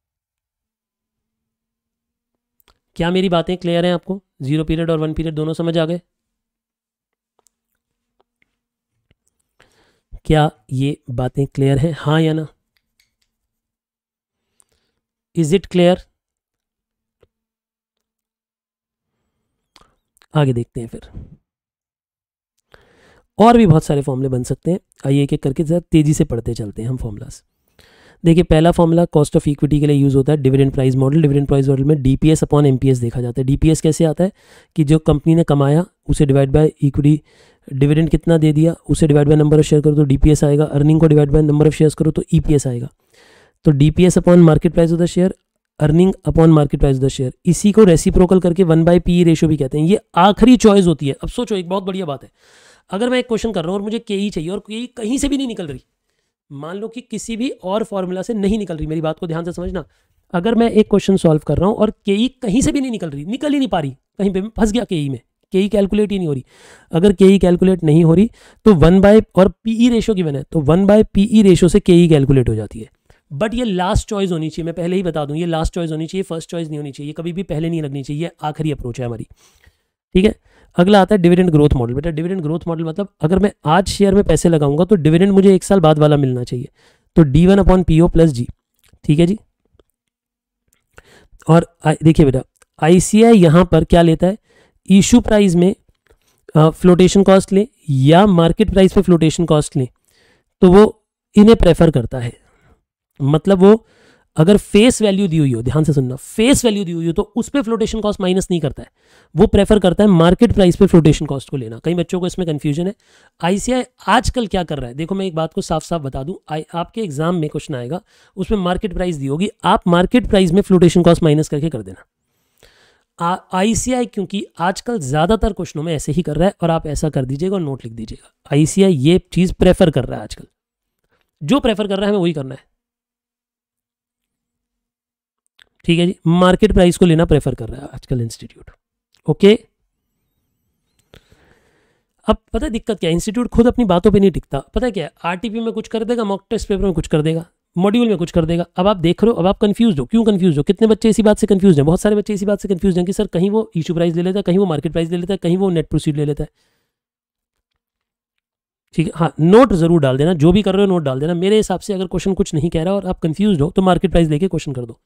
क्या मेरी बातें क्लियर हैं आपको जीरो पीरियड और वन पीरियड दोनों समझ आ गए क्या ये बातें क्लियर हैं हाँ या ना इज इट क्लियर आगे देखते हैं फिर और भी बहुत सारे फॉर्मूले बन सकते हैं आइए एक एक करके ज़रा तेज़ी से पढ़ते चलते हैं हम फॉर्मूलाज़ देखिए पहला फॉर्मूला कॉस्ट ऑफ इक्विटी के लिए यूज़ होता है dividend price model dividend price model में डीपीएस अपॉन एमपीएस देखा जाता है डीपीएस कैसे आता है कि जो कंपनी ने कमाया उसे डिवाइड बाय इक्विटी डिविडेंड कितना दे दिया उसे divide by number of share करो तो डीपीएस आएगा अर्निंग को divide by number of share करो तो ईपीएस e आएगा तो DPS upon market price of the share earning upon market price of the share इसी को रेसिप्रोकल करके वन बाय पी रेशो भी कहते हैं ये आखिरी चॉइस होती है अब सोचो एक बहुत बढ़िया बात है अगर मैं एक क्वेश्चन कर रहा हूँ और मुझे के ही e चाहिए और के e कहीं से भी नहीं निकल रही मान लो कि किसी भी और फॉर्मूला से नहीं निकल रही मेरी बात को ध्यान से समझना अगर मैं एक क्वेश्चन सॉल्व कर रहा हूँ और के ई e कहीं से भी नहीं निकल रही निकल ही नहीं पा रही कहीं पे फंस गया के ई e में के ई कैलकुलेट ही नहीं हो रही अगर के ई कैलकुलेट नहीं हो रही तो वन बाय और पी ई रेशो की बने तो one by P E ratio से के ई कैलकुलेट हो जाती है बट ये लास्ट चॉइस होनी चाहिए मैं पहले ही बता दूँ ये लास्ट चॉइस होनी चाहिए फर्स्ट चॉइस नहीं होनी चाहिए कभी भी पहले नहीं लगनी चाहिए आखिरी अप्रोच है हमारी ठीक है अगला आता है डिविडेंड ग्रोथ मॉडल बेटा डिविडेंड ग्रोथ मॉडल मतलब अगर मैं आज शेयर में पैसे लगाऊंगा तो डिविडेंड मुझे एक साल बाद वाला मिलना चाहिए तो D one upon P O plus G ठीक है जी और देखिए बेटा आई सी आई पर क्या लेता है इशू प्राइस में फ्लोटेशन कॉस्ट लें या मार्केट प्राइस पे फ्लोटेशन कॉस्ट लें तो वो इन्हें प्रेफर करता है मतलब वो अगर फेस वैल्यू दी हुई हो ध्यान से सुनना फेस वैल्यू दी हुई हो तो उस पर फ्लोटेशन कॉस्ट माइनस नहीं करता है वो प्रेफर करता है मार्केट प्राइस पे फ्लोटेशन कॉस्ट को लेना कई बच्चों को इसमें कन्फ्यूजन है आईसीआई आजकल क्या कर रहा है देखो मैं एक बात को साफ साफ बता दूं आपके एग्जाम में क्वेश्चन आएगा उसमें मार्केट प्राइस दी होगी आप मार्केट प्राइस में फ्लोटेशन कॉस्ट माइनस करके कर देना आईसीआई क्योंकि आजकल ज़्यादातर क्वेश्चनों में ऐसे ही कर रहा है और आप ऐसा कर दीजिएगा और नोट लिख दीजिएगा आईसीआई ये चीज़ प्रेफर कर रहा है आजकल जो प्रेफर कर रहा है हमें वही करना है ठीक है जी मार्केट प्राइस को लेना प्रेफर कर रहा है आजकल इंस्टीट्यूट ओके अब पता है दिक्कत क्या इंस्टीट्यूट खुद अपनी बातों पे नहीं टिकता पता है क्या आरटीपी में कुछ कर देगा मॉक टेस्ट पेपर में कुछ कर देगा मॉड्यूल में कुछ कर देगा अब आप देख रहे हो अब आप कंफ्यूज हो क्यों कंफ्यूज हो कितने बच्चे इसी बात से कंफ्यूज हैं बहुत सारे बच्चे इसी बात से कंफ्यूज हैं कि सर कहीं वो इशू प्राइस ले लेता है कहीं वो मार्केट प्राइस ले लेता है कहीं वो नेट प्रोसीड ले लेता है ठीक है हाँ नोट जरूर डाल देना जो भी कर रहे हो नोट डाल देना मेरे हिसाब से अगर क्वेश्चन कुछ नहीं कह रहा और आप कंफ्यूज हो तो मार्केट प्राइस लेके क्वेश्चन कर दो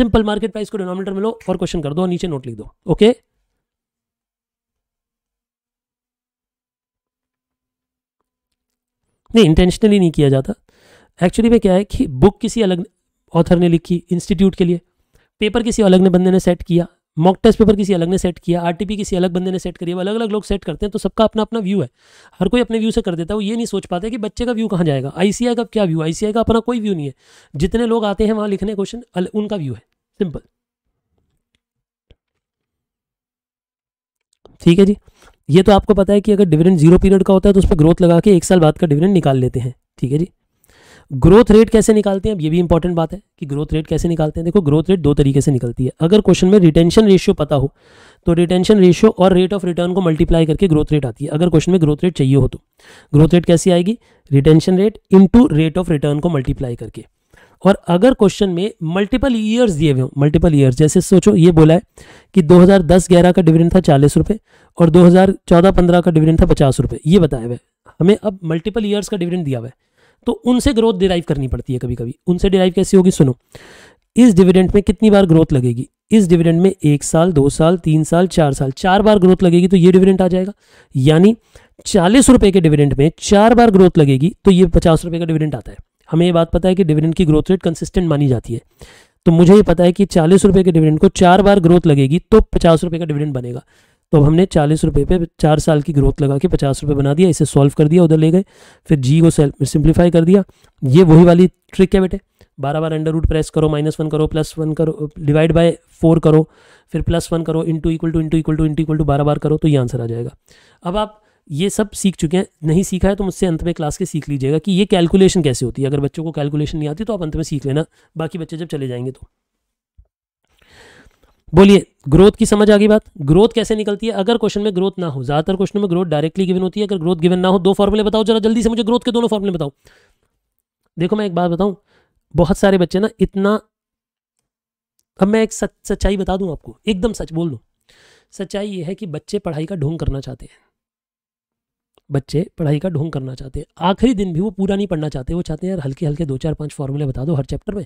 सिंपल मार्केट प्राइस को डिनोमिनेटर में लो और क्वेश्चन कर दो और नीचे नोट लिख दो ओके नहीं इंटेंशनली नहीं किया जाता एक्चुअली में क्या है कि बुक किसी अलग ऑथर ने लिखी इंस्टीट्यूट के लिए पेपर किसी अलग ने बंदे ने सेट किया मॉक टेस्ट पेपर किसी अलग ने सेट किया आरटीपी किसी अलग बंदे ने सेट करी अलग अलग लोग सेट करते हैं तो सबका अपना अपना व्यू है हर कोई अपने व्यू से कर देता है वो ये नहीं सोच पाते कि बच्चे का व्यू कहाँ जाएगा आईसीआई का क्या व्यू आईसीआई का अपना कोई व्यू नहीं है जितने लोग आते हैं वहाँ लिखने क्वेश्चन उनका व्यू है सिंपल ठीक है जी ये तो आपको पता है कि अगर डिविडेंड जीरो पीरियड का होता है तो उस पर ग्रोथ लगा के एक साल बाद का डिविडेंड निकाल लेते हैं ठीक है जी ग्रोथ रेट कैसे निकालते हैं अब ये भी इंपॉर्टेंट बात है कि ग्रोथ रेट कैसे निकालते हैं देखो ग्रोथ रेट दो तरीके से निकलती है अगर क्वेश्चन में रिटेंशन रेशियो पता हो तो रिटेंशन रेशियो और रेट ऑफ रिटर्न को मल्टीप्लाई करके ग्रोथ रेट आती है अगर क्वेश्चन में ग्रोथ रेट चाहिए हो तो ग्रोथ रेट कैसी आएगी retention rate into rate of return को मल्टीप्लाई करके और अगर क्वेश्चन में मल्टीपल ईयर्स दिए हुए हो मल्टीपल ईयर्स जैसे सोचो ये बोला है कि 2010-11 का डिविडेंड था चालीस रुपये और 2014-15 का डिविडेंड था पचास रुपये ये बताया हुआ है हमें अब मल्टीपल ईयर्स का डिविडेंड दिया हुआ है तो उनसे ग्रोथ डिराइव करनी पड़ती है कभी कभी उनसे डिराइव कैसी होगी सुनो इस डिविडेंड में कितनी बार ग्रोथ लगेगी इस डिविडेंड में एक साल दो साल तीन साल चार साल चार बार ग्रोथ लगेगी तो ये डिविडेंट आ जाएगा यानी चालीस रुपए के डिविडेंट में चार बार ग्रोथ लगेगी तो ये पचास रुपए का डिविडेंट आता है हमें ये बात पता है कि डिविडेंट की ग्रोथ रेट कंसिस्टेंट मानी जाती है तो मुझे ये पता है कि चालीस रुपए के डिविडेंट को चार बार ग्रोथ लगेगी तो पचास रुपए का डिविडेंट बनेगा तो अब हमने चालीस रुपये पर चार साल की ग्रोथ लगा के पचास रुपये बना दिया इसे सॉल्व कर दिया उधर ले गए फिर जी को सिंप्लीफाई कर दिया ये वही वाली ट्रिक है बेटे बारह बार अंडर रूट प्रेस करो माइनस वन करो प्लस वन करो डिवाइड बाय फोर करो फिर प्लस वन करो into equal to into equal to into equal to बारह बार करो तो ये आंसर आ जाएगा अब आप ये सब सीख चुके हैं नहीं सीखा है तो मुझसे अंत में क्लास के सीख लीजिएगा कि ये कैलकुलेशन कैसे होती है अगर बच्चों को कैलकुलेशन नहीं आती तो आप अंत में सीख लेना बाकी बच्चे जब चले जाएंगे तो बोलिए ग्रोथ की समझ आ गई बात ग्रोथ कैसे निकलती है अगर क्वेश्चन में ग्रोथ ना हो ज्यादातर क्वेश्चन में ग्रोथ डायरेक्टली गिवन होती है अगर ग्रोथ गिवन ना हो दो फॉर्मुले बताओ जरा जल्दी से मुझे ग्रोथ के दोनों फॉर्मुले बताओ देखो मैं एक बात बताऊं बहुत सारे बच्चे ना इतना अब मैं एक सच सच्चाई बता दूं आपको एकदम सच बोल दूं सच्चाई यह है कि बच्चे पढ़ाई का ढोंग करना चाहते हैं बच्चे पढ़ाई का ढोंग करना चाहते हैं आखिरी दिन भी वो पूरा नहीं पढ़ना चाहते वो चाहते हैं यार हल्के हल्के दो चार पांच फॉर्मूले बता दो हर चैप्टर में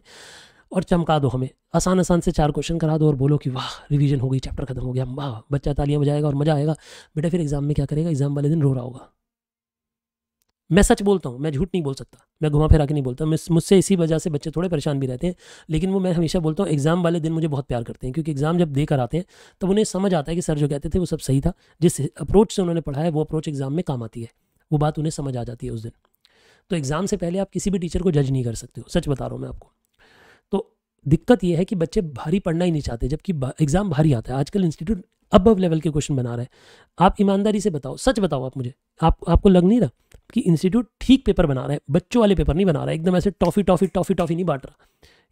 और चमका दो हमें आसान आसान से चार क्वेश्चन करा दो और बोलो कि वाह रिवीजन हो गई चैप्टर खत्म हो गया वाह बच्चा तालियां बजाएगा और मज़ा आएगा बेटा फिर एग्ज़ाम में क्या करेगा एग्ज़ाम वाले दिन रो रहा होगा मैं सच बोलता हूँ मैं झूठ नहीं बोल सकता मैं घुमा फिरा के नहीं बोलता मुझसे इसी वजह से बच्चे थोड़े परेशान भी रहते हैं लेकिन वो मैं हमेशा बोलता हूँ एग्ज़ाम वाले दिन मुझे बहुत प्यार करते हैं क्योंकि एग्ज़ाम जब देकर आते हैं तब उन्हें समझ आता है कि सर जो कहते थे वो सब सही था जिस अप्रोच से उन्होंने पढ़ा है वो अप्रोच एग्ज़ाम में काम आती है वो बात उन्हें समझ आ जाती है उस दिन तो एग्ज़ाम से पहले आप किसी भी टीचर को जज नहीं कर सकते हो सच बता रहा हूँ मैं आपको तो दिक्कत यह है कि बच्चे भारी पढ़ना ही नहीं चाहते जबकि एग्ज़ाम भारी आता है आजकल इंस्टीट्यूट अब लेवल के क्वेश्चन बना रहे हैं आप ईमानदारी से बताओ सच बताओ आप मुझे आप आपको लग नहीं रहा कि इंस्टीट्यूट ठीक पेपर बना रहा है बच्चों वाले पेपर नहीं बना रहा है एकदम ऐसे टॉफी टॉफी टॉफी टॉफी नहीं बांट रहा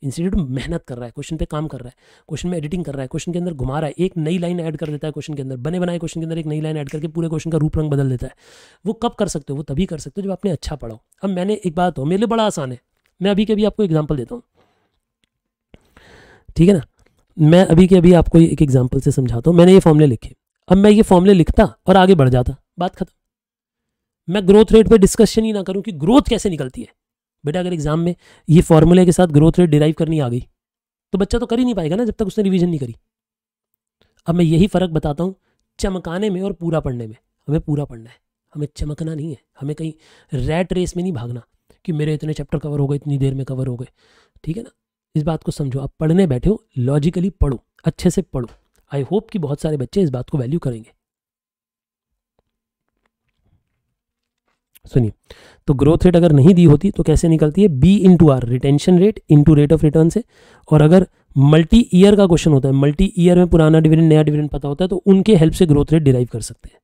इंस्टीट्यूट मेहनत कर रहा है क्वेश्चन पे काम कर रहा है क्वेश्चन में एडिटिंग कर रहा है क्वेश्चन के अंदर घुमा रहा है एक नई लाइन ऐड कर देता है क्वेश्चन के अंदर बने बनाए क्वेश्चन के अंदर एक नई लाइन ऐड करके पूरे क्वेश्चन का रूप रंग बदल देता है वो कब कर सकते हो वो तभी कर सकते हो जब आपने अच्छा पढ़ाओ अब मैंने एक बात हो मेरे लिए बड़ा आसान है मैं अभी कभी आपको एग्जाम्पल देता हूँ ठीक है ना मैं अभी के अभी आपको एक एग्जाम्पल से समझाता हूँ मैंने ये फॉर्मले लिखे अब मैं ये फॉर्मले लिखता और आगे बढ़ जाता बात खत्म मैं ग्रोथ रेट पे डिस्कशन ही ना करूँ कि ग्रोथ कैसे निकलती है बेटा अगर एग्जाम में ये फॉर्मूले के साथ ग्रोथ रेट डिराइव करनी आ गई तो बच्चा तो कर ही नहीं पाएगा ना जब तक उसने रिविजन नहीं करी अब मैं यही फ़र्क बताता हूँ चमकाने में और पूरा पढ़ने में हमें पूरा पढ़ना है हमें चमकना नहीं है हमें कहीं रेट रेस में नहीं भागना कि मेरे इतने चैप्टर कवर हो गए इतनी देर में कवर हो गए ठीक है ना इस बात को समझो आप पढ़ने बैठे हो लॉजिकली पढ़ो अच्छे से पढ़ो आई होप कि बहुत सारे बच्चे इस बात को वैल्यू करेंगे सुनिए तो ग्रोथ रेट अगर नहीं दी होती तो कैसे निकलती है B into R retention rate into rate of return से और अगर मल्टी ईयर का क्वेश्चन होता है मल्टी ईयर में पुराना डिविडेंड नया डिविडेंड पता होता है तो उनके हेल्प से ग्रोथ रेट डिराइव कर सकते हैं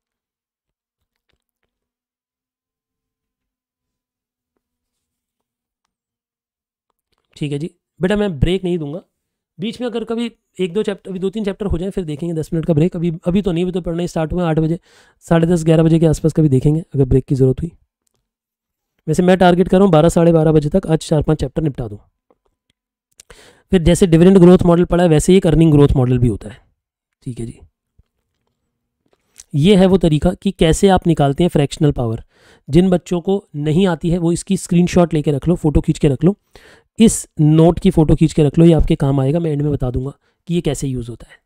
ठीक है जी बेटा मैं ब्रेक नहीं दूंगा बीच में अगर कभी एक दो चैप्टर अभी दो तीन चैप्टर हो जाए फिर देखेंगे दस मिनट का ब्रेक अभी अभी तो नहीं अभी तो पढ़ना स्टार्ट हुआ आठ बजे साढ़े दस ग्यारह बजे के आसपास कभी देखेंगे अगर ब्रेक की ज़रूरत हुई वैसे मैं टारगेट कर रहा हूँ बारह साढ़े बारह बजे तक आज चार पाँच चैप्टर निपटा दूँ फिर जैसे डिविडेंड ग्रोथ मॉडल पड़ा है वैसे ही एक अर्निंग ग्रोथ मॉडल भी होता है ठीक है जी ये है वो तरीका कि कैसे आप निकालते हैं फ्रैक्शनल पावर जिन बच्चों को नहीं आती है वो इसकी स्क्रीनशॉट लेके रख लो फोटो खींच के रख लो इस नोट की फ़ोटो खींच के रख लो ये आपके काम आएगा मैं एंड में बता दूंगा कि ये कैसे यूज़ होता है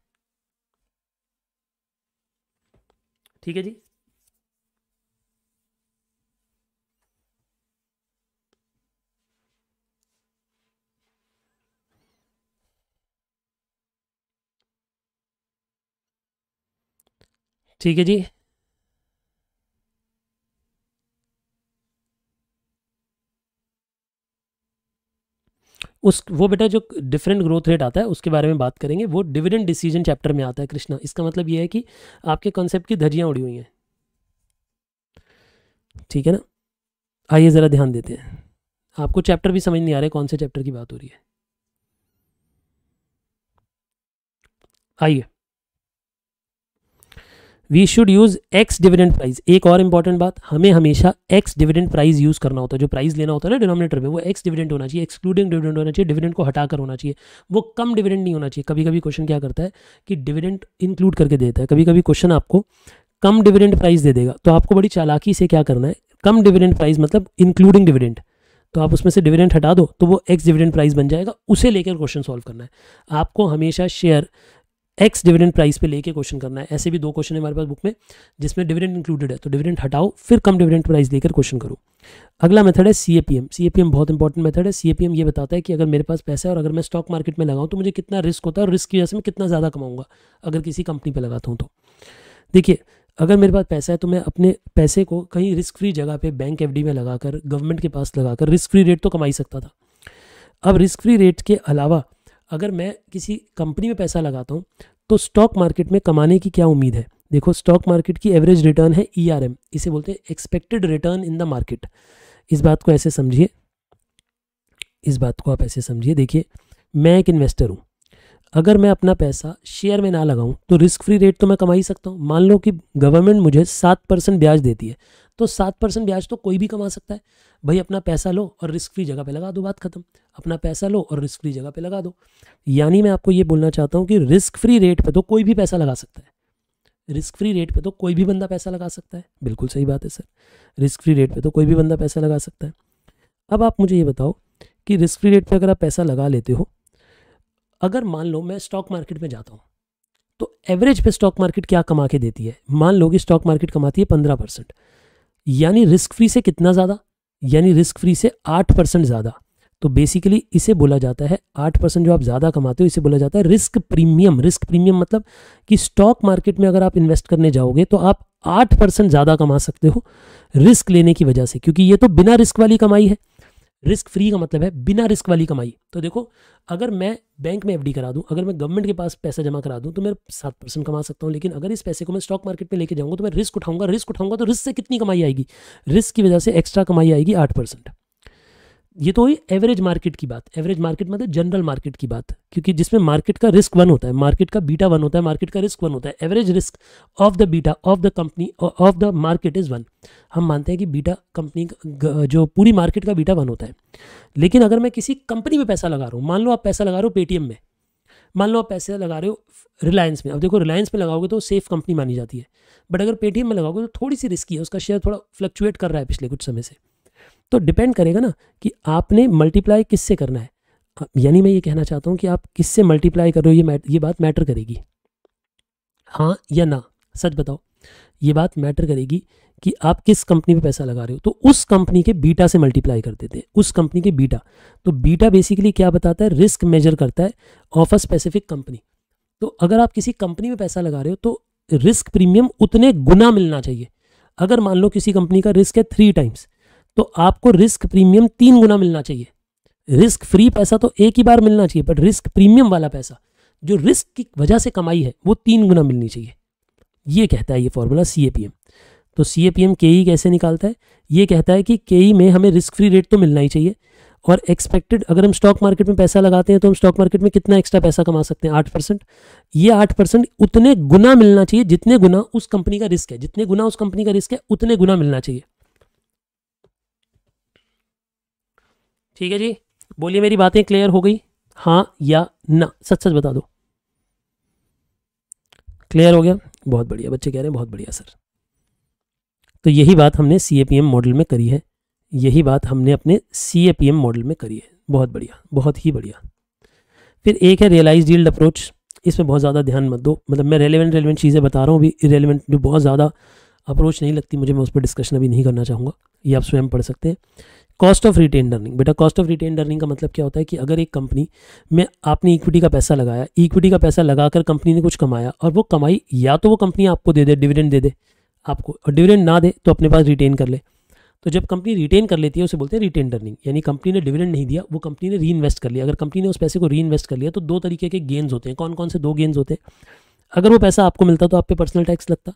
ठीक है जी ठीक है जी उस वो बेटा जो डिफरेंट ग्रोथ रेट आता है उसके बारे में बात करेंगे वो डिविडेंड डिसीजन चैप्टर में आता है कृष्णा इसका मतलब ये है कि आपके कॉन्सेप्ट की धजियाँ उड़ी हुई हैं ठीक है ना आइए ज़रा ध्यान देते हैं आपको चैप्टर भी समझ नहीं आ रहा है कौन से चैप्टर की बात हो रही है आइए we should use ex dividend price एक और इंपॉर्टेंट बात हमें हमेशा एक्स डिविडेंट प्राइस यूज़ करना होता है जो प्राइस लेना होता है ना डिनोमिनेटर में वो एक्स डिविडेंट होना चाहिए एक्सक्लूडिंग डिविडेंट होना चाहिए डिविडेंड को हटाकर होना चाहिए वो कम डिविडेंट नहीं होना चाहिए कभी कभी क्वेश्चन क्या करता है कि डिविडेंट इंक्लूड करके देता है कभी कभी क्वेश्चन आपको कम डिविडेंट प्राइस दे देगा तो आपको बड़ी चालाकी से क्या करना है कम डिविडेंट प्राइस मतलब इंक्लूडिंग डिविडेंट तो आप उसमें से डिविडेंट हटा दो तो वो एक्स डिविडेंट प्राइस बन जाएगा उसे लेकर क्वेश्चन सॉल्व करना है आपको हमेशा शेयर एक्स डिविडेंड प्राइस पे लेके क्वेश्चन करना है ऐसे भी दो क्वेश्चन है हमारे पास बुक में जिसमें डिविडेंड इंक्लूडेड है तो डिविडेंड हटाओ फिर कम डिविडेंड प्राइस देकर क्वेश्चन करो अगला मेथड है C A P M C A P M बहुत इंपॉर्टेंट मेथड है सी ए पी एम ये बताता है कि अगर मेरे पास पैसा है और अगर मैं स्टॉक मार्केट में लगाऊँ तो मुझे कितना रिस्क होता है और रिस्क की वजह से मैं कितना ज़्यादा कमाऊँगा अगर किसी कंपनी पर लगाता हूँ तो देखिए अगर मेरे पास पैसा है तो मैं अपने पैसे को कहीं रिस्क फ्री जगह पर बैंक डी में लगाकर गवर्नमेंट के पास लगाकर रिस्क फ्री रेट तो कमा ही सकता था अब रिस्क फ्री रेट के अलावा अगर मैं किसी कंपनी में पैसा लगाता हूँ तो स्टॉक मार्केट में कमाने की क्या उम्मीद है देखो स्टॉक मार्केट की एवरेज रिटर्न है ई e इसे बोलते हैं expected return in the market इस बात को ऐसे समझिए इस बात को आप ऐसे समझिए देखिए मैं एक इन्वेस्टर हूँ अगर मैं अपना पैसा शेयर में ना लगाऊं तो रिस्क फ्री रेट तो मैं कमा ही सकता हूँ मान लो कि गवर्नमेंट मुझे सात परसेंट ब्याज देती है तो सात परसेंट ब्याज तो कोई भी कमा सकता है भाई अपना पैसा लो और रिस्क फ्री जगह पे लगा दो बात खत्म अपना पैसा लो और रिस्क फ्री जगह पे लगा दो यानी मैं आपको ये बोलना चाहता हूँ कि रिस्क फ्री रेट पे तो कोई भी पैसा लगा सकता है रिस्क फ्री रेट पे तो कोई भी बंदा पैसा लगा सकता है बिल्कुल सही बात है सर रिस्क फ्री रेट पर तो कोई भी बंदा पैसा लगा सकता है अब आप मुझे ये बताओ कि रिस्क फ्री रेट पर अगर आप पैसा लगा लेते हो अगर मान लो मैं स्टॉक मार्केट में जाता हूँ तो एवरेज पे स्टॉक मार्केट क्या कमा के देती है मान लो कि स्टॉक मार्केट कमाती है पंद्रह परसेंट यानी रिस्क फ्री से कितना ज़्यादा यानी रिस्क फ्री से आठ परसेंट ज़्यादा तो बेसिकली इसे बोला जाता है आठ परसेंट जो आप ज़्यादा कमाते हो इसे बोला जाता है रिस्क प्रीमियम रिस्क प्रीमियम मतलब कि स्टॉक मार्केट में अगर आप इन्वेस्ट करने जाओगे तो आप आठ परसेंट ज़्यादा कमा सकते हो रिस्क लेने की वजह से क्योंकि ये तो बिना रिस्क वाली कमाई है रिस्क फ्री का मतलब है बिना रिस्क वाली कमाई तो देखो अगर मैं बैंक में एफडी करा दूं अगर मैं गवर्नमेंट के पास पैसा जमा करा दूं तो मैं सात परसेंट कमा सकता हूं लेकिन अगर इस पैसे को मैं स्टॉक मार्केट में लेके जाऊंगा तो मैं रिस्क उठाऊंगा रिस्क उठाऊंगा तो रिस्क से कितनी कमाई आएगी रिस्क की वजह से एक्स्ट्रा कमाई आएगी आठ परसेंट ये तो हुई एवरेज मार्केट की बात एवरेज मार्केट मतलब जनरल मार्केट की बात क्योंकि जिसमें मार्केट का रिस्क वन होता है मार्केट का बीटा वन होता है मार्केट का रिस्क वन होता है average risk of the beta of the company of the market is one हम मानते हैं कि बीटा कंपनी जो पूरी मार्केट का बीटा वन होता है लेकिन अगर मैं किसी कंपनी में पैसा लगा रहा हूँ मान लो आप पैसा लगा रहे हो पेटीएम में मान लो आप पैसे लगा रहे हो रिलायंस में अब देखो रिलायंस में लगाओगे तो सेफ कंपनी मानी जाती है बट अगर पेटीएम में लगाओगे तो थोड़ी सी रिस्की है उसका शेयर थोड़ा फ्लक्चुएट कर रहा है पिछले कुछ समय से तो डिपेंड करेगा ना कि आपने मल्टीप्लाई किससे करना है यानी मैं ये कहना चाहता हूँ कि आप किससे मल्टीप्लाई कर रहे हो ये ये बात मैटर करेगी हाँ या ना सच बताओ ये बात मैटर करेगी कि आप किस कंपनी पे पैसा लगा रहे हो तो उस कंपनी के बीटा से मल्टीप्लाई कर देते हैं उस कंपनी के बीटा तो बीटा बेसिकली क्या बताता है रिस्क मेजर करता है ऑफ अ स्पेसिफिक कंपनी तो अगर आप किसी कंपनी में पैसा लगा रहे हो तो रिस्क प्रीमियम उतने गुना मिलना चाहिए अगर मान लो किसी कंपनी का रिस्क है थ्री टाइम्स तो आपको रिस्क प्रीमियम तीन गुना मिलना चाहिए रिस्क फ्री पैसा तो एक ही बार मिलना चाहिए बट रिस्क प्रीमियम वाला पैसा जो रिस्क की वजह से कमाई है वो तीन गुना मिलनी चाहिए ये कहता है ये formula C A P M तो सी ए पी एम के ई कैसे निकालता है ये कहता है कि के ई e में हमें रिस्क फ्री रेट तो मिलना ही चाहिए और एक्सपेक्टेड अगर हम स्टॉक मार्केट में पैसा लगाते हैं तो हम स्टॉक मार्केट में कितना एक्स्ट्रा पैसा कमा सकते हैं आठ परसेंट ये आठ परसेंट उतने गुना मिलना चाहिए जितने गुना उस कंपनी का रिस्क है जितने गुना उस कंपनी का रिस्क है उतने गुना मिलना चाहिए ठीक है जी बोलिए मेरी बातें क्लियर हो गई हाँ या ना सच सच बता दो क्लियर हो गया बहुत बढ़िया बच्चे कह रहे हैं बहुत बढ़िया सर तो यही बात हमने सी मॉडल में करी है यही बात हमने अपने सी मॉडल में करी है बहुत बढ़िया बहुत ही बढ़िया फिर एक है रियलाइज डील्ड अप्रोच इसमें बहुत ज़्यादा ध्यान मत दो मतलब मैं रेलिवेंट रेलिवेंट चीज़ें बता रहा हूँ अभी रेलिवेंट जो बहुत ज़्यादा अप्रोच नहीं लगती मुझे मैं उस पर डिस्कशन अभी नहीं करना चाहूँगा ये आप स्वयं पढ़ सकते हैं कॉस्ट ऑफ रिटेन अर्निंग बेटा कॉस्ट ऑफ रिटेन अर्निंग का मतलब क्या होता है कि अगर एक कंपनी में आपने इक्विटी का पैसा लगाया इक्विटी का पैसा लगाकर कंपनी ने कुछ कमाया और वो कमाई या तो वो कंपनी आपको दे दे डिविडेंड दे दे आपको और डिविडेंड ना दे तो अपने पास रिटेन कर ले तो जब कंपनी रिटेन कर लेती है उसे बोलते हैं रिटेन अर्निंग यानी कंपनी ने डिविडेंड नहीं दिया वो कंपनी ने री इन्वेस्ट कर लिया अगर कंपनी ने उस पैसे को री इन्वेस्ट कर लिया तो दो तरीके के गेंस होते हैं कौन कौन से दो गेंस होते हैं अगर वो पैसा आपको मिलता तो आप पे पर्सनल टैक्स लगता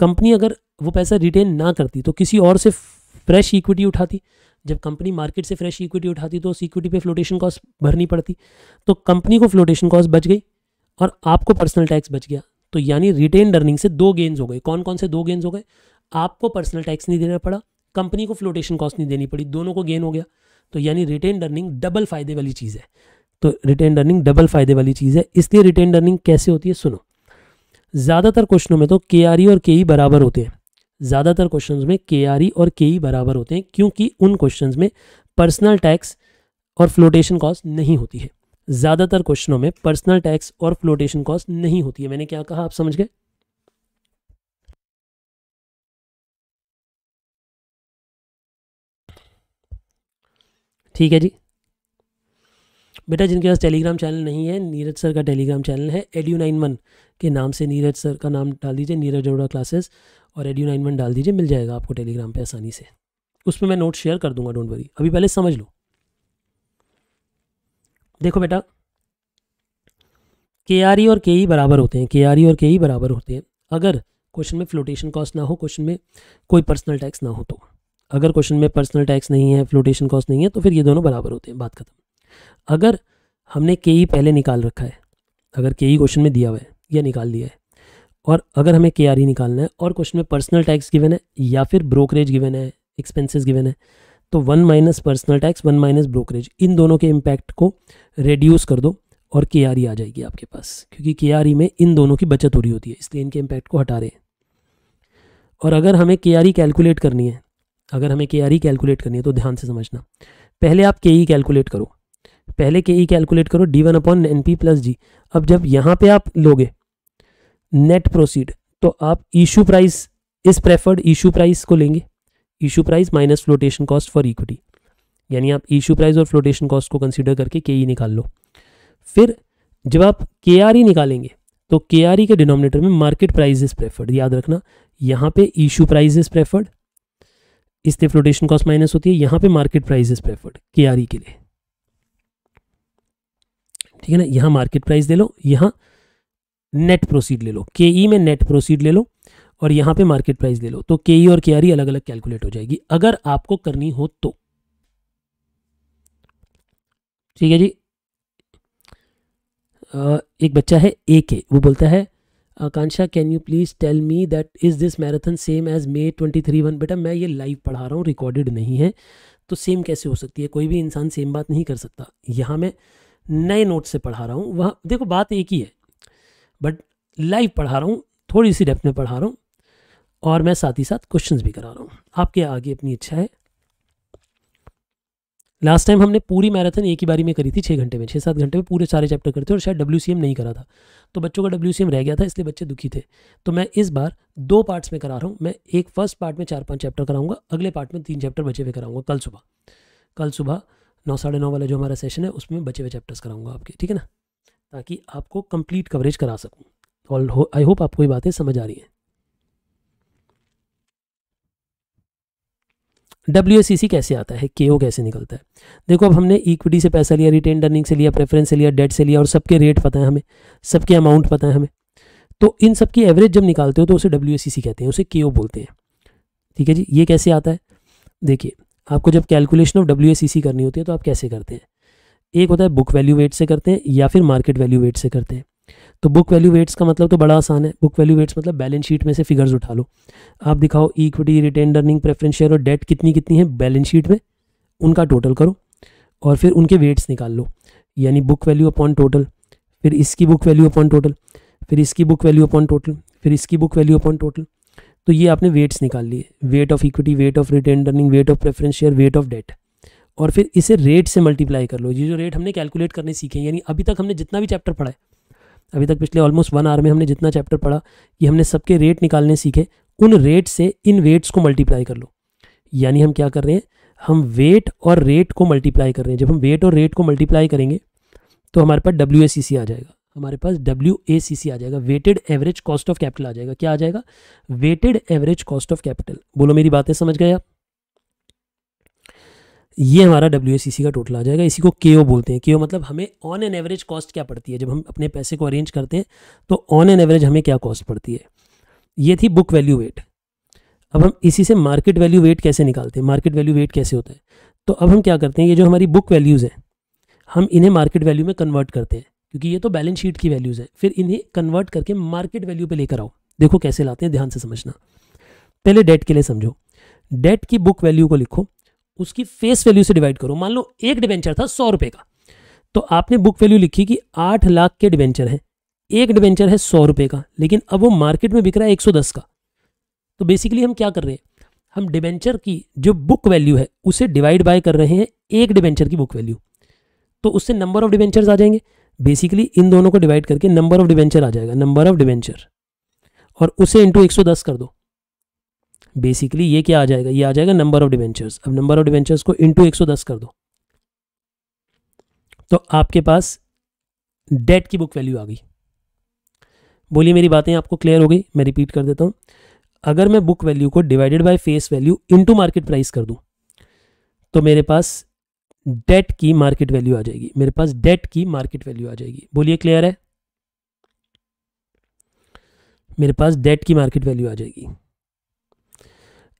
कंपनी अगर वो पैसा रिटेन ना करती तो किसी और से फ्रेश इक्विटी उठाती जब कंपनी मार्केट से फ्रेश इक्विटी उठाती तो उस इक्विटी पे फ्लोटेशन कॉस्ट भरनी पड़ती तो कंपनी को फ्लोटेशन कॉस्ट बच गई और आपको पर्सनल टैक्स बच गया तो यानी रिटेन अर्निंग से दो गेंस हो गए कौन कौन से दो गेंस हो गए आपको पर्सनल टैक्स नहीं देना पड़ा कंपनी को फ्लोटेशन कॉस्ट नहीं देनी पड़ी दोनों को गेन हो गया तो यानी रिटेन अर्निंग डबल फायदे वाली चीज़ है तो रिटेन अर्निंग डबल फायदे वाली चीज़ है इसलिए रिटेन अर्निंग कैसे होती है सुनो ज़्यादातर क्वेश्चनों में तो के e और के e बराबर होते हैं ज़्यादातर क्वेश्चंस में के आर ई और के ई e बराबर होते हैं क्योंकि उन क्वेश्चंस में पर्सनल टैक्स और फ्लोटेशन कॉस्ट नहीं होती है ज़्यादातर क्वेश्चनों में पर्सनल टैक्स और फ्लोटेशन कॉस्ट नहीं होती है मैंने क्या कहा आप समझ गए ठीक है जी बेटा जिनके पास टेलीग्राम चैनल नहीं है नीरज सर का टेलीग्राम चैनल है एडियो नाइन वन के नाम से नीरज सर का नाम डाल दीजिए नीरज अरोड़ा क्लासेस और रेडियो नाइन वन डाल दीजिए मिल जाएगा आपको टेलीग्राम पे आसानी से उस पर मैं नोट शेयर कर दूंगा डोंट वरी अभी पहले समझ लो देखो बेटा के आर ई और के ई e बराबर होते हैं के आर ई और के ई e बराबर होते हैं अगर क्वेश्चन में फ्लोटेशन कॉस्ट ना हो क्वेश्चन में कोई पर्सनल टैक्स ना हो तो अगर क्वेश्चन में पर्सनल टैक्स नहीं है फ्लोटेशन कॉस्ट नहीं है तो फिर ये दोनों बराबर होते हैं बात खत्म अगर हमने के ई e पहले निकाल रखा है अगर के ई क्वेश्चन में दिया हुआ है या निकाल दिया है और अगर हमें के आर e निकालना है और क्वेश्चन में पर्सनल टैक्स गिवन है या फिर ब्रोकरेज गिवन है एक्सपेंसेस गिवन है तो one minus personal tax one minus brokerage इन दोनों के इम्पैक्ट को रिड्यूस कर दो और के आर e आ जाएगी आपके पास क्योंकि के e में इन दोनों की बचत हो रही होती है इसलिए इनके इम्पैक्ट को हटा रहे हैं और अगर हमें के आर कैलकुलेट करनी है अगर हमें के आर कैलकुलेट करनी है तो ध्यान से समझना पहले आप के ई कैलकुलेट करो पहले के ई कैलकुलेट करो D one upon N P plus G अब जब यहाँ पे आप लोगे नेट प्रोसीड तो आप इशू प्राइस इस प्रेफर्ड इशू प्राइस को लेंगे issue price minus flotation cost for equity यानी आप इशू प्राइस और फ्लोटेशन कॉस्ट को कंसिडर करके के ई e निकाल लो फिर जब आप के आर ई निकालेंगे तो e के आर ई के डिनोमिनेटर में मार्केट प्राइस इज प्रेफर्ड याद रखना यहाँ पे इशू प्राइस इज प्रेफर्ड इससे फ्लोटेशन कॉस्ट माइनस होती है यहाँ पे market price is preferred K R E के लिए ठीक है ना यहाँ मार्केट प्राइस दे लो यहाँ नेट प्रोसीड ले लो के ई e में नेट प्रोसीड ले लो और यहां पे मार्केट प्राइस ले लो तो के ई e और के आर ई अलग अलग कैलकुलेट हो जाएगी अगर आपको करनी हो तो ठीक है जी आ, एक बच्चा है ए के वो बोलता है Akanksha can you please tell me that is this marathon same as May twenty three one बेटा मैं ये लाइव पढ़ा रहा हूँ रिकॉर्डेड नहीं है तो सेम कैसे हो सकती है कोई भी इंसान सेम बात नहीं कर सकता यहाँ मैं नए नोट से पढ़ा रहा हूँ वह देखो बात एक ही है बट लाइव पढ़ा रहा हूँ थोड़ी सी डेप्थ में पढ़ा रहा हूँ और मैं साथ ही साथ क्वेश्चंस भी करा रहा हूँ आपके आगे अपनी इच्छा है लास्ट टाइम हमने पूरी मैराथन एक ही बारी में करी थी छः घंटे में छः सात घंटे में पूरे सारे चैप्टर करते और शायद डब्ल्यू नहीं करा था तो बच्चों का डब्ल्यू रह गया था इसलिए बच्चे दुखी थे तो मैं इस बार दो पार्ट्स में करा रहा हूँ मैं एक फर्स्ट पार्ट में चार पाँच चैप्टर कराऊंगा अगले पार्ट में तीन चैप्टर बचे हुए कराऊंगा कल सुबह कल सुबह नौ साढ़े नौ वाला जो हमारा सेशन है उसमें बचे हुए चैप्टर्स कराऊंगा आपके ठीक है ना ताकि आपको कंप्लीट कवरेज करा सकूँ तो आई होप आपको ये बातें समझ आ रही हैं डब्ल्यू कैसे आता है के कैसे निकलता है देखो अब हमने इक्विटी से पैसा लिया रिटेन अर्निंग से लिया प्रेफरेंस से लिया डेट से लिया और सबके रेट पता है हमें सबके अमाउंट पता है हमें तो इन सब की एवरेज जब निकालते हो तो उसे डब्ल्यू कहते हैं उसे के बोलते हैं ठीक है जी ये कैसे आता है देखिए आपको जब कैलकुलेशन ऑफ डब्ल्यू करनी होती है तो आप कैसे करते हैं एक होता है बुक वैल्यू वेट से करते हैं या फिर मार्केट वैल्यू वेट से करते हैं तो बुक वैल्यू वेट्स का मतलब तो बड़ा आसान है बुक वैल्यू वेट्स मतलब बैलेंस शीट में से फिगर्स उठा लो आप दिखाओ equity retain earning preference share और डेट कितनी कितनी है बैलेंस शीट में उनका टोटल करो और फिर उनके वेट्स निकाल लो यानी बुक वैल्यू अपॉन टोटल फिर इसकी बुक वैल्यू अपॉन टोटल फिर इसकी बुक वैल्यू अपॉन टोटल फिर इसकी बुक वैल्यू अपॉन टोटल तो ये आपने वेट्स निकाल लिए weight of equity weight of retain earning weight of preference share weight of debt और फिर इसे रेट से मल्टीप्लाई कर लो ये जो रेट हमने कैलकुलेट करने सीखे यानी अभी तक हमने जितना भी चैप्टर पढ़ा है अभी तक पिछले ऑलमोस्ट वन आवर में हमने जितना चैप्टर पढ़ा ये हमने सबके रेट निकालने सीखे उन रेट से इन वेट्स को मल्टीप्लाई कर लो यानी हम क्या कर रहे हैं हम वेट और रेट को मल्टीप्लाई कर रहे हैं जब हम वेट और रेट को मल्टीप्लाई करेंगे तो हमारे पास डब्ल्यू आ जाएगा हमारे पास डब्ल्यू ए सी सी आ जाएगा weighted average cost of capital आ जाएगा क्या आ जाएगा weighted average cost of capital बोलो मेरी बातें समझ गए आप ये हमारा डब्ल्यू का टोटल आ जाएगा इसी को के बोलते हैं के मतलब हमें ऑन एन एवरेज कॉस्ट क्या पड़ती है जब हम अपने पैसे को अरेंज करते हैं तो ऑन एन एवरेज हमें क्या कॉस्ट पड़ती है ये थी बुक वैल्यू वेट अब हम इसी से मार्केट वैल्यू वेट कैसे निकालते हैं मार्केट वैल्यू वेट कैसे होता है तो अब हम क्या करते हैं ये जो हमारी बुक वैल्यूज़ हैं हम इन्हें मार्केट वैल्यू में कन्वर्ट करते हैं क्योंकि ये तो बैलेंस शीट की वैल्यूज़ हैं फिर इन्हें कन्वर्ट करके मार्केट वैल्यू पे लेकर आओ देखो कैसे लाते हैं ध्यान से समझना पहले डेट के लिए समझो डेट की बुक वैल्यू को लिखो उसकी फेस वैल्यू से डिवाइड करो मान लो एक डिवेंचर था सौ रुपए का तो आपने बुक वैल्यू लिखी कि आठ लाख के डिवेंचर है एक डिवेंचर है सौ रुपए का लेकिन अब वो मार्केट में बिक रहा है एक सौ दस का तो बेसिकली हम क्या कर रहे हैं हम डिवेंचर की जो बुक वैल्यू है उसे डिवाइड बाय कर रहे हैं एक डिवेंचर की बुक वैल्यू तो उससे नंबर ऑफ डिवेंचर आ जाएंगे बेसिकली इन दोनों को डिवाइड करके नंबर ऑफ डिवेंचर आ जाएगा नंबर ऑफ डिवेंचर और उसे इंटू दस कर दो बेसिकली ये क्या आ जाएगा ये आ जाएगा नंबर ऑफ डिवेंचर्स अब नंबर ऑफ डिवेंचर्स को इंटू एक कर दो तो आपके पास डेट की बुक वैल्यू आ गई बोलिए मेरी बातें आपको क्लियर हो गई मैं रिपीट कर देता हूँ अगर मैं बुक वैल्यू को divided by face value into market price कर दूँ तो मेरे पास डेट की मार्केट वैल्यू आ जाएगी मेरे पास डेट की मार्केट वैल्यू आ जाएगी बोलिए क्लियर है मेरे पास डेट की मार्केट वैल्यू आ जाएगी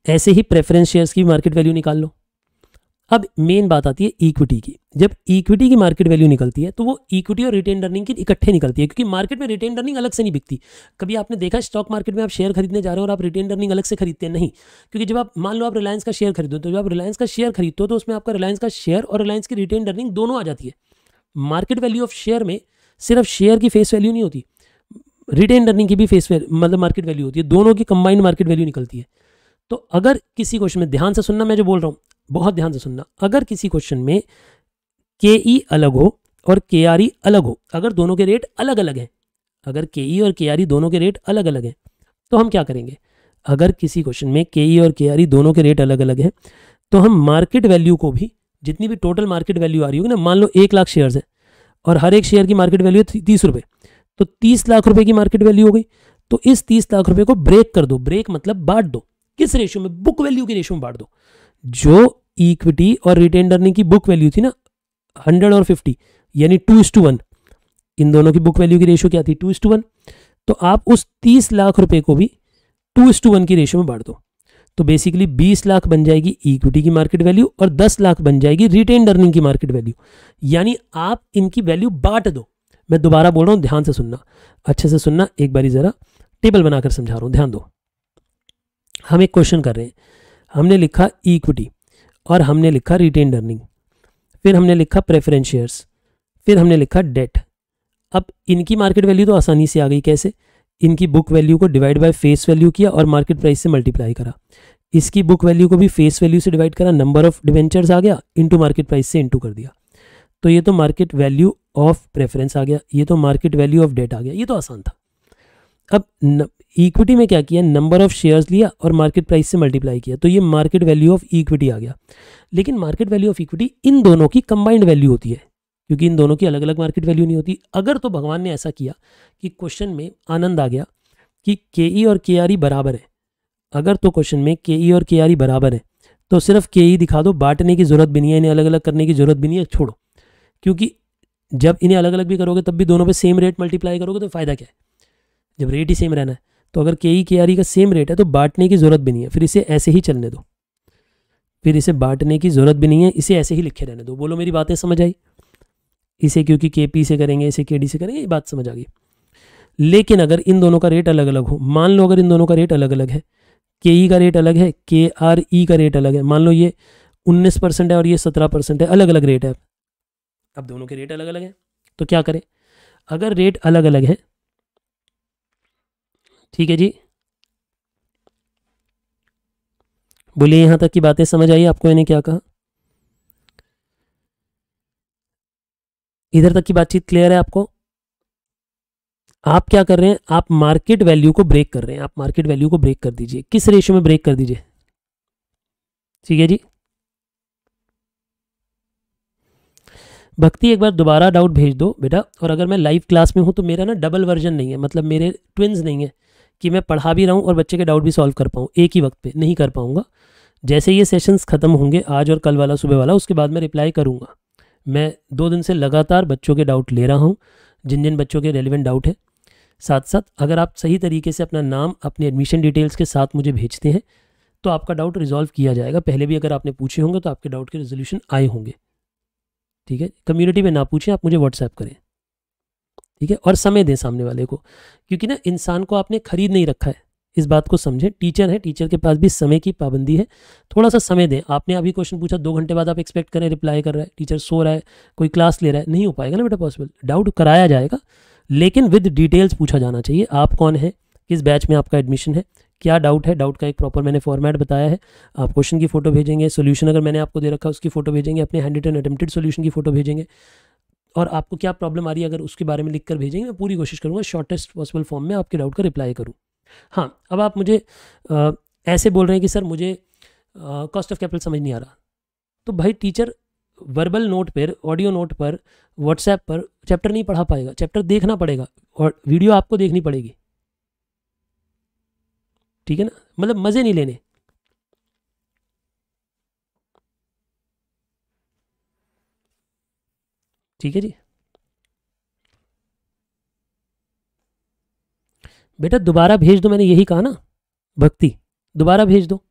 ऐसे ही प्रेफरेंस शेयर्स की मार्केट वैल्यू निकाल लो अब मेन बात आती है इक्विटी की जब इक्विटी की मार्केट वैल्यू निकलती है तो वो इक्विटी और रिटेन अर्निंग की इकट्ठे निकलती है क्योंकि मार्केट में रिटेन अर्निंग अलग से नहीं बिकती कभी आपने देखा स्टॉक मार्केट में आप शेयर खरीदने जा रहे हो और आप रिटेन अर्निंग अलग से खरीदते हैं नहीं क्योंकि जब आप मान लो आप रिलायंस का शेयर खरीदो तो जब आप रिलायंस का शेयर खरीदते हो तो उसमें आपका रिलायंस का शेयर और रिलायंस की रिटेन अर्निंग दोनों आ जाती है मार्केट वैल्यू ऑफ शेयर में सिर्फ शेयर की फेस वैल्यू नहीं होती रिटेन अर्निंग की भी फेस मतलब मार्केट वैल्यू होती है दोनों की कंबाइंड मार्केट वैल्यू निकलती है तो अगर किसी क्वेश्चन में ध्यान से सुनना मैं जो बोल रहा हूँ बहुत ध्यान से सुनना अगर किसी क्वेश्चन में के ई e अलग हो और के आर ई अलग हो अगर दोनों के रेट अलग अलग हैं अगर के ई e और के आर ई दोनों के रेट अलग अलग हैं तो हम क्या करेंगे अगर किसी क्वेश्चन में के ई e और के आर ई दोनों के रेट अलग अलग हैं तो हम मार्केट वैल्यू को भी जितनी भी टोटल मार्केट वैल्यू आ रही होगी ना मान लो एक लाख शेयर्स है और हर एक शेयर की मार्केट वैल्यू है तीस रुपये तो तीस लाख रुपये की मार्केट वैल्यू हो गई तो इस तीस लाख रुपये को ब्रेक कर दो ब्रेक मतलब बांट दो किस रेशो में बुक वैल्यू के रेशो में बांट दो जो इक्विटी और रिटेन अर्निंग की बुक वैल्यू थी ना हंड्रेड और फिफ्टी यानी to is to one in दोनों की बुक वैल्यू की रेशो क्या थी टू इस टू वन तो आप उस तीस लाख रुपए को भी टू इस टू वन की रेशियो में बांट दो तो बेसिकली बीस लाख बन जाएगी इक्विटी की मार्केट वैल्यू और दस लाख बन जाएगी रिटेन अर्निंग की मार्केट वैल्यू यानी आप इनकी वैल्यू बांट दो मैं दोबारा बोल रहा हूँ ध्यान से सुनना अच्छे से सुनना एक बारी ज़रा टेबल बनाकर समझा रहा हूँ ध्यान दो हम एक क्वेश्चन कर रहे हैं हमने लिखा इक्विटी और हमने लिखा रिटेन अर्निंग फिर हमने लिखा प्रेफरेंस शेयर्स फिर हमने लिखा डेट अब इनकी मार्केट वैल्यू तो आसानी से आ गई कैसे इनकी बुक वैल्यू को डिवाइड बाय फेस वैल्यू किया और मार्केट प्राइस से मल्टीप्लाई करा इसकी बुक वैल्यू को भी फेस वैल्यू से डिवाइड करा नंबर ऑफ डिवेंचर्स आ गया इंटू मार्केट प्राइस से इंटू कर दिया तो ये तो मार्केट वैल्यू ऑफ प्रेफरेंस आ गया ये तो मार्केट वैल्यू ऑफ डेट आ गया ये तो आसान था अब इक्विटी में क्या किया नंबर ऑफ शेयर्स लिया और मार्केट प्राइस से मल्टीप्लाई किया तो ये मार्केट वैल्यू ऑफ इक्विटी आ गया लेकिन मार्केट वैल्यू ऑफ इक्विटी इन दोनों की कंबाइंड वैल्यू होती है क्योंकि इन दोनों की अलग अलग मार्केट वैल्यू नहीं होती अगर तो भगवान ने ऐसा किया कि क्वेश्चन में आनंद आ गया कि के ई और के आर ई बराबर है अगर तो क्वेश्चन में के ई और के आर ई बराबर है तो सिर्फ के ई दिखा दो बांटने की ज़रूरत भी नहीं है इन्हें अलग अलग करने की ज़रूरत भी नहीं है छोड़ो क्योंकि जब इन्हें अलग अलग भी करोगे तब भी दोनों पे सेम रेट मल्टीप्लाई करोगे तो फ़ायदा क्या है जब रेट ही सेम रहना है तो अगर के ई के आर ई का सेम रेट है तो बांटने की ज़रूरत भी नहीं है फिर इसे ऐसे ही चलने दो फिर इसे बांटने की ज़रूरत भी नहीं है इसे ऐसे ही लिखे रहने दो बोलो मेरी बातें समझ आई इसे क्योंकि के पी से करेंगे इसे के डी से करेंगे ये बात समझ आ गई लेकिन अगर इन दोनों का रेट अलग अलग हो मान लो अगर इन दोनों का रेट अलग e अलग है के ई e का रेट अलग है के आर ई का रेट अलग है मान लो ये उन्नीस परसेंट है और ये सत्रह परसेंट है अलग अलग रेट है अब दोनों के रेट अलग अलग हैं तो क्या करें अगर रेट अलग अलग है ठीक है जी बोलिए यहां तक की बातें समझ आई आपको मैंने क्या कहा इधर तक की बातचीत क्लियर है आपको आप क्या कर रहे हैं आप मार्केट वैल्यू को ब्रेक कर रहे हैं आप मार्केट वैल्यू को ब्रेक कर दीजिए किस रेशियो में ब्रेक कर दीजिए ठीक है जी भक्ति एक बार दोबारा डाउट भेज दो बेटा और अगर मैं लाइव क्लास में हूं तो मेरा ना डबल वर्जन नहीं है मतलब मेरे ट्विंस नहीं है कि मैं पढ़ा भी रहा हूँ और बच्चे के डाउट भी सॉल्व कर पाऊँ एक ही वक्त पे नहीं कर पाऊँगा जैसे ये सेशंस ख़त्म होंगे आज और कल वाला सुबह वाला उसके बाद मैं रिप्लाई करूँगा मैं दो दिन से लगातार बच्चों के डाउट ले रहा हूँ जिन जिन बच्चों के रेलिवेंट डाउट है साथ साथ अगर आप सही तरीके से अपना नाम अपने एडमिशन डिटेल्स के साथ मुझे भेजते हैं तो आपका डाउट रिजॉल्व किया जाएगा पहले भी अगर आपने पूछे होंगे तो आपके डाउट के रेजोल्यूशन आए होंगे ठीक है कम्युनिटी में ना पूछें आप मुझे व्हाट्सएप करें ठीक है और समय दें सामने वाले को क्योंकि ना इंसान को आपने खरीद नहीं रखा है इस बात को समझें टीचर है टीचर के पास भी समय की पाबंदी है थोड़ा सा समय दें आपने अभी क्वेश्चन पूछा दो घंटे बाद आप एक्सपेक्ट करें रिप्लाई कर रहा है टीचर सो रहा है कोई क्लास ले रहा है नहीं हो पाएगा ना बेटा पॉसिबल डाउट कराया जाएगा लेकिन विद डिटेल्स पूछा जाना चाहिए आप कौन है किस बैच में आपका एडमिशन है क्या डाउट है डाउट का एक प्रॉपर मैंने फॉर्मेट बताया है आप क्वेश्चन की फोटो भेजेंगे सोल्यूशन अगर मैंने आपको दे रखा है उसकी फोटो भेजेंगे अपने हैंड रिटन अटेम्प्टेड सोल्यूशन की फोटो भेजेंगे और आपको क्या प्रॉब्लम आ रही है अगर उसके बारे में लिख कर भेजेंगे मैं पूरी कोशिश करूँगा शॉर्टेस्ट पॉसिबल फॉर्म में आपके डाउट का रिप्लाई करूँ हाँ अब आप मुझे आ, ऐसे बोल रहे हैं कि सर मुझे कॉस्ट ऑफ कैपिटल समझ नहीं आ रहा तो भाई टीचर वर्बल नोट पर ऑडियो नोट पर व्हाट्सएप पर चैप्टर नहीं पढ़ा पाएगा चैप्टर देखना पड़ेगा और वीडियो आपको देखनी पड़ेगी ठीक है ना मतलब मज़े नहीं लेने ठीक है जी बेटा दोबारा भेज दो मैंने यही कहा ना भक्ति दोबारा भेज दो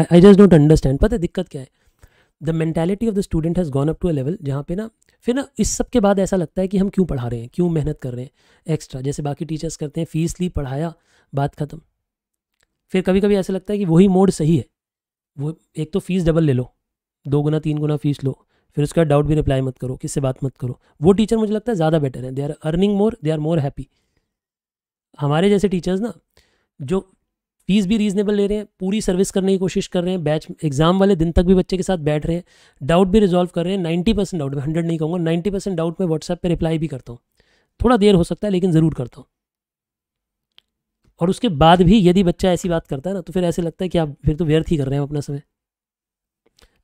आई जस्ट डोंट अंडरस्टैंड पता है दिक्कत क्या है the mentality of the student has gone up to a level जहाँ पे ना फिर ना इस सब के बाद ऐसा लगता है कि हम क्यों पढ़ा रहे हैं क्यों मेहनत कर रहे हैं एक्स्ट्रा जैसे बाकी टीचर्स करते हैं फीस ली पढ़ाया बात ख़त्म फिर कभी कभी ऐसा लगता है कि वही मोड सही है वो एक तो फीस डबल ले लो दो गुना तीन गुना फीस लो फिर उसका डाउट भी रिप्लाई मत करो किससे बात मत करो वो टीचर मुझे लगता है ज़्यादा बेटर है they are earning more they are more happy हमारे जैसे टीचर्स ना जो फीस भी रीजनेबल ले रहे हैं पूरी सर्विस करने की कोशिश कर रहे हैं बैच एग्जाम वाले दिन तक भी बच्चे के साथ बैठ रहे हैं डाउट भी रिजॉल्व कर रहे हैं नाइन्टी परसेंट डाउट मैं हंड्रेड नहीं कहूँगा नाइन्टी परसेंट डाउट में व्हाट्सएप पर रिप्लाई भी करता हूँ थोड़ा देर हो सकता है लेकिन ज़रूर करता हूँ और उसके बाद भी यदि बच्चा ऐसी बात करता है ना तो फिर ऐसे लगता है कि आप फिर तो व्यर्थ ही कर रहे हैं अपना समय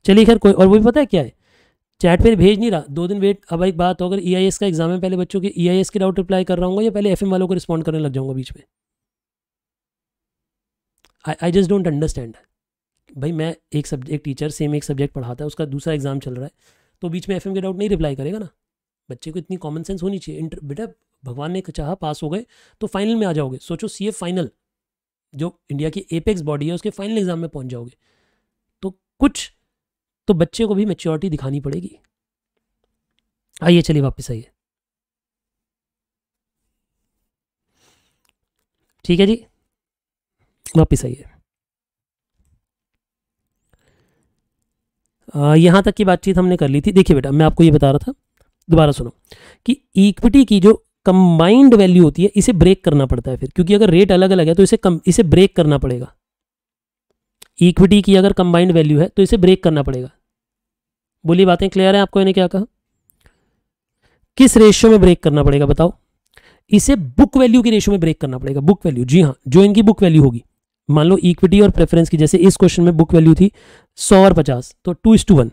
चलिए खैर कोई और वो भी पता है क्या है चैट पर भेज नहीं रहा दो दिन वेट अब एक बात हो अगर ई e का एग्जाम है पहले बच्चों के ई e आई के डाउट रिप्लाई कर रहा हूँ या पहले एफ वालों को रिस्पॉन्ड करने लग जाऊँगा बीच में I I just don't understand भाई मैं एक सब्जेक्ट टीचर सेम एक सब्जेक्ट पढ़ाता है उसका दूसरा एग्जाम चल रहा है तो बीच में एफ के डाउट नहीं रिप्लाई करेगा ना बच्चे को इतनी कॉमन सेंस होनी चाहिए इंटर बेटा भगवान ने चाहा पास हो गए तो फाइनल में आ जाओगे सोचो सी फाइनल जो इंडिया की एपेक्स बॉडी है उसके फाइनल एग्जाम में पहुंच जाओगे तो कुछ तो बच्चे को भी मेच्योरिटी दिखानी पड़ेगी आइए चलिए वापस आइए ठीक है जी वापस आइए यहां तक की बातचीत हमने कर ली थी देखिए बेटा मैं आपको ये बता रहा था दोबारा सुनो कि इक्विटी की जो कंबाइंड वैल्यू होती है इसे ब्रेक करना पड़ता है फिर क्योंकि अगर रेट अलग अलग है तो इसे कम इसे ब्रेक करना पड़ेगा इक्विटी की अगर कंबाइंड वैल्यू है तो इसे ब्रेक करना पड़ेगा बोली बातें क्लियर है आपको इन्हें क्या कहा किस रेशियो में ब्रेक करना पड़ेगा बताओ इसे बुक वैल्यू की रेशियो में ब्रेक करना पड़ेगा बुक वैल्यू जी हाँ जो इनकी बुक वैल्यू होगी मान लो इक्विटी और प्रेफरेंस की जैसे इस क्वेश्चन में बुक वैल्यू थी सौ और पचास तो टू इस टू वन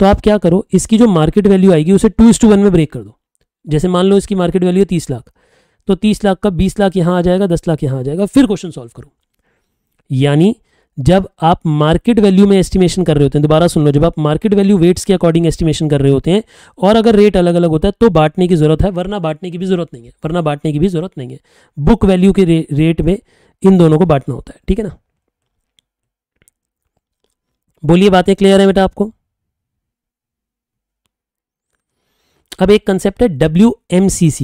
तो आप क्या करो इसकी जो मार्केट वैल्यू आएगी उसे टू इस टू वन में ब्रेक कर दो जैसे मान लो इसकी मार्केट वैल्यू है तीस लाख तो तीस लाख का बीस लाख यहां आ जाएगा दस लाख यहां आ जाएगा फिर क्वेश्चन सॉल्व करो यानी जब आप मार्केट वैल्यू में एस्टिमेशन कर रहे होते हैं दोबारा सुन लो जब आप मार्केट वैल्यू वेट्स के अकॉर्डिंग एस्टिमेशन कर रहे होते हैं और अगर रेट अलग अलग होता है तो बांटने की जरूरत है वरना बांटने की भी जरूरत नहीं है वरना बांटने की भी जरूरत नहीं है बुक वैल्यू के रेट में इन दोनों को बांटना होता है ठीक है ना बोलिए बातें क्लियर है बेटा आपको अब एक कंसेप्ट है डब्ल्यू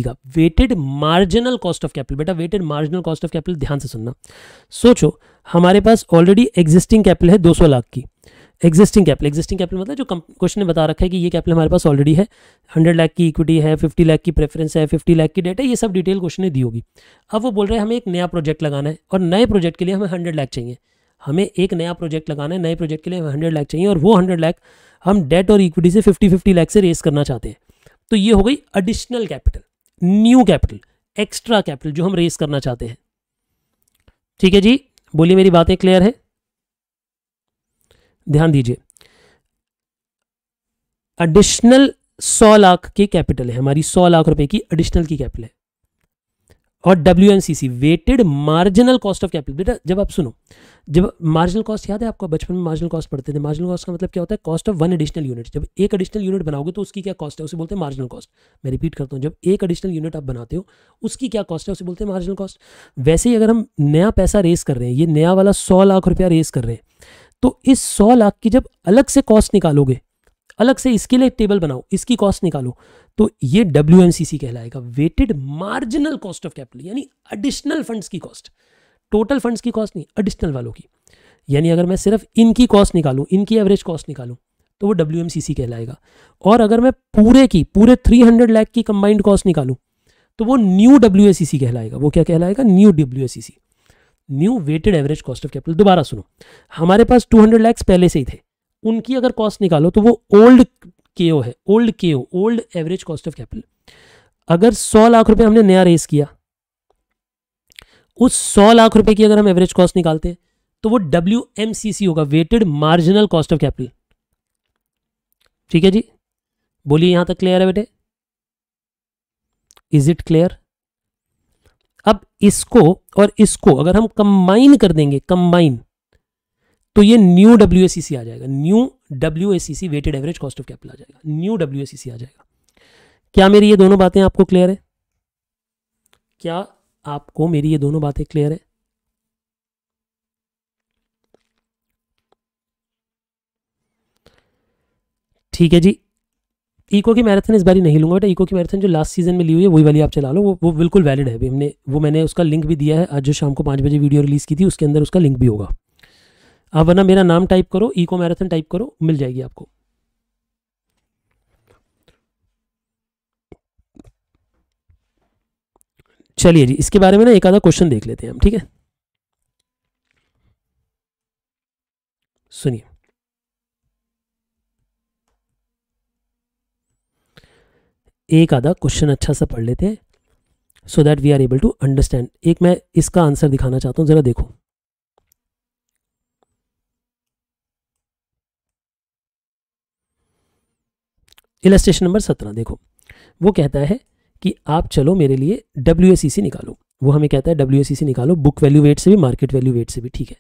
का weighted marginal cost of capital बेटा weighted marginal cost of capital ध्यान से सुनना सोचो हमारे पास ऑलरेडी एग्जिस्टिंग कैपिटल है 200 लाख की एग्जिस्टिंग कैपिटल एग्जिस्टिंग कैपिटल मतलब जो क्वेश्चन ने बता रखा है कि ये कैपिटल हमारे पास ऑलरेडी है हंड्रेड लाख की इक्विटी है फिफ्टी लाख की प्रेफरेंस है फिफ्टी लाख की डेट है ये सब डिटेल क्वेश्चन ने दी होगी अब वो बोल रहे हैं हमें एक नया प्रोजेक्ट लगाना है और नए प्रोजेक्ट के लिए हमें हंड्रेड लाख चाहिए हमें एक नया प्रोजेक्ट लगाना है नए प्रोजेक्ट के लिए हमें हंड्रेड लाख चाहिए और वो हंड्रेड लाख हम डेट और इक्विटी से फिफ्टी फिफ्टी लाख से रेस करना चाहते हैं तो ये हो गई additional capital new capital extra capital जो हम रेस करना चाहते हैं ठीक है जी बोलिए मेरी बातें क्लियर है ध्यान दीजिए एडिशनल सौ लाख की कैपिटल है हमारी सौ लाख रुपए की एडिशनल की कैपिटल है और W weighted marginal cost of capital बेटा जब आप सुनो जब मार्जिनल कॉस्ट याद है आपको बचपन में मार्जिनल कॉस्ट पढ़ते थे मार्जिनल कॉस्ट का मतलब क्या होता है cost of one additional unit जब एक एडिशनल यूनिट बनाओगे तो उसकी क्या कॉस्ट है उसे बोलते हैं मार्जिनल कॉस्ट मैं रिपीट करता हूँ जब एक एडिशनल यूनिट आप बनाते हो उसकी क्या कॉस्ट है उसे बोलते हैं मार्जिनल कॉस्ट वैसे ही अगर हम नया पैसा रेस कर रहे हैं ये नया वाला सौ लाख रुपया रेस कर रहे हैं तो इस सौ लाख की जब अलग से कॉस्ट निकालोगे अलग से इसके लिए टेबल बनाओ इसकी कॉस्ट निकालो तो ये डब्ल्यू कहलाएगा weighted marginal cost of capital यानी एडिशनल फंड्स की कॉस्ट टोटल फंड्स की कॉस्ट नहीं एडिशनल वालों की यानी अगर मैं सिर्फ इनकी कॉस्ट निकालूं इनकी एवरेज कॉस्ट निकालूं तो वो डब्ल्यू कहलाएगा और अगर मैं पूरे की पूरे 300 लाख की कंबाइंड कॉस्ट निकालूं तो वो न्यू डब्ल्यू कहलाएगा वो क्या कहलाएगा new W new weighted average cost of capital दोबारा सुनो हमारे पास 200 लैक्स पहले से ही थे उनकी अगर कॉस्ट निकालो तो वो ओल्ड के है old K old average cost of capital अगर सौ लाख रुपए हमने नया रेस किया उस सौ लाख रुपए की अगर हम एवरेज कॉस्ट निकालते हैं तो वो डब्ल्यू एम सी सी होगा weighted marginal cost of capital ठीक है जी बोलिए यहां तक क्लियर है बेटे इज इट क्लियर अब इसको और इसको अगर हम कंबाइन कर देंगे कंबाइन तो ये न्यू डब्ल्यू आ जाएगा new W weighted average cost of capital आ जाएगा न्यू डब्ल्यू आ जाएगा क्या मेरी ये दोनों बातें आपको क्लियर है क्या आपको मेरी ये दोनों बातें क्लियर है ठीक है जी इको की मैराथन इस बारी नहीं लूंगा बेटा इको की मैराथन जो लास्ट सीजन में ली हुई है वही वाली आप चला लो वो वो बिल्कुल वैलिड है हमने वो मैंने उसका लिंक भी दिया है आज जो शाम को पाँच बजे वीडियो रिलीज़ की थी उसके अंदर उसका लिंक भी होगा आप हाँ, वरना मेरा नाम टाइप करो इको मैराथन टाइप करो मिल जाएगी आपको चलिए जी इसके बारे में ना एक आधा क्वेश्चन देख लेते हैं हम ठीक है सुनिए एक आधा क्वेश्चन अच्छा सा पढ़ लेते हैं so that we are able to understand एक मैं इसका आंसर दिखाना चाहता हूं ज़रा देखो इलस्ट्रेशन नंबर सत्रह देखो वो कहता है कि आप चलो मेरे लिए डब्ल्यू निकालो वो हमें कहता है डब्ल्यू निकालो बुक वैल्यू वेट से भी मार्केट वैल्यू वेट से भी ठीक है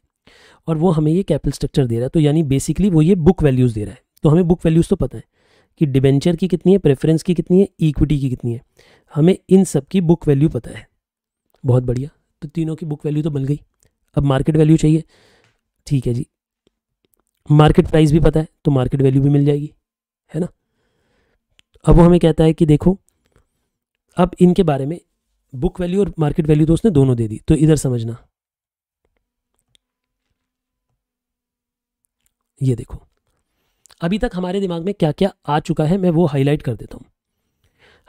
और वो हमें ये कैपिटल स्ट्रक्चर दे रहा है तो यानी बेसिकली वो ये बुक वैल्यूज़ दे रहा है तो हमें बुक वैल्यूज़ तो पता है कि डिबेंचर की कितनी है प्रेफरेंस की कितनी है इक्विटी की कितनी है हमें इन सब की बुक वैल्यू पता है बहुत बढ़िया तो तीनों की बुक वैल्यू तो बन गई अब मार्केट वैल्यू चाहिए ठीक है जी मार्केट प्राइस भी पता है तो मार्केट वैल्यू भी मिल जाएगी है ना अब वो हमें कहता है कि देखो अब इनके बारे में बुक वैल्यू और मार्केट वैल्यू तो उसने दोनों दे दी तो इधर समझना ये देखो अभी तक हमारे दिमाग में क्या क्या आ चुका है मैं वो हाईलाइट कर देता हूँ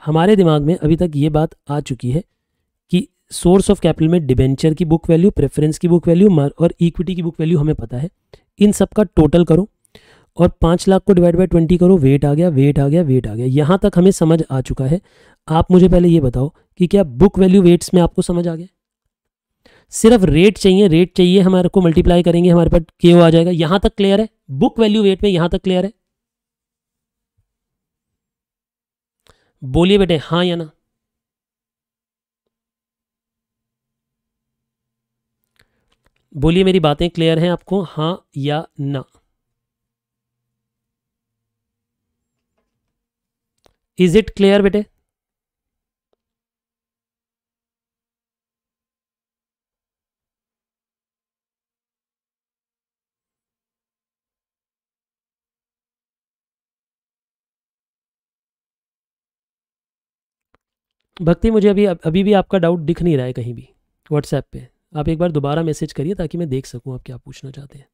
हमारे दिमाग में अभी तक ये बात आ चुकी है कि सोर्स ऑफ कैपिटल में डिबेंचर की बुक वैल्यू प्रेफरेंस की बुक वैल्यू और इक्विटी की बुक वैल्यू हमें पता है इन सब का टोटल करो और पाँच लाख को डिवाइड बाई ट्वेंटी करो वेट आ गया वेट आ गया वेट आ गया यहाँ तक हमें समझ आ चुका है आप मुझे पहले ये बताओ कि क्या बुक वैल्यू वेट्स में आपको समझ आ गया सिर्फ रेट चाहिए रेट चाहिए हमारे को मल्टीप्लाई करेंगे हमारे पास के आ जाएगा यहाँ तक क्लियर है बुक वैल्यू वेट में यहाँ तक क्लियर है बोलिए बेटे हाँ या ना बोलिए मेरी बातें क्लियर हैं आपको हाँ या ना इज इट क्लियर बेटे भक्ति मुझे अभी अभी भी आपका डाउट दिख नहीं रहा है कहीं भी व्हाट्सएप पे आप एक बार दोबारा मैसेज करिए ताकि मैं देख सकूं आप क्या पूछना चाहते हैं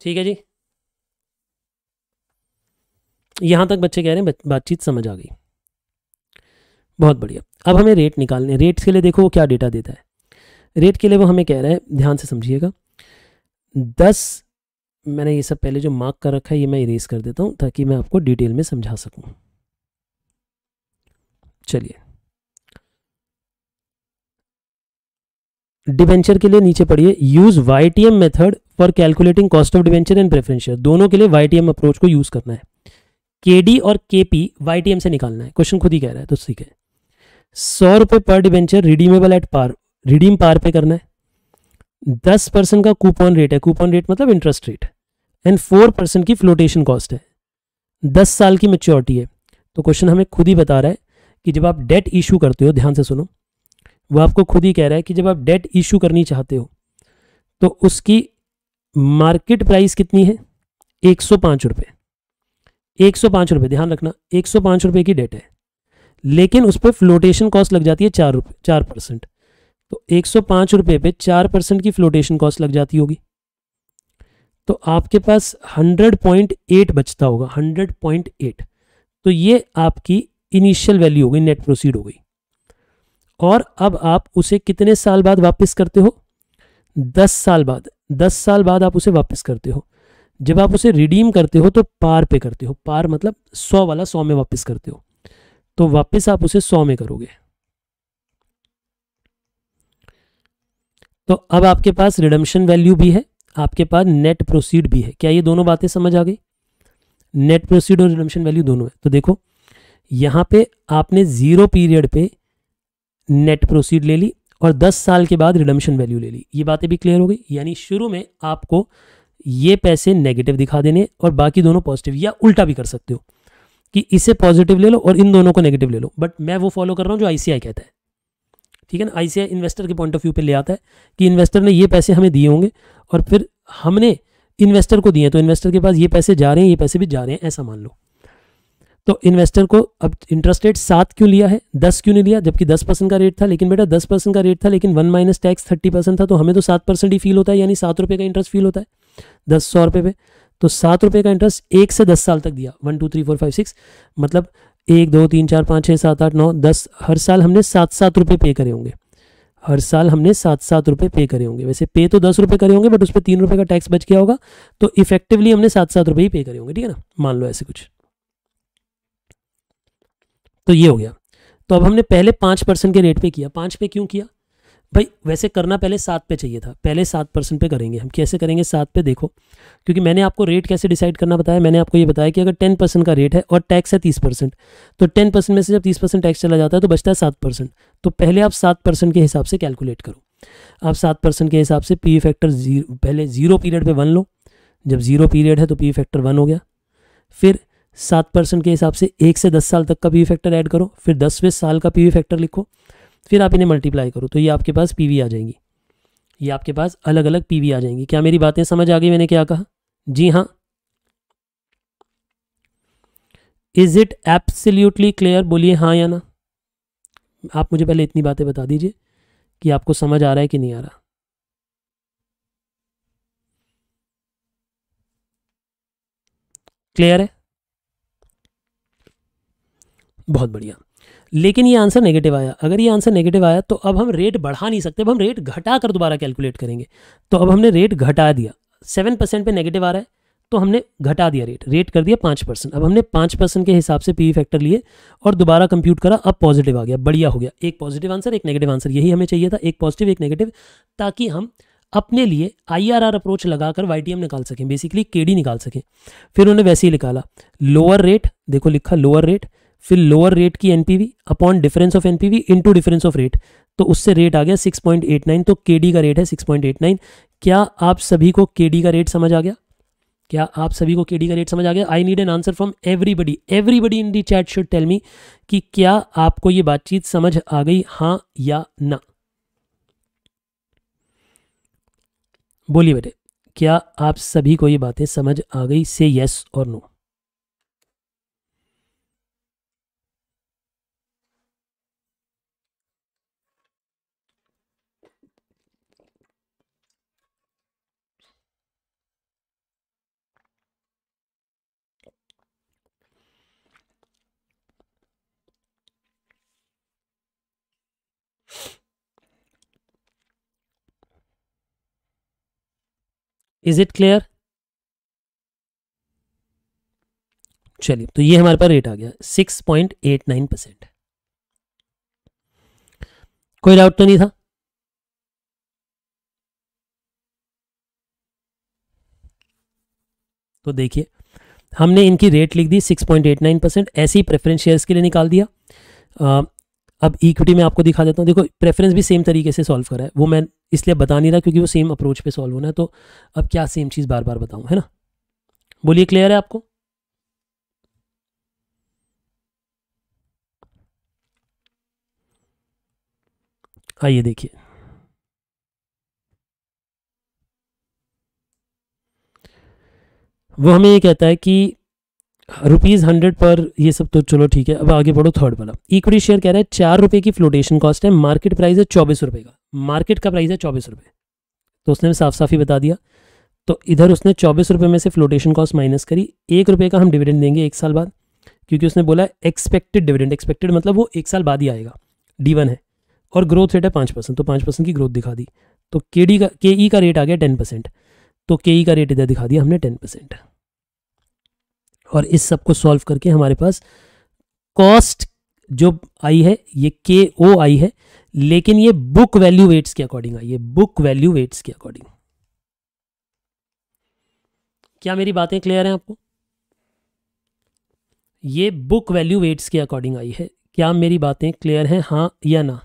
ठीक है जी यहां तक बच्चे कह रहे हैं बातचीत समझ आ गई बहुत बढ़िया अब हमें रेट निकालने रेट के लिए देखो वो क्या डेटा देता है रेट के लिए वो हमें कह रहा है ध्यान से समझिएगा दस मैंने ये सब पहले जो मार्क कर रखा है ये मैं इरेज कर देता हूं ताकि मैं आपको डिटेल में समझा सकूं चलिए डिवेंचर के लिए नीचे पढ़िए use M method for calculating cost of debenture and preferential दोनों के लिए वाई अप्रोच को यूज करना है के और के पी से निकालना है क्वेश्चन खुद ही कह रहा है तो ठीक है सौ रुपये पर debenture redeemable at par redeem par पे करना है दस परसेंट का कूपन रेट है कूपन रेट मतलब interest rate and four percent की फ्लोटेशन कॉस्ट है दस साल की मेच्योरिटी है तो क्वेश्चन हमें खुद ही बता रहा है कि जब आप डेट इशू करते हो ध्यान से सुनो वो आपको खुद ही कह रहा है कि जब आप डेट इशू करनी चाहते हो तो उसकी मार्केट प्राइस कितनी है एक सौ पाँच रुपये एक सौ पाँच रुपये ध्यान रखना एक सौ पाँच रुपये की डेट है लेकिन उस पर फ्लोटेशन कॉस्ट लग जाती है चार रुपये चार परसेंट तो एक सौ पाँच रुपये पे चार परसेंट की फ्लोटेशन कॉस्ट लग जाती होगी तो आपके पास हंड्रेड पॉइंट एट बचता होगा हंड्रेड पॉइंट एट तो ये आपकी इनिशियल वैल्यू हो गई नेट प्रोसीड हो गई और अब आप उसे कितने साल बाद वापस करते हो दस साल बाद दस साल बाद आप उसे वापस करते हो जब आप उसे रिडीम करते हो तो पार पे करते हो पार मतलब सौ वाला सौ में वापस करते हो तो वापस आप उसे सौ में करोगे तो अब आपके पास रिडम्शन वैल्यू भी है आपके पास नेट प्रोसीड भी है क्या ये दोनों बातें समझ आ गई नेट प्रोसीड और रिडम्शन वैल्यू दोनों है तो देखो यहां पे आपने जीरो पीरियड पे नेट प्रोसीड ले ली और 10 साल के बाद रिडम्शन वैल्यू ले ली ये बातें भी क्लियर हो गई यानी शुरू में आपको ये पैसे नेगेटिव दिखा देने और बाकी दोनों पॉजिटिव या उल्टा भी कर सकते हो कि इसे पॉजिटिव ले लो और इन दोनों को नेगेटिव ले लो बट मैं वो फॉलो कर रहा हूँ जो आईसीआई कहता है ठीक है ना आईसीआई इन्वेस्टर के पॉइंट ऑफ व्यू पे ले आता है कि इन्वेस्टर ने ये पैसे हमें दिए होंगे और फिर हमने इन्वेस्टर को दिए तो इन्वेस्टर के पास ये पैसे जा रहे हैं ये पैसे भी जा रहे हैं ऐसा मान लो तो इन्वेस्टर को अब इंटरेस्ट रेट सात क्यों लिया है दस क्यों नहीं लिया जबकि दस परसेंट का रेट था लेकिन बेटा दस परसेंट का रेट था लेकिन one minus tax thirty percent था तो हमें तो सात परसेंट ही फील होता है यानी सात रुपये का इंटरेस्ट फील होता है दस सौ रुपये पे तो सात रुपये का इंटरेस्ट एक से दस साल तक दिया one two three four five six मतलब एक दो तीन चार पाँच छः सात आठ नौ दस हर साल हमने सात सात रुपये पे करे होंगे हर साल हमने सात सात रुपये पे करे होंगे वैसे पे तो दस रुपये करे होंगे बट उस पर तीन रुपये का टैक्स बच गया होगा तो इफेक्टिवली हमने सात सात रुपये ही पे करे होंगे ठीक है ना मान लो ऐसे कुछ तो ये हो गया तो अब हमने पहले पाँच परसेंट के रेट पे किया पाँच पे क्यों किया भाई वैसे करना पहले सात पे चाहिए था पहले सात परसेंट पे करेंगे हम कैसे करेंगे सात पे देखो क्योंकि मैंने आपको रेट कैसे डिसाइड करना बताया मैंने आपको ये बताया कि अगर टेन परसेंट का रेट है और टैक्स है तीस परसेंट तो टेन परसेंट में से जब तीस परसेंट टैक्स चला जाता है तो बचता है सात परसेंट तो पहले आप सात परसेंट के हिसाब से कैलकुलेट करो आप सात परसेंट के हिसाब से पी फैक्टर जीरो पहले जीरो पीरियड पर वन लो जब जीरो पीरियड है तो पी फैक्टर वन हो गया फिर सात परसेंट के हिसाब से एक से दस साल तक का पी फैक्टर ऐड करो फिर दसवें साल का पी फैक्टर लिखो फिर आप इन्हें मल्टीप्लाई करो तो ये आपके पास पी आ जाएंगी ये आपके पास अलग अलग पी आ जाएंगी क्या मेरी बातें समझ आ गई मैंने क्या कहा जी हाँ इज इट एप्सल्यूटली क्लियर बोलिए हाँ या ना आप मुझे पहले इतनी बातें बता दीजिए कि आपको समझ आ रहा है कि नहीं आ रहा क्लियर है बहुत बढ़िया लेकिन ये आंसर नेगेटिव आया अगर ये आंसर नेगेटिव आया तो अब हम रेट बढ़ा नहीं सकते अब हम रेट घटा कर दोबारा कैलकुलेट करेंगे तो अब हमने रेट घटा दिया सेवन परसेंट पर नेगेटिव आ रहा है तो हमने घटा दिया रेट रेट कर दिया पाँच परसेंट अब हमने पाँच परसेंट के हिसाब से पी फैक्टर लिए और दोबारा कंप्यूट करा अब पॉजिटिव आ गया बढ़िया हो गया एक पॉजिटिव आंसर एक नेगेटिव आंसर यही हमें चाहिए था एक पॉजिटिव एक नेगेटिव ताकि हम अपने लिए आई आर आर अप्रोच लगाकर वाई टी एम निकाल सकें बेसिकली के डी निकाल सकें फिर उन्होंने वैसे ही निकाला लोअर रेट देखो लिखा लोअर रेट फिर लोअर रेट की NPV upon difference of NPV into difference of rate तो उससे रेट आ गया 6.89 तो केडी का रेट है 6.89 क्या आप सभी को केडी का रेट समझ आ गया क्या आप सभी को केडी का रेट समझ आ गया I need an answer from everybody everybody in the chat should tell me कि क्या आपको ये बातचीत समझ आ गई हाँ या ना बोलिए बेटे क्या आप सभी को ये बातें समझ आ गई से यस और नो इज इट क्लियर चलिए तो ये हमारे पास रेट आ गया six point eight nine percent कोई डाउट तो नहीं था तो देखिए हमने इनकी रेट लिख दी 6.89 परसेंट ऐसे ही प्रेफरेंस शेयर्स के लिए निकाल दिया अब इक्विटी में आपको दिखा देता हूँ देखो प्रेफरेंस भी सेम तरीके से सॉल्व करा है वो मैं इसलिए बता नहीं रहा क्योंकि वो सेम अप्रोच पे सॉल्व होना है तो अब क्या सेम चीज़ बार बार बताऊँ है ना बोलिए क्लियर है आपको आइए देखिए वो हमें ये कहता है कि रुपीज़ हंड्रेड पर ये सब तो चलो ठीक है अब आगे बढ़ो थर्ड वाला इक्विटी शेयर कह रहा है चार रुपये की फ्लोटेशन कॉस्ट है मार्केट प्राइस है चौबीस रुपये का मार्केट का प्राइस है चौबीस रुपये तो उसने साफ साफ ही बता दिया तो इधर उसने चौबीस रुपये में से फ्लोटेशन कॉस्ट माइनस करी एक रुपये का हम डिविडेंड देंगे एक साल बाद क्योंकि उसने बोला एक्सपेक्टेड डिविडेंड एक्सपेक्टेड मतलब वो एक साल बाद ही आएगा डी वन है और ग्रोथ रेट है पाँच परसेंट तो पाँच परसेंट की ग्रोथ दिखा दी तो के डी का के ई e का रेट आ गया टेन परसेंट तो के ई e का रेट इधर दिखा दिया हमने टेन परसेंट और इस सब को सॉल्व करके हमारे पास कॉस्ट जो आई है ये के ओ आई है लेकिन ये बुक वैल्यू वेट्स के अकॉर्डिंग आई है बुक वैल्यू वेट्स के अकॉर्डिंग क्या मेरी बातें क्लियर हैं आपको ये बुक वैल्यू वेट्स के अकॉर्डिंग आई है क्या मेरी बातें क्लियर हैं हाँ या ना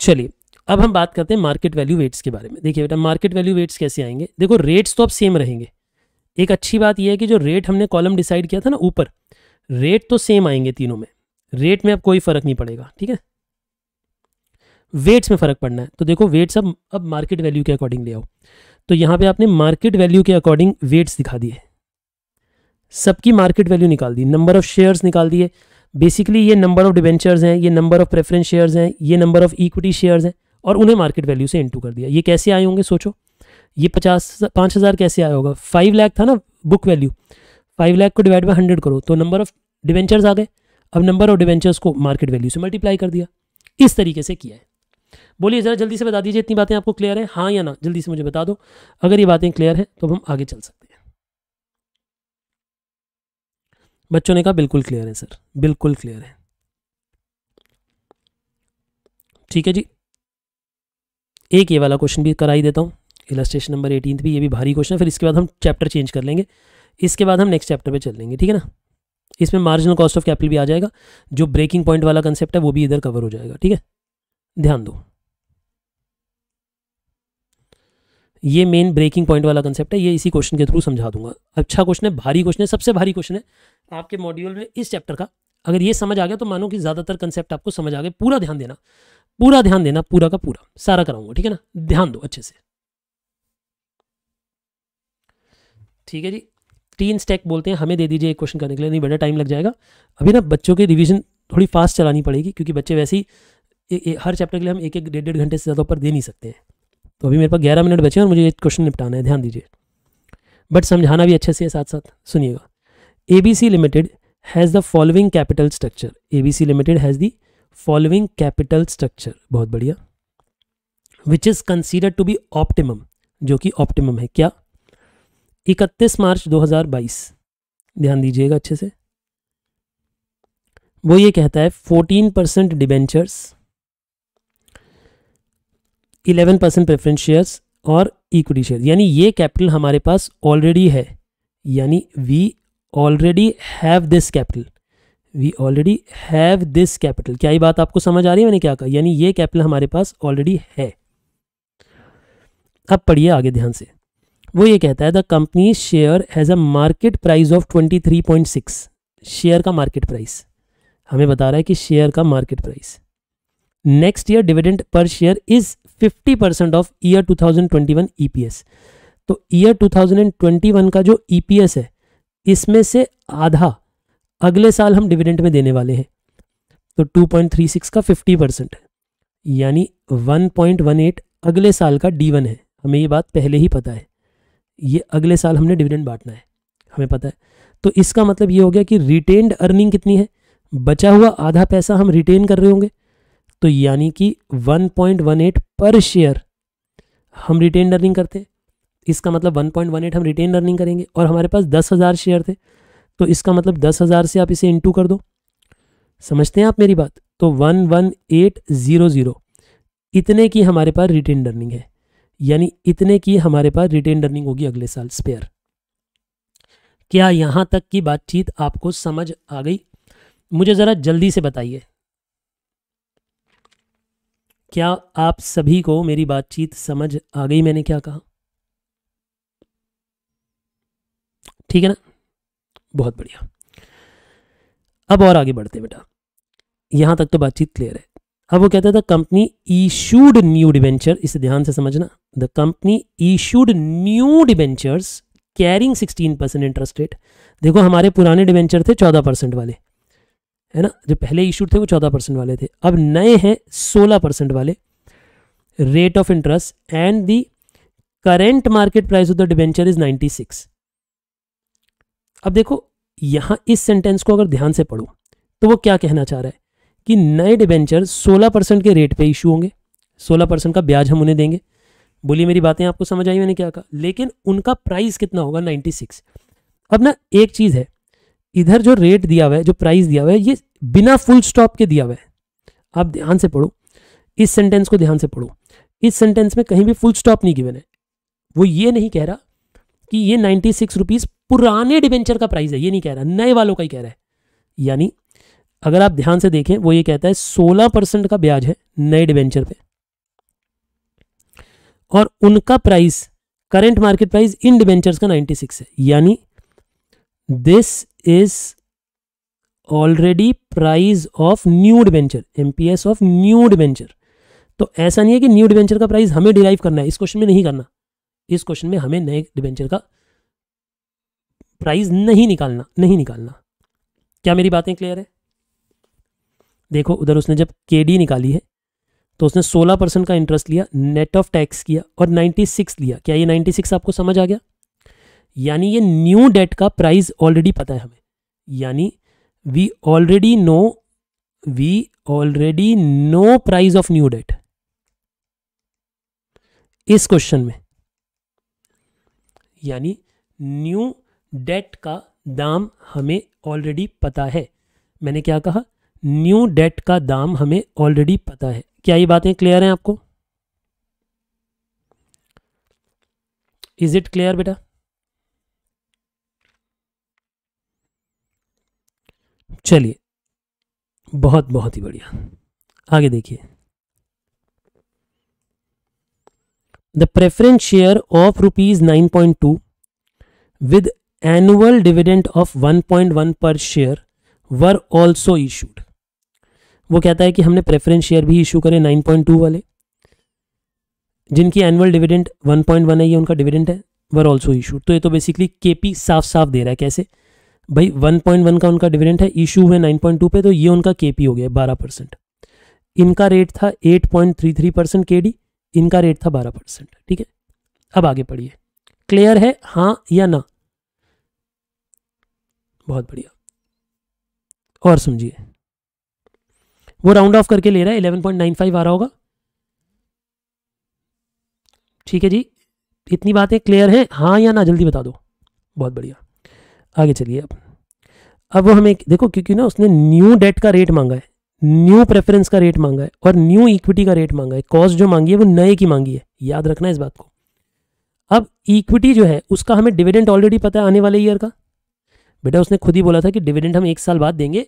चलिए अब हम बात करते हैं मार्केट वैल्यू वेट्स के बारे में देखिए बेटा मार्केट वैल्यू वेट्स कैसे आएंगे देखो रेट्स तो अब सेम रहेंगे एक अच्छी बात यह है कि जो रेट हमने कॉलम डिसाइड किया था ना ऊपर रेट तो सेम आएंगे तीनों में रेट में अब कोई फर्क नहीं पड़ेगा ठीक है वेट्स में फर्क पड़ना है तो देखो वेट्स अब अब मार्केट वैल्यू के अकॉर्डिंग ले आओ तो यहां पे आपने मार्केट वैल्यू के अकॉर्डिंग वेट्स दिखा दिए सबकी मार्केट वैल्यू निकाल दी नंबर ऑफ शेयर्स निकाल दिए बेसिकली ये नंबर ऑफ डिवेंचर्स हैं ये नंबर ऑफ प्रेफरेंस शेयर्स हैं ये नंबर ऑफ इक्विटी शेयर्स हैं और उन्हें मार्केट वैल्यू से इंटू कर दिया ये कैसे आए होंगे सोचो ये पचास पाँच हज़ार कैसे आया होगा फाइव लाख था ना बुक वैल्यू फाइव लाख को डिवाइड बाई हंड्रेड करो तो नंबर ऑफ डिवेंचर्स आ गए अब नंबर ऑफ डिवेंचर्स को मार्केट वैल्यू से मल्टीप्लाई कर दिया इस तरीके से किया है बोलिए ज़रा जल्दी से बता दीजिए इतनी बातें आपको क्लियर है हाँ या ना जल्दी से मुझे बता दो अगर ये बातें क्लियर हैं तो हम आगे चल सकते बच्चों ने कहा बिल्कुल क्लियर है सर बिल्कुल क्लियर है ठीक है जी एक ये वाला क्वेश्चन भी करा ही देता हूँ इलास्ट्रेशन नंबर एटीन भी ये भी भारी क्वेश्चन है फिर इसके बाद हम चैप्टर चेंज कर लेंगे इसके बाद हम नेक्स्ट चैप्टर पे चल लेंगे ठीक है ना इसमें मार्जिनल कॉस्ट ऑफ कैपिटल भी आ जाएगा जो ब्रेकिंग पॉइंट वाला कंसेप्ट है वो भी इधर कवर हो जाएगा ठीक है ध्यान दो ये मेन ब्रेकिंग पॉइंट वाला कंसेप्ट है ये इसी क्वेश्चन के थ्रू समझा दूंगा अच्छा क्वेश्चन है भारी क्वेश्चन है सबसे भारी क्वेश्चन है आपके मॉड्यूल में इस चैप्टर का अगर ये समझ आ गया तो मानो कि ज़्यादातर कंसेप्ट आपको समझ आ गया पूरा ध्यान देना पूरा ध्यान देना पूरा का पूरा सारा कराऊंगा ठीक है ना ध्यान दो अच्छे से ठीक है जी तीन स्टेक बोलते हैं हमें दे दीजिए एक क्वेश्चन करने के लिए नहीं बड़ा टाइम लग जाएगा अभी ना बच्चों की रिविजन थोड़ी फास्ट चलानी पड़ेगी क्योंकि बच्चे वैसे ही ए, ए, हर चैप्टर के लिए हम एक एक डेढ़ डेढ़ घंटे से ज़्यादा ऊपर दे नहीं सकते हैं तो अभी मेरे पास ग्यारह मिनट बचे हैं और मुझे ये क्वेश्चन निपटाना है ध्यान दीजिए बट समझाना भी अच्छे से है साथ साथ सुनिएगा A B C limited has the following capital structure A B C limited has the following capital structure बहुत बढ़िया which is consider to be optimum जो कि ऑप्टिमम है क्या इकतीस मार्च 2022 ध्यान दीजिएगा अच्छे से वो ये कहता है 14 percent debentures eleven percent preference shares और इक्विटी शेयर यानी ये कैपिटल हमारे पास ऑलरेडी है यानी we already have this capital we already have this capital क्या ये बात आपको समझ आ रही है मैंने क्या कहा यानी ये कैपिटल हमारे पास ऑलरेडी है अब पढ़िए आगे ध्यान से वो ये कहता है the company share has a market price of twenty three point six share का मार्केट प्राइस हमें बता रहा है कि शेयर का market price next year dividend per share is fifty percent of year 2021 EPS तो ईयर 2021 का जो ईपीएस e है इसमें से आधा अगले साल हम डिविडेंड में देने वाले हैं तो 2.36 का 50 परसेंट है यानी 1.18 अगले साल का डी वन है हमें ये बात पहले ही पता है ये अगले साल हमने डिविडेंड बांटना है हमें पता है तो इसका मतलब ये हो गया कि रिटेन्ड अर्निंग कितनी है बचा हुआ आधा पैसा हम रिटेन कर रहे होंगे तो यानी कि 1.18 पर शेयर हम रिटेन अर्निंग करते इसका मतलब 1.18 हम रिटेन अर्निंग करेंगे और हमारे पास दस हज़ार शेयर थे तो इसका मतलब दस हज़ार से आप इसे इंटू कर दो समझते हैं आप मेरी बात तो one one eight zero zero इतने की हमारे पास रिटेन अर्निंग है यानी इतने की हमारे पास रिटेन अर्निंग होगी अगले साल स्पेयर क्या यहाँ तक की बातचीत आपको समझ आ गई मुझे ज़रा जल्दी से बताइए क्या आप सभी को मेरी बातचीत समझ आ गई मैंने क्या कहा ठीक है ना बहुत बढ़िया अब और आगे बढ़ते बेटा यहां तक तो बातचीत क्लियर है अब वो कहता था कंपनी इशूड न्यू डिवेंचर इसे ध्यान से समझना the company issued new debentures carrying sixteen percent interest rate देखो हमारे पुराने डिवेंचर थे चौदह परसेंट वाले है ना जो पहले इशूड थे वो चौदह परसेंट वाले थे अब नए हैं सोलह परसेंट वाले rate of interest and the current market price of the debenture is ninety six अब देखो यहां इस सेंटेंस को अगर ध्यान से पढ़ो तो वो क्या कहना चाह रहा है कि नए डिबेंचर सोलह परसेंट के रेट पे इशू होंगे सोलह परसेंट का ब्याज हम उन्हें देंगे बोलिए मेरी बातें आपको समझ आई मैंने क्या कहा लेकिन उनका प्राइस कितना होगा 96 अब ना एक चीज़ है इधर जो रेट दिया हुआ है जो प्राइस दिया हुआ है ये बिना फुल स्टॉप के दिया हुआ है आप ध्यान से पढ़ो इस सेंटेंस को ध्यान से पढ़ो इस सेंटेंस में कहीं भी फुल स्टॉप नहीं गिवन है वो ये नहीं कह रहा कि ये नाइन्टी सिक्स रुपीज़ पुराने डिवेंचर का प्राइस है ये नहीं कह रहा नए वालों का ही कह रहा है यानी अगर आप ध्यान से देखें वो ये कहता है सोलह परसेंट का ब्याज है नए डिवेंचर पे और उनका प्राइस करेंट मार्केट प्राइस इन डिबेंचर्स का नाइन्टी सिक्स है यानी this is already price of new debenture M P S of new debenture तो ऐसा नहीं है कि न्यू डिवेंचर का प्राइस हमें डिराइव करना है इस क्वेश्चन में नहीं करना इस क्वेश्चन में हमें नए डिवेंचर का प्राइस नहीं निकालना नहीं निकालना क्या मेरी बातें क्लियर है देखो उधर उसने जब के डी निकाली है तो उसने 16 परसेंट का इंटरेस्ट लिया नेट ऑफ टैक्स किया और 96 लिया क्या ये 96 आपको समझ आ गया यानी ये न्यू डेट का प्राइस ऑलरेडी पता है हमें यानी we already know we already know price of new debt इस क्वेश्चन में यानी न्यू डेट का दाम हमें ऑलरेडी पता है मैंने क्या कहा न्यू डेट का दाम हमें ऑलरेडी पता है क्या ये बातें क्लियर हैं आपको इज इट क्लियर बेटा चलिए बहुत बहुत ही बढ़िया आगे देखिए the preference share of rupees nine point two with annual dividend of one point one per share were also issued वो कहता है कि हमने प्रेफरेंस शेयर भी इशू करे नाइन पॉइंट टू वाले जिनकी annual dividend one point one है ये उनका डिविडेंट है वर ऑल्सो इशूड तो ये तो बेसिकली केपी साफ साफ दे रहा है कैसे भाई 1.1 का उनका डिविडेंड है इशू हुए 9.2 पे तो ये उनका केपी हो गया 12 परसेंट इनका रेट था 8.33 परसेंट के इनका रेट था 12 परसेंट ठीक है अब आगे पढ़िए क्लियर है हाँ या ना बहुत बढ़िया और समझिए वो राउंड ऑफ करके ले रहा है 11.95 आ रहा होगा ठीक है जी इतनी बातें क्लियर है हाँ या ना जल्दी बता दो बहुत बढ़िया आगे चलिए अब अब वो हमें देखो क्योंकि ना उसने न्यू डेट का रेट मांगा है न्यू प्रेफरेंस का रेट मांगा है और न्यू इक्विटी का रेट मांगा है कॉस्ट जो मांगी है वो नए की मांगी है याद रखना इस बात को अब इक्विटी जो है उसका हमें डिविडेंड ऑलरेडी पता है आने वाले ईयर का बेटा उसने खुद ही बोला था कि डिविडेंड हम एक साल बाद देंगे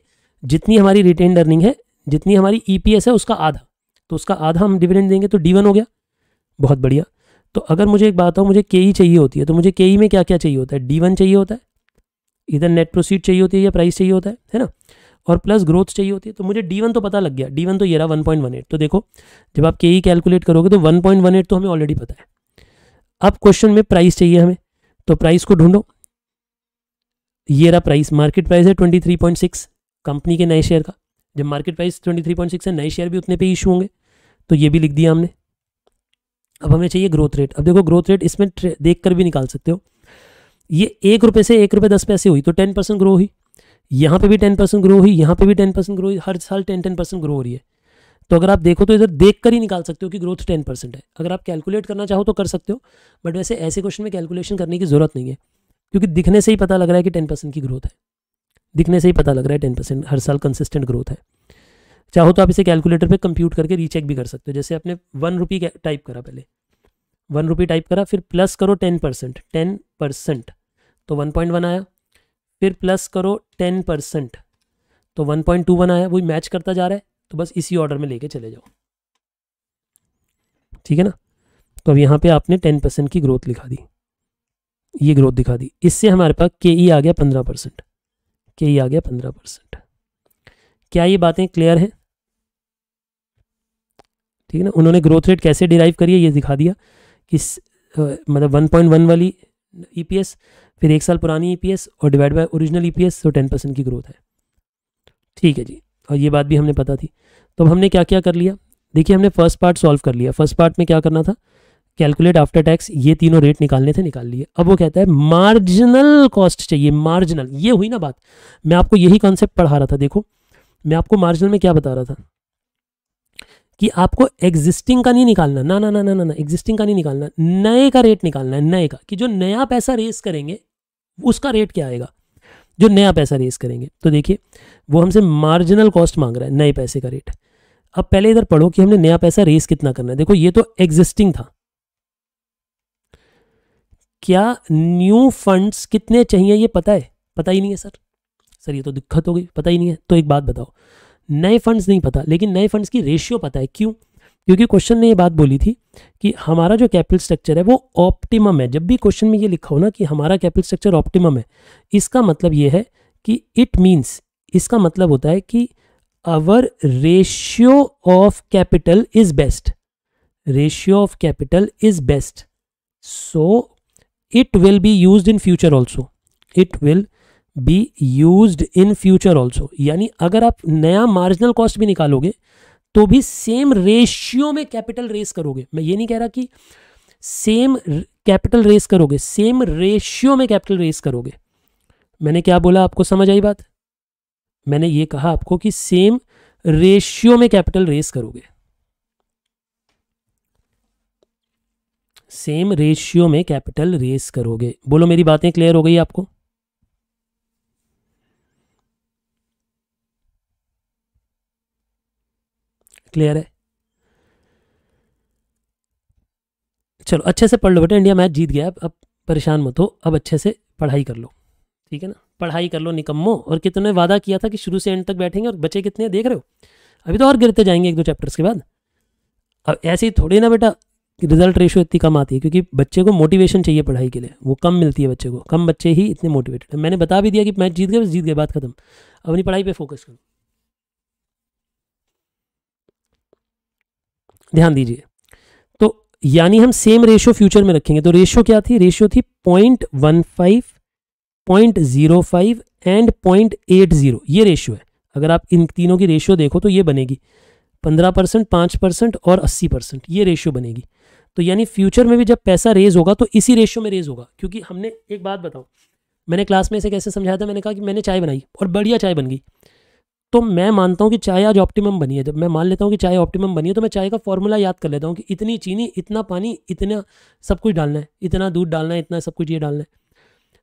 जितनी हमारी रिटेन अर्निंग है जितनी हमारी ईपीएस e है उसका आधा तो उसका आधा हम डिविडेंड देंगे तो डी हो गया बहुत बढ़िया तो अगर मुझे एक बात हो मुझे के e चाहिए होती है तो मुझे के e में क्या क्या चाहिए होता है डी वन चाहिए होता है इधर नेट प्रोसीड चाहिए होती है या प्राइस चाहिए होता है है ना और प्लस ग्रोथ चाहिए होती है तो मुझे डी वन तो पता लग गया डी वन तो ये रहा वन पॉइंट वन एट तो देखो जब आप के ई कैलकुलेट करोगे तो वन पॉइंट वन एट तो हमें ऑलरेडी पता है अब क्वेश्चन में प्राइस चाहिए हमें तो प्राइस को ढूंढो ये रहा प्राइस मार्केट प्राइस है twenty three point six company के नए शेयर का जब market price twenty three point six है नए शेयर भी उतने पे इशू होंगे तो ये भी लिख दिया हमने अब हमें चाहिए ग्रोथ रेट अब देखो ग्रोथ रेट इसमें देख कर भी निकाल सकते हो ये एक रुपये से एक रुपये दस पैसे हुई तो टेन परसेंट ग्रो हुई यहाँ पे भी टेन परसेंट ग्रो हुई यहाँ पे भी टेन परसेंट ग्रो हुई हर साल टेन टेन परसेंट ग्रो हो रही है तो अगर आप देखो तो इधर देख कर ही निकाल सकते हो कि ग्रोथ टेन परसेंट है अगर आप कैलकुलेट करना चाहो तो कर सकते हो बट वैसे ऐसे क्वेश्चन में कैलकुलेशन करने की ज़रूरत नहीं है क्योंकि दिखने से ही पता लग रहा है कि टेन परसेंट की ग्रोथ है दिखने से ही पता लग रहा है टेन परसेंट हर साल कंसिस्टेंट ग्रोथ है चाहो तो आप इसे कैलकुलेटर पर कंप्यूट करके रीचेक भी कर सकते हो जैसे आपने वन रुपी टाइप करा पहले वन रुपी टाइप करा फिर प्लस करो टेन परसेंट टेन परसेंट तो वन पॉइंट वन आया फिर प्लस करो टेन परसेंट तो वन पॉइंट टू वन आया वही मैच करता जा रहा है तो बस इसी ऑर्डर में लेके चले जाओ ठीक है ना तो अब यहाँ पे आपने टेन परसेंट की ग्रोथ लिखा दी ये ग्रोथ दिखा दी इससे हमारे पास के ई e आ गया पंद्रह परसेंट के ई आ गया पंद्रह परसेंट क्या ये बातें क्लियर हैं ठीक है ना उन्होंने ग्रोथ रेट कैसे डिराइव करी है ये दिखा दिया कि मतलब वन पॉइंट वन वाली ई e फिर एक साल पुरानी ई e और डिवाइड बाई ओरिजिनल ई तो टेन परसेंट की ग्रोथ है ठीक है जी और ये बात भी हमने पता थी तो अब हमने क्या क्या कर लिया देखिए हमने फर्स्ट पार्ट सॉल्व कर लिया फर्स्ट पार्ट में क्या करना था कैलकुलेट आफ्टर टैक्स ये तीनों रेट निकालने थे निकाल लिए अब वो कहता है मार्जिनल कॉस्ट चाहिए मार्जिनल ये हुई ना बात मैं आपको यही कॉन्सेप्ट पढ़ा रहा था देखो मैं आपको मार्जिनल में क्या बता रहा था कि आपको एग्जिस्टिंग का नहीं निकालना ना ना ना ना ना ना एग्जिस्टिंग का नहीं निकालना नए का रेट निकालना है नए का कि जो नया पैसा रेस करेंगे उसका रेट क्या आएगा जो नया पैसा रेस करेंगे तो देखिए वो हमसे मार्जिनल कॉस्ट मांग रहा है नए पैसे का रेट अब पहले इधर पढ़ो कि हमने नया पैसा रेस कितना करना है देखो ये तो एग्जिस्टिंग था क्या न्यू फंड्स कितने चाहिए ये पता है पता ही नहीं है सर सर ये तो दिक्कत हो गई पता ही नहीं है तो एक बात बताओ नए फंड्स नहीं पता लेकिन नए फंड्स की रेशियो पता है क्यों क्योंकि क्वेश्चन ने ये बात बोली थी कि हमारा जो कैपिटल स्ट्रक्चर है वो ऑप्टिमम है जब भी क्वेश्चन में ये लिखा हो ना कि हमारा कैपिटल स्ट्रक्चर ऑप्टिमम है इसका मतलब ये है कि इट मीन्स इसका मतलब होता है कि our ratio of capital is best ratio of capital is best so it will be use in future also it will be use in future also यानी अगर आप नया मार्जिनल कॉस्ट भी निकालोगे तो भी सेम रेशियो में कैपिटल रेस करोगे मैं ये नहीं कह रहा कि सेम कैपिटल रेस करोगे सेम रेशियो में कैपिटल रेस करोगे मैंने क्या बोला आपको समझ आई बात मैंने ये कहा आपको कि सेम रेशियो में कैपिटल रेस करोगे सेम रेशियो में कैपिटल रेस करोगे बोलो मेरी बातें क्लियर हो गई आपको क्लियर है चलो अच्छे से पढ़ लो बेटा इंडिया मैच जीत गया अब परेशान मत हो अब अच्छे से पढ़ाई कर लो ठीक है ना पढ़ाई कर लो निकम्मो और कितने वादा किया था कि शुरू से एंड तक बैठेंगे और बच्चे कितने देख रहे हो अभी तो और गिरते जाएंगे एक दो चैप्टर्स के बाद अब ऐसे ही थोड़ी ना बेटा रिजल्ट रेशो इतनी कम आती है क्योंकि बच्चे को मोटिवेशन चाहिए पढ़ाई के लिए वो कम मिलती है बच्चे को कम बच्चे ही इतने मोटिवेटेड मैंने बता भी दिया कि मैच जीत गए बस जीत गए बात खत्म अपनी पढ़ाई पर फोकस करो ध्यान दीजिए तो यानी हम सेम रेशियो फ्यूचर में रखेंगे तो रेशियो क्या थी रेशियो थी point one five point zero five and point eight zero ये रेशियो है अगर आप इन तीनों की रेशियो देखो तो ये बनेगी पंद्रह परसेंट पाँच परसेंट और अस्सी परसेंट ये रेशियो बनेगी तो यानी फ्यूचर में भी जब पैसा रेज होगा तो इसी रेशियो में रेज होगा क्योंकि हमने एक बात बताओ मैंने क्लास में इसे कैसे समझाया था मैंने कहा कि मैंने चाय बनाई और बढ़िया चाय बन गई तो मैं मानता हूँ कि चाय आज ऑप्टिमम बनी है जब मैं मान लेता हूँ कि चाय ऑप्टिमम बनी है तो मैं चाय का फॉर्मूला याद कर लेता हूँ कि इतनी चीनी इतना पानी इतना सब कुछ डालना है इतना दूध डालना है इतना सब कुछ ये डालना है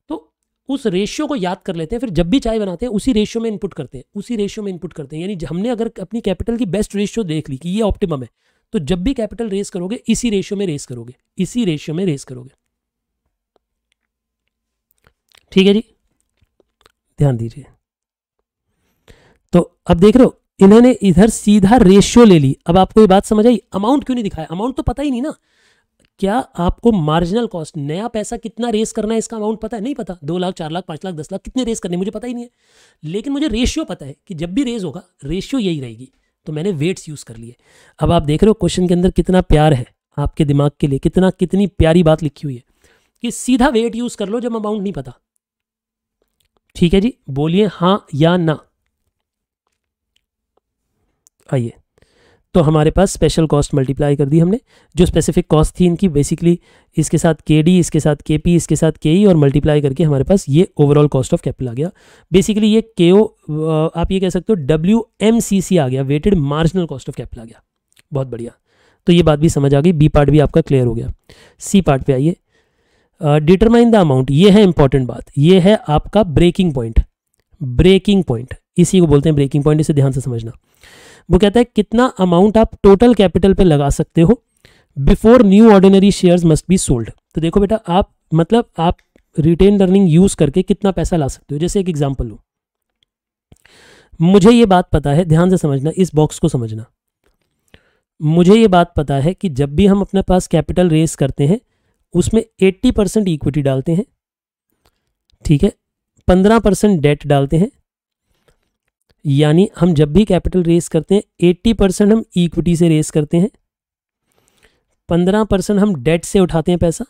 तो उस रेशियो को याद कर लेते हैं फिर जब भी चाय बनाते हैं उसी रेशियो में इनपुट करते हैं उसी रेशियो में इनपुट करते हैं यानी हमने अगर अपनी कैपिटल की बेस्ट रेशियो देख ली कि ये ऑप्टिमम है तो जब भी कैपिटल रेस करोगे इसी रेशियो में रेस करोगे इसी रेशियो में रेस करोगे ठीक है जी ध्यान दीजिए तो अब देख रहे हो इन्होंने इधर सीधा रेशियो ले ली अब आपको ये बात समझ आई अमाउंट क्यों नहीं दिखाया अमाउंट तो पता ही नहीं ना क्या आपको मार्जिनल कॉस्ट नया पैसा कितना रेस करना है इसका अमाउंट पता है नहीं पता दो लाख चार लाख पांच लाख दस लाख कितने रेस करने मुझे पता ही नहीं है लेकिन मुझे रेशियो पता है कि जब भी रेस होगा रेशियो यही रहेगी तो मैंने वेट्स यूज़ कर लिए अब आप देख रहे हो क्वेश्चन के अंदर कितना प्यार है आपके दिमाग के लिए कितना कितनी प्यारी बात लिखी हुई है कि सीधा वेट यूज़ कर लो जब अमाउंट नहीं पता ठीक है जी बोलिए हाँ या ना आइए तो हमारे पास स्पेशल कॉस्ट मल्टीप्लाई कर दी हमने जो स्पेसिफिक कॉस्ट थी इनकी बेसिकली इसके साथ के डी इसके साथ के पी इसके साथ के ई e और मल्टीप्लाई करके हमारे पास ये ओवरऑल कॉस्ट ऑफ कैपिटल आ गया बेसिकली ये के ओ आप ये कह सकते हो डब्ल्यू एम सी सी आ गया weighted marginal cost of capital आ गया बहुत बढ़िया तो ये बात भी समझ आ गई बी पार्ट भी आपका क्लियर हो गया सी पार्ट पे आइए डिटरमाइन द अमाउंट ये है इंपॉर्टेंट बात ये है आपका ब्रेकिंग पॉइंट ब्रेकिंग पॉइंट इसी को बोलते हैं ब्रेकिंग पॉइंट इसे ध्यान से समझना वो कहता है कितना अमाउंट आप टोटल कैपिटल पे लगा सकते हो before new ordinary shares must be sold तो देखो बेटा आप मतलब आप रिटेन अर्निंग यूज करके कितना पैसा ला सकते हो जैसे एक एग्जाम्पल लूँ मुझे ये बात पता है ध्यान से समझना इस बॉक्स को समझना मुझे ये बात पता है कि जब भी हम अपने पास कैपिटल रेस करते हैं उसमें 80 परसेंट इक्विटी डालते हैं ठीक है 15 परसेंट डेट डालते हैं यानी हम जब भी कैपिटल रेस करते हैं एट्टी परसेंट हम इक्विटी से रेस करते हैं पंद्रह परसेंट हम डेट से उठाते हैं पैसा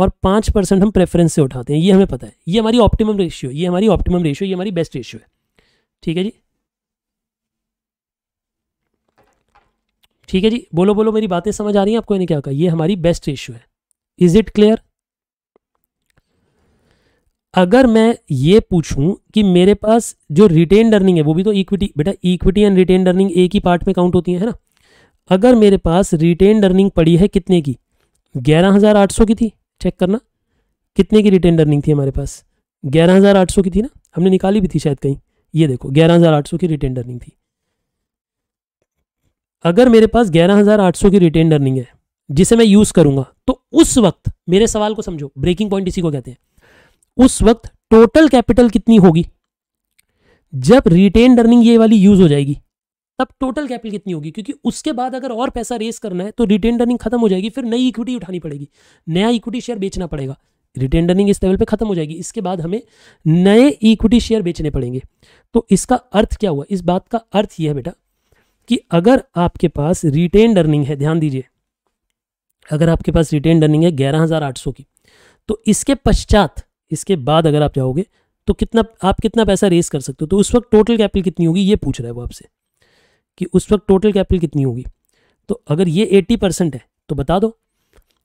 और पाँच परसेंट हम प्रेफरेंस से उठाते हैं ये हमें पता है ये हमारी ऑप्टिमम रेशियो ये हमारी ऑप्टिमम रेशियो ये हमारी बेस्ट रेशियो है ठीक है जी ठीक है जी बोलो बोलो मेरी बातें समझ आ रही हैं आपको इन्हें क्या कहा ये हमारी बेस्ट रेशियो है इज़ इट क्लियर अगर मैं ये पूछूं कि मेरे पास जो रिटेन अर्निंग है वो भी तो इक्विटी बेटा इक्विटी एंड रिटेन अर्निंग एक ही पार्ट में काउंट होती है, ना अगर मेरे पास रिटेन अर्निंग पड़ी है कितने की ग्यारह हज़ार आठ सौ की थी चेक करना कितने की रिटेन अर्निंग थी हमारे पास ग्यारह हज़ार आठ सौ की थी ना हमने निकाली भी थी शायद कहीं ये देखो ग्यारह हज़ार आठ सौ की रिटेन अर्निंग थी अगर मेरे पास ग्यारह हज़ार आठ सौ की रिटेन अर्निंग है जिसे मैं यूज़ करूंगा तो उस वक्त मेरे सवाल को समझो ब्रेकिंग पॉइंट इसी को कहते हैं उस वक्त टोटल कैपिटल कितनी होगी जब रिटेन अर्निंग ये वाली यूज हो जाएगी तब टोटल कैपिटल कितनी होगी क्योंकि उसके बाद अगर और पैसा रेस करना है तो रिटेन अर्निंग खत्म हो जाएगी फिर नई इक्विटी उठानी पड़ेगी नया इक्विटी शेयर बेचना पड़ेगा रिटेन अर्निंग इस लेवल पे खत्म हो जाएगी इसके बाद हमें नए इक्विटी शेयर बेचने पड़ेंगे तो इसका अर्थ क्या हुआ इस बात का अर्थ यह है बेटा कि अगर आपके पास रिटेन अर्निंग है ध्यान दीजिए अगर आपके पास रिटेन अर्निंग है ग्यारह हज़ार आठ सौ की तो इसके पश्चात इसके बाद अगर आप जाओगे तो कितना आप कितना पैसा रेस कर सकते हो तो उस वक्त टोटल कैपिटल कितनी होगी ये पूछ रहा है वो आपसे कि उस वक्त टोटल कैपिटल कितनी होगी तो अगर ये एट्टी परसेंट है तो बता दो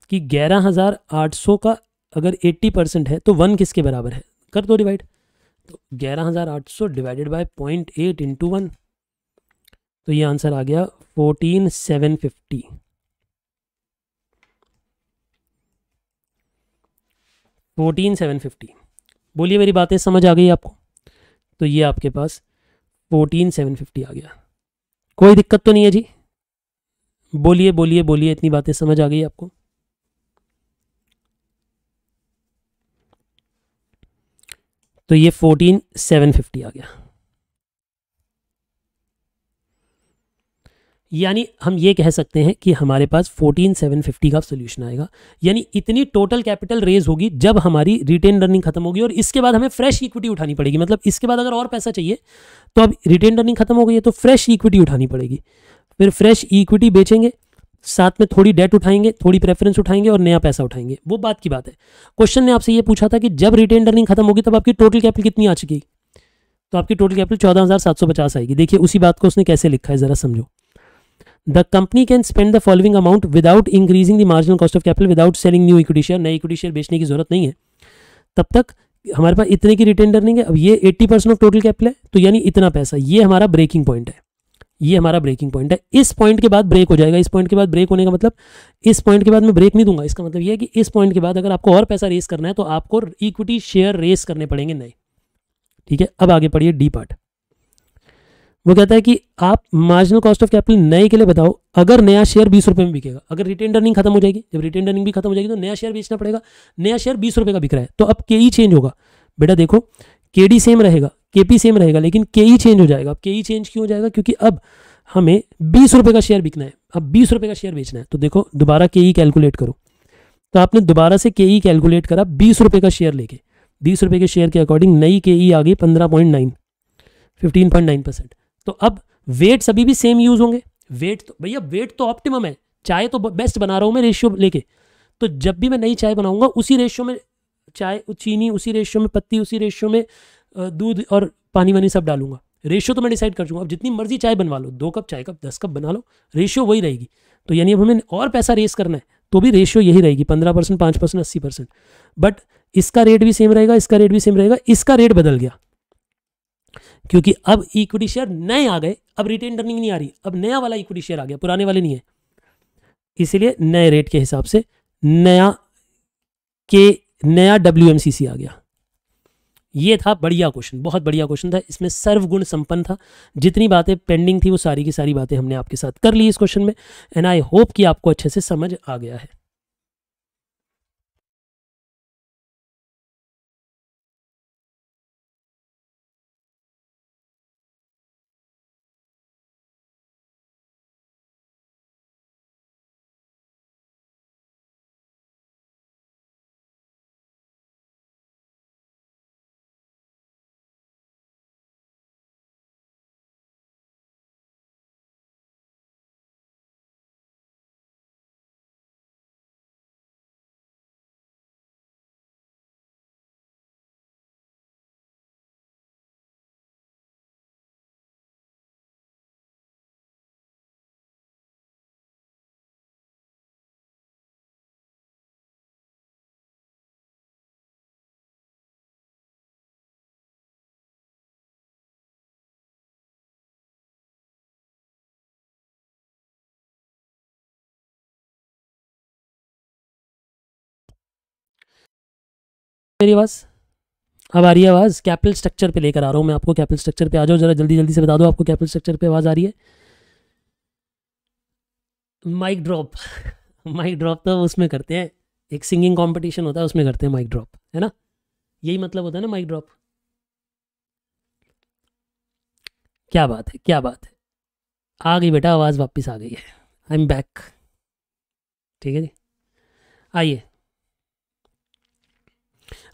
कि ग्यारह हज़ार आठ सौ का अगर एट्टी परसेंट है तो वन किसके बराबर है कर दो डिवाइड तो ग्यारह हज़ार आठ सौ divided by point eight into one तो ये आंसर आ गया fourteen seven fifty fourteen seven fifty बोलिए मेरी बातें समझ आ गई आपको तो ये आपके पास फोर्टीन सेवन फिफ्टी आ गया कोई दिक्कत तो नहीं है जी बोलिए बोलिए बोलिए इतनी बातें समझ आ गई आपको तो ये फोर्टीन सेवन फिफ्टी आ गया यानी हम ये कह सकते हैं कि हमारे पास 14750 सेवन फिफ्टी का सोल्यूशन आएगा यानी इतनी टोटल कैपिटल रेज होगी जब हमारी रिटेन रनिंग खत्म होगी और इसके बाद हमें फ्रेश इक्विटी उठानी पड़ेगी मतलब इसके बाद अगर और पैसा चाहिए तो अब रिटेन रनिंग खत्म हो गई है तो फ्रेश इक्विटी उठानी पड़ेगी फिर फ्रेश इक्विटी बेचेंगे साथ में थोड़ी डेट उठाएंगे थोड़ी प्रेफरेंस उठाएंगे और नया पैसा उठाएंगे वो बात की बात है क्वेश्चन ने आपसे ये पूछा था कि जब रिटेन रनिंग खत्म होगी तब आपकी टोटल कैपिटल कितनी आ चुकी तो आपकी टोटल कैपिटल चौदह हज़ार सात सौ पचास आएगी देखिए उसी बात को उसने कैसे लिखा है ज़रा समझो the company can spend the following amount without increasing the marginal cost of capital without selling new equity share नए इक्विटी शेयर बेचने की जरूरत नहीं है तब तक हमारे पास इतने की रिटेन अर्निंग है अब ये eighty percent of total capital है तो यानी इतना पैसा ये हमारा ब्रेकिंग पॉइंट है ये हमारा ब्रेकिंग पॉइंट है इस पॉइंट के बाद ब्रेक हो जाएगा इस पॉइंट के बाद ब्रेक होने का मतलब इस पॉइंट के बाद मैं ब्रेक नहीं दूंगा इसका मतलब यह है कि इस पॉइंट के बाद अगर आपको और पैसा रेस करना है तो आपको इक्विटी शेयर रेस करने पड़ेंगे नए ठीक है अब आगे पढ़िए डी पार्ट वो कहता है कि आप मार्जिनल कॉस्ट ऑफ कैपिटल नए के लिए बताओ अगर नया शेयर बीस रुपये में बिकेगा अगर रिटेन अर्निंग खत्म हो जाएगी जब रिटेन अर्निंग भी खत्म हो जाएगी तो नया शेयर बेचना पड़ेगा नया शेयर बीस रुपये का बिक रहा है तो अब के ई चेंज होगा बेटा देखो के डी सेम रहेगा के पी सेम रहेगा लेकिन के ई चेंज हो जाएगा अब के ई चेंज क्यों हो जाएगा क्योंकि अब हमें बीस रुपये का शेयर बिकना है अब बीस रुपये का शेयर बेचना है तो देखो दोबारा के ई कैलकुलेट करो तो आपने दोबारा से के ई कैलकुलेट करा बीस रुपये का शेयर लेके बीस रुपये के शेयर के अकॉर्डिंग नई के ई e आ गई पंद्रह point nine fifteen point nine percent तो अब वेट अभी भी सेम यूज होंगे वेट तो भैया वेट तो ऑप्टिमम है चाय तो बेस्ट बना रहा हूँ मैं रेशियो लेके तो जब भी मैं नई चाय बनाऊंगा उसी रेशियो में चाय चीनी उसी रेशियो में पत्ती उसी रेशियो में दूध और पानी वानी सब डालूंगा रेशियो तो मैं डिसाइड कर चुका अब जितनी मर्जी चाय बनवा लो दो कप चाय कप दस कप बना लो रेशियो वही रहेगी तो यानी अब हमें और पैसा रेस करना है तो भी रेशियो यही रहेगी पंद्रह परसेंट पाँच परसेंट अस्सी परसेंट बट इसका रेट भी सेम रहेगा इसका रेट भी सेम रहेगा इसका रेट बदल गया क्योंकि अब इक्विटी शेयर नए आ गए अब रिटेन अर्निंग नहीं आ रही अब नया वाला इक्विटी शेयर आ गया पुराने वाले नहीं है इसलिए नए रेट के हिसाब से नया के नया डब्ल्यू आ गया ये था बढ़िया क्वेश्चन बहुत बढ़िया क्वेश्चन था इसमें सर्वगुण संपन्न था जितनी बातें पेंडिंग थी वो सारी की सारी बातें हमने आपके साथ कर ली इस क्वेश्चन में एंड आई होप कि आपको अच्छे से समझ आ गया है मेरी आवाज़ अब आ रही है आवाज़ कैपिटल स्ट्रक्चर पे लेकर आ रहा हूँ मैं आपको कैपिटल स्ट्रक्चर पे आ जाओ जरा जल्दी जल्दी से बता दो आपको कैपिटल स्ट्रक्चर पे आवाज़ आ रही है माइक ड्रॉप माइक ड्रॉप तो उसमें करते हैं एक सिंगिंग कंपटीशन होता है उसमें करते हैं माइक ड्रॉप है ना यही मतलब होता है ना माइक ड्रॉप क्या बात है क्या बात है आ गई बेटा आवाज़ वापस आ गई है आई एम बैक ठीक है जी आइए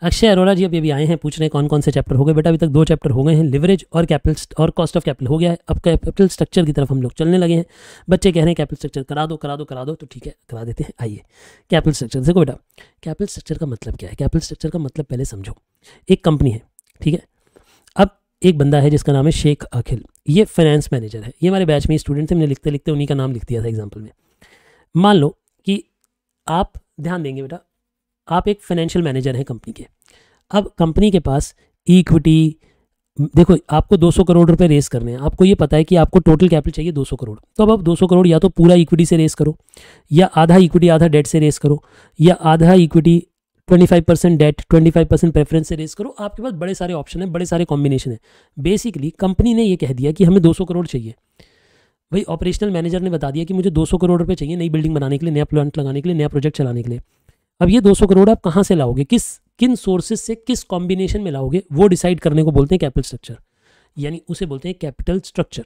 अक्षय अरोड़ा जी अभी अभी आए हैं पूछ रहे हैं कौन कौन से चैप्टर हो गए बेटा अभी तक दो चैप्टर हो गए हैं लिवरेज और कैपिटल और कॉस्ट ऑफ कैपिटल हो गया है अब कैपिटल स्ट्रक्चर की तरफ हम लोग चलने लगे हैं बच्चे कह रहे हैं कैपिटल स्ट्रक्चर करा दो करा दो करा दो तो ठीक है करा देते हैं आइए कैपिटल स्ट्रक्चर देखो बेटा कैपिटल स्ट्रक्चर का मतलब क्या है कैपिटल स्ट्रक्चर का मतलब पहले समझो एक कंपनी है ठीक है अब एक बंदा है जिसका नाम है शेख अखिल ये फाइनेंस मैनेजर है ये हमारे बैच में स्टूडेंट थे मैंने लिखते लिखते उन्हीं का नाम लिख दिया था एग्जाम्पल में मान लो कि आप ध्यान देंगे बेटा आप एक फाइनेंशियल मैनेजर हैं कंपनी के अब कंपनी के पास इक्विटी देखो आपको 200 करोड़ रुपए रेस करने हैं आपको ये पता है कि आपको टोटल कैपिटल चाहिए 200 करोड़ तो अब आप 200 करोड़ या तो पूरा इक्विटी से रेस करो या आधा इक्विटी आधा डेट से रेस करो या आधा equity 25 percent debt 25 percent preference से रेस करो आपके पास बड़े सारे ऑप्शन हैं बड़े सारे कॉम्बिनेशन हैं बेसिकली कंपनी ने यह कह दिया कि हमें दो करोड़ चाहिए भाई ऑपरेशनल मैनेजर ने बता दिया कि मुझे दो करोड़ रुपये चाहिए नई बिल्डिंग बनाने के लिए नया प्लांट लगाने के लिए नया प्रोजेक्ट चलाने के लिए अब ये 200 करोड़ आप कहाँ से लाओगे किस किन सोर्सेज से किस कॉम्बिनेशन में लाओगे वो डिसाइड करने को बोलते हैं कैपिटल स्ट्रक्चर यानी उसे बोलते हैं कैपिटल स्ट्रक्चर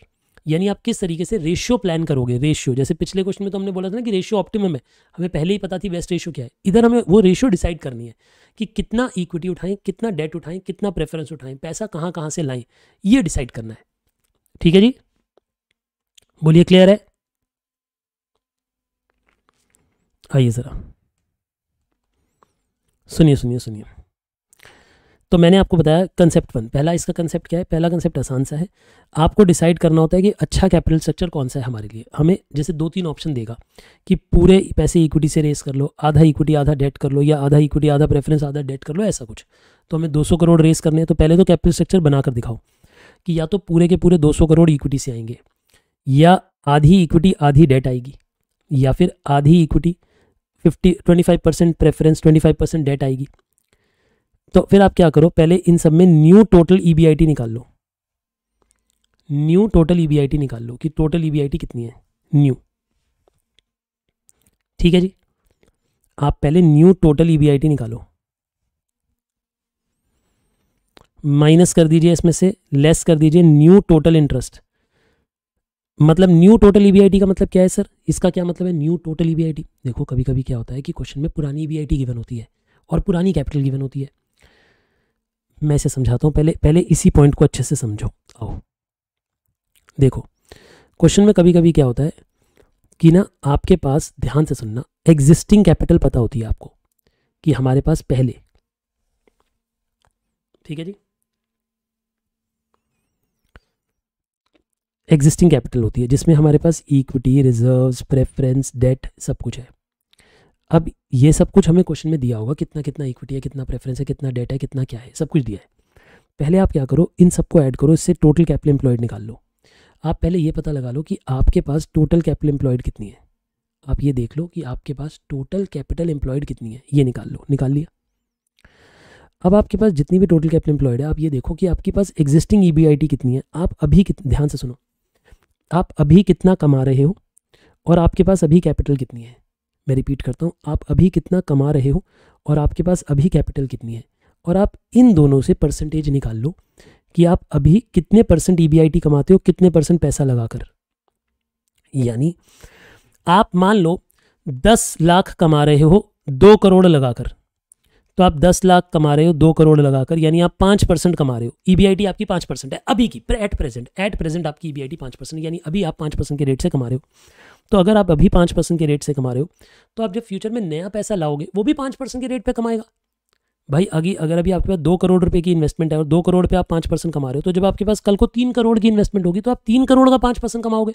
यानी आप किस तरीके से रेशियो प्लान करोगे रेशियो जैसे पिछले क्वेश्चन में तो हमने बोला था ना कि रेशियो ऑप्टिमम है हमें पहले ही पता थी बेस्ट रेशियो क्या है इधर हमें वो रेशियो डिसाइड करनी है कि कितना इक्विटी उठाएं कितना डेट उठाएं कितना प्रेफरेंस उठाएं पैसा कहाँ कहाँ से लाएं ये डिसाइड करना है ठीक है जी बोलिए क्लियर है आइए ज़रा सुनिए सुनिए सुनिए तो मैंने आपको बताया कंसेप्ट वन पहला इसका कंसेप्ट क्या है पहला कंसेप्ट आसान सा है आपको डिसाइड करना होता है कि अच्छा कैपिटल स्ट्रक्चर कौन सा है हमारे लिए हमें जैसे दो तीन ऑप्शन देगा कि पूरे पैसे इक्विटी से रेस कर लो आधा इक्विटी आधा डेट कर लो या आधा इक्विटी आधा प्रेफरेंस आधा डेट कर लो ऐसा कुछ तो हमें दो करोड़ रेस करने हैं तो पहले तो कैपिटल स्ट्रक्चर बनाकर दिखाओ कि या तो पूरे के पूरे दो करोड़ इक्विटी से आएंगे या आधी इक्विटी आधी डेट आएगी या फिर आधी equity fifty twenty five percent preference twenty five percent debt आएगी तो फिर आप क्या करो पहले इन सब में न्यू टोटल ई निकाल लो न्यू टोटल ई निकाल लो कि टोटल ई e कितनी है न्यू ठीक है जी आप पहले न्यू टोटल ई निकालो माइनस कर दीजिए इसमें से लेस कर दीजिए न्यू टोटल इंटरेस्ट मतलब न्यू टोटल ईबीआईटी का मतलब क्या है सर इसका क्या मतलब है न्यू टोटल ईबीआईटी देखो कभी कभी क्या होता है कि क्वेश्चन में पुरानी ईबीआईटी e गिवन होती है और पुरानी कैपिटल गिवन होती है मैं इसे समझाता हूँ पहले पहले इसी पॉइंट को अच्छे से समझो आओ देखो क्वेश्चन में कभी कभी क्या होता है कि ना आपके पास ध्यान से सुनना एग्जिस्टिंग कैपिटल पता होती है आपको कि हमारे पास पहले ठीक है जी एग्जिस्टिंग कैपिटल होती है जिसमें हमारे पास इक्विटी रिजर्व्स प्रेफरेंस डेट सब कुछ है अब ये सब कुछ हमें क्वेश्चन में दिया होगा कितना कितना इक्विटी है कितना प्रेफरेंस है कितना डेट है कितना क्या है सब कुछ दिया है पहले आप क्या करो इन सबको ऐड करो इससे टोटल कैपिटल एम्प्लॉयड निकाल लो आप पहले ये पता लगा लो कि आपके पास टोटल कैपिटल एम्प्लॉयड कितनी है आप ये देख लो कि आपके पास टोटल कैपिटल एम्प्लॉयड कितनी है ये निकाल लो निकाल लिया अब आपके पास जितनी भी टोटल कैपिटल एम्प्लॉयड है आप ये देखो कि आपके पास एग्जिस्टिंग ई e कितनी है आप अभी कित ध्यान से सुनो आप अभी कितना कमा रहे हो और आपके पास अभी कैपिटल कितनी है मैं रिपीट करता हूँ आप अभी कितना कमा रहे हो और आपके पास अभी कैपिटल कितनी है और आप इन दोनों से परसेंटेज निकाल लो कि आप अभी कितने परसेंट ई e कमाते हो कितने परसेंट पैसा लगाकर यानी आप मान लो दस लाख कमा रहे हो दो करोड़ लगाकर तो आप दस लाख कमा रहे हो दो करोड़ लगाकर यानी आप पाँच परसेंट कमा रहे हो ईबीआईटी e आपकी पांच परसेंट है अभी की एट प्रेजेंट एट प्रेजेंट आपकी ईबीआईटी e पाँच परसेंट यानी अभी आप पाँच परसेंट के रेट से कमा रहे हो तो अगर आप अभी पाँच परसेंट के रेट से कमा रहे हो तो आप जब फ्यूचर में नया पैसा लाओगे वो भी पाँच परसेंट के रेट पर कमाएगा भाई अभी अगर अभी आपके पास दो करोड़ रुपए की इन्वेस्टमेंट है और दो करोड़ पे आप पाँच परसेंट कमा रहे हो तो जब आपके पास कल को तीन करोड़ की इन्वेस्टमेंट होगी तो आप तीन करोड़ का पाँच परसेंट कमाओगे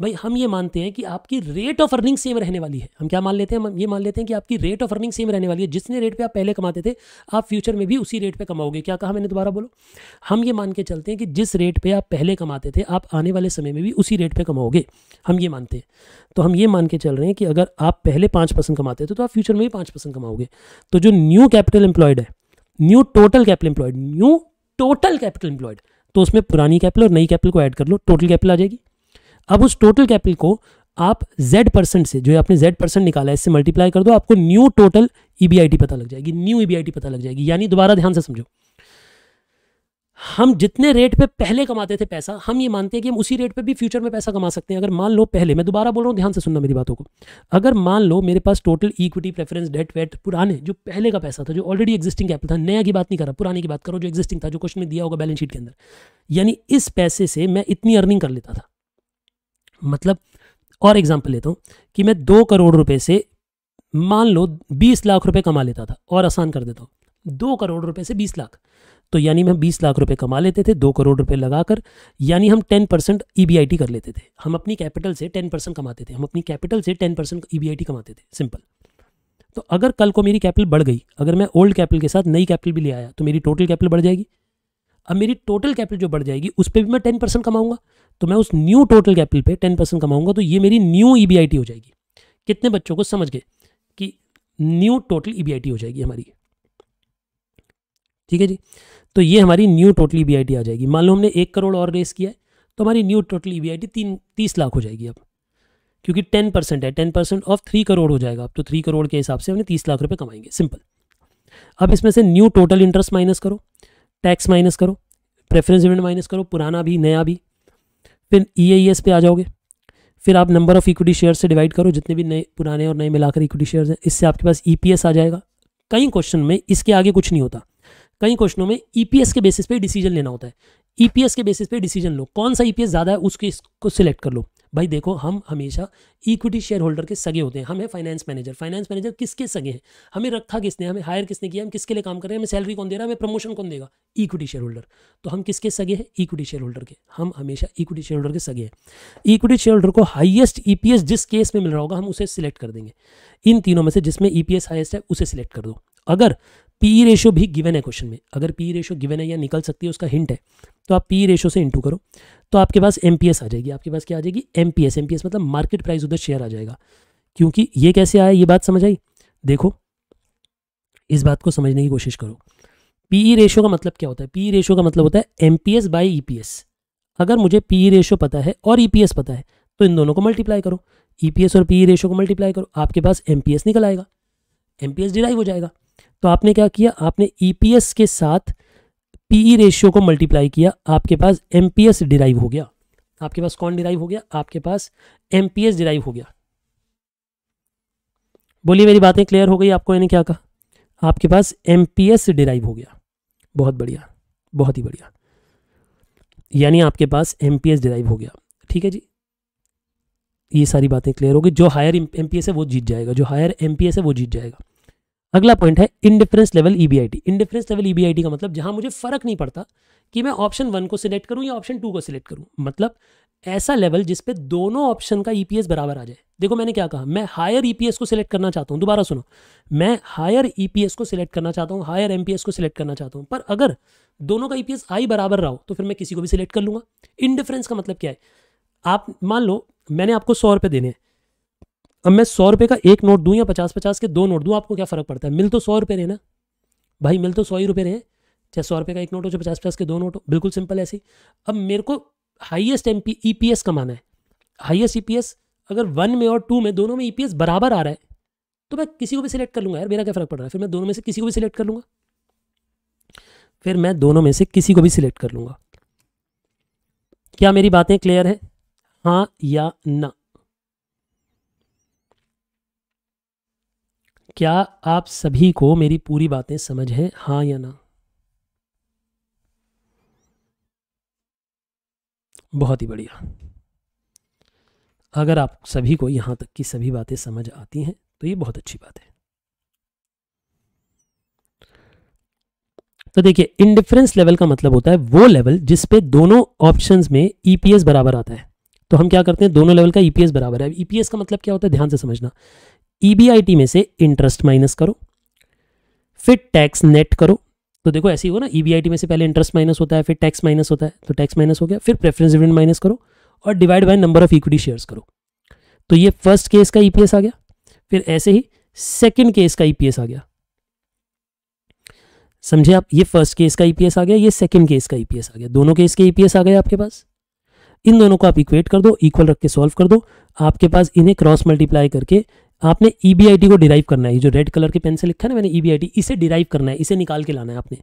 भाई हम ये मानते हैं कि आपकी रेट ऑफ अर्निंग सेम रहने वाली है हम क्या मान लेते हैं हम ये मान लेते हैं कि आपकी रेट ऑफ अर्निंग सेम रहने वाली है जितने रेट पे आप पहले कमाते थे आप फ्यूचर में भी उसी रेट पे कमाओगे क्या कहा मैंने दोबारा बोलो हम ये मान के चलते हैं कि जिस रेट पे आप पहले कमाते थे आप आने वाले समय में भी उसी रेट पर कमाओगे हम ये मानते हैं तो हम ये मान के चल रहे हैं कि अगर आप पहले पाँच परसेंट कमाते थे तो आप फ्यूचर में भी पाँच परसेंट कमाओगे तो जो न्यू कैपिटल एम्प्लॉयड है new total capital employed new total capital employed तो उसमें पुरानी कैपिटल और नई कैपिटल को ऐड कर लो टोटल कैपिटल आ जाएगी अब उस टोटल कैपिटल को आप z परसेंट से जो है आपने z परसेंट निकाला है इससे मल्टीप्लाई कर दो आपको न्यू टोटल ई पता लग जाएगी न्यू ई e पता लग जाएगी यानी दोबारा ध्यान से समझो हम जितने रेट पे पहले कमाते थे पैसा हम ये मानते हैं कि हम उसी रेट पे भी फ्यूचर में पैसा कमा सकते हैं अगर मान लो पहले मैं दोबारा बोल रहा हूँ ध्यान से सुनना मेरी बातों को अगर मान लो मेरे पास total equity preference debt weight पुराने जो पहले का पैसा था जो ऑलरेडी एक्जिस्टिंग कैपिटल था नया की बात नहीं कर रहा पुराने की बात करो जो एक्जिस्टिंग था जो क्वेश्चन में दिया होगा बैलेंस शीट के अंदर यानी इस पैसे से मैं इतनी अर्निंग कर लेता था मतलब और एग्जाम्पल लेता हूँ कि मैं दो करोड़ रुपए से मान लो बीस लाख रुपए कमा लेता था और आसान कर देता हूँ दो करोड़ रुपए से बीस लाख तो यानी हम बीस लाख रुपए कमा लेते थे दो करोड़ रुपए लगाकर यानी हम टेन परसेंट ई e कर लेते थे हम अपनी कैपिटल से टेन परसेंट कमाते थे हम अपनी कैपिटल से टेन परसेंट ई e कमाते थे सिंपल तो अगर कल को मेरी कैपिटल बढ़ गई अगर मैं ओल्ड कैपिटल के साथ नई कैपिटल भी ले आया तो मेरी टोटल कैपिटल बढ़ जाएगी अब मेरी टोटल कैपिटल जो बढ़ जाएगी उस पर भी मैं टेन परसेंट कमाऊंगा तो मैं उस न्यू टोटल कैपिटल पे टेन परसेंट कमाऊंगा तो ये मेरी न्यू ई e हो जाएगी कितने बच्चों को समझ गए कि न्यू टोटल ई हो जाएगी हमारी ठीक है जी तो ये हमारी न्यू टोटल ई आ जाएगी मान लो हमने एक करोड़ और रेस किया है तो हमारी न्यू टोटल ई बी तीन तीस लाख हो जाएगी अब क्योंकि टेन परसेंट है ten percent of three crore हो जाएगा अब तो थ्री करोड़ के हिसाब से हमने तीस लाख रुपए कमाएंगे सिंपल अब इसमें से न्यू टोटल इंटरेस्ट माइनस करो टैक्स माइनस करो प्रेफरेंस इवेंट माइनस करो पुराना भी नया भी फिर ई e पे आ जाओगे फिर आप नंबर ऑफ इक्विटी शेयर से डिवाइड करो जितने भी नए पुराने और नए मिलाकर इक्विटी शेयर हैं इससे आपके पास ई e आ जाएगा कई क्वेश्चन में इसके आगे कुछ नहीं होता कई क्वेश्चनों में ई e के बेसिस पे डिसीजन लेना होता है ई के बेसिस पे डिसीजन लो कौन सा ई ज़्यादा है उसके इसको सिलेक्ट कर लो भाई देखो हम हमेशा इक्विटी शेयर होल्डर के सगे होते हैं हम है फाइनेंस मैनेजर फाइनेंस मैनेजर किसके सगे हैं हमें रखा किसने हमें हायर किसने किया हम किसके लिए काम कर रहे हैं हमें सैलरी कौन दे रहा है हमें प्रमोशन कौन देगा इक्विटी शेयर होल्डर तो हम किसके सगे हैं इक्विटी शेयर होल्डर के हम हमेशा इक्विटी शेयर होल्डर के सगे हैं इक्विटी शेयर होल्डर को हाइएस्ट ई e जिस केस में मिल रहा होगा हम उसे सिलेक्ट कर देंगे इन तीनों में से जिसमें ई e हाइएस्ट है उसे सिलेक्ट कर दो अगर पी रेशो भी गिवन है क्वेश्चन में अगर पी रेशो गिवन है या निकल सकती है उसका हिंट है तो आप पी रेशो से इंटू करो तो आपके पास एम आ जाएगी आपके पास क्या आ जाएगी एम पी मतलब मार्केट प्राइस उधर शेयर आ जाएगा क्योंकि ये कैसे आया ये बात समझ आई देखो इस बात को समझने की कोशिश करो ई रेशो का मतलब क्या होता है पी रेशो का मतलब होता है M P S by E P S अगर मुझे ई रेशो पता है और ई पी एस पता है तो इन दोनों को मल्टीप्लाई करो ई पी एस और ई रेशो को मल्टीप्लाई करो आपके पास एम पी एस निकल आएगा एम पी एस डिराइव हो जाएगा तो आपने क्या किया आपने ई e के साथ पीई रेशियो e को मल्टीप्लाई किया आपके पास एम डिराइव हो गया आपके पास कौन डिराइव हो गया आपके पास एम डिराइव हो गया बोलिए मेरी बातें क्लियर हो गई आपको यानी क्या कहा आपके पास एम डिराइव हो गया बहुत बढ़िया बहुत ही बढ़िया यानी आपके पास एम डिराइव हो गया ठीक है जी ये सारी बातें क्लियर होगी जो हायर एम है वो जीत जाएगा जो हायर एम है वो जीत जाएगा अगला पॉइंट है indifference level EBIT indifference level EBIT का मतलब जहां मुझे फर्क नहीं पड़ता कि मैं ऑप्शन वन को सिलेक्ट करूं या ऑप्शन टू को सिलेक्ट करूं मतलब ऐसा लेवल जिस पे दोनों ऑप्शन का ईपीएस e बराबर आ जाए देखो मैंने क्या कहा मैं हायर ईपीएस e को सिलेक्ट करना चाहता हूँ दोबारा सुनो मैं हायर ईपीएस e को सिलेक्ट करना चाहता हूँ हायर एमपीएस को सिलेक्ट करना चाहता हूँ पर अगर दोनों का ईपीएस आई बराबर रहा हो तो फिर मैं किसी को भी सिलेक्ट कर लूंगा इनडिफरेंस का मतलब क्या है आप मान लो मैंने आपको सौ रुपये देने हैं अब मैं सौ रुपये का एक नोट दूँ या पचास पचास के दो नोट दूँ आपको क्या फ़र्क पड़ता है मिल तो सौ रुपये रहे ना भाई मिल तो सौ ही रुपये रहे चाहे सौ रुपये का एक नोट हो चाहे पचास पचास के दो नोट हो बिल्कुल सिंपल ऐसी अब मेरे को highest M P E P S कमाना है हाइएस्ट ई पी एस अगर वन में और टू में दोनों में ई पी एस बराबर आ रहा है तो मैं किसी को भी सिलेक्ट कर लूँगा यार मेरा क्या फ़र्क पड़ रहा है फिर मैं दोनों में से किसी को भी सिलेक्ट कर लूँगा फिर मैं दोनों में से किसी को भी सिलेक्ट कर लूँगा क्या मेरी बातें क्लियर है हाँ या ना क्या आप सभी को मेरी पूरी बातें समझ है हाँ या ना बहुत ही बढ़िया अगर आप सभी को यहां तक की सभी बातें समझ आती हैं तो ये बहुत अच्छी बात है तो देखिए इनडिफरेंस लेवल का मतलब होता है वो लेवल जिसपे दोनों ऑप्शंस में ईपीएस e बराबर आता है तो हम क्या करते हैं दोनों लेवल का ईपीएस e बराबर है ईपीएस e का मतलब क्या होता है ध्यान से समझना ईबीआईटी e में से इंटरेस्ट माइनस करो फिर टैक्स नेट करो तो देखो ऐसे ही हो ना ईबीआईटी e में से पहले इंटरेस्ट माइनस होता है फिर टैक्स माइनस होता है तो टैक्स माइनस हो गया फिर प्रेफरेंस डिविडेंड माइनस करो और divide by number of equity shares करो तो ये फर्स्ट केस का ईपीएस e आ गया फिर ऐसे ही सेकंड केस का ईपीएस आ गया समझे आप ये फर्स्ट केस का ईपीएस आ गया ये सेकेंड केस का ईपीएस आ गया दोनों केस के ईपीएस आ गए आपके पास इन दोनों को आप इक्वेट कर दो इक्वल रख के सॉल्व कर दो आपके पास इन्हें क्रॉस मल्टीप्लाई करके आपने ई e को डिराइव करना है जो रेड कलर के पेन से लिखा है ना मैंने ई e इसे डिराइव करना है इसे निकाल के लाना है आपने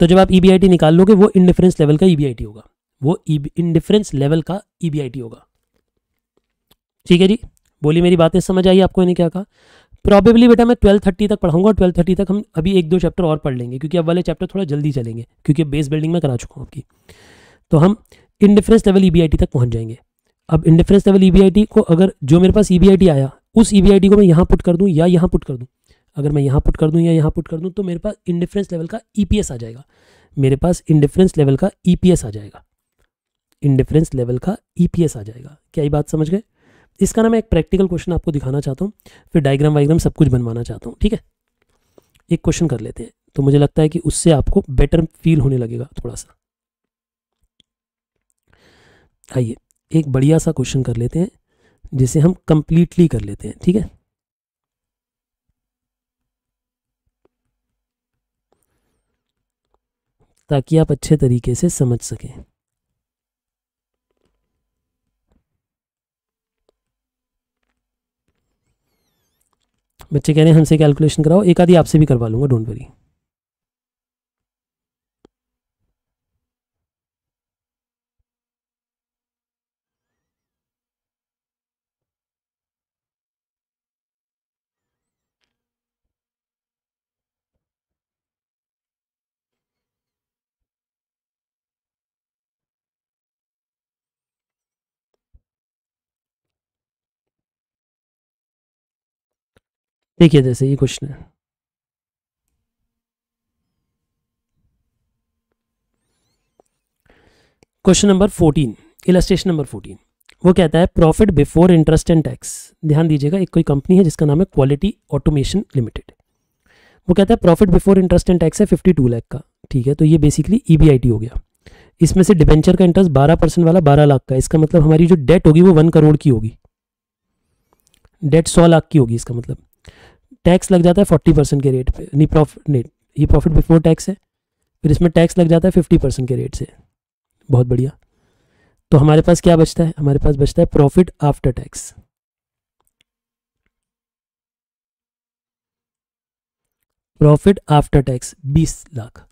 तो जब आप ई e निकाल लोगे वो डिफरेंस लेवल का ई होगा वो इनडिफरेंस लेवल का ई होगा ठीक है जी बोली मेरी बातें समझ आई आपको इन्हें क्या कहा प्रॉबेबली बेटा मैं ट्वेल्व थर्टी तक पढ़ाऊंगा ट्वेल्व थर्टी तक हम अभी एक दो चैप्टर और पढ़ लेंगे क्योंकि अब वाले चैप्टर थोड़ा जल्दी चलेंगे क्योंकि बेस बिल्डिंग में करा चुका हूँ आपकी तो हम डिफरेंस लेवल ई तक पहुँच जाएंगे अब इनडिफरेंस लेवल ई को अगर जो मेरे पास ई आया उस ई e को मैं यहाँ पुट कर दूँ या यहाँ पुट कर दूँ अगर मैं यहाँ पुट कर दूँ या यहाँ पुट कर दूँ तो मेरे पास इंडिफरेंस लेवल का ई e आ जाएगा मेरे पास इंडिफ्रेंस लेवल का ई e आ जाएगा इंडिफ्रेंस लेवल का ई आ जाएगा क्या ये बात समझ गए इसका ना मैं एक प्रैक्टिकल क्वेश्चन आपको दिखाना चाहता हूँ फिर डायग्राम वाइग्राम सब कुछ बनवाना चाहता हूँ ठीक है एक क्वेश्चन कर लेते हैं तो मुझे लगता है कि उससे आपको बेटर फील होने लगेगा थोड़ा सा आइए एक बढ़िया सा क्वेश्चन कर लेते हैं जिसे हम कंप्लीटली कर लेते हैं ठीक है ताकि आप अच्छे तरीके से समझ सकें बच्चे कह रहे हैं हमसे कैलकुलेशन कराओ एक आधी आपसे भी करवा लूंगा डोंट वरी देखिए जैसे ये क्वेश्चन है question number fourteen illustration number fourteen वो कहता है profit before interest and tax ध्यान दीजिएगा एक कोई कंपनी है जिसका नाम है क्वालिटी ऑटोमेशन लिमिटेड वो कहता है profit before interest and tax है फिफ्टी टू लैख का ठीक है तो ये बेसिकली ईबीआईटी e हो गया इसमें से डिबेंचर का इंटरेस्ट बारह परसेंट वाला बारह लाख का इसका मतलब हमारी जो डेट होगी वो वन करोड़ की होगी डेट सौ लाख की होगी इसका मतलब टैक्स लग जाता है फोर्टी परसेंट के रेट पे नहीं प्रॉफिट नहीं ये प्रॉफिट बिफोर टैक्स है फिर इसमें टैक्स लग जाता है फिफ्टी परसेंट के रेट से बहुत बढ़िया तो हमारे पास क्या बचता है हमारे पास बचता है profit after tax profit after tax बीस लाख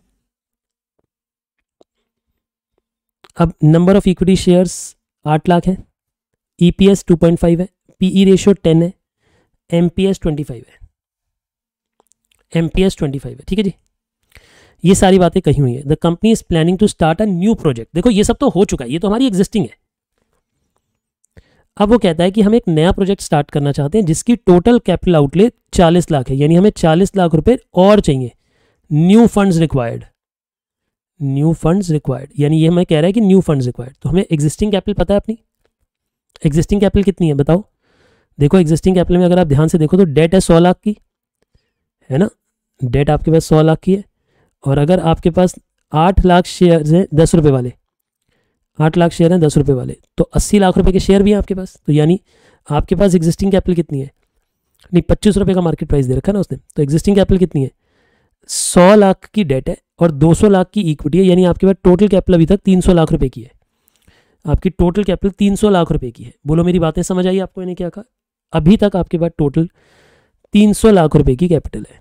अब नंबर ऑफ इक्विटी शेयर्स आठ लाख है ईपीएस e फाइव है पीई रेशियो टेन है एमपीएस ट्वेंटी फाइव है M P S twenty five है ठीक है जी ये सारी बातें कही हुई है the company is planning to start a new project देखो ये सब तो हो चुका है ये तो हमारी एग्जिस्टिंग है अब वो कहता है कि हम एक नया प्रोजेक्ट स्टार्ट करना चाहते हैं जिसकी टोटल कैपिटल आउटले 40 लाख है यानी हमें 40 लाख रुपए और चाहिए new funds required new funds required यानी ये हमें कह रहा है कि न्यू फंड्स रिक्वायर्ड तो हमें एग्जिस्टिंग कैपिटल पता है अपनी एग्जिस्टिंग कैपिटल कितनी है बताओ देखो एग्जिस्टिंग कैपिटल में अगर आप ध्यान से देखो तो डेट है सौ लाख की है ना डेट आपके पास सौ लाख की है और अगर आपके पास आठ लाख शेयर हैं दस रुपये वाले आठ लाख शेयर हैं दस रुपये वाले तो अस्सी लाख रुपये के शेयर भी हैं आपके पास तो यानी आपके पास एग्जिस्टिंग कैपिटल कितनी है नहीं पच्चीस रुपये का मार्केट प्राइस दे रखा ना उसने तो एग्जिस्टिंग कैपिटल कितनी है सौ लाख की डेट है और दो सौ लाख की इक्विटी है यानी आपके पास टोटल कैपिटल अभी तक तीन सौ लाख रुपये की है आपकी टोटल कैपिटल तीन सौ लाख रुपये की है बोलो मेरी बातें समझ आई आपको मैंने क्या कहा अभी तक आपके पास टोटल 300 लाख रुपए की कैपिटल है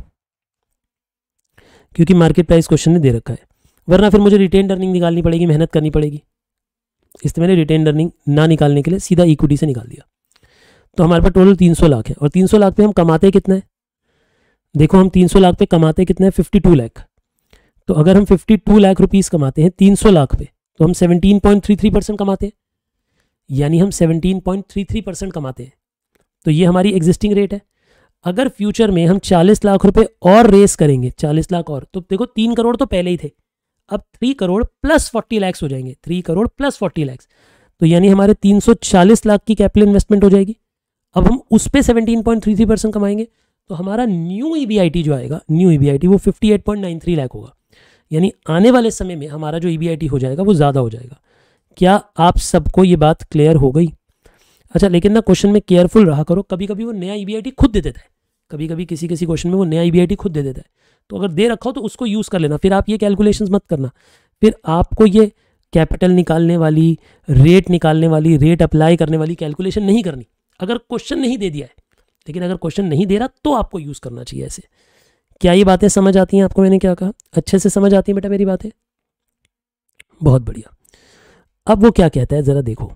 क्योंकि मार्केट प्राइस क्वेश्चन ने दे रखा है वरना फिर मुझे रिटेन अर्निंग निकालनी पड़ेगी मेहनत करनी पड़ेगी इसलिए मैंने रिटेन अर्निंग ना निकालने के लिए सीधा इक्विटी से निकाल दिया तो हमारे पास टोटल 300 लाख है और 300 लाख पे हम कमाते कितना है देखो हम 300 लाख पे कमाते कितना है 52 लाख तो अगर हम 52 लाख रुपीस कमाते हैं 300 लाख पे तो हम 17.33 परसेंट कमाते हैं यानी हम 17.33 परसेंट कमाते हैं तो ये हमारी एग्जिस्टिंग रेट है अगर फ्यूचर में हम चालीस लाख रुपए और रेस करेंगे चालीस लाख और तो देखो तीन करोड़ तो पहले ही थे अब three crore plus forty lakhs हो जाएंगे three crore plus forty lakhs तो यानी हमारे तीन सौ चालीस लाख की कैपिटल इन्वेस्टमेंट हो जाएगी अब हम उस पर seventeen point three three percent कमाएंगे तो हमारा न्यू ई e जो आएगा न्यू ई e वो fifty eight point nine three lakh होगा यानी आने वाले समय में हमारा जो ई e हो जाएगा वो ज़्यादा हो जाएगा क्या आप सबको ये बात क्लियर हो गई अच्छा लेकिन ना क्वेश्चन में केयरफुल रहा करो कभी कभी वो नया ई खुद दे देता है कभी कभी किसी किसी क्वेश्चन में वो नया ई खुद दे देता है तो अगर दे रखा हो तो उसको यूज़ कर लेना फिर आप ये कैलकुलेशन मत करना फिर आपको ये कैपिटल निकालने वाली रेट निकालने वाली रेट अप्लाई करने वाली कैलकुलेशन नहीं करनी अगर क्वेश्चन नहीं दे दिया है लेकिन अगर क्वेश्चन नहीं दे रहा तो आपको यूज़ करना चाहिए ऐसे क्या ये बातें समझ आती हैं आपको मैंने क्या कहा अच्छे से समझ आती हैं बेटा मेरी बातें बहुत बढ़िया अब वो क्या कहता है ज़रा देखो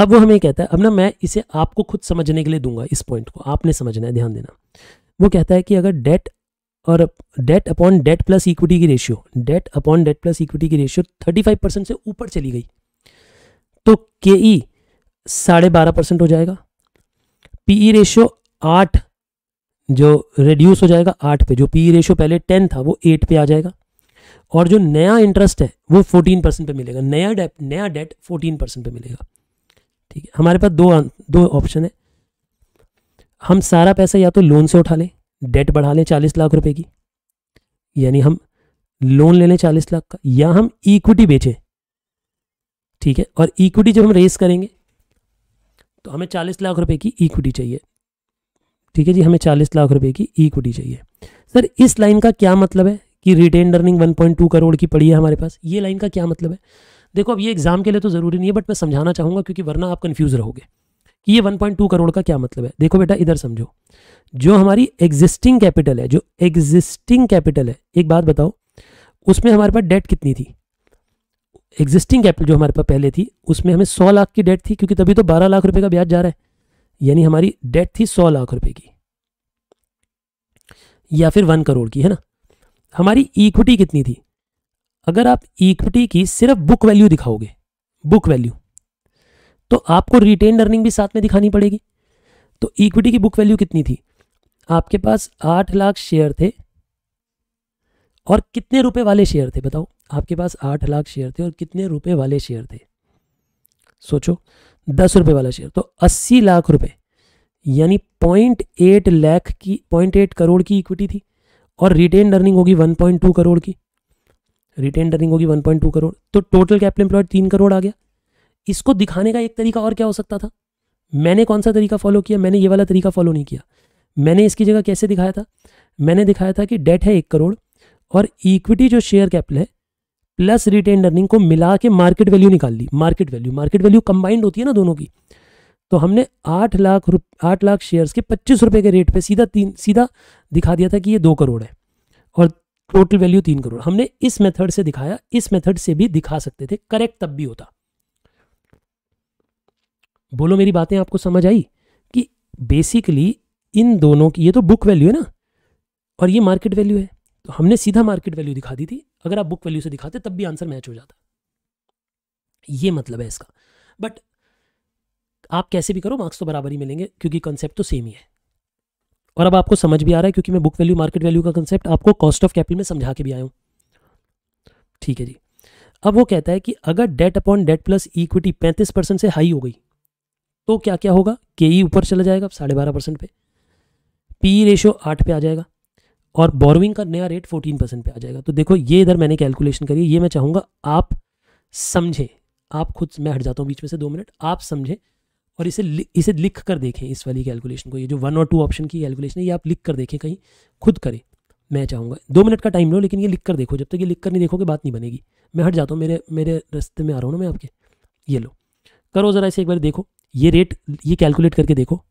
अब वो हमें कहता है अब ना मैं इसे आपको खुद समझने के लिए दूंगा इस पॉइंट को आपने समझना है ध्यान देना वो कहता है कि अगर डेट और debt upon debt plus equity की ratio debt upon debt plus equity की रेशियो थर्टी फाइव परसेंट से ऊपर चली गई तो के ई e साढ़े बारह परसेंट हो जाएगा पीई रेशियो e आठ जो रिड्यूस हो जाएगा आठ पे जो पीई रेशियो e पहले टेन था वो एट पे आ जाएगा और जो नया इंटरेस्ट है वो फोर्टीन परसेंट पे मिलेगा नया डेट नया डेट फोर्टीन परसेंट पे मिलेगा ठीक है हमारे पास दो अं- दो ऑप्शन है हम सारा पैसा या तो लोन से उठा लें डेट बढ़ा लें चालीस लाख रुपए की यानी हम लोन ले लें चालीस लाख का या हम इक्विटी बेचें ठीक है और इक्विटी जब हम रेस करेंगे तो हमें चालीस लाख रुपए की इक्विटी चाहिए ठीक है जी हमें चालीस लाख रुपए की इक्विटी चाहिए सर इस लाइन का क्या मतलब है कि रिटेन अर्निंग 1.2 करोड़ की पड़ी है हमारे पास ये लाइन का क्या मतलब है देखो अब ये एग्ज़ाम के लिए तो ज़रूरी नहीं है बट मैं समझाना चाहूंगा क्योंकि वरना आप कंफ्यूज रहोगे कि ये 1.2 करोड़ का क्या मतलब है देखो बेटा इधर समझो जो हमारी एग्जिस्टिंग कैपिटल है जो एग्जिस्टिंग कैपिटल है एक बात बताओ उसमें हमारे पास डेट कितनी थी एग्जिस्टिंग कैपिटल जो हमारे पास पहले थी उसमें हमें सौ लाख की डेट थी क्योंकि तभी तो बारह लाख रुपये का ब्याज जा रहा है यानी हमारी डेट थी सौ लाख रुपए की या फिर वन करोड़ की है ना हमारी इक्विटी कितनी थी अगर आप इक्विटी की सिर्फ बुक वैल्यू दिखाओगे बुक वैल्यू तो आपको रिटेन अर्निंग भी साथ में दिखानी पड़ेगी तो इक्विटी की बुक वैल्यू कितनी थी आपके पास आठ लाख शेयर थे और कितने रुपए वाले शेयर थे बताओ आपके पास आठ लाख शेयर थे और कितने रुपए वाले शेयर थे सोचो दस रुपए वाला शेयर तो अस्सी लाख रुपए यानी पॉइंट एट लैख की पॉइंट एट करोड़ की इक्विटी थी और रिटेन अर्निंग होगी वन पॉइंट टू करोड़ की रिटेन अर्निंग होगी वन पॉइंट टू करोड़ तो टोटल कैपिटल एम्प्लॉयड तीन करोड़ आ गया इसको दिखाने का एक तरीका और क्या हो सकता था मैंने कौन सा तरीका फॉलो किया मैंने ये वाला तरीका फॉलो नहीं किया मैंने इसकी जगह कैसे दिखाया था मैंने दिखाया था कि डेट है एक करोड़ और इक्विटी जो शेयर कैपिटल है प्लस रिटेन अर्निंग को मिला के मार्केट वैल्यू निकाल ली market value market value combined होती है ना दोनों की तो हमने आठ लाख रुप आठ लाख शेयर्स के पच्चीस रुपये के रेट पे सीधा तीन सीधा दिखा दिया था कि ये दो करोड़ है और टोटल वैल्यू तीन करोड़ हमने इस मेथड से दिखाया इस मेथड से भी दिखा सकते थे करेक्ट तब भी होता बोलो मेरी बातें आपको समझ आई कि बेसिकली इन दोनों की ये तो बुक वैल्यू है ना और ये मार्केट वैल्यू है तो हमने सीधा मार्केट वैल्यू दिखा दी थी अगर आप बुक वैल्यू से दिखाते तब भी आंसर मैच हो जाता ये मतलब है इसका बट आप कैसे भी करो मार्क्स तो बराबर ही मिलेंगे क्योंकि कंसेप्ट तो सेम ही है और अब आपको समझ भी आ रहा है क्योंकि मैं बुक वैल्यू मार्केट वैल्यू का कंसेप्ट आपको कॉस्ट ऑफ कैपिटल में समझा के भी आया हूँ ठीक है जी अब वो कहता है कि अगर debt upon debt plus equity पैंतीस परसेंट से हाई हो गई तो क्या क्या होगा के ई e ऊपर चला जाएगा साढ़े बारह परसेंट पे पी रेशो e आठ पे आ जाएगा और बोरोविंग का नया रेट फोर्टीन परसेंट पे आ जाएगा तो देखो ये इधर मैंने कैलकुलेशन करी ये मैं चाहूँगा आप समझें आप खुद मैं हट जाता हूँ बीच में से दो मिनट आप समझें और इसे इसे लिख कर देखें इस वाली कैलकुलेशन को ये जो वन और टू ऑप्शन की कैलकुलेशन है ये आप लिख कर देखें कहीं खुद करें मैं चाहूँगा दो मिनट का टाइम लो लेकिन ये लिख कर देखो जब तक ये लिख कर नहीं देखोगे बात नहीं बनेगी मैं हट जाता हूँ मेरे मेरे रास्ते में आ रहा हूँ ना मैं आपके ये लो करो ज़रा इसे एक बार देखो ये रेट ये कैलकुलेट करके देखो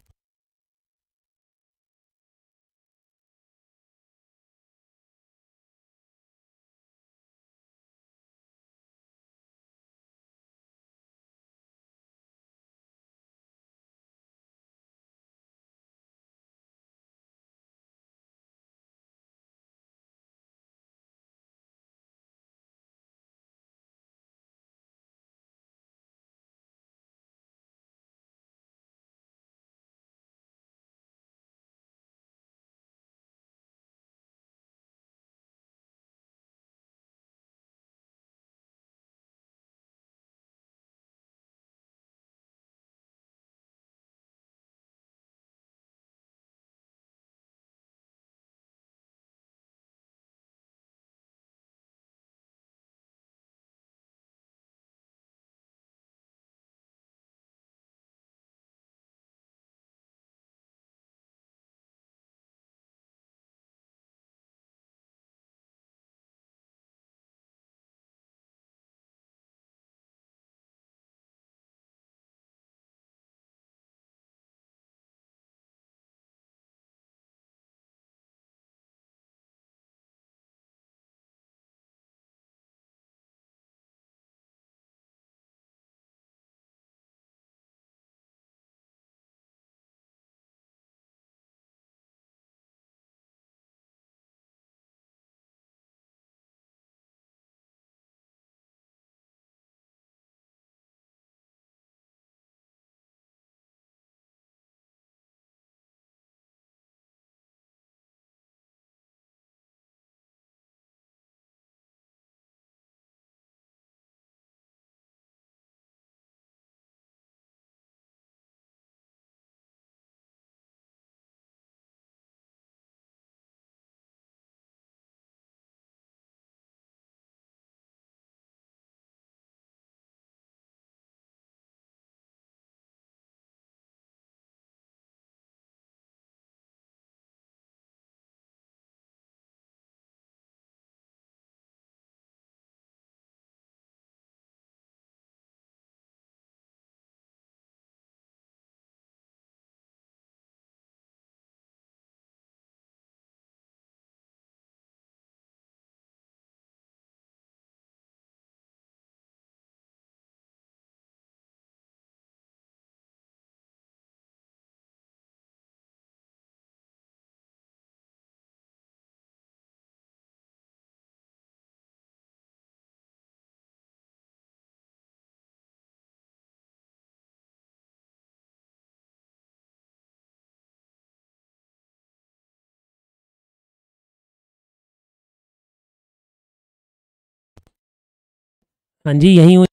हाँ जी यहीं हुई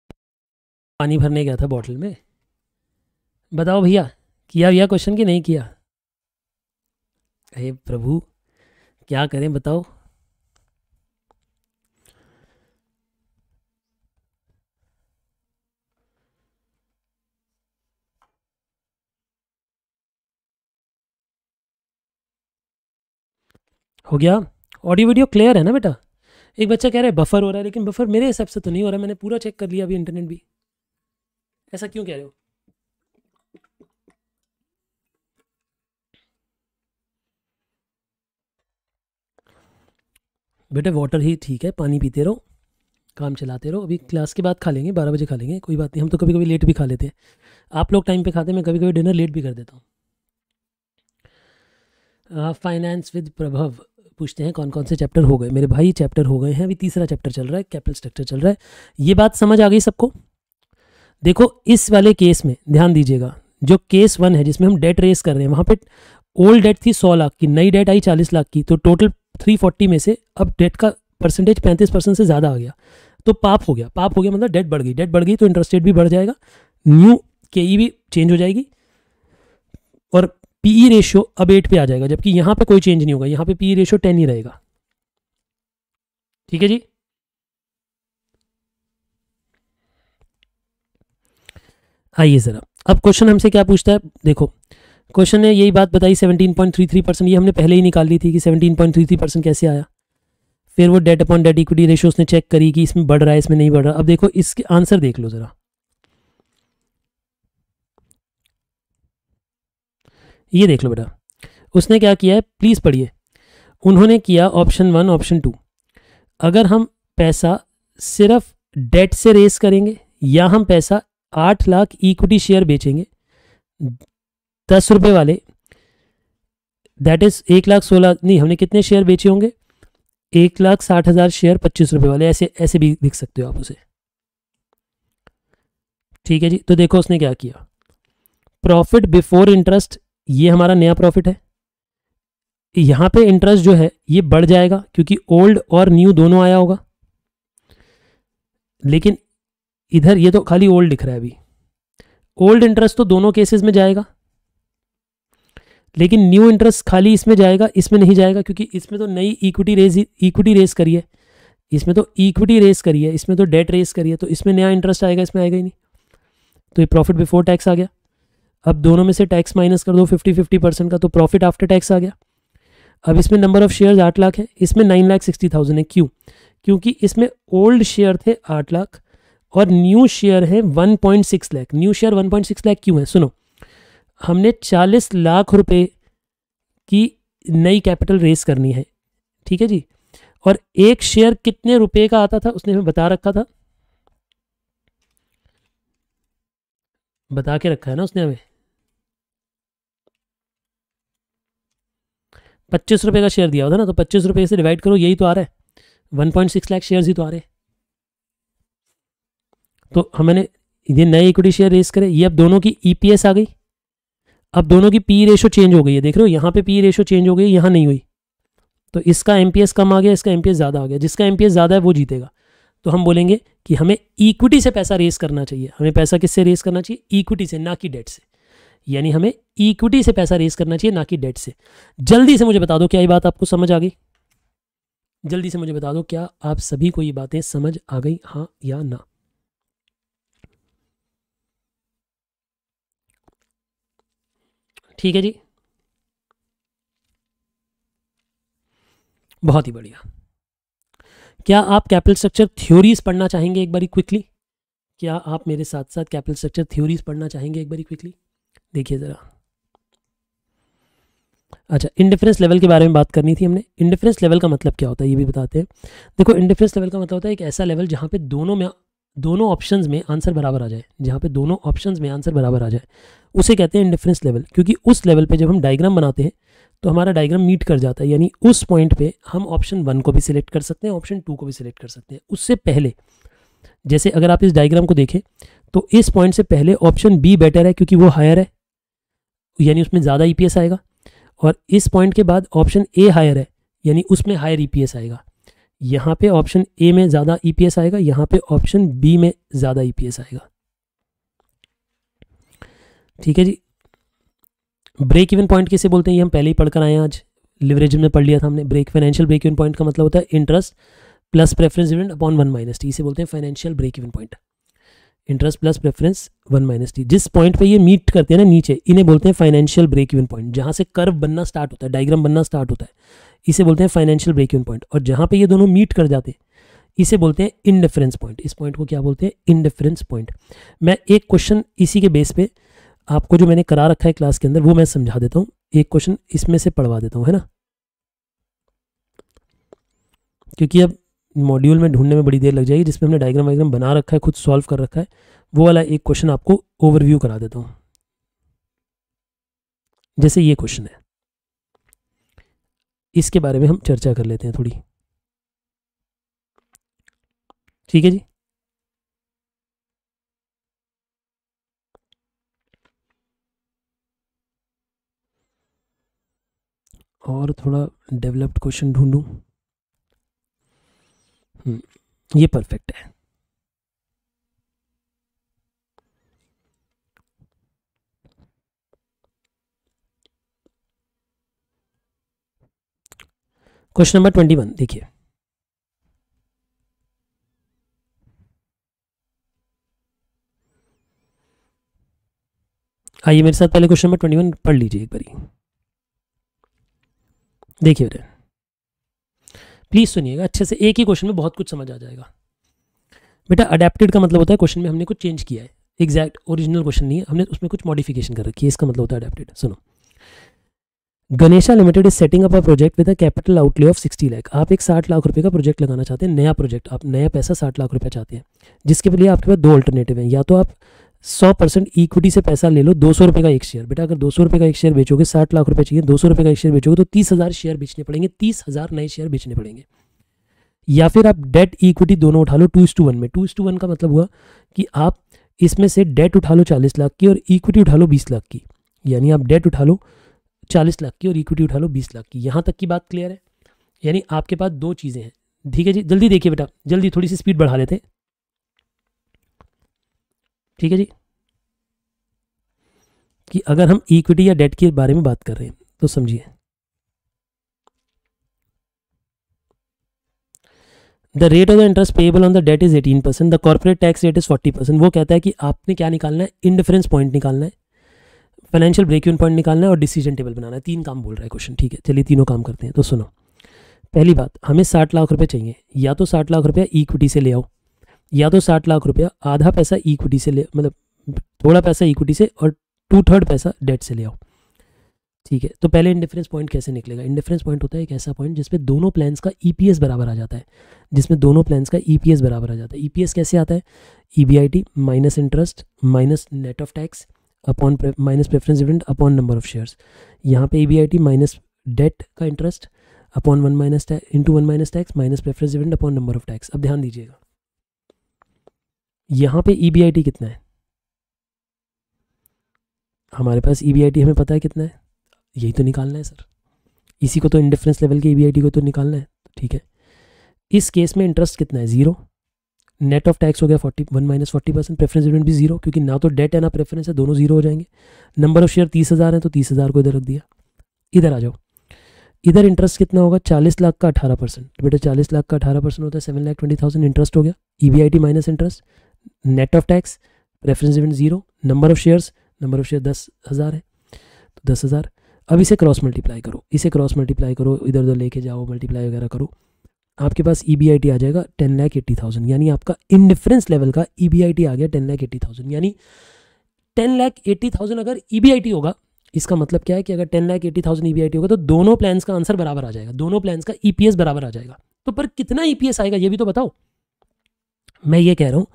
पानी भरने गया था बॉटल में बताओ भैया किया भैया क्वेश्चन कि नहीं किया अरे प्रभु क्या करें बताओ हो गया ऑडियो वीडियो क्लियर है ना बेटा एक बच्चा कह रहा है बफर हो रहा है लेकिन बफर मेरे हिसाब से तो नहीं हो रहा मैंने पूरा चेक कर लिया अभी इंटरनेट भी ऐसा क्यों कह रहे हो बेटा वाटर ही ठीक है पानी पीते रहो काम चलाते रहो अभी क्लास के बाद खा लेंगे बारह बजे खा लेंगे कोई बात नहीं हम तो कभी कभी लेट भी खा लेते हैं आप लोग टाइम पे खाते हैं मैं कभी कभी डिनर लेट भी कर देता हूँ फाइनेंस विद प्रभव पूछते हैं कौन कौन से चैप्टर हो गए मेरे भाई चैप्टर हो गए हैं अभी तीसरा चैप्टर चल रहा है कैपिटल स्ट्रक्चर चल रहा है ये बात समझ आ गई सबको देखो इस वाले केस में ध्यान दीजिएगा जो केस वन है जिसमें हम डेट रेस कर रहे हैं वहाँ पे ओल्ड डेट थी सौ लाख की नई डेट आई चालीस लाख की तो टोटल थ्री फोर्टी में से अब डेट का परसेंटेज पैंतीस परसेंट से ज़्यादा आ गया तो पाप हो गया पाप हो गया मतलब डेट बढ़ गई डेट बढ़ गई तो इंटरेस्ट रेट भी बढ़ जाएगा न्यू के ई भी चेंज हो जाएगी और पीई रेशियो अब एट पे आ जाएगा जबकि यहां पे कोई चेंज नहीं होगा यहां पे पीई रेशियो टेन ही रहेगा ठीक है जी आइए ज़रा अब क्वेश्चन हमसे क्या पूछता है देखो क्वेश्चन ने यही बात बताई 17.33 परसेंट ये हमने पहले ही निकाल ली थी कि 17.33 परसेंट कैसे आया फिर वो debt upon debt equity ratio ने चेक करी कि इसमें बढ़ रहा है इसमें नहीं बढ़ रहा अब देखो इसके आंसर देख लो ज़रा ये देख लो बेटा उसने क्या किया है प्लीज़ पढ़िए उन्होंने किया ऑप्शन वन ऑप्शन टू अगर हम पैसा सिर्फ डेट से रेस करेंगे या हम पैसा आठ लाख इक्विटी शेयर बेचेंगे दस रुपये वाले दैट इज़ एक लाख सोलह नहीं हमने कितने शेयर बेचे होंगे एक लाख साठ हज़ार शेयर पच्चीस रुपये वाले ऐसे ऐसे भी लिख सकते हो आप उसे ठीक है जी तो देखो उसने क्या किया प्रॉफिट बिफोर इंटरेस्ट ये हमारा नया प्रॉफिट है यहां पे इंटरेस्ट जो है ये बढ़ जाएगा क्योंकि ओल्ड और न्यू दोनों आया होगा लेकिन इधर ये तो खाली ओल्ड दिख रहा है अभी ओल्ड इंटरेस्ट तो दोनों केसेस में जाएगा लेकिन न्यू इंटरेस्ट खाली इसमें जाएगा इसमें नहीं जाएगा क्योंकि इसमें तो नई इक्विटी रेज इक्विटी रेस करी है इसमें तो इक्विटी रेस करी है इसमें तो डेट रेस करी है तो इसमें नया इंटरेस्ट आएगा इसमें आएगा ही नहीं तो ये प्रॉफिट बिफोर टैक्स आ गया अब दोनों में से टैक्स माइनस कर दो फिफ्टी फिफ्टी परसेंट का तो प्रॉफिट आफ्टर टैक्स आ गया अब इसमें नंबर ऑफ शेयर्स आठ लाख है इसमें नाइन लाख सिक्सटी थाउजेंड है क्यों क्योंकि इसमें ओल्ड शेयर थे आठ लाख और न्यू शेयर है one point six lakh new share one point six lakh क्यों है सुनो हमने चालीस लाख रुपये की नई कैपिटल रेस करनी है ठीक है जी और एक शेयर कितने रुपये का आता था उसने हमें बता रखा था बता के रखा है ना उसने हमें पच्चीस रुपये का शेयर दिया होता था ना तो पच्चीस रुपये से डिवाइड करो यही तो आ रहा है one point six lakh share ही तो आ रहे हैं तो हमने ये नए इक्विटी शेयर रेस करे ये अब दोनों की ईपीएस e आ गई अब दोनों की पी रेशो चेंज हो गई है देख रहे हो यहाँ पे पी रेशो चेंज हो गई यहाँ नहीं हुई तो इसका एम कम आ गया इसका एम ज़्यादा आ गया जिसका एम ज़्यादा है वो जीतेगा तो हम बोलेंगे कि हमें इक्विटी से पैसा रेस करना चाहिए हमें पैसा किससे रेस करना चाहिए इक्विटी से ना कि डेट से यानी हमें इक्विटी से पैसा रेज करना चाहिए ना कि डेट से जल्दी से मुझे बता दो क्या ये बात आपको समझ आ गई जल्दी से मुझे बता दो क्या आप सभी को ये बातें समझ आ गई हाँ या ना ठीक है जी बहुत ही बढ़िया क्या आप कैपिटल स्ट्रक्चर थ्योरीज पढ़ना चाहेंगे एक बारी क्विकली क्या आप मेरे साथ साथ कैपिटल स्ट्रक्चर थ्योरीज पढ़ना चाहेंगे एक बारी क्विकली देखिए ज़रा अच्छा इंडिफरेंस लेवल के बारे में बात करनी थी हमने इंडिफरेंस लेवल का मतलब क्या होता है ये भी बताते हैं देखो इंडिफरेंस लेवल का मतलब होता है एक ऐसा लेवल जहाँ पे दोनों में दोनों ऑप्शंस में आंसर बराबर आ जाए जहाँ पे दोनों ऑप्शंस में आंसर बराबर आ जाए उसे कहते हैं इंडिफरेंस लेवल क्योंकि उस लेवल पर जब हम डायग्राम बनाते हैं तो हमारा डायग्राम मीट कर जाता है यानी उस पॉइंट पर हम ऑप्शन वन को भी सिलेक्ट कर सकते हैं ऑप्शन टू को भी सिलेक्ट कर सकते हैं उससे पहले जैसे अगर आप इस डायग्राम को देखें तो इस पॉइंट से पहले ऑप्शन बी बेटर है क्योंकि वो हायर है यानी उसमें ज़्यादा ई e आएगा और इस पॉइंट के बाद ऑप्शन ए हायर है यानी उसमें हायर ई e आएगा यहाँ पे ऑप्शन ए में ज़्यादा ई e आएगा यहाँ पे ऑप्शन बी में ज़्यादा ई आएगा ठीक है जी ब्रेक इवन पॉइंट किसे बोलते हैं ये हम पहले ही पढ़कर आए हैं आज लिवरेज में पढ़ लिया था हमने break financial break even point का मतलब होता है interest plus preference event upon one minus T इसे बोलते हैं financial break even point interest plus preference one minus T जिस पॉइंट पे ये मीट करते हैं ना नीचे इन्हें बोलते हैं फाइनेंशियल ब्रेक इवन पॉइंट जहां से कर्व बनना स्टार्ट होता है डायग्राम बनना स्टार्ट होता है इसे बोलते हैं फाइनेंशियल ब्रेक इवन पॉइंट और जहां पे ये दोनों मीट कर जाते हैं इसे बोलते हैं इनडिफरेंस पॉइंट इस पॉइंट को क्या बोलते हैं इनडिफरेंस पॉइंट मैं एक क्वेश्चन इसी के बेस पे आपको जो मैंने करा रखा है क्लास के अंदर वो मैं समझा देता हूँ एक क्वेश्चन इसमें से पढ़वा देता हूँ है ना क्योंकि अब मॉड्यूल में ढूंढने में बड़ी देर लग जाएगी जिसमें हमने डायग्राम वाइग्राम बना रखा है खुद सॉल्व कर रखा है वो वाला एक क्वेश्चन आपको ओवरव्यू करा देता हूँ जैसे ये क्वेश्चन है इसके बारे में हम चर्चा कर लेते हैं थोड़ी ठीक है जी और थोड़ा डेवलप्ड क्वेश्चन ढूंढूं ये परफेक्ट है क्वेश्चन नंबर ट्वेंटी वन देखिए आइए मेरे साथ पहले क्वेश्चन नंबर ट्वेंटी वन पढ़ लीजिए एक बारी देखिए बेटा प्लीज़ सुनिएगा अच्छे से एक ही क्वेश्चन में बहुत कुछ समझ आ जाएगा बेटा अडेप्टेड का मतलब होता है क्वेश्चन में हमने कुछ चेंज किया है एग्जैक्ट ओरिजिनल क्वेश्चन नहीं है हमने उसमें कुछ मॉडिफिकेशन कर रखी है इसका मतलब होता है अडेप्टेड सुनो Ganesha limited is setting up a project with a capital outlay of sixty lakh आप एक साठ लाख रुपए का प्रोजेक्ट लगाना चाहते हैं नया प्रोजेक्ट आप नया पैसा साठ लाख रुपए चाहते हैं जिसके लिए आपके पास दो अल्टरनेटिव हैं या तो आप सौ परसेंट इक्विटी से पैसा ले लो दो सौ रुपए का एक शेयर बेटा अगर दो सौ रुपए का एक शेयर बेचोगे साठ लाख रुपए चाहिए दो सौ रुपये का एक शेयर बेचोगे तो तीस हज़ार शेयर बेचने पड़ेंगे तीस हज़ार नए शेयर बेचने पड़ेंगे या फिर आप डेट इक्विटी दोनों उठा लो टू इस टू वन में टू टू वन का मतलब हुआ कि आप इसमें से डेट उठा लो चालीस लाख की और इक्विटी उठा लो बीस लाख की यानी आप डेट उठा लो चालीस लाख की और इक्विटी उठा लो बीस लाख की यहाँ तक की बात क्लियर है यानी आपके पास दो चीज़ें हैं ठीक है जी जल्दी देखिए बेटा जल्दी थोड़ी सी स्पीड बढ़ा लेते हैं ठीक है जी कि अगर हम इक्विटी या डेट के बारे में बात कर रहे हैं तो समझिए the rate of the interest payable on the debt is 18 percent the corporate tax rate is 40 percent वो कहता है कि आपने क्या निकालना है इंडिफरेंस पॉइंट निकालना है फाइनेंशियल ब्रेक इन पॉइंट निकालना है और डिसीजन टेबल बनाना है तीन काम बोल रहा है क्वेश्चन ठीक है चलिए तीनों काम करते हैं तो सुनो पहली बात हमें साठ लाख रुपये चाहिए या तो साठ लाख रुपया इक्विटी से ले आओ या तो साठ लाख रुपया आधा पैसा इक्विटी से ले मतलब थोड़ा पैसा इक्विटी से और टू थर्ड पैसा डेट से ले आओ ठीक है तो पहले इंडिफरेंस पॉइंट कैसे निकलेगा इंडिफरेंस पॉइंट होता है एक ऐसा पॉइंट जिसमें दोनों प्लान्स का ई e बराबर आ जाता है जिसमें दोनों प्लान्स का ई e बराबर आ जाता है ई e कैसे आता है E minus interest minus net of tax upon minus preference dividend upon number of shares यहाँ पे ई माइनस डेट का interest upon one minus into one minus tax minus preference dividend upon number of tax अब ध्यान दीजिएगा यहाँ पे ई e कितना है हमारे पास ई e हमें पता है कितना है यही तो निकालना है सर इसी को तो इंडिफरेंस लेवल के ई e को तो निकालना है ठीक है इस केस में इंटरेस्ट कितना है ज़ीरो नेट ऑफ टैक्स हो गया forty one minus forty percent preference dividend भी जीरो क्योंकि ना तो डेट है ना प्रेफरेंस है दोनों जीरो हो जाएंगे नंबर ऑफ शेयर तीस हज़ार है तो तीस हज़ार को इधर रख दिया इधर आ जाओ इधर इंटरेस्ट कितना होगा चालीस लाख का अठारह परसेंट बेटा चालीस लाख का अठारह परसेंट होता है seven lakh twenty thousand interest हो गया E B I T minus interest net of tax reference dividend zero number of shares number of share दस हज़ार है तो दस हज़ार अब इसे क्रॉस मल्टीप्लाई करो इसे क्रॉस मल्टीप्लाई करो इधर उधर लेके जाओ मल्टीप्लाई वगैरह करो आपके पास ई e आ जाएगा टेन लैख एट्टी थाउजेंड यानी आपका डिफरेंस लेवल का ई e आ गया टेन लैख एट्टी थाउजेंड यानी टेन लैख एट्टी थाउजेंड अगर ई e होगा इसका मतलब क्या है कि अगर ten lakh eighty thousand E होगा तो दोनों प्लान्स का आंसर बराबर आ जाएगा दोनों प्लान्स का ई बराबर आ जाएगा तो पर कितना ई आएगा ये भी तो बताओ मैं ये कह रहा हूँ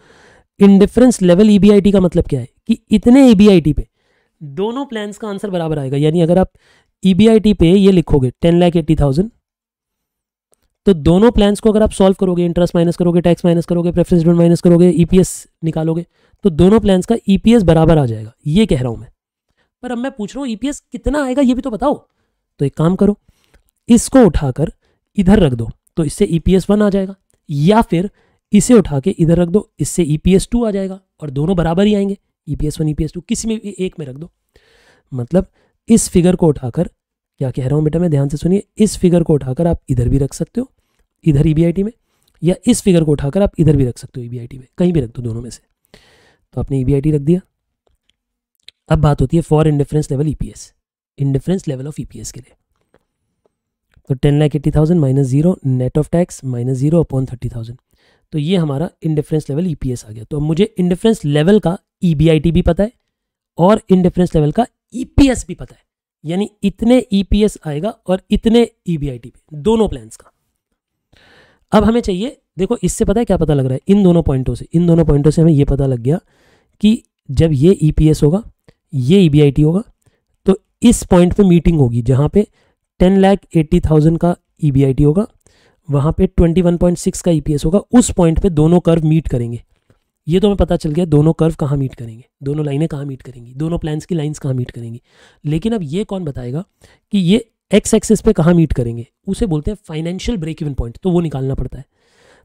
इंडिफरेंस लेवल ईबीआईटी का मतलब क्या है कि इतने ईबीआईटी e पे दोनों प्लान का आंसर बराबर आएगा यानी अगर आप ईबीआईटी e पे ये लिखोगे टेन लैख एट्टी थाउजेंड तो दोनों प्लान्स को अगर आप सॉल्व करोगे इंटरेस्ट माइनस करोगे टैक्स माइनस करोगे प्रेफरेंस डिविडेंड माइनस करोगे ईपीएस e निकालोगे तो दोनों प्लान्स का ईपीएस बराबर आ जाएगा ये कह रहा हूं मैं पर अब मैं पूछ रहा हूं ईपीएस कितना आएगा ये भी तो बताओ तो एक काम करो इसको उठाकर इधर रख दो तो इससे ईपीएस वन आ जाएगा या फिर इसे उठा के इधर रख दो इससे ई पी एस टू आ जाएगा और दोनों बराबर ही आएंगे E P S one E P S two किसी में भी एक में रख दो मतलब इस फिगर को उठाकर क्या कह रहा हूँ बेटा मैं ध्यान से सुनिए इस फिगर को उठाकर आप इधर भी रख सकते हो इधर ई e में या इस फिगर को उठाकर आप इधर भी रख सकते हो ई e में कहीं भी रख दो दोनों में से तो आपने ई e रख दिया अब बात होती है for indifference level E indifference level of E के लिए तो ten lakh eighty thousand minus zero net of tax minus zero upon thirty thousand तो ये हमारा इंडिफरेंस लेवल ईपीएस आ गया तो मुझे इंडिफरेंस लेवल का ईबीआईटी e भी पता है और इंडिफरेंस लेवल का ईपीएस e भी पता है यानी इतने ईपीएस e आएगा और इतने ईबीआईटी पे दोनों प्लान्स का अब हमें चाहिए देखो इससे पता है क्या पता लग रहा है इन दोनों पॉइंटों से इन दोनों पॉइंटों से हमें यह पता लग गया कि जब ये ईपीएस होगा ये ईबीआईटी होगा तो इस पॉइंट पे मीटिंग होगी जहाँ पे टेन लैख एट्टी थाउजेंड का ई होगा वहाँ पे 21.6 का ईपीएस e होगा उस पॉइंट पे दोनों कर्व मीट करेंगे ये तो हमें पता चल गया दोनों कर्व कहाँ मीट करेंगे दोनों लाइनें कहाँ मीट करेंगी दोनों प्लान्स की लाइंस कहाँ मीट करेंगी लेकिन अब ये कौन बताएगा कि ये एक्स एक्सेस पे कहाँ मीट करेंगे उसे बोलते हैं फाइनेंशियल ब्रेक इवन पॉइंट तो वो निकालना पड़ता है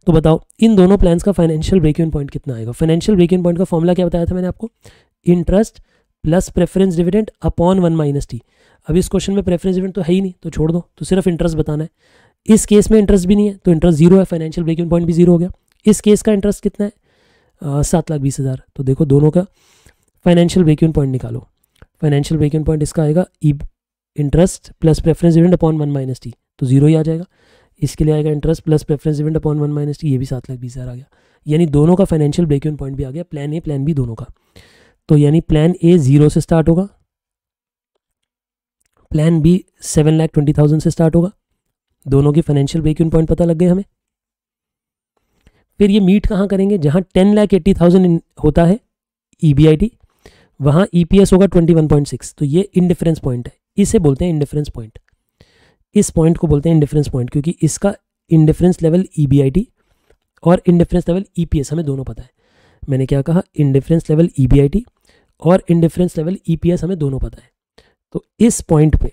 तो बताओ इन दोनों प्लान्स का फाइनेंशियल ब्रेक इवन पॉइंट कितना आएगा फाइनेंशियल ब्रेक इवन पॉइंट का फॉर्मला क्या बताया था मैंने आपको interest plus preference dividend upon one minus T अब इस क्वेश्चन में प्रेफरेंस डिविडेंड तो है ही नहीं तो छोड़ दो तो सिर्फ इंटरेस्ट बताना है इस केस में इंटरेस्ट भी नहीं है तो इंटरेस्ट जीरो है फाइनेंशियल ब्रेक पॉइंट भी जीरो हो गया इस केस का इंटरेस्ट कितना है सात लाख बीस हज़ार तो देखो दोनों का फाइनेंशियल ब्रेक पॉइंट निकालो फाइनेंशियल ब्रेक पॉइंट इसका आएगा E interest plus preference dividend upon one minus T तो जीरो ही आ जाएगा इसके लिए आएगा interest plus preference dividend upon one minus T ये भी सात लाख बीस हज़ार आ गया यानी दोनों का फाइनेंशियल ब्रेक पॉइंट भी आ गया प्लान ए प्लान बी दोनों का तो यानी प्लान ए जीरो से स्टार्ट होगा plan B seven lakh twenty thousand से स्टार्ट होगा दोनों के फाइनेंशियल ब्रेक इन पॉइंट पता लग गए हमें फिर ये मीट कहाँ करेंगे जहाँ टेन लाख एट्टी थाउजेंड होता है ई बी आई टी वहाँ ई पी एस होगा ट्वेंटी वन पॉइंट सिक्स तो ये डिफरेंस पॉइंट है इसे बोलते हैं इनडिफरेंस पॉइंट इस पॉइंट को बोलते हैं इंडिफरेंस पॉइंट क्योंकि इसका indifference level E B I T और indifference level E P S हमें दोनों पता है मैंने क्या कहा indifference level E B I T और indifference level E P S हमें दोनों पता है तो इस पॉइंट पे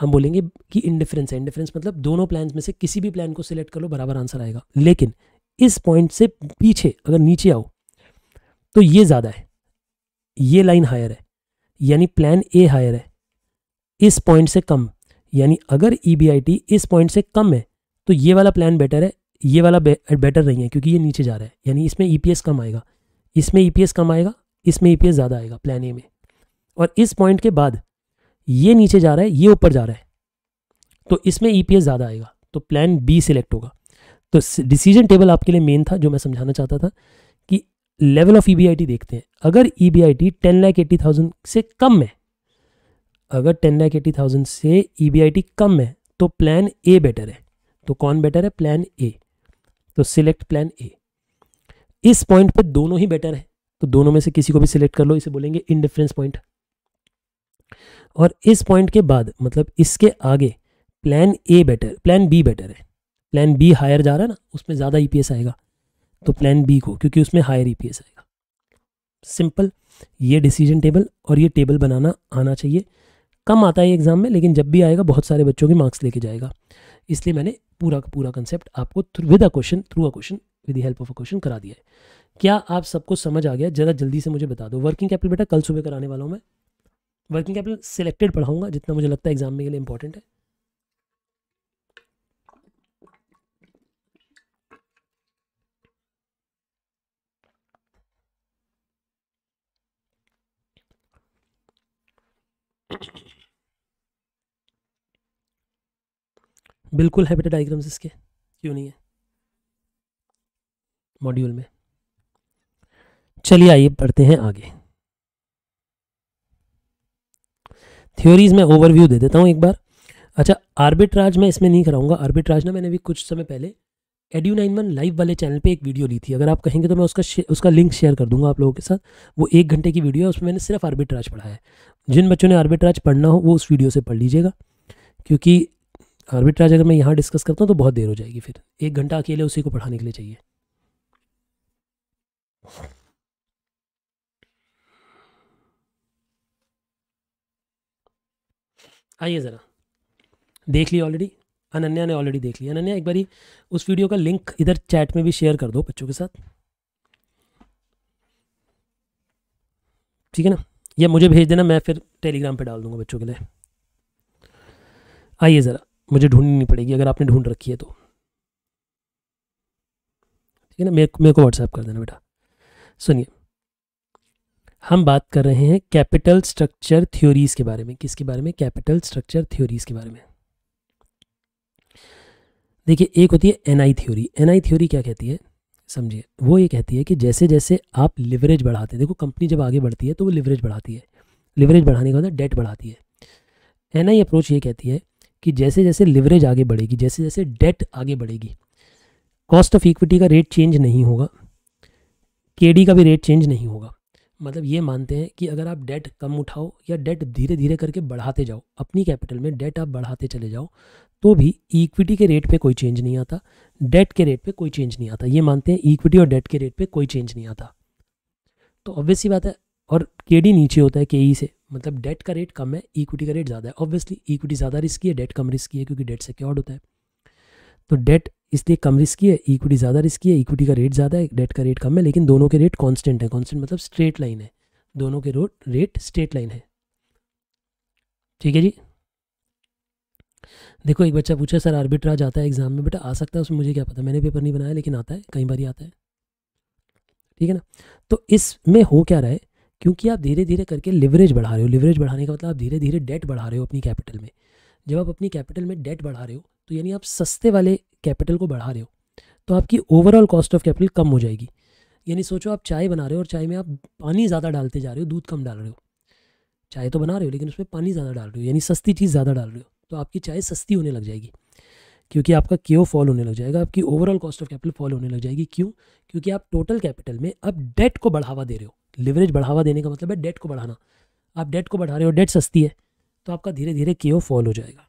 हम बोलेंगे कि इंडिफरेंस है इंडिफरेंस मतलब दोनों प्लान में से किसी भी प्लान को सिलेक्ट कर लो बराबर आंसर आएगा लेकिन इस पॉइंट से पीछे अगर नीचे आओ तो ये ज़्यादा है ये लाइन हायर है यानी प्लान ए हायर है इस पॉइंट से कम यानी अगर ई e इस पॉइंट से कम है तो ये वाला प्लान बेटर है ये वाला बेटर नहीं है क्योंकि ये नीचे जा रहा है यानी इसमें ई e कम आएगा इसमें ई e कम आएगा इसमें ई ज़्यादा आएगा प्लान ए में और इस पॉइंट के बाद ये नीचे जा रहा है ये ऊपर जा रहा है तो इसमें ई e ज़्यादा आएगा तो प्लान बी सिलेक्ट होगा तो डिसीजन टेबल आपके लिए मेन था जो मैं समझाना चाहता था कि लेवल ऑफ ई देखते हैं अगर E B I T ten lakh eighty thousand से कम है अगर टेन लाख एट्टी थाउजेंड से ई बी आई टी कम है तो प्लान ए बेटर है तो कौन बेटर है प्लान ए तो सिलेक्ट प्लान ए इस पॉइंट पे दोनों ही बेटर है तो दोनों में से किसी को भी सिलेक्ट कर लो इसे बोलेंगे इनडिफरेंस पॉइंट और इस पॉइंट के बाद मतलब इसके आगे plan A better plan B better है प्लान बी हायर जा रहा है ना उसमें ज़्यादा ई e आएगा तो प्लान बी को क्योंकि उसमें हायर ई e आएगा सिंपल ये डिसीजन टेबल और ये टेबल बनाना आना चाहिए कम आता है एग्ज़ाम में लेकिन जब भी आएगा बहुत सारे बच्चों के मार्क्स लेके जाएगा इसलिए मैंने पूरा का पूरा कंसेप्ट आपको with a question through a question with the help of a question करा दिया है क्या आप सबको समझ आ गया ज़रा जल्दी से मुझे बता दो वर्किंग कैपिटल बेटा कल सुबह कराने वाला हूँ मैं वर्किंग कैपिटल सिलेक्टेड पढ़ाऊंगा जितना मुझे लगता है एग्जाम में के लिए इंपॉर्टेंट है बिल्कुल हैबिटेट डायग्राम्स इसके क्यों नहीं है मॉड्यूल में चलिए आइए पढ़ते हैं आगे थ्योरीज में ओवरव्यू दे देता हूँ एक बार अच्छा आर्बिट्राज मैं इसमें नहीं कराऊंगा आर्बिट्राज ना मैंने भी कुछ समय पहले एडियो नाइन वन लाइव वाले चैनल पे एक वीडियो ली थी अगर आप कहेंगे तो मैं उसका उसका लिंक शेयर कर दूंगा आप लोगों के साथ वो एक घंटे की वीडियो है उसमें मैंने सिर्फ आर्बिट्राज पढ़ा है जिन बच्चों ने आर्बिट्राज पढ़ना हो वो उस वीडियो से पढ़ लीजिएगा क्योंकि आर्बिट्राज अगर मैं यहाँ डिस्कस करता हूँ तो बहुत देर हो जाएगी फिर एक घंटा अकेले उसी को पढ़ाने के लिए चाहिए आइए ज़रा देख लिया ऑलरेडी अनन्या ने ऑलरेडी देख लिया अनन्या एक बारी उस वीडियो का लिंक इधर चैट में भी शेयर कर दो बच्चों के साथ ठीक है ना या मुझे भेज देना मैं फिर टेलीग्राम पे डाल दूंगा बच्चों के लिए आइए ज़रा मुझे ढूंढनी नहीं पड़ेगी अगर आपने ढूंढ रखी है तो ठीक है ना मेरे मेरे को व्हाट्सएप कर देना बेटा सुनिए हम बात कर रहे हैं कैपिटल स्ट्रक्चर थ्योरीज के बारे में किसके बारे में कैपिटल स्ट्रक्चर थ्योरीज के बारे में देखिए एक होती है एनआई थ्योरी एनआई थ्योरी क्या कहती है समझिए वो ये कहती है कि जैसे जैसे आप लिवरेज बढ़ाते हैं देखो कंपनी जब आगे बढ़ती है तो वो लिवरेज बढ़ाती है लिवरेज बढ़ाने का मतलब डेट बढ़ाती है एनआई अप्रोच ये कहती है कि जैसे जैसे लिवरेज आगे बढ़ेगी जैसे जैसे डेट आगे बढ़ेगी कॉस्ट ऑफ इक्विटी का रेट चेंज नहीं होगा केडी का भी रेट चेंज नहीं होगा मतलब ये मानते हैं कि अगर आप डेट कम उठाओ या डेट धीरे धीरे करके बढ़ाते जाओ अपनी कैपिटल में डेट आप बढ़ाते चले जाओ तो भी इक्विटी के रेट पे कोई चेंज नहीं आता डेट के रेट पे कोई चेंज नहीं आता ये मानते हैं इक्विटी और डेट के रेट पे कोई चेंज नहीं आता तो ऑब्वियस बात है और के डी नीचे होता है के e से मतलब डेट का रेट कम है इक्विटी का रेट ज़्यादा है ऑब्वियसली इक्विटी ज़्यादा रिस्की है डेट कम रिस्की है क्योंकि डेट सिक्योर्ड होता है तो डेट इसलिए कम रिस्की है इक्विटी ज़्यादा रिस्की है इक्विटी का रेट ज़्यादा है डेट का रेट कम है लेकिन दोनों के रेट कांस्टेंट है कांस्टेंट मतलब स्ट्रेट लाइन है दोनों के रोड रेट स्ट्रेट लाइन है ठीक है जी देखो एक बच्चा पूछा सर आर्बिट्राज आता है एग्जाम में बेटा आ सकता है उसमें मुझे क्या पता मैंने पेपर नहीं बनाया लेकिन आता है कई बार आता है ठीक है ना तो इसमें हो क्या रहा है क्योंकि आप धीरे धीरे करके लिवरेज बढ़ा रहे हो लिवरेज बढ़ाने का मतलब आप धीरे धीरे डेट बढ़ा रहे हो अपनी कैपिटल में जब आप अपनी कैपिटल में डेट बढ़ा रहे हो तो यानी आप सस्ते वाले कैपिटल को बढ़ा रहे हो तो आपकी ओवरऑल कॉस्ट ऑफ कैपिटल कम हो जाएगी यानी सोचो आप चाय बना रहे हो और चाय में आप पानी ज़्यादा डालते जा रहे हो दूध कम डाल रहे हो चाय तो बना रहे हो लेकिन उसमें पानी ज़्यादा डाल रहे हो यानी सस्ती चीज़ ज़्यादा डाल रहे हो तो आपकी चाय सस्ती होने लग जाएगी क्योंकि आपका क्यों फॉल होने लग जाएगा आपकी overall cost of capital fall होने लग जाएगी क्यों क्योंकि आप टोटल कैपिटल में अब डेट को बढ़ावा दे रहे हो लिवरेज बढ़ावा देने का मतलब है डेट को बढ़ाना आप डेट को बढ़ा रहे हो डेट सस्ती है तो आपका धीरे धीरे के फॉल हो जाएगा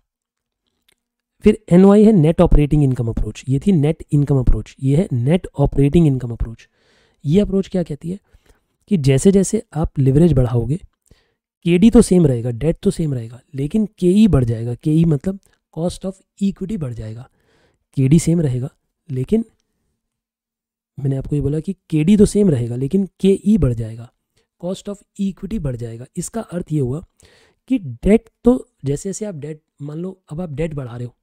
फिर एन वाई है नेट ऑपरेटिंग इनकम अप्रोच ये थी नेट इनकम अप्रोच ये है नेट ऑपरेटिंग इनकम अप्रोच ये अप्रोच क्या कहती है कि जैसे जैसे आप लिवरेज बढ़ाओगे के तो सेम रहेगा डेट तो सेम रहेगा लेकिन के e बढ़ जाएगा के e मतलब कॉस्ट ऑफ इक्विटी बढ़ जाएगा के सेम रहेगा लेकिन मैंने आपको ये बोला कि के तो सेम रहेगा लेकिन के e बढ़ जाएगा कॉस्ट ऑफ इक्विटी बढ़ जाएगा इसका अर्थ ये हुआ कि डेट तो जैसे जैसे आप डेट मान लो अब आप डेट बढ़ा रहे हो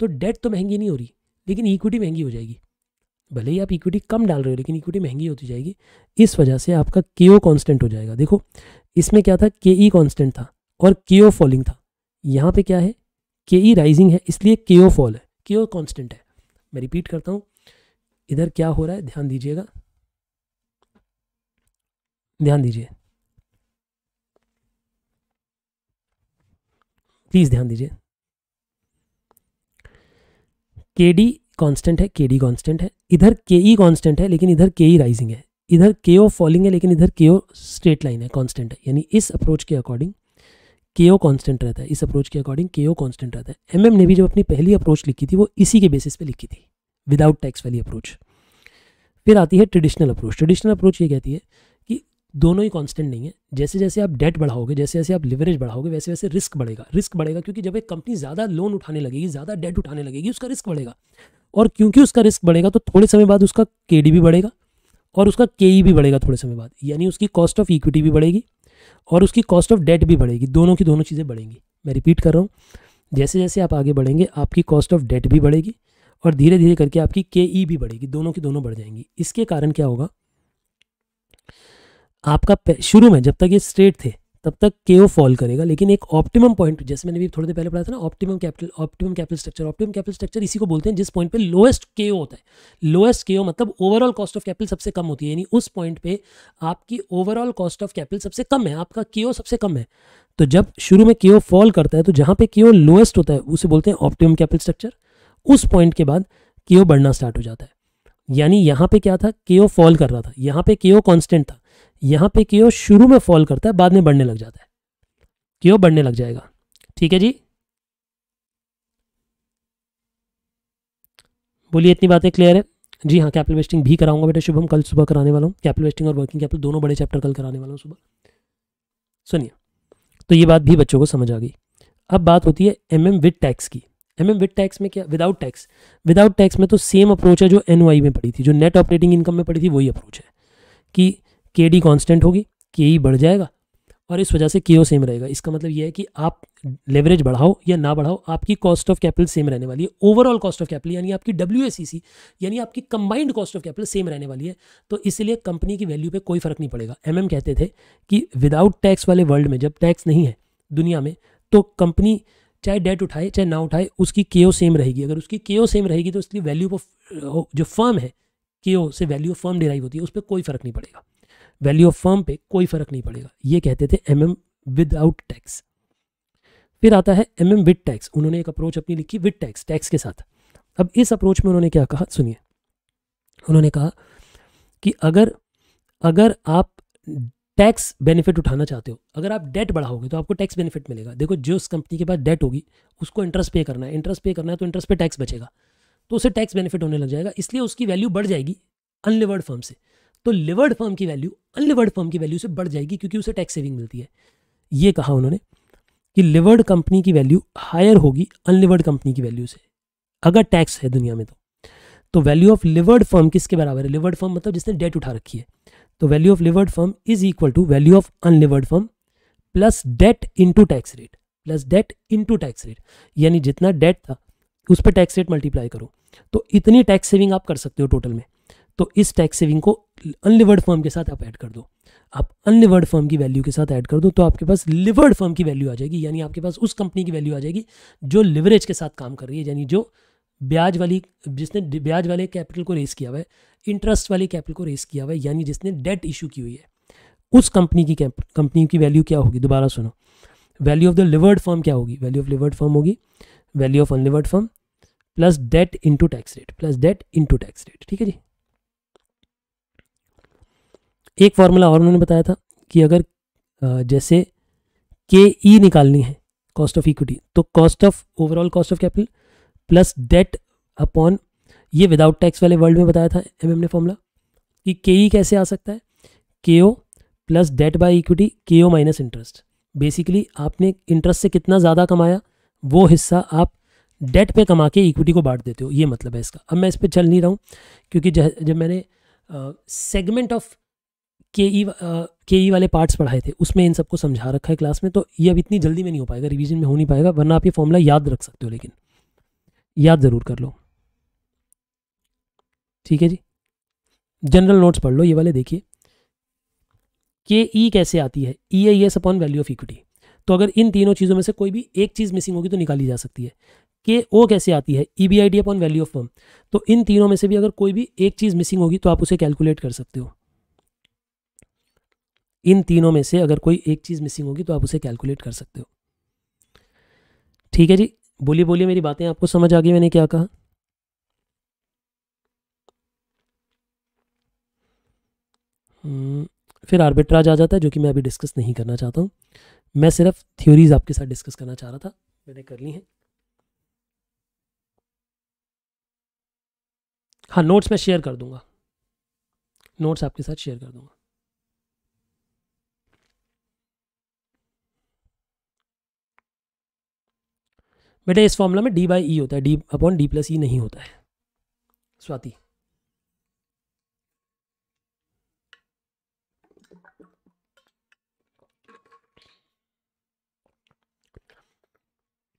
तो डेट तो महंगी नहीं हो रही लेकिन इक्विटी महंगी हो जाएगी भले ही आप इक्विटी कम डाल रहे हो लेकिन इक्विटी महंगी होती जाएगी इस वजह से आपका के ओ कॉन्स्टेंट हो जाएगा देखो इसमें क्या था के ई कॉन्स्टेंट था और के ओ फॉलिंग था यहाँ पे क्या है के ई राइजिंग है इसलिए के ओ फॉल है के ओ कॉन्स्टेंट है मैं रिपीट करता हूँ इधर क्या हो रहा है ध्यान दीजिएगा ध्यान दीजिए प्लीज़ ध्यान दीजिए के डी कॉन्स्टेंट है के डी कॉन्स्टेंट है इधर के ई कॉन्स्टेंट है लेकिन इधर के ई राइजिंग है इधर के ओ फॉलिंग है लेकिन इधर के ओ स्ट्रेट लाइन है कॉन्स्टेंट है यानी इस अप्रोच के अकॉर्डिंग के ओ कॉन्स्टेंट रहता है इस अप्रोच के अकॉर्डिंग के ओ कॉन्स्टेंट रहता है एम ने भी जब अपनी पहली अप्रोच लिखी थी वो इसी के बेसिस पे लिखी थी विदाउट टैक्स वाली अप्रोच फिर आती है ट्रेडिशनल अप्रोच ट्रेडिशनल अप्रोच ये कहती है दोनों ही कांस्टेंट नहीं है जैसे जैसे आप डेट बढ़ाओगे जैसे जैसे आप लिवरेज बढ़ाओगे वैसे वैसे रिस्क बढ़ेगा रिस्क बढ़ेगा क्योंकि जब एक कंपनी ज़्यादा लोन उठाने लगेगी ज़्यादा डेट उठाने लगेगी उसका रिस्क बढ़ेगा और क्योंकि उसका रिस्क बढ़ेगा तो थोड़े समय बाद उसका के भी बढ़ेगा और उसका के e भी बढ़ेगा थोड़े समय बाद यानी उसकी कॉस्ट ऑफ इक्विटी भी बढ़ेगी और उसकी कॉस्ट ऑफ डेट भी बढ़ेगी दोनों की दोनों चीज़ें बढ़ेंगी मैं रिपीट कर रहा हूँ जैसे जैसे आप आगे बढ़ेंगे आपकी कॉस्ट ऑफ डेट भी बढ़ेगी और धीरे धीरे करके आपकी के e भी बढ़ेगी दोनों की दोनों बढ़ जाएंगी इसके कारण क्या होगा आपका शुरू में जब तक ये स्ट्रेट थे तब तक के ओ फॉल करेगा लेकिन एक ऑप्टिमम पॉइंट जैसे मैंने भी थोड़ी देर पहले पढ़ा था ना optimum capital optimum capital structure optimum capital structure इसी को बोलते हैं जिस पॉइंट पे लोएस्ट के होता है लोएस्ट के ओ मतलब ओवरऑल कॉस्ट ऑफ कैपिटल सबसे कम होती है यानी उस पॉइंट पे आपकी ओवरऑल कॉस्ट ऑफ कैपिटल सबसे कम है आपका के सबसे कम है तो जब शुरू में के ओ फॉल करता है तो जहाँ पे के ओ लोएस्ट होता है उसे बोलते हैं ऑप्टिमम कैपिटल स्ट्रक्चर उस पॉइंट के बाद के बढ़ना स्टार्ट हो जाता है यानी यहाँ पे क्या था के ओ फॉल कर रहा था यहाँ पे के कॉन्स्टेंट था यहां पे क्यों शुरू में फॉल करता है बाद में बढ़ने लग जाता है क्यों बढ़ने लग जाएगा ठीक है जी बोलिए इतनी बातें क्लियर है जी हाँ कैपिटल वेस्टिंग भी कराऊंगा बेटा शुभम कल सुबह कराने वाला हूँ कैपिटल वेस्टिंग और वर्किंग कैपिटल दोनों बड़े चैप्टर कल कराने वाला हूँ सुबह सुनिए तो ये बात भी बच्चों को समझ आ गई अब बात होती है एम एम विद टैक्स की एम एम विद टैक्स में क्या विदाउट टैक्स विदाउट टैक्स में तो सेम अप्रोच है जो एन में पड़ी थी जो नेट ऑपरेटिंग इनकम में पड़ी थी वही अप्रोच है कि के डी कॉन्स्टेंट होगी के ई e बढ़ जाएगा और इस वजह से के ओ सेम रहेगा इसका मतलब यह है कि आप लेवरेज बढ़ाओ या ना बढ़ाओ आपकी कॉस्ट ऑफ कैपिटल सेम रहने वाली है ओवरऑल कॉस्ट ऑफ कैपिटल यानी आपकी डब्ल्यू यानी आपकी combined cost of capital same रहने वाली है तो इसलिए कंपनी की वैल्यू पे कोई फर्क नहीं पड़ेगा एम mm कहते थे कि विदाउट टैक्स वाले वर्ल्ड में जब टैक्स नहीं है दुनिया में तो कंपनी चाहे डेट उठाए चाहे ना उठाए उसकी के सेम रहेगी अगर उसकी के सेम रहेगी तो इसलिए वैल्यू ऑफ जो फर्म है के से वैल्यू ऑफ फर्म डिराइव होती है उस पर कोई फर्क नहीं पड़ेगा वैल्यू ऑफ फर्म पे कोई फर्क नहीं पड़ेगा ये कहते थे एम एम विदाउट टैक्स फिर आता है एम एम विद टैक्स उन्होंने एक अप्रोच अपनी लिखी विद टैक्स टैक्स के साथ अब इस अप्रोच में उन्होंने क्या कहा सुनिए उन्होंने कहा कि अगर अगर आप टैक्स बेनिफिट उठाना चाहते हो अगर आप डेट बढ़ाओगे तो आपको टैक्स बेनिफिट मिलेगा देखो जो उस कंपनी के पास डेट होगी उसको इंटरेस्ट पे करना है इंटरेस्ट पे करना है तो इंटरेस्ट पे टैक्स बचेगा तो उसे टैक्स बेनिफिट होने लग जाएगा इसलिए उसकी वैल्यू बढ़ जाएगी अनलिवर्ड फर्म से तो लिवर्ड फर्म की वैल्यू अनलिवर्ड फर्म की वैल्यू से बढ़ जाएगी क्योंकि उसे टैक्स सेविंग मिलती है ये कहा उन्होंने कि लिवर्ड कंपनी की वैल्यू हायर होगी अनलिवर्ड कंपनी की वैल्यू से अगर टैक्स है दुनिया में तो तो वैल्यू ऑफ लिवर्ड फर्म किसके बराबर है लिवर्ड फर्म मतलब जिसने डेट उठा रखी है तो value of levered firm is equal to value of unlevered firm plus debt into tax rate plus debt into tax rate यानी जितना डेट था उस पर टैक्स रेट मल्टीप्लाई करो तो इतनी टैक्स सेविंग आप कर सकते हो टोटल में तो इस टैक्स सेविंग को अनलिवर्ड फर्म के साथ आप ऐड कर दो आप अनलिवर्ड फर्म की वैल्यू के साथ ऐड कर दो तो आपके पास लिवर्ड फर्म की वैल्यू आ जाएगी यानी आपके पास उस कंपनी की वैल्यू आ जाएगी जो लिवरेज के साथ काम कर रही है यानी जो ब्याज वाली जिसने ब्याज वाले कैपिटल को रेस किया हुआ है इंटरेस्ट वाले कैपिटल को रेस किया हुआ है यानी जिसने डेट इशू की हुई है उस कंपनी की कंपनी की वैल्यू क्या होगी दोबारा सुनो value of the levered firm क्या होगी वैल्यू ऑफ लिवर्ड फर्म होगी value of unlevered firm plus debt into tax rate plus debt into tax rate ठीक है जी एक फार्मूला और उन्होंने बताया था कि अगर जैसे के ई e निकालनी है कॉस्ट ऑफ इक्विटी तो cost of overall cost of capital plus debt upon ये विदाउट टैक्स वाले वर्ल्ड में बताया था एम एम ने फॉर्मूला कि के ई e कैसे आ सकता है K O plus debt by equity K O minus interest basically आपने इंटरेस्ट से कितना ज़्यादा कमाया वो हिस्सा आप डेट पे कमा के इक्विटी को बांट देते हो ये मतलब है इसका अब मैं इस पर चल नहीं रहा हूँ क्योंकि जब मैंने सेगमेंट ऑफ के ई के ई वाले पार्ट्स पढ़ाए थे उसमें इन सबको समझा रखा है क्लास में तो ये अब इतनी जल्दी में नहीं हो पाएगा रिविजन में हो नहीं पाएगा वरना आप ये फॉर्मूला याद रख सकते हो लेकिन याद ज़रूर कर लो ठीक है जी जनरल नोट्स पढ़ लो ये वाले देखिए के ई e कैसे आती है E I S upon value of equity तो अगर इन तीनों चीज़ों में से कोई भी एक चीज़ मिसिंग होगी तो निकाली जा सकती है के ओ कैसे आती है E B I D upon value of firm तो इन तीनों में से भी अगर कोई भी एक चीज़ मिसिंग होगी तो आप उसे कैलकुलेट कर सकते हो इन तीनों में से अगर कोई एक चीज़ मिसिंग होगी तो आप उसे कैलकुलेट कर सकते हो ठीक है जी बोलिए बोलिए मेरी बातें आपको समझ आ गई मैंने क्या कहा हम्म, फिर आर्बिट्राज आ जाता है जो कि मैं अभी डिस्कस नहीं करना चाहता हूँ मैं सिर्फ थ्योरीज आपके साथ डिस्कस करना चाह रहा था मैंने कर ली हैं हाँ नोट्स मैं शेयर कर दूंगा नोट्स आपके साथ शेयर कर दूंगा बेटा इस फॉर्मूला में डी बाई ई होता है D upon D plus E नहीं होता है स्वाति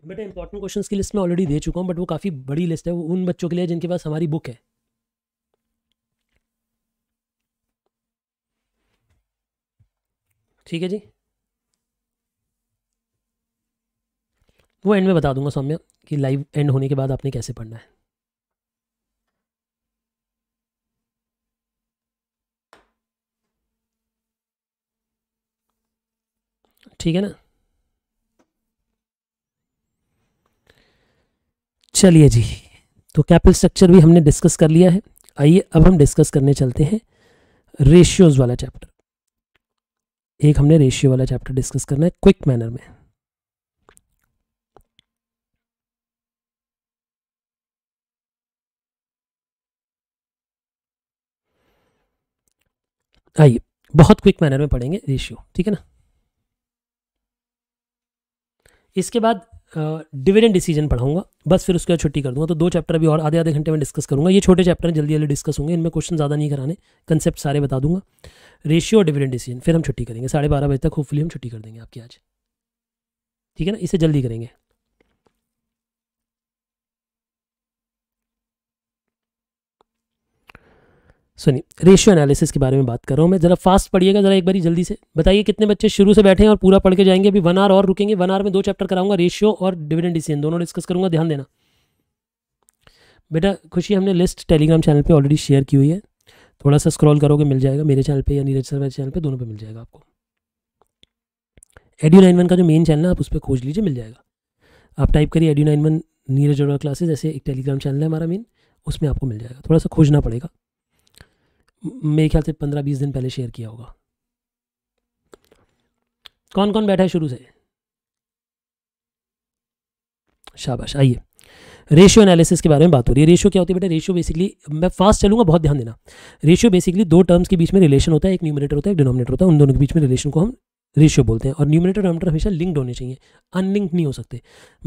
बेटा इंपॉर्टेंट क्वेश्चंस की लिस्ट में ऑलरेडी दे चुका हूं बट वो काफ़ी बड़ी लिस्ट है वो उन बच्चों के लिए जिनके पास हमारी बुक है ठीक है जी वो एंड में बता दूंगा सौम्य कि लाइव एंड होने के बाद आपने कैसे पढ़ना है ठीक है ना चलिए जी तो कैपिटल स्ट्रक्चर भी हमने डिस्कस कर लिया है आइए अब हम डिस्कस करने चलते हैं रेशियोज वाला चैप्टर एक हमने रेशियो वाला चैप्टर डिस्कस करना है क्विक मैनर में आइए बहुत क्विक मैनर में पढ़ेंगे रेशियो ठीक है ना इसके बाद डिविडेंड डिसीजन पढ़ाऊंगा बस फिर उसके बाद छुट्टी कर दूंगा तो दो चैप्टर भी और आधे आधे घंटे में डिस्कस करूंगा ये छोटे चैप्टर जल्दी जल्दी डिस्कस होंगे इनमें क्वेश्चन ज़्यादा नहीं कराने कंसेप्ट सारे बता दूंगा रेशियो और डिविडेंड डिसीजन फिर हम छुट्टी करेंगे साढ़े बारह बजे तक होपफुली हम छुट्टी कर देंगे आपकी आज ठीक है ना इसे जल्दी करेंगे सुनिए रेशियो एनालिसिस के बारे में बात कर रहा हूँ मैं जरा फास्ट पढ़िएगा जरा एक बारी जल्दी से बताइए कितने बच्चे शुरू से बैठे हैं और पूरा पढ़ के जाएंगे अभी वन आर और रुकेंगे वन आर में दो चैप्टर कराऊंगा रेशियो और डिविडेंड डिसीजन दोनों डिस्कस करूंगा ध्यान देना बेटा खुशी हमने लिस्ट टेलीग्राम चैनल पर ऑलरेडी शेयर की हुई है थोड़ा सा स्क्रॉल करोगे मिल जाएगा मेरे चैनल पर या नीरज सर चैनल पर दोनों पर मिल जाएगा आपको एडियो नाइन वन का जो मेन चैनल है आप उस पर खोज लीजिए मिल जाएगा आप टाइप करिए एडियो nine one Neeraj Arora classes ऐसे एक टेलीग्राम चैनल है हमारा मेन उसमें आपको मिल जाएगा थोड़ा सा खोजना पड़ेगा मेरे ख्याल से पंद्रह बीस दिन पहले शेयर किया होगा कौन कौन बैठा है शुरू से शाबाश आइए रेशियो एनालिसिस के बारे में बात हो रही है रेशियो क्या होती है बेटा रेशियो बेसिकली मैं फास्ट चलूंगा बहुत ध्यान देना रेशियो बेसिकली दो टर्म्स के बीच में रिलेशन होता है एक न्यूमिनेटर होता है एक डिनोमिनेटर होता है उन दोनों के बीच में रिलेशन को हम रेशियो बोलते हैं और न्यूमिनेटर डिनोमिनेटर हमेशा लिंक्ड होने चाहिए अनलिंक्ड नहीं हो सकते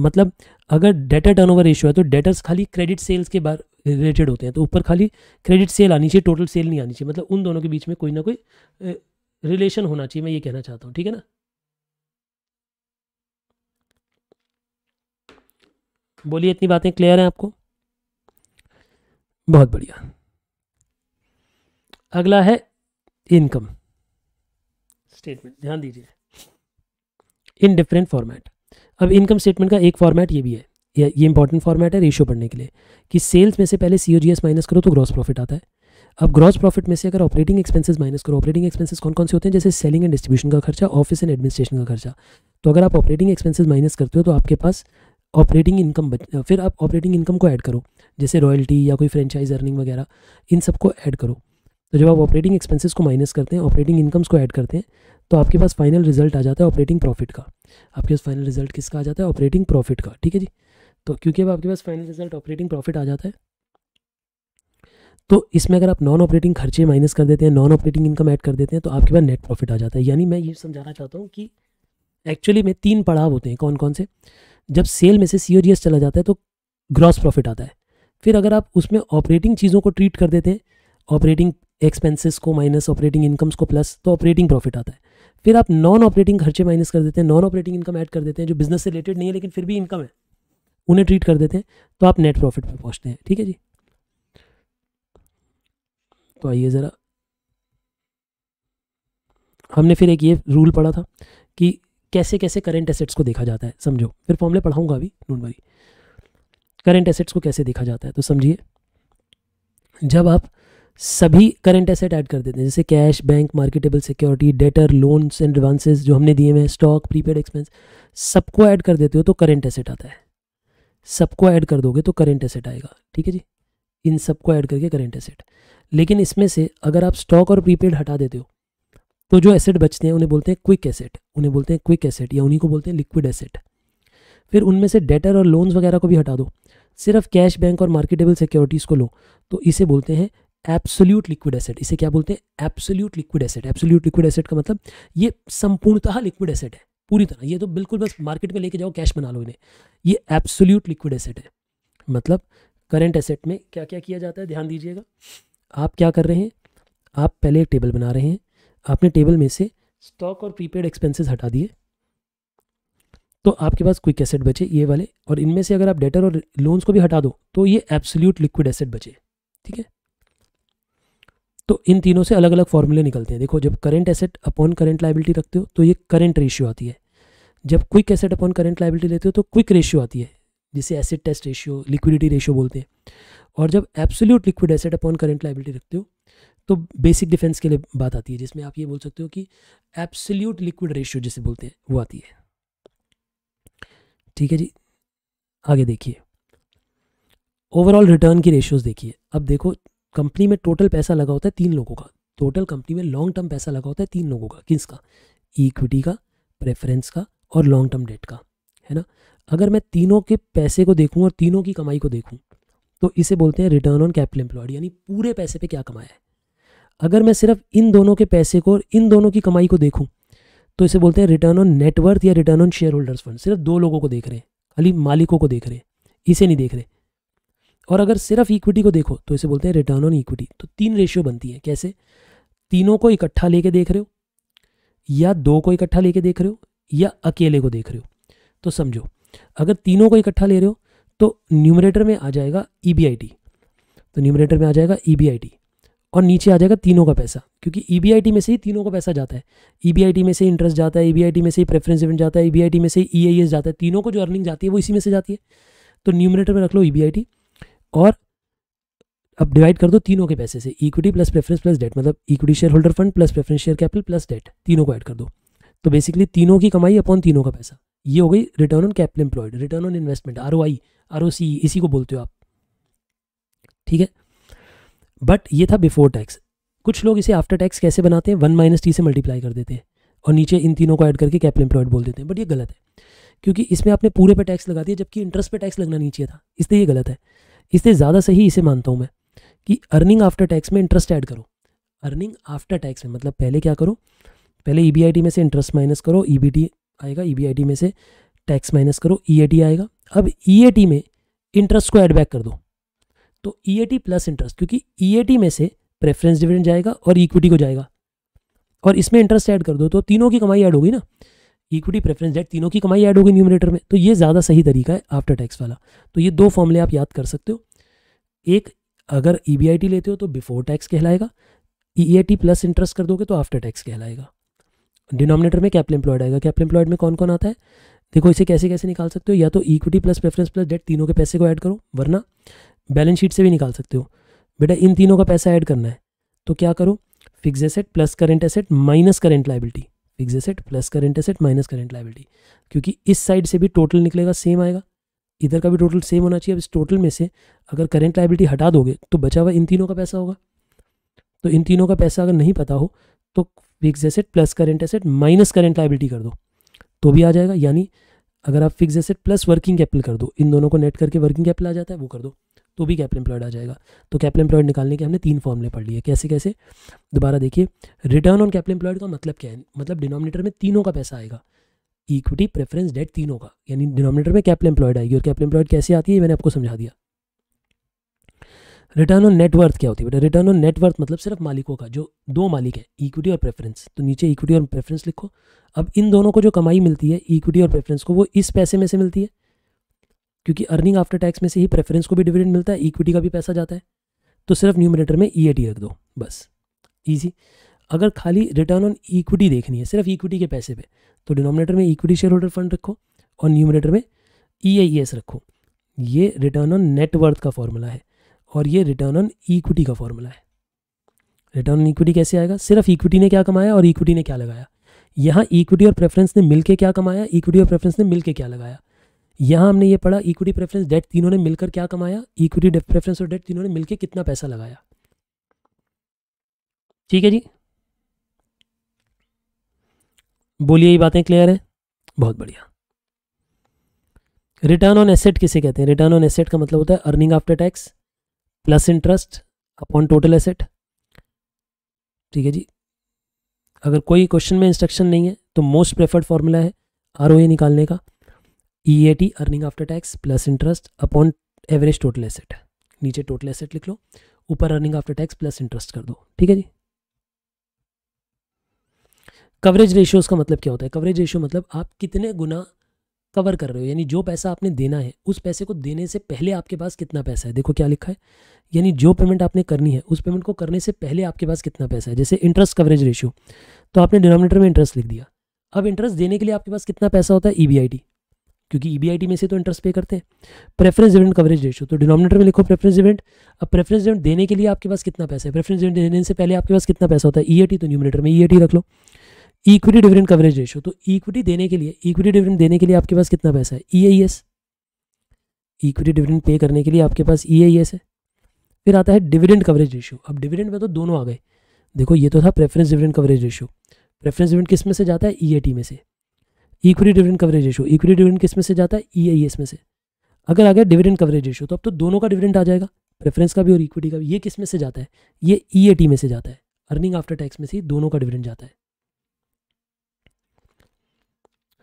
मतलब अगर डेटर टर्नओवर रेशियो है तो डेटर्स खाली क्रेडिट सेल्स के बारे रिलेटेड होते हैं तो ऊपर खाली क्रेडिट सेल आनी चाहिए टोटल सेल नहीं आनी चाहिए मतलब उन दोनों के बीच में कोई ना कोई रिलेशन होना चाहिए मैं ये कहना चाहता हूँ ठीक है ना बोलिए इतनी बातें क्लियर हैं आपको बहुत बढ़िया अगला है इनकम स्टेटमेंट ध्यान दीजिए इन डिफरेंट फॉर्मेट अब इनकम स्टेटमेंट का एक फॉर्मेट ये भी है ये ये इंपॉर्टेंट फॉर्मेट है रेशियो पढ़ने के लिए कि सेल्स में से पहले सी माइनस करो तो ग्रॉस प्रॉफिट आता है अब ग्रॉस प्रॉफिट में से अगर ऑपरेटिंग एक्सपेंसेस माइनस करो ऑपरेटिंग एक्सपेंसेस कौन कौन से होते हैं जैसे सेलिंग एंड डिस्ट्रीब्यूशन का खर्चा ऑफिस एंड एडमिनिस्ट्रेशन का खर्चा तो अगर आप ऑपरेटिंग एक्सपेंसेस माइनस करते हो तो आपके पास ऑपरेटिंग इनकम बच फिर आप ऑपरेटिंग इनकम को ऐड करो जैसे रॉयल्टी या कोई फ्रेंचाइज अर्निंग वगैरह इन सबको ऐड करो तो जब आप ऑपरेटिंग एक्सपेंसिस को माइनस करते हैं ऑपरेटिंग इनकम्स को ऐड करते हैं तो आपके पास फाइनल रिजल्ट आ जाता है ऑपरेटिंग प्रॉफिट का आपके पास फाइनल रिजल्ट किसका आ जाता है ऑपरेटिंग प्रॉफिट का ठीक है जी तो क्योंकि अब आपके पास फाइनल रिजल्ट ऑपरेटिंग प्रॉफिट आ जाता है तो इसमें अगर आप नॉन ऑपरेटिंग खर्चे माइनस कर देते हैं नॉन ऑपरेटिंग इनकम ऐड कर देते हैं तो आपके पास नेट प्रॉफिट आ जाता है यानी मैं ये समझाना चाहता हूँ कि एक्चुअली में तीन पड़ाव होते हैं कौन कौन से जब सेल में से सी चला जाता है तो ग्रॉस प्रॉफिट आता है फिर अगर आप उसमें ऑपरेटिंग चीज़ों को ट्रीट कर देते हैं ऑपरेटिंग एक्सपेंसेस को माइनस ऑपरेटिंग इनकम्स को प्लस तो ऑपरेटिंग प्रॉफिट आता है फिर आप नॉन ऑपरेटिंग खर्चे माइनस कर देते हैं नॉन ऑपरेटिंग इनकम ऐड कर देते हैं जो बिजनेस से रिलेटेड नहीं है लेकिन फिर भी इनकम है उन्हें ट्रीट कर देते हैं तो आप नेट प्रॉफिट पर पहुँचते हैं ठीक है जी तो आइए ज़रा हमने फिर एक ये रूल पढ़ा था कि कैसे कैसे करेंट एसेट्स को देखा जाता है समझो फिर फॉर्मले पढ़ाऊंगा अभी नोट वरी करेंट एसेट्स को कैसे देखा जाता है तो समझिए जब आप सभी करेंट एसेट ऐड कर देते हैं जैसे cash bank marketable security debtor loans and advances जो हमने दिए हुए हैं स्टॉक प्रीपेड एक्सपेंस सबको ऐड कर देते हो तो करेंट एसेट आता है सबको ऐड कर दोगे तो करेंट एसेट आएगा ठीक है जी इन सबको ऐड करके करेंट एसेट लेकिन इसमें से अगर आप स्टॉक और प्रीपेड हटा देते हो तो जो एसेट बचते हैं उन्हें बोलते हैं क्विक एसेट उन्हें बोलते हैं क्विक एसेट या उन्हीं को बोलते हैं लिक्विड एसेट फिर उनमें से डेटर और लोन्स वगैरह को भी हटा दो सिर्फ कैश बैंक और मार्केटेबल सिक्योरिटीज़ को लो तो इसे बोलते हैं एप्सोल्यूट लिक्विड एसेट इसे क्या बोलते हैं absolute liquid asset absolute liquid asset का मतलब ये संपूर्णतः लिक्विड एसेट है पूरी तरह ये तो बिल्कुल बस मार्केट में लेके जाओ कैश बना लो इन्हें ये एब्सोल्यूट लिक्विड एसेट है मतलब करेंट एसेट में क्या क्या किया जाता है ध्यान दीजिएगा आप क्या कर रहे हैं आप पहले एक टेबल बना रहे हैं आपने टेबल में से स्टॉक और प्रीपेड एक्सपेंसेस हटा दिए तो आपके पास क्विक एसेट बचे ये वाले और इनमें से अगर आप डेटर और लोन्स को भी हटा दो तो ये एब्सोल्यूट लिक्विड एसेट बचे ठीक है तो इन तीनों से अलग अलग फॉर्मूले निकलते हैं देखो जब current asset upon current liability रखते हो तो ये करंट रेशियो आती है जब quick asset upon current liability लेते हो तो क्विक रेशियो आती है जिसे acid test ratio liquidity ratio बोलते हैं और जब absolute liquid asset upon current liability रखते हो तो बेसिक डिफेंस के लिए बात आती है जिसमें आप ये बोल सकते हो कि एब्सोल्यूट लिक्विड रेशियो जिसे बोलते हैं वो आती है ठीक है जी आगे देखिए ओवरऑल रिटर्न की रेशियोज देखिए अब देखो कंपनी में टोटल पैसा लगा होता है तीन लोगों का टोटल कंपनी में लॉन्ग टर्म पैसा लगा होता है तीन लोगों का किसका इक्विटी का प्रेफरेंस का और लॉन्ग टर्म डेट का है ना अगर मैं तीनों के पैसे को देखूँ और तीनों की कमाई को देखूँ तो इसे बोलते हैं रिटर्न ऑन कैपिटल एम्प्लॉयड यानी पूरे पैसे पे क्या कमाया है अगर मैं सिर्फ इन दोनों के पैसे को और इन दोनों की कमाई को देखूँ तो इसे बोलते हैं रिटर्न ऑन नेटवर्थ या return on share holders fund सिर्फ दो लोगों को देख रहे हैं खाली मालिकों को देख रहे हैं इसे नहीं देख रहे और अगर सिर्फ इक्विटी को देखो तो इसे बोलते हैं रिटर्न ऑन इक्विटी तो तीन रेशियो बनती है कैसे तीनों को इकट्ठा लेके देख रहे हो या दो को इकट्ठा लेके देख रहे हो या अकेले को देख रहे हो तो समझो अगर तीनों को इकट्ठा ले रहे हो तो न्यूमरेटर में आ जाएगा ई e तो न्यूमरेटर में आ जाएगा ई e और नीचे आ जाएगा तीनों का पैसा क्योंकि ई e में से ही तीनों का पैसा जाता है ई में से इंटरेस्ट जाता है ई में से ही प्रेफरेंस इवेंट जाता है ई में से ई जाता है तीनों को जो अर्निंग जाती है वो इसी में से जाती है तो न्यूमरेटर में रख लो ई और अब डिवाइड कर दो तीनों के पैसे से equity plus preference plus debt मतलब equity share holder fund plus preference share capital plus debt तीनों को ऐड कर दो तो बेसिकली तीनों की कमाई अपॉन तीनों का पैसा ये हो गई return on capital employed return on investment R O I R O C इसी को बोलते हो आप ठीक है बट ये था बिफोर टैक्स कुछ लोग इसे आफ्टर टैक्स कैसे बनाते हैं वन माइनस टी से मल्टीप्लाई कर देते हैं और नीचे इन तीनों को ऐड करके कैपिटल एम्प्लॉयड बोल देते हैं बट ये गलत है क्योंकि इसमें आपने पूरे पे टैक्स लगा दिया जबकि इंटरेस्ट पे टैक्स लगना नहीं चाहिए था इसलिए ये गलत है इससे ज़्यादा सही इसे मानता हूँ मैं कि अर्निंग आफ्टर टैक्स में इंटरेस्ट ऐड करो अर्निंग आफ्टर टैक्स में मतलब पहले क्या करो पहले ई e में से इंटरेस्ट माइनस करो ई e आएगा ई e में से टैक्स माइनस करो ई आएगा अब ई में इंटरेस्ट को ऐड बैक कर दो तो ई प्लस इंटरेस्ट क्योंकि ई में से प्रेफरेंस डिविडेंड जाएगा और इक्विटी को जाएगा और इसमें इंटरेस्ट ऐड कर दो तो तीनों की कमाई ऐड होगी ना इक्विटी प्रेफरेंस डेट तीनों की कमाई ऐड होगी न्यूमिनेटर में तो ये ज़्यादा सही तरीका है आफ्टर टैक्स वाला तो ये दो फॉर्मूले आप याद कर सकते हो एक अगर ई e लेते हो तो बिफोर टैक्स कहलाएगा ई प्लस इंटरेस्ट कर दोगे तो आफ्टर टैक्स कहलाएगा डिनोमिनेटर में कैपिटल एम्प्लॉयड आएगा कैपिटल एम्प्लॉयड में कौन कौन आता है देखो इसे कैसे कैसे निकाल सकते हो या तो equity plus preference plus debt तीनों के पैसे को ऐड करो वरना बैलेंस शीट से भी निकाल सकते हो बेटा इन तीनों का पैसा ऐड करना है तो क्या करो fix asset plus current asset minus current liability fix asset plus current asset minus current liability क्योंकि इस साइड से भी टोटल निकलेगा सेम आएगा इधर का भी टोटल सेम होना चाहिए अब इस टोटल में से अगर करेंट लाइबिलिटी हटा दोगे तो बचा हुआ इन तीनों का पैसा होगा तो इन तीनों का पैसा अगर नहीं पता हो तो fix asset plus current asset minus current liability कर दो तो भी आ जाएगा यानी अगर आप fix asset plus working capital कर दो इन दोनों को नेट करके वर्किंग कैपिटल आ जाता है वो कर दो तो भी कैपिटल एम्प्लॉयड आ जाएगा तो कैपिटल एम्प्लॉयड निकालने के हमने तीन फॉर्मूले पढ़ लिए कैसे कैसे दोबारा देखिए रिटर्न ऑन कैपिटल एम्प्लॉयड का मतलब क्या है मतलब डिनोमिनेटर में तीनों का पैसा आएगा इक्विटी प्रेफरेंस डेट तीनों का यानी डिनोमिनेटर में कैपिटल एम्प्लॉयड आएगी और कैपिटल एम्प्लॉयड कैसे आती है मैंने आपको समझा दिया रिटर्न ऑन नेटवर्थ क्या होती है बेटा रिटर्न ऑन नेटवर्थ मतलब सिर्फ मालिकों का जो दो मालिक है इक्विटी और प्रेफरेंस तो नीचे इक्विटी और प्रेफरेंस लिखो अब इन दोनों को जो कमाई मिलती है इक्विटी और प्रेफरेंस को वो इस पैसे में से मिलती है क्योंकि अर्निंग आफ्टर टैक्स में से ही प्रेफरेंस को भी डिविडेंड मिलता है इक्विटी का भी पैसा जाता है तो सिर्फ न्यूमिनेटर में ई e रख दो बस ईजी अगर खाली रिटर्न ऑन इक्विटी देखनी है सिर्फ इक्विटी के पैसे पे तो डिनोमिनेटर में इक्विटी शेयर होल्डर फंड रखो और न्यूमिनेटर में ई आई एस रखो ये रिटर्न ऑन नेटवर्थ का फॉर्मूला है और ये रिटर्न ऑन इक्विटी का फॉर्मूला है रिटर्न ऑन इक्विटी कैसे आएगा सिर्फ इक्विटी ने क्या कमाया और इक्विटी ने क्या लगाया यहाँ इक्विटी और प्रेफरेंस ने मिलकर क्या कमाया इक्विटी और प्रेफरेंस ने मिलकर क्या लगाया यहाँ हमने ये पढ़ा इक्विटी प्रेफरेंस डेट तीनों ने मिलकर क्या कमाया इक्विटी प्रेफरेंस और डेट तीनों ने मिलकर कितना पैसा लगाया ठीक है जी बोलिए ये बातें क्लियर है बहुत बढ़िया रिटर्न ऑन एसेट किसे कहते हैं रिटर्न ऑन एसेट का मतलब होता है earning after tax plus interest upon total asset ठीक है जी अगर कोई क्वेश्चन में इंस्ट्रक्शन नहीं है तो मोस्ट प्रेफर्ड फॉर्मूला है आर निकालने का E T earning after tax plus interest upon average total asset नीचे टोटल एसेट लिख लो ऊपर earning after tax plus interest कर दो ठीक है जी कवरेज रेशियोज का मतलब क्या होता है कवरेज रेशियो मतलब आप कितने गुना कवर कर रहे हो यानी जो पैसा आपने देना है उस पैसे को देने से पहले आपके पास कितना पैसा है देखो क्या लिखा है यानी जो पेमेंट आपने करनी है उस पेमेंट को करने से पहले आपके पास कितना पैसा है जैसे इंटरेस्ट कवरेज रेशियो तो आपने डिनोमिनेटर में इंटरेस्ट लिख दिया अब इंटरेस्ट देने के लिए आपके पास कितना पैसा होता है ई e क्योंकि ईबीआईटी e में से तो इंटरेस्ट पे करते हैं प्रेफरेंस डिविडेंड कवरेज रेशियो तो डिनोमिनेटर में लिखो प्रेफरेंस डिविडेंड अब प्रेफरेंस डिविडेंड देने के लिए आपके पास कितना पैसा है प्रेफरेंस डिविडेंड देने से पहले आपके पास कितना पैसा होता है ई e तो न्यूमिनेटर में ई e रख लो इक्विटी डिविडेंड कवरेज रेशियो तो इक्विटी देने के लिए इक्विटी डिविडेंड देने के लिए आपके पास कितना पैसा है ई इक्विटी डिविडेंड पे करने के लिए आपके पास ई है फिर आता है डिविडेंड कवरेज रेशियो अब डिविडेंड में तो दोनों आ गए देखो ये तो था preference dividend coverage ratio preference dividend किस में से जाता है ई में से equity dividend coverage ratio equity dividend किस में से जाता है ई e में से अगर आ गया डिविडेंड कवरेज रेशो तो अब तो दोनों का डिविडेंड आ जाएगा प्रेफरेंस का भी और इक्विटी का भी ये किस में से जाता है ये ई ए टी में से जाता है अर्निंग आफ्टर टैक्स में से दोनों का डिविडेंड जाता है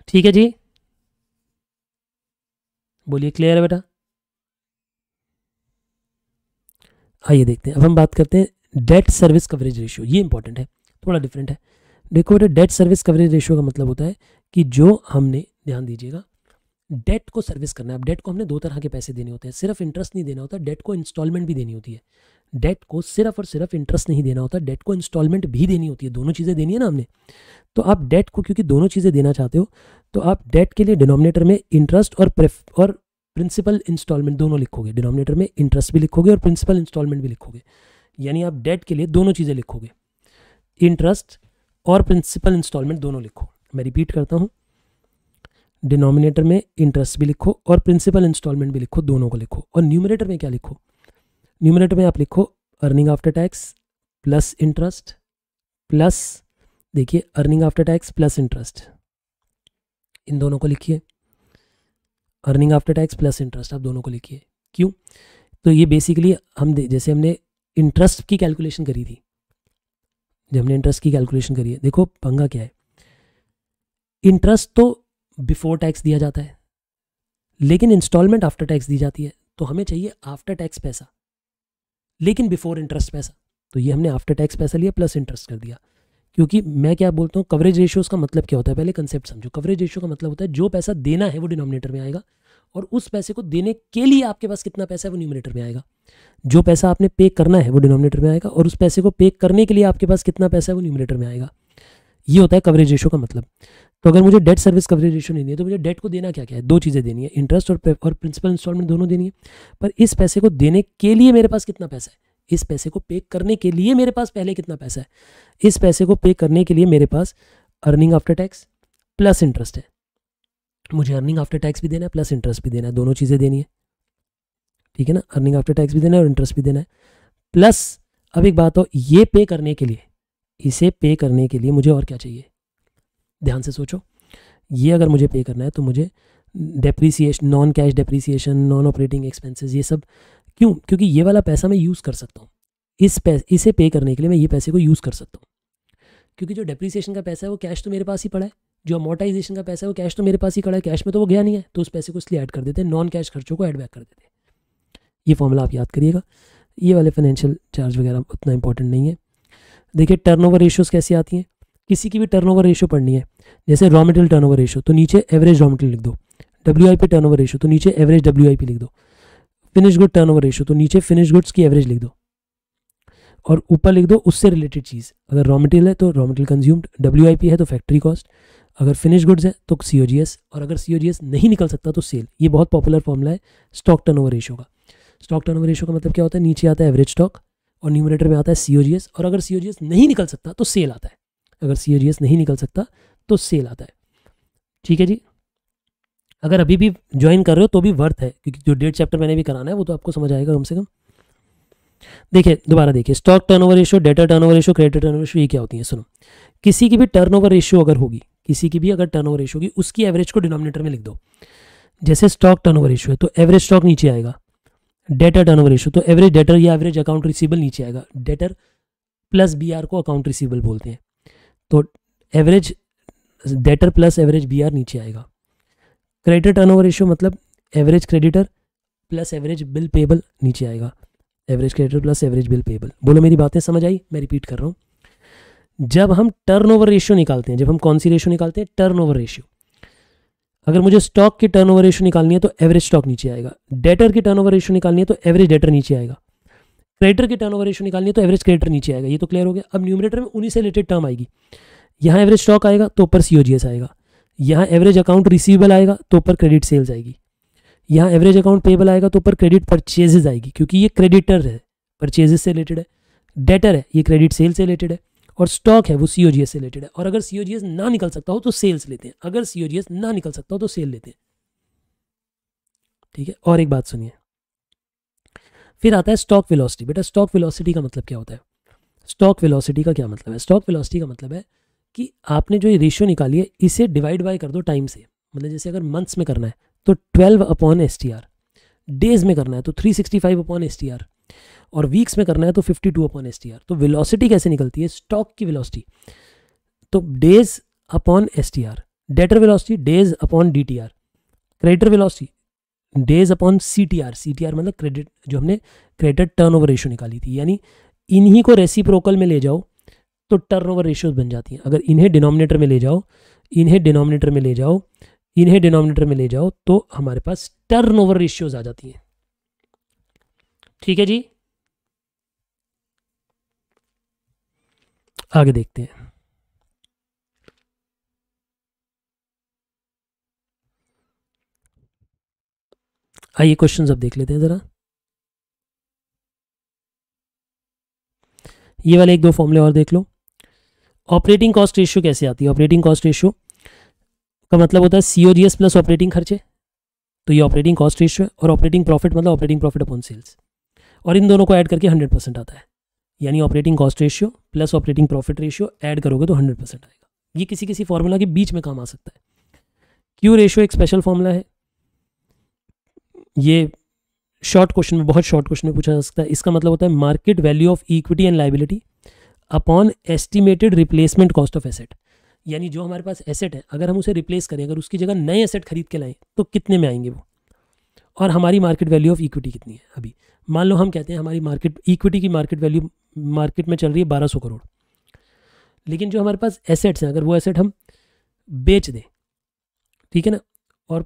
ठीक है जी बोलिए क्लियर है बेटा आइए देखते हैं अब हम बात करते हैं डेट सर्विस कवरेज रेशियो ये इंपॉर्टेंट है थोड़ा डिफरेंट है देखो बेटा डेट सर्विस कवरेज रेशियो का मतलब होता है कि जो हमने ध्यान दीजिएगा डेट को सर्विस करना है अब डेट को हमने दो तरह के पैसे देने होते हैं सिर्फ इंटरेस्ट नहीं देना होता डेट को इंस्टॉलमेंट भी देनी होती है डेट को सिर्फ और सिर्फ इंटरेस्ट नहीं देना होता डेट को इंस्टॉलमेंट भी देनी होती है दोनों चीज़ें देनी है ना हमने तो आप डेट को क्योंकि दोनों चीज़ें देना चाहते हो तो आप डेट के लिए डिनोमिनेटर में इंटरेस्ट और और प्रिंसिपल इंस्टॉलमेंट दोनों लिखोगे डिनोमिनेटर में इंटरेस्ट भी लिखोगे और प्रिंसिपल इंस्टॉलमेंट भी लिखोगे यानी आप डेट के लिए दोनों चीज़ें लिखोगे इंटरेस्ट और प्रिंसिपल इंस्टॉलमेंट दोनों लिखो मैं रिपीट करता हूँ डिनोमिनेटर में इंटरेस्ट भी लिखो और प्रिंसिपल इंस्टॉलमेंट भी लिखो दोनों को लिखो और न्यूमिनेटर में क्या लिखो न्यूमिनेटर में आप लिखो earning after tax plus interest plus देखिए earning after tax plus interest इन दोनों को लिखिए earning after tax plus interest आप दोनों को लिखिए क्यों तो ये बेसिकली हम जैसे हमने इंटरेस्ट की कैलकुलेशन करी थी जब हमने इंटरेस्ट की कैलकुलेशन करी है देखो पंगा क्या है इंटरेस्ट तो बिफोर टैक्स दिया जाता है लेकिन इंस्टॉलमेंट आफ्टर टैक्स दी जाती है तो हमें चाहिए आफ्टर टैक्स पैसा लेकिन बिफोर इंटरेस्ट पैसा तो ये हमने आफ्टर टैक्स पैसा लिया प्लस इंटरेस्ट कर दिया क्योंकि मैं क्या बोलता हूँ कवरेज रेशियोज का मतलब क्या होता है पहले कंसेप्ट समझो कवरेज रेशियो का मतलब होता है जो पैसा देना है वो डिनोमिनेटर में आएगा और उस पैसे को देने के लिए आपके पास कितना पैसा है वो न्यूमिनेटर में आएगा जो पैसा आपने पे करना है वो डिनोमिनेटर में आएगा और उस पैसे को पे करने के लिए आपके पास कितना पैसा है वो न्यूमिनेटर में आएगा ये होता है कवरेज रेशो का मतलब तो अगर मुझे डेट सर्विस कवरेज रेशियो नहीं है तो मुझे डेट को देना क्या क्या है दो चीज़ें देनी है इंटरेस्ट और और प्रिंसिपल इंस्टॉलमेंट दोनों देनी है पर इस पैसे को देने के लिए मेरे पास कितना पैसा है इस पैसे को पे करने के लिए मेरे पास पहले कितना पैसा है इस पैसे को पे करने के लिए मेरे पास earning after tax plus interest है मुझे अर्निंग आफ्टर टैक्स भी देना है प्लस इंटरेस्ट भी देना है दोनों चीज़ें देनी है ठीक है ना अर्निंग आफ्टर टैक्स भी देना है और इंटरेस्ट भी देना है प्लस अब एक बात हो ये पे करने के लिए इसे पे करने के लिए मुझे और क्या चाहिए ध्यान से सोचो ये अगर मुझे पे करना है तो मुझे depreciation non cash depreciation non operating expenses ये सब क्यों क्योंकि ये वाला पैसा मैं यूज़ कर सकता हूँ इस पैसे इसे पे करने के लिए मैं ये पैसे को यूज़ कर सकता हूँ क्योंकि जो डेप्रीसीशन का पैसा है वो कैश तो मेरे पास ही पड़ा है जो अमोटाइजेशन का पैसा है वो कैश तो मेरे पास ही पड़ा है कैश में तो वो गया नहीं है तो उस पैसे को इसलिए ऐड कर देते हैं नॉन कैश खर्चों को ऐड बैक कर देते हैं ये फॉर्मूला आप याद करिएगा ये वाले फाइनेंशियल चार्ज वगैरह उतना इंपॉर्टेंट नहीं है देखिए टर्नओवर ओवर कैसी आती हैं किसी की भी टर्नओवर रेशियो पढ़नी है जैसे रॉ मटेरियल टर्नओवर रेशियो तो नीचे एवरेज रॉ मटेरियल लिख दो W I turnover ratio तो नीचे एवरेज डब्ल्यू आई पी लिख दो फिनिश गुड ओवर रेशो तो नीचे फिनिश गुड्स की एवरेज लिख दो और ऊपर लिख दो उससे रिलेटेड चीज़ अगर रॉ मटेरियल है तो रॉ मटेरियल कंज्यूम्ड डब्ल्यू है तो फैक्ट्री कॉस्ट अगर फिनिश गुड्स है तो सी और अगर सी नहीं निकल सकता तो सेल ये बहुत पॉपुलर फॉर्मूला है स्टॉक टर्न ओवर रेशो का स्टॉक टर्न ओवर रेशो का मतलब क्या होता है नीचे आता है एवरेज स्टॉक और न्यूमिनेटर में आता है सी और अगर सी नहीं निकल सकता तो सेल आता है अगर सी नहीं निकल सकता तो सेल आता है ठीक है जी अगर अभी भी ज्वाइन कर रहे हो तो भी वर्थ है क्योंकि जो डेढ़ चैप्टर मैंने भी कराना है वो तो आपको समझ आएगा कम से कम देखिए दोबारा देखिए stock turnover ratio debtor turnover ratio credit turnover ratio ये क्या होती है सुनो किसी की भी टर्नओवर रेशियो अगर होगी किसी की भी अगर टर्न ओवर होगी उसकी एवरेज को डिनोमिनेटर में लिख दो जैसे स्टॉक टर्न ओवर है तो एवरेज स्टॉक नीचे आएगा डेटा टर्न ओवर तो एवरेज डेटर या एवरेज अकाउंट रिसीबल नीचे आएगा डेटर प्लस बी को अकाउंट रिसीबल बोलते हैं तो average debtor plus average B नीचे आएगा क्रेडिटर टर्नओवर रेशियो मतलब average creditor plus average bill payable नीचे आएगा average creditor plus average bill payable बोलो मेरी बातें समझ आई मैं रिपीट कर रहा हूँ जब हम टर्नओवर रेशियो निकालते हैं जब हम कौन सी रेशियो निकालते हैं टर्नओवर रेशियो अगर मुझे स्टॉक की टर्नओवर रेशियो निकालनी है तो एवरेज स्टॉक नीचे आएगा डेटर की टर्नओवर रेशियो निकालनी है तो एवरेज डेटर नीचे आएगा क्रेडिटर के टर्न ओवर रेशो निकालनी है तो एवरेज क्रेडिटर नीचे आएगा ये तो क्लियर हो गया अब न्यूमिनेटर में उन्हीं से रिलेटेड टर्म आएगी यहाँ एवरेज स्टॉक आएगा तो ऊपर सी आएगा यहाँ एवरेज अकाउंट रिसीवेबल आएगा तो ऊपर क्रेडिट सेल्स आएगी यहाँ एवरेज अकाउंट पेबल आएगा तो ऊपर क्रेडिट परचेजेज आएगी क्योंकि ये क्रेडिटर है परचेजेज से रिलेटेड है डेटर है ये क्रेडिट सेल्स से रिलेटेड है और स्टॉक है वो सी से रिलेटेड है और अगर सी ना निकल सकता हो तो सेल्स लेते हैं अगर सी ना निकल सकता हो तो सेल लेते हैं ठीक है और एक बात सुनिए फिर आता है स्टॉक वेलोसिटी बेटा स्टॉक वेलोसिटी का मतलब क्या होता है स्टॉक वेलोसिटी का क्या मतलब है स्टॉक वेलोसिटी का मतलब है कि आपने जो ये रेशियो निकाली है इसे डिवाइड बाय कर दो टाइम से मतलब जैसे अगर मंथ्स में करना है तो twelve upon S T R days में करना है तो three sixty five upon S T R और वीक्स में करना है तो fifty two upon S T R तो विलोसिटी कैसे निकलती है स्टॉक की विलोसिटी तो days upon S T R debtor velocity days upon D T R creditor velocity days upon C T R C T R मतलब क्रेडिट जो हमने क्रेडिट टर्न ओवर रेशो निकाली थी यानी इन्हीं को रेसिप्रोकल में ले जाओ तो टर्न ओवर रेशियोज बन जाती हैं अगर इन्हें डिनोमिनेटर में ले जाओ इन्हें डिनोमिनेटर में ले जाओ इन्हें डिनोमिनेटर में ले जाओ तो हमारे पास टर्न ओवर रेशियोज आ जाती हैं ठीक है जी आगे देखते हैं आइए क्वेश्चन अब देख लेते हैं ज़रा ये वाले एक दो फॉर्मूले और देख लो ऑपरेटिंग कॉस्ट रेशियो कैसे आती है ऑपरेटिंग कॉस्ट रेशियो का मतलब होता है सीओजीएस प्लस ऑपरेटिंग खर्चे तो ये ऑपरेटिंग कॉस्ट रेशियो है और ऑपरेटिंग प्रॉफिट मतलब ऑपरेटिंग प्रॉफिट अपॉन सेल्स और इन दोनों को ऐड करके हंड्रेड परसेंट आता है यानी operating cost ratio plus operating profit ratio add करोगे तो हंड्रेड परसेंट आएगा ये किसी किसी फॉर्मूला के बीच में काम आ सकता है क्यू रेशियो एक स्पेशल फॉर्मूला है ये शॉर्ट क्वेश्चन में बहुत शॉर्ट क्वेश्चन में पूछा जा सकता है इसका मतलब होता है market value of equity and liability upon estimated replacement cost of asset यानी जो हमारे पास एसेट है अगर हम उसे रिप्लेस करें अगर उसकी जगह नए एसेट खरीद के लाएँ तो कितने में आएंगे वो और हमारी मार्केट वैल्यू ऑफ इक्विटी कितनी है अभी मान लो हम कहते हैं हमारी मार्केट इक्विटी की मार्केट वैल्यू मार्केट में चल रही है बारह सौ करोड़ लेकिन जो हमारे पास एसेट्स हैं अगर वो एसेट हम बेच दें ठीक है ना और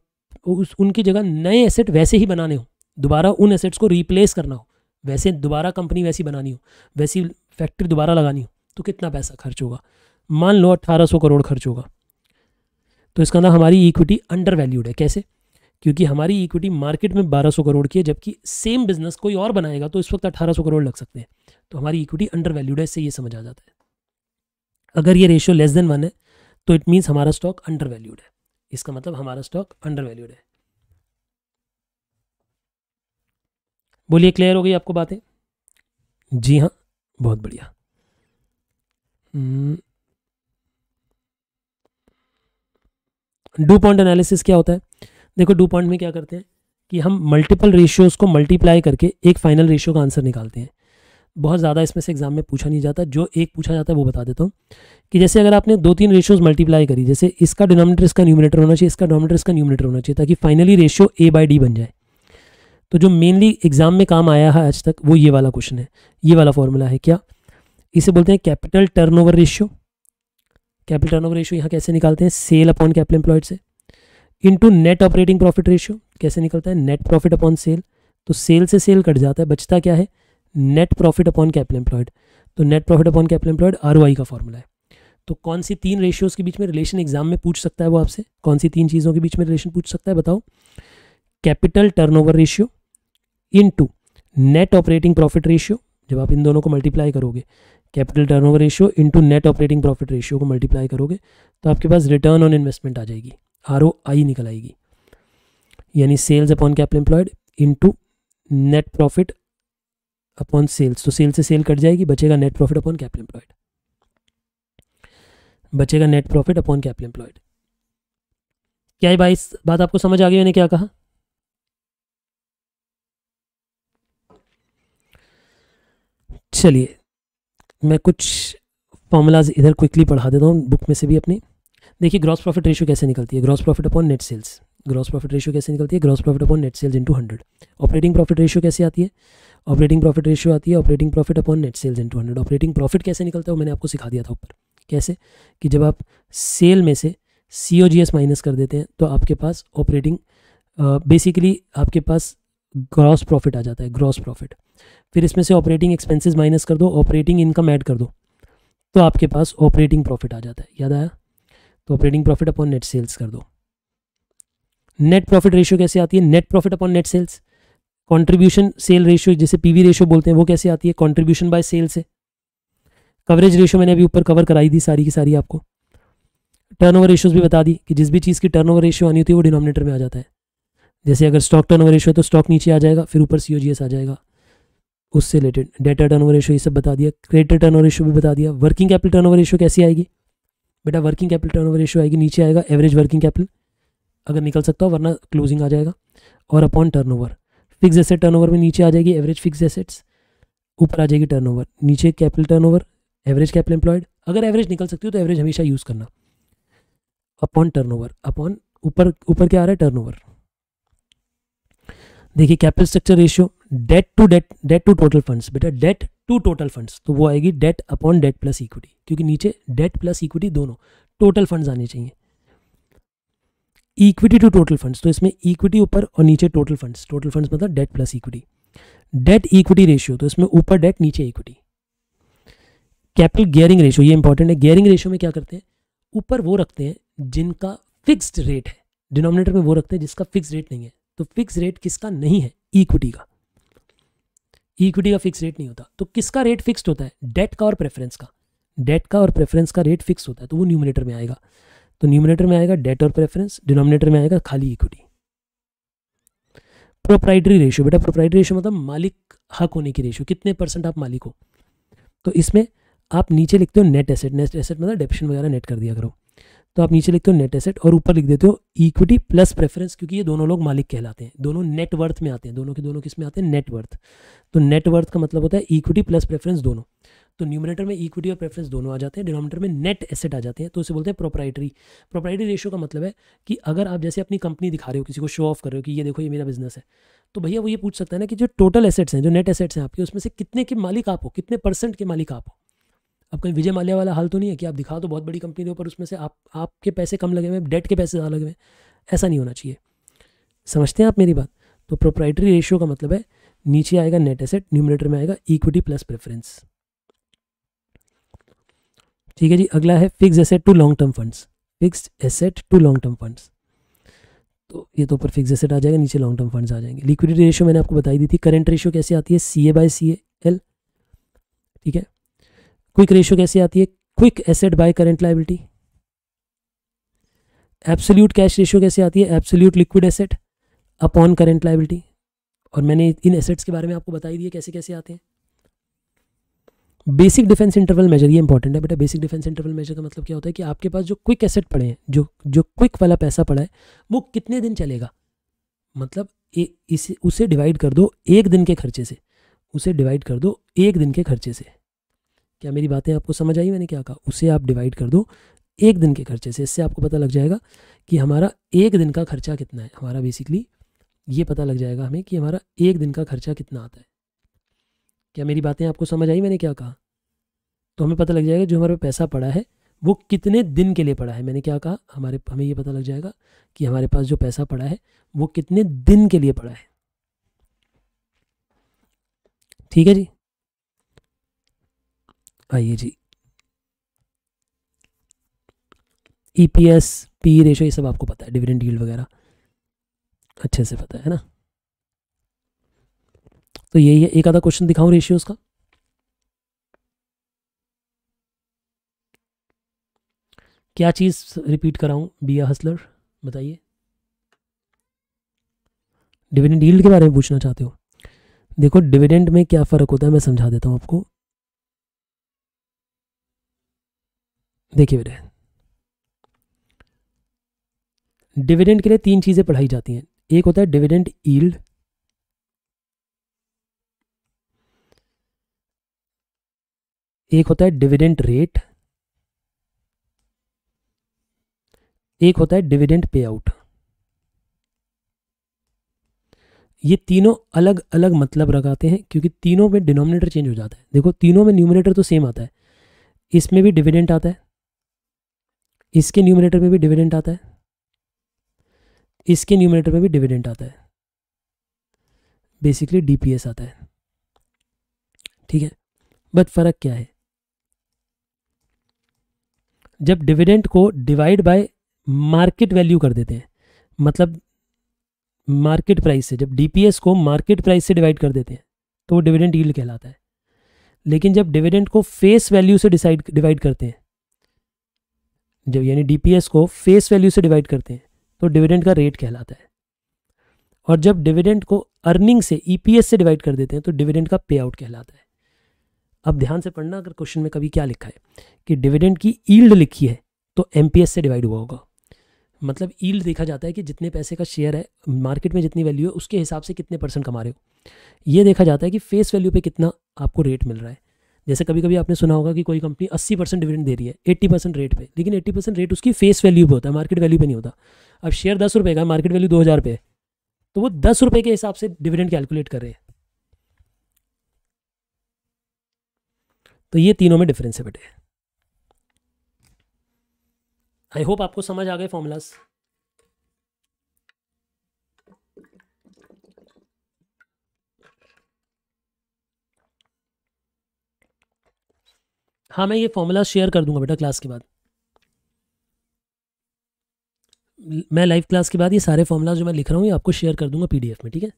उस उनकी जगह नए एसेट वैसे ही बनाने हो दोबारा उन एसेट्स को रिप्लेस करना हो वैसे दोबारा कंपनी वैसी बनानी हो वैसी फैक्ट्री दोबारा लगानी हो तो कितना पैसा खर्च होगा मान लो अट्ठारह सौ करोड़ खर्च होगा तो इसका ना हमारी इक्विटी अंडर वैल्यूड है कैसे क्योंकि हमारी इक्विटी मार्केट में 1200 करोड़ की है जबकि सेम बिजनेस कोई और बनाएगा तो इस वक्त 1800 करोड़ लग सकते हैं तो हमारी इक्विटी अंडर वैल्यूड है इससे ये समझ आ जाता है अगर ये रेशियो लेस देन वन है तो इट मीन्स हमारा स्टॉक अंडर वैल्यूड है इसका मतलब हमारा स्टॉक अंडर वैल्यूड है बोलिए क्लियर हो गई आपको बातें जी हाँ बहुत बढ़िया डू पॉइंट एनालिसिस क्या होता है देखो डू पॉइंट में क्या करते हैं कि हम मल्टीपल रेशियोज़ को मल्टीप्लाई करके एक फाइनल रेशियो का आंसर निकालते हैं बहुत ज़्यादा इसमें से एग्ज़ाम में पूछा नहीं जाता जो एक पूछा जाता है वो बता देता हूँ कि जैसे अगर आपने दो तीन रेशियोज मल्टीप्लाई करी जैसे इसका डिनोमिनेटर इसका न्यूमिनेटर होना चाहिए इसका डोमिनेटर इसका न्यूमिनेटर होना चाहिए ताकि finally ratio A by D बन जाए तो जो मेनली एग्ज़ाम में काम आया है आज तक वो ये वाला क्वेश्चन है ये वाला फॉर्मूला है क्या इसे बोलते हैं capital turnover ratio capital turnover ratio यहाँ कैसे निकालते हैं सेल अपॉन कैपिटल एम्प्लॉयड से into net operating profit ratio कैसे निकलता है नेट प्रॉफिट अपॉन सेल तो सेल से सेल कट जाता है बचता क्या है net profit upon capital employed तो net profit upon capital employed R का फॉर्मूला है तो कौन सी तीन रेशियोज़ के बीच में रिलेशन एग्जाम में पूछ सकता है वो आपसे कौन सी तीन चीज़ों के बीच में रिलेशन पूछ सकता है बताओ capital turnover ratio into net operating profit ratio जब आप इन दोनों को मल्टीप्लाई करोगे capital turnover ratio into net operating profit ratio को मल्टीप्लाई करोगे तो आपके पास रिटर्न ऑन इन्वेस्टमेंट आ जाएगी आर आई निकल आएगी यानी sales upon capital employed into net profit upon sales तो सेल से सेल कट जाएगी बचेगा net profit upon capital employed बचेगा net profit upon capital employed क्या भाई बात आपको समझ आ गई मैंने क्या कहा चलिए मैं कुछ फॉर्मूलाज इधर क्विकली पढ़ा देता हूँ बुक में से भी अपनी देखिए ग्रॉस प्रॉफिट रेशियो कैसे निकलती है gross profit upon net sales gross profit ratio कैसे निकलती है gross profit upon net sales into hundred operating profit ratio कैसे आती है ऑपरेटिंग प्रॉफिट रेशियो आती है operating profit upon net sales into hundred operating profit कैसे निकलता है वो मैंने आपको सिखा दिया था ऊपर कैसे कि जब आप सेल में से सी ओ जी एस माइनस कर देते हैं तो आपके पास ऑपरेटिंग बेसिकली आपके पास ग्रॉस प्रॉफिट आ जाता है ग्रॉस प्रॉफिट फिर इसमें से ऑपरेटिंग एक्सपेंसिस माइनस कर दो ऑपरेटिंग इनकम ऐड कर दो तो आपके पास ऑपरेटिंग प्रॉफिट आ जाता है याद आया तो operating profit upon net sales कर दो नेट प्रॉफिट रेशियो कैसे आती है net profit upon net sales contribution sale ratio जिसे पीवी रेशियो बोलते हैं वो कैसे आती है कंट्रीब्यूशन बाय सेल से कवरेज रेशियो मैंने अभी ऊपर कवर कराई दी सारी की सारी आपको टर्नओवर रेशियोज भी बता दी कि जिस भी चीज़ की टर्नओवर रेशियो आनी होती है वो डिनोमिनेटर में आ जाता है जैसे अगर स्टॉक टर्नओवर रेशियो है तो स्टॉक नीचे आ जाएगा फिर ऊपर सी आ जाएगा उससे रिलेटेड डेटा ओवर रेशियो ये सब बता दिया क्रेडिट ओवर रेशियो भी बता दिया वर्किंग कैपिटल ओवर रेशियो कैसी आएगी बेटा वर्किंग कैपिटल ओवर रेशियो आएगी नीचे आएगा एवरेज वर्किंग कैपिटल अगर निकल सकता हो वरना क्लोजिंग आ जाएगा और upon turnover fix asset turnover में नीचे आ जाएगी एवरेज फिक्स एसेट्स ऊपर आ जाएगी टर्नओवर नीचे capital turnover average capital employed अगर एवरेज निकल सकती हो तो एवरेज हमेशा यूज़ करना अपॉन टर्नओवर अपॉन ऊपर ऊपर क्या आ रहा है टर्नओवर देखिए capital structure ratio debt to debt debt to total funds बेटा डेट टू टोटल फंड्स तो वो आएगी debt upon debt plus equity क्योंकि नीचे डेट प्लस इक्विटी दोनों टोटल फंड्स आने चाहिए इक्विटी टू टोटल फंड्स तो इसमें इक्विटी ऊपर और नीचे टोटल फंड्स टोटल फंड्स मतलब debt plus equity debt equity ratio तो इसमें ऊपर डेट नीचे इक्विटी कैपिटल गेयरिंग रेशियो ये इंपॉर्टेंट है गेयरिंग रेशियो में क्या करते हैं ऊपर वो रखते हैं जिनका फिक्स्ड रेट है डिनोमिनेटर में वो रखते हैं जिसका फिक्स रेट नहीं है तो फिक्स रेट किसका नहीं है इक्विटी का इक्विटी का फिक्स रेट नहीं होता तो किसका रेट फिक्स्ड होता है डेट का और प्रेफरेंस का डेट का और प्रेफरेंस का रेट फिक्स होता है तो वो न्यूमिनेटर में आएगा तो न्यूमिनेटर में आएगा डेट और प्रेफरेंस डिनोमिनेटर में आएगा खाली इक्विटी प्रोप्राइटरी रेशियो बेटा प्रोप्राइटरी रेशियो मतलब मालिक हक होने की रेशियो कितने परसेंट आप मालिक हो तो इसमें आप नीचे लिखते हो नेट एसेट नेट एसेट मतलब डेप्शन वगैरह नेट कर दिया करो तो आप नीचे लिखते हो नेट एसेट और ऊपर लिख देते हो इक्विटी प्लस प्रेफरेंस क्योंकि ये दोनों लोग मालिक कहलाते हैं दोनों नेटवर्थ में आते हैं दोनों के दोनों किस में आते हैं नेटवर्थ तो नेटवर्थ का मतलब होता है इक्विटी प्लस प्रेफरेंस दोनों तो न्यूमिनेटर में इक्विटी और प्रेफरेंस दोनों आ जाते हैं डिनोमिनेटर में नेट एसेट आ जाते हैं तो उसे बोलते हैं प्रोप्राइटरी प्रोप्राइटरी रेशियो का मतलब है कि अगर आप जैसे अपनी कंपनी दिखा रहे हो किसी को शो ऑफ कर रहे हो कि ये देखो ये मेरा बिजनेस है तो भैया वो ये पूछ सकता है ना कि जो टोटल एसेट्स हैं जो नेट एसेट्स हैं आपके उसमें से कितने के मालिक आप हो कितने परसेंट के मालिक आप हो अब कहीं विजय माल्या वाला हाल तो नहीं है कि आप दिखा तो बहुत बड़ी कंपनी दो पर उसमें से आप आपके पैसे कम लगे हुए हैं डेट के पैसे ज़्यादा लगे हुए हैं ऐसा नहीं होना चाहिए समझते हैं आप मेरी बात तो प्रोप्राइटरी रेशियो का मतलब है नीचे आएगा नेट एसेट न्यूमिनेटर में आएगा इक्विटी प्लस प्रेफरेंस ठीक है जी अगला है fix asset to long term funds fix asset to long term funds तो ये तो ऊपर फिक्स एसेट आ जाएगा नीचे लॉन्ग टर्म फंड्स आ जाएंगे लिक्विडिटी रेशियो मैंने आपको बताई दी थी करंट रेशियो कैसे आती है सी ए बाय सी एल ठीक है क्विक रेशियो कैसे आती है quick asset by current liability absolute cash ratio कैसे आती है absolute liquid asset upon current liability और मैंने इन एसेट्स के बारे में आपको बताई दी है कैसे कैसे आते हैं बेसिक डिफेंस इंटरवल मेजर ये इंपॉर्टेंट है बेटा बेसिक डिफेंस इंटरवल मेजर का मतलब क्या होता है कि आपके पास जो क्विक एसेट पड़े हैं जो जो क्विक वाला पैसा पड़ा है वो कितने दिन चलेगा मतलब ए, इसे उसे डिवाइड कर दो एक दिन के खर्चे से उसे डिवाइड कर दो एक दिन के खर्चे से क्या मेरी बातें आपको समझ आई मैंने क्या कहा उसे आप डिवाइड कर दो एक दिन के खर्चे से इससे आपको पता लग जाएगा कि हमारा एक दिन का खर्चा कितना है हमारा बेसिकली ये पता लग जाएगा हमें कि हमारा एक दिन का खर्चा कितना आता है क्या मेरी बातें आपको समझ आई मैंने क्या कहा तो हमें पता लग जाएगा जो हमारे पैसा पड़ा है वो कितने दिन के लिए पड़ा है मैंने क्या कहा हमारे हमें ये पता लग जाएगा कि हमारे पास जो पैसा पड़ा है वो कितने दिन के लिए पड़ा है ठीक है जी आइए जी E P S P ratio ये सब आपको पता है डिविडेंड डील वगैरह अच्छे से पता है ना तो यही है एक आधा क्वेश्चन दिखाऊं रेशियोज का क्या चीज़ रिपीट कराऊं बी हसलर बताइए डिविडेंड डील के बारे में पूछना चाहते हो देखो डिविडेंड में क्या फ़र्क होता है मैं समझा देता हूं आपको देखिए बेटे डिविडेंड के लिए तीन चीज़ें पढ़ाई जाती हैं एक होता है डिविडेंड ईल्ड एक होता है डिविडेंट रेट एक होता है डिविडेंट पे आउट ये तीनों अलग अलग मतलब लगाते हैं क्योंकि तीनों में डिनोमिनेटर चेंज हो जाता है देखो तीनों में न्यूमिनेटर तो सेम आता है इसमें भी डिविडेंट आता है इसके न्यूमिनेटर में भी डिविडेंट आता है इसके न्यूमिनेटर में भी डिविडेंट आता है बेसिकली डीपीएस आता है ठीक है बट फ़र्क क्या है जब डिविडेंड को डिवाइड बाय मार्केट वैल्यू कर देते हैं मतलब मार्केट प्राइस से जब डीपीएस को मार्केट प्राइस से डिवाइड कर देते हैं तो वो डिविडेंट यील्ड कहलाता है लेकिन जब डिविडेंट को फेस वैल्यू से डिसाइड डिवाइड करते हैं जब यानी डीपीएस को फेस वैल्यू से डिवाइड करते हैं तो डिविडेंड का रेट कहलाता है और जब डिविडेंट को अर्निंग से ईपीएस e से डिवाइड कर देते हैं तो डिविडेंट का पे आउट कहलाता है अब ध्यान से पढ़ना अगर क्वेश्चन में कभी क्या लिखा है कि डिविडेंड की ईल्ड लिखी है तो एम से डिवाइड हुआ होगा मतलब ईल्ड देखा जाता है कि जितने पैसे का शेयर है मार्केट में जितनी वैल्यू है उसके हिसाब से कितने परसेंट कमा रहे हो ये देखा जाता है कि फेस वैल्यू पे कितना आपको रेट मिल रहा है जैसे कभी कभी आपने सुना होगा कि कोई कंपनी 80 परसेंट डिविडेंड दे रही है 80 परसेंट रेट पे लेकिन 80 परसेंट रेट उसकी फेस वैल्यू पर होता है मार्केट वैल्यू पर नहीं होता अब शेयर दस रुपये का मार्केट वैल्यू दो हज़ार पे है तो वो दस रुपये के हिसाब से डिविडेंड कैलकुलेट कर रहे हैं तो ये तीनों में डिफरेंस है बेटे आई होप आपको समझ आ गए फॉर्मूलाज हाँ मैं ये फॉर्मूला शेयर कर दूंगा बेटा क्लास के बाद मैं लाइव क्लास के बाद ये सारे फॉर्मूला जो मैं लिख रहा हूँ ये आपको शेयर कर दूंगा पीडीएफ में ठीक है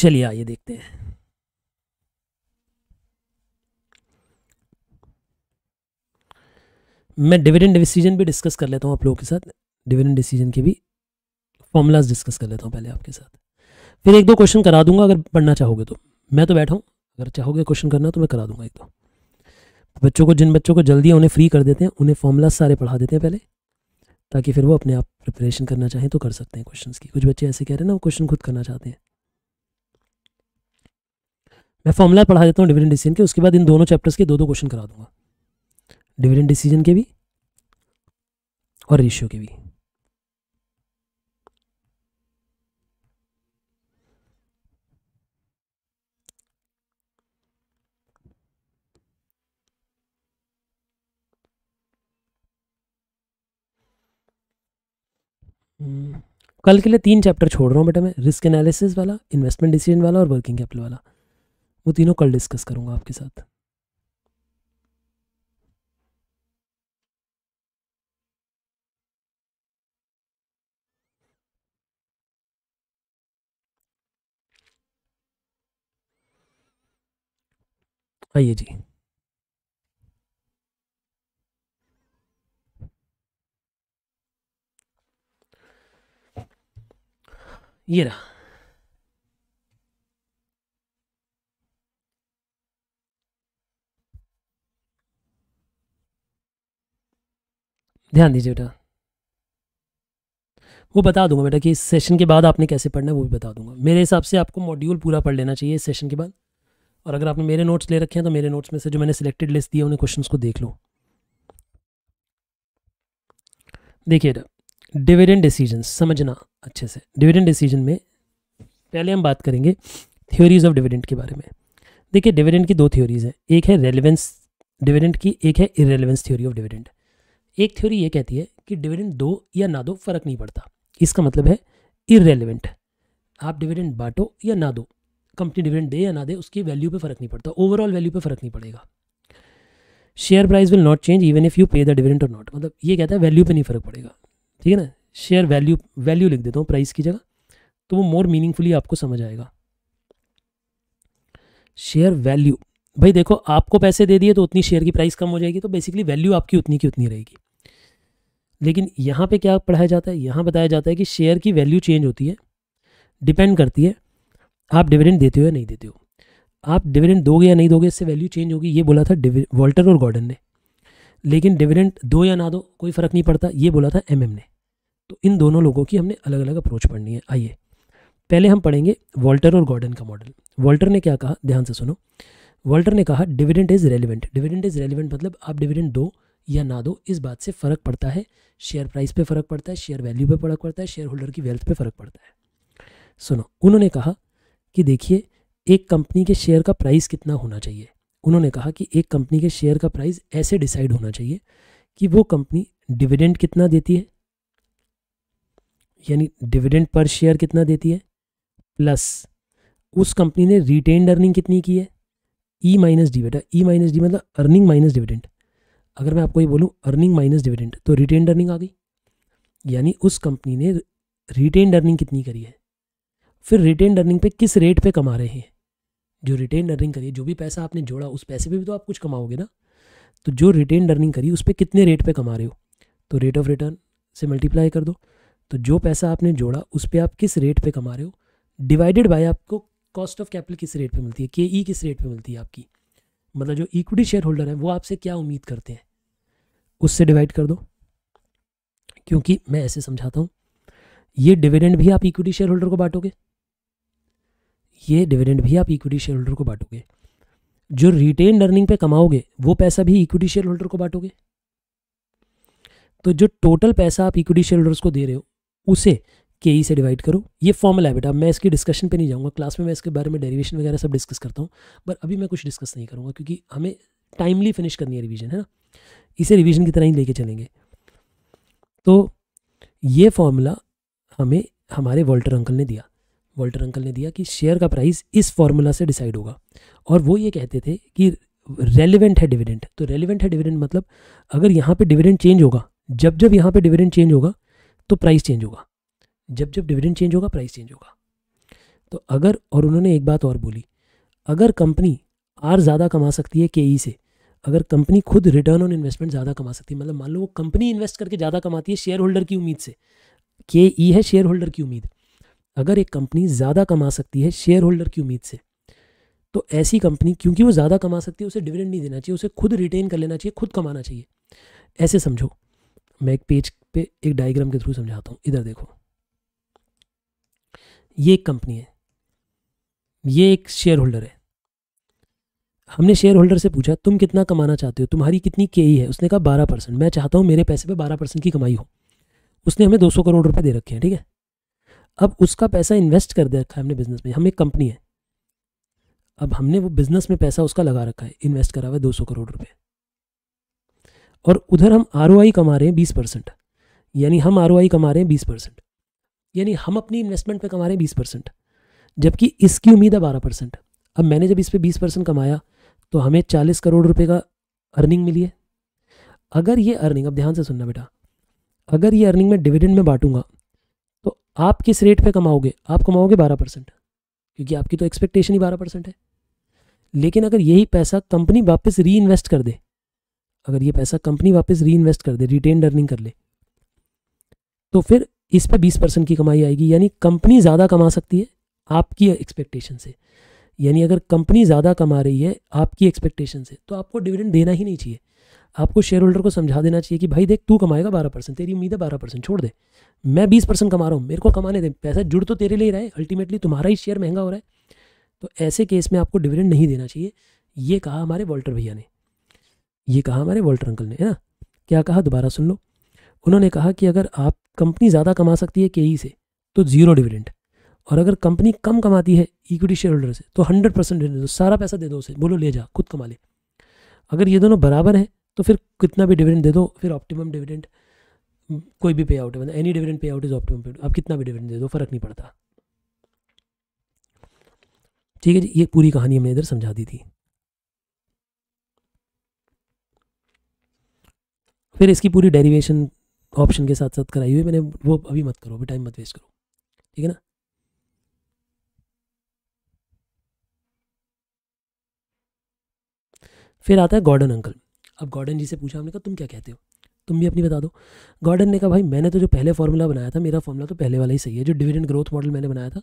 चलिए आइए देखते हैं मैं डिविडेंड डिसीजन भी डिस्कस कर लेता हूँ आप लोगों के साथ डिविडेंड डिसीजन के भी फॉर्मूलाज डिस्कस कर लेता हूँ पहले आपके साथ फिर एक दो क्वेश्चन करा दूंगा अगर पढ़ना चाहोगे तो मैं तो बैठा हूँ अगर चाहोगे क्वेश्चन करना तो मैं करा दूंगा एक दो बच्चों को जिन बच्चों को जल्दी उन्हें फ्री कर देते हैं उन्हें फॉर्मूलाज सारे पढ़ा देते हैं पहले ताकि फिर वो अपने आप प्रिपरेशन करना चाहें तो कर सकते हैं क्वेश्चन की कुछ बच्चे ऐसे कह रहे हैं ना वो क्वेश्चन खुद करना चाहते हैं मैं फॉर्मूला पढ़ा देता हूँ डिविडेंड डिसीजन के उसके बाद इन दोनों चैप्टर्स के दो दो क्वेश्चन करा दूंगा डिविडेंड डिसीजन के भी और रेशियो के भी हम्म, कल के लिए तीन चैप्टर छोड़ रहा हूँ बेटा मैं रिस्क एनालिसिस वाला इन्वेस्टमेंट डिसीजन वाला और वर्किंग कैपिटल वाला वो तीनों कल डिस्कस करूंगा आपके साथ आइए जी ये रहा ध्यान दीजिए बेटा वो बता दूंगा बेटा कि इस सेशन के बाद आपने कैसे पढ़ना है वो भी बता दूंगा मेरे हिसाब से आपको मॉड्यूल पूरा पढ़ लेना चाहिए इस सेशन के बाद और अगर आपने मेरे नोट्स ले रखे हैं तो मेरे नोट्स में से जो मैंने सिलेक्टेड लिस्ट दी है उन्हें क्वेश्चन को देख लो देखिए बेटा डिविडेंट डिसीजन समझना अच्छे से डिविडेंट डिसीजन में पहले हम बात करेंगे थ्योरीज ऑफ डिविडेंट के बारे में देखिए डिविडेंट की दो थ्योरीज हैं एक है रेलिवेंस डिविडेंट की एक है इरेलीवेंस थ्योरी ऑफ डिविडेंट एक थ्योरी ये कहती है कि डिविडेंड दो या ना दो फर्क नहीं पड़ता इसका मतलब है इरेलीवेंट आप डिविडेंड बांटो या ना दो कंपनी डिविडेंड दे या ना दे उसकी वैल्यू पे फर्क नहीं पड़ता ओवरऑल वैल्यू पे फर्क नहीं पड़ेगा share price will not change even if you pay the dividend और नॉट मतलब ये कहता है वैल्यू पे नहीं फर्क पड़ेगा ठीक है ना शेयर वैल्यू वैल्यू लिख देता हूँ प्राइस की जगह तो वो मोर मीनिंगफुली आपको समझ आएगा शेयर वैल्यू भाई देखो आपको पैसे दे दिए तो उतनी शेयर की प्राइस कम हो जाएगी तो बेसिकली वैल्यू आपकी उतनी की उतनी रहेगी लेकिन यहाँ पे क्या पढ़ाया जाता है यहाँ बताया जाता है कि शेयर की वैल्यू चेंज होती है डिपेंड करती है आप डिविडेंड देते हो या नहीं देते हो आप डिविडेंड दोगे या नहीं दोगे इससे वैल्यू चेंज होगी ये बोला था वॉल्टर और गॉर्डन ने लेकिन डिविडेंड दो या ना दो कोई फ़र्क नहीं पड़ता ये बोला था एम ने तो इन दोनों लोगों की हमने अलग अलग अप्रोच पढ़नी है आइए पहले हम पढ़ेंगे वॉल्टर और गॉर्डन का मॉडल वॉल्टर ने क्या कहा ध्यान से सुनो वॉल्टर ने कहा dividend is relevant dividend is relevant मतलब आप डिविडेंड दो या ना दो इस बात से फ़र्क पड़ता है शेयर प्राइस पे फ़र्क पड़ता है शेयर वैल्यू पे फ़र्क पड़ता है शेयर होल्डर की वेल्थ पे फ़र्क पड़ता है सुनो उन्होंने कहा कि देखिए एक कंपनी के शेयर का प्राइस कितना होना चाहिए उन्होंने कहा कि एक कंपनी के शेयर का प्राइस ऐसे डिसाइड होना चाहिए कि वो कंपनी डिविडेंड कितना देती है यानी डिविडेंड पर शेयर कितना देती है प्लस उस कंपनी ने रिटेन अर्निंग कितनी की है ई माइनस डी बेटा ई माइनस डी मतलब अर्निंग माइनस डिविडेंड अगर मैं आपको ये बोलूँ अर्निंग माइनस डिविडेंड तो रिटेन अर्निंग आ गई यानी उस कंपनी ने रिटेन अर्निंग कितनी करी है फिर रिटेन अर्निंग पे किस रेट पे कमा रहे हैं जो रिटेन अर्निंग करी है जो भी पैसा आपने जोड़ा उस पैसे पे भी तो आप कुछ कमाओगे ना तो जो रिटेन अर्निंग करी उस पर कितने रेट पे कमा रहे हो तो रेट ऑफ रिटर्न से मल्टीप्लाई कर दो तो जो पैसा आपने जोड़ा उस पर आप किस रेट पे कमा रहे हो डिवाइडेड बाय आपको कॉस्ट ऑफ कैपिटल किस रेट पर मिलती है के ई e किस रेट पर मिलती है आपकी मतलब जो इक्विटी शेयर होल्डर हैं वो आपसे क्या उम्मीद करते हैं उससे डिवाइड कर दो क्योंकि मैं ऐसे समझाता हूँ ये डिविडेंड भी आप इक्विटी शेयर होल्डर को बांटोगे ये डिविडेंड भी आप इक्विटी शेयर होल्डर को बांटोगे जो रिटेन अर्निंग पे कमाओगे वो पैसा भी इक्विटी शेयर होल्डर को बांटोगे तो जो टोटल पैसा आप इक्विटी शेयर होल्डर्स को दे रहे हो उसे के ई e से डिवाइड करो ये फॉर्मल है बेटा मैं इसकी डिस्कशन पे नहीं जाऊँगा क्लास में मैं इसके बारे में डेरिवेशन वगैरह सब डिस्कस करता हूँ पर अभी मैं कुछ डिस्कस नहीं करूँगा क्योंकि हमें टाइमली फिनिश करनी है रिवीजन है ना इसे रिवीजन की तरह ही लेके चलेंगे तो ये फॉर्मूला हमें हमारे वॉल्टर अंकल ने दिया वॉल्टर अंकल ने दिया कि शेयर का प्राइस इस फॉर्मूला से डिसाइड होगा और वो ये कहते थे कि रेलिवेंट है डिविडेंट तो रेलिवेंट है डिविडेंट मतलब अगर यहाँ पे डिविडेंट चेंज होगा जब जब यहाँ पे डिविडेंट चेंज होगा तो प्राइस चेंज होगा जब जब डिविडेंट चेंज होगा प्राइस चेंज होगा तो अगर और उन्होंने एक बात और बोली अगर कंपनी आर ज़्यादा कमा सकती है के ई e से अगर कंपनी खुद रिटर्न ऑन इन्वेस्टमेंट ज़्यादा कमा सकती है मतलब मान लो वो कंपनी इन्वेस्ट करके ज़्यादा कमाती है शेयर होल्डर की उम्मीद से के ई e है शेयर होल्डर की उम्मीद अगर एक कंपनी ज़्यादा कमा सकती है शेयर होल्डर की उम्मीद से तो ऐसी कंपनी क्योंकि वो ज़्यादा कमा सकती है उसे डिविडेंड नहीं देना चाहिए उसे खुद रिटेन कर लेना चाहिए खुद कमाना चाहिए ऐसे समझो मैं एक पेज पे एक डायग्राम के थ्रू समझाता हूँ इधर देखो ये एक कंपनी है ये एक शेयर होल्डर है हमने शेयर होल्डर से पूछा तुम कितना कमाना चाहते हो तुम्हारी कितनी के है उसने कहा बारह परसेंट मैं चाहता हूँ मेरे पैसे पे बारह परसेंट की कमाई हो उसने हमें दो सौ करोड़ रुपए दे रखे हैं ठीक है अब उसका पैसा इन्वेस्ट कर दे रखा है हमने बिजनेस में हम एक कंपनी है अब हमने वो बिजनेस में पैसा उसका लगा रखा है इन्वेस्ट करा हुआ है दो सौ करोड़ रुपये और उधर हम आर कमा रहे हैं बीस परसेंट यानी हम आर कमा रहे हैं बीस परसेंट यानी हम अपनी इन्वेस्टमेंट पर कमा रहे हैं बीस परसेंट जबकि इसकी उम्मीद है बारह परसेंट अब मैंने जब इस पर बीस परसेंट कमाया तो हमें चालीस करोड़ रुपए का अर्निंग मिली है अगर ये अर्निंग अब ध्यान से सुनना बेटा अगर ये अर्निंग मैं डिविडेंड में बांटूंगा तो आप किस रेट पे कमाओगे आप कमाओगे बारह परसेंट क्योंकि आपकी तो एक्सपेक्टेशन ही बारह परसेंट है लेकिन अगर यही पैसा कंपनी वापस री इन्वेस्ट कर दे अगर ये पैसा कंपनी वापस री इन्वेस्ट कर दे रिटेन अर्निंग कर ले तो फिर इस पर बीस परसेंट की कमाई आएगी यानी कंपनी ज़्यादा कमा सकती है आपकी एक्सपेक्टेशन से यानी अगर कंपनी ज़्यादा कमा रही है आपकी एक्सपेक्टेशन से तो आपको डिविडेंड देना ही नहीं चाहिए आपको शेयर होल्डर को समझा देना चाहिए कि भाई देख तू कमाएगा बारह परसेंट तेरी उम्मीद है बारह परसेंट छोड़ दे मैं बीस परसेंट कमा रहा हूँ मेरे को कमाने दे पैसा जुड़ तो तेरे लिए रहा है अल्टीमेटली तुम्हारा ही शेयर महंगा हो रहा है तो ऐसे केस में आपको डिविडेंड नहीं देना चाहिए ये कहा हमारे वॉल्टर भैया ने ये कहा हमारे वॉल्टर अंकल ने है ना क्या कहा दोबारा सुन लो उन्होंने कहा कि अगर आप कंपनी ज़्यादा कमा सकती है के से तो ज़ीरो डिविडेंड और अगर कंपनी कम कमाती है इक्विटी शेयर होल्डर से तो हंड्रेड परसेंट दे दो सारा पैसा दे दो उसे बोलो ले जा खुद कमा ले अगर ये दोनों बराबर हैं तो फिर कितना भी डिविडेंड दे दो फिर ऑप्टिमम हम्म, डिविडेंड कोई भी पे आउट है मतलब any dividend payout is optimum पे आप कितना भी डिविडेंड दे दो फर्क नहीं पड़ता ठीक है जी ये पूरी कहानी हमने इधर समझा दी थी फिर इसकी पूरी डेरिवेशन ऑप्शन के साथ साथ कराई हुई मैंने वो अभी मत करो अभी टाइम मत वेस्ट करो ठीक है ना फिर आता है गॉर्डन अंकल अब गॉर्डन जी से पूछा हमने कहा तुम क्या कहते हो तुम भी अपनी बता दो गॉर्डन ने कहा भाई मैंने तो जो पहले फार्मूला बनाया था मेरा फॉर्मूला तो पहले वाला ही सही है जो डिविडेंड ग्रोथ मॉडल मैंने बनाया था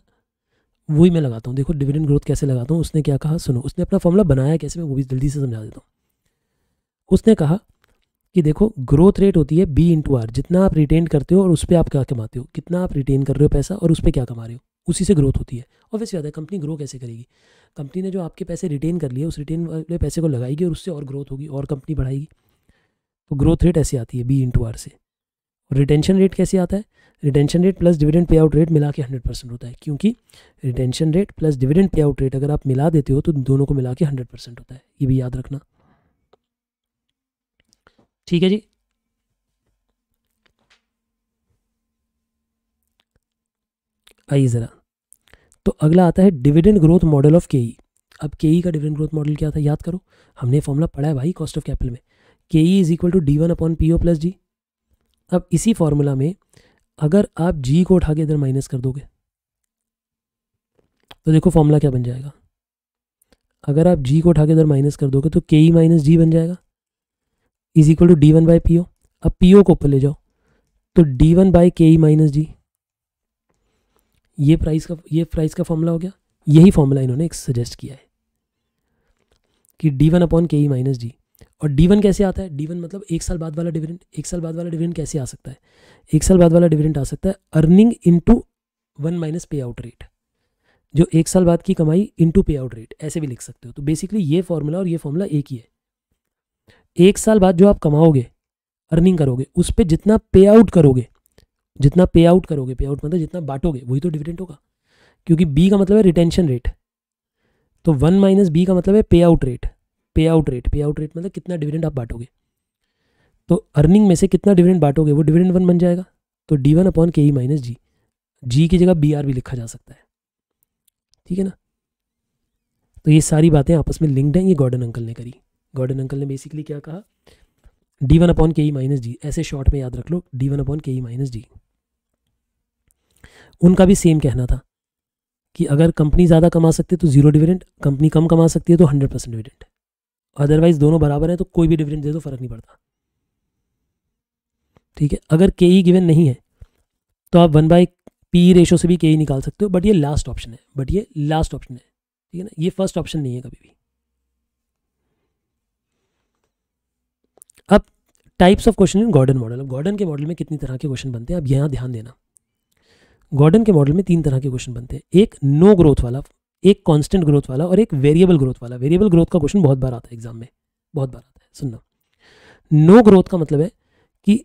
वही मैं लगाता हूँ देखो डिविडेंड ग्रोथ कैसे लगाता हूँ उसने क्या कहा सुनो उसने अपना फॉर्मूला बनाया कैसे मैं वो भी जल्दी से समझा देता हूँ उसने कहा कि देखो ग्रोथ रेट होती है बी इंटू आर जितना आप रिटेन करते हो और उस पर आप क्या कमाते हो कितना आप रिटेन कर रहे हो पैसा और उस पर क्या कमा रहे हो उसी से ग्रोथ होती है ऑब्वियस याद है कंपनी ग्रो कैसे करेगी कंपनी ने जो आपके पैसे रिटेन कर लिए उस रिटेन वाले पैसे को लगाएगी और उससे और ग्रोथ होगी और कंपनी बढ़ाएगी तो ग्रोथ रेट ऐसे आती है बी इंटू आर से और रिटेंशन रेट कैसे आता है retention rate plus dividend payout rate मिला के हंड्रेड परसेंट होता है क्योंकि retention rate plus dividend payout rate अगर आप मिला देते हो तो दोनों को मिला के हंड्रेड परसेंट होता है ये भी याद रखना ठीक है जी आइए ज़रा तो अगला आता है डिविडेंड ग्रोथ मॉडल ऑफ के अब के e का डिविडेंड ग्रोथ मॉडल क्या था याद करो हमने फॉर्मूला पढ़ा है भाई कॉस्ट ऑफ कैपिटल में K E is equal to D one upon P O plus G अब इसी फॉर्मूला में अगर आप जी को उठा के इधर माइनस कर दोगे तो देखो फॉर्मूला क्या बन जाएगा अगर आप जी को उठा के इधर माइनस कर दोगे तो के ई माइनस जी बन जाएगा is equal to D one by P O अब पी ओ को ऊपर ले जाओ तो डी वन बाई के ई माइनस जी ये प्राइस का ये प्राइस का फॉर्मूला हो गया यही फॉर्मूला इन्होंने एक सजेस्ट किया है कि D one upon K E minus D और डी वन कैसे आता है डी वन मतलब एक साल बाद वाला डिविडेंड एक साल बाद वाला डिविडेंड कैसे आ सकता है एक साल बाद वाला डिविडेंड आ सकता है earning into one minus payout rate जो एक साल बाद की कमाई इंटू पे आउट रेट ऐसे भी लिख सकते हो तो बेसिकली ये फॉर्मूला और ये फॉर्मूला एक ही है एक साल बाद जो आप कमाओगे अर्निंग करोगे उस पर जितना पे आउट करोगे जितना पे आउट करोगे पे आउट मतलब जितना बांटोगे वही तो डिविडेंड होगा क्योंकि बी का मतलब है रिटेंशन रेट तो वन माइनस बी का मतलब है payout rate payout rate payout rate मतलब कितना डिविडेंड आप बांटोगे तो अर्निंग में से कितना डिविडेंड बांटोगे वो डिविडेंड वन बन जाएगा तो D one upon K E minus जी जी की जगह बी आर भी लिखा जा सकता है ठीक है ना तो ये सारी बातें आपस में लिंक्ड हैं ये गॉर्डन अंकल ने करी गॉर्डन अंकल ने बेसिकली क्या कहा D one upon K E minus जी ऐसे शॉर्ट में याद रख लो D one upon K E minus जी उनका भी सेम कहना था कि अगर कंपनी ज़्यादा कमा सकती है तो जीरो डिविडेंड कंपनी कम कमा सकती है तो हंड्रेड परसेंट डिविडेंड अदरवाइज दोनों बराबर हैं तो कोई भी डिविडेंड दे दो फर्क नहीं पड़ता ठीक है अगर के ई गिवन नहीं है तो आप वन बाई पी रेशो से भी के ई e निकाल सकते हो बट ये लास्ट ऑप्शन है बट ये लास्ट ऑप्शन है ठीक है ना ये फर्स्ट ऑप्शन नहीं है कभी भी अब types of question in Gordon model अब गॉर्डन के मॉडल में कितनी तरह के क्वेश्चन बनते हैं अब यहाँ ध्यान देना गॉर्डन के मॉडल में तीन तरह के क्वेश्चन बनते हैं एक नो ग्रोथ वाला एक कांस्टेंट ग्रोथ वाला और एक वेरिएबल ग्रोथ वाला वेरिएबल ग्रोथ का क्वेश्चन बहुत बार आता है एग्जाम में बहुत बार आता है सुनना नो ग्रोथ का मतलब है कि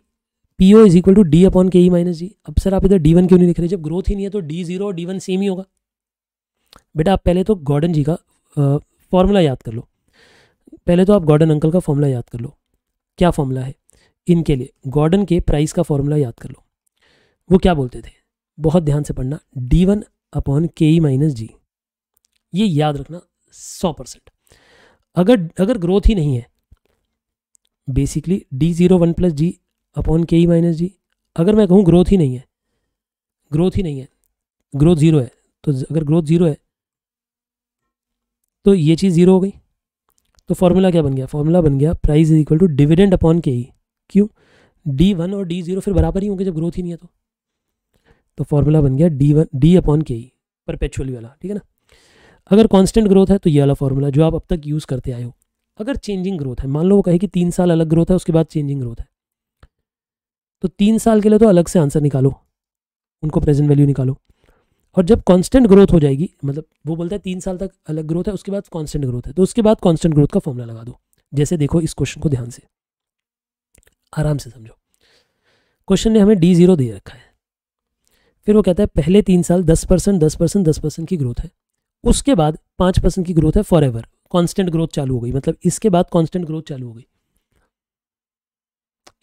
P O is equal to D upon K E minus जी अब सर आप इधर डी वन क्यों नहीं लिख रहे जब ग्रोथ ही नहीं है तो डी जीरो और डी वन सेम ही होगा बेटा आप पहले तो गॉर्डन जी का फॉर्मूला याद कर लो पहले तो आप गॉर्डन अंकल का फॉर्मूला याद कर लो क्या फॉर्मूला है इनके लिए गॉर्डन के प्राइस का फॉर्मूला याद कर लो वो क्या बोलते थे बहुत ध्यान से पढ़ना D one upon K E minus जी ये याद रखना सौ परसेंट अगर अगर ग्रोथ ही नहीं है basically D zero one plus G upon K E minus जी अगर मैं कहूँ ग्रोथ ही नहीं है ग्रोथ ही नहीं है ग्रोथ ज़ीरो है तो अगर ग्रोथ ज़ीरो है तो ये चीज़ ज़ीरो हो गई तो फॉर्मूला क्या बन गया फॉर्मूला बन गया price is equal to dividend upon K E क्यों डी वन और डी ज़ीरो फिर बराबर ही होंगे जब ग्रोथ ही नहीं है तो तो फॉर्मूला बन गया D one D upon K ई परपेचुअली वाला ठीक है ना अगर कांस्टेंट ग्रोथ है तो ये वाला फॉर्मूला जो आप अब तक यूज़ करते आए हो अगर चेंजिंग ग्रोथ है मान लो वो कहे कि तीन साल अलग ग्रोथ है उसके बाद चेंजिंग ग्रोथ है तो तीन साल के लिए तो अलग से आंसर निकालो उनको प्रेजेंट वैल्यू निकालो और जब कांस्टेंट ग्रोथ हो जाएगी मतलब वो बोलता है तीन साल तक अलग ग्रोथ है उसके बाद कांस्टेंट ग्रोथ है तो उसके बाद कांस्टेंट ग्रोथ का फॉर्मूला लगा दो जैसे देखो इस क्वेश्चन को ध्यान से आराम से समझो क्वेश्चन ने हमें डी जीरो दे रखा है फिर वो कहता है पहले तीन साल दस परसेंट दस परसेंट दस परसेंट की ग्रोथ है उसके बाद पाँच परसेंट की ग्रोथ है फॉर एवर कॉन्स्टेंट ग्रोथ चालू हो गई मतलब इसके बाद कॉन्स्टेंट ग्रोथ चालू हो गई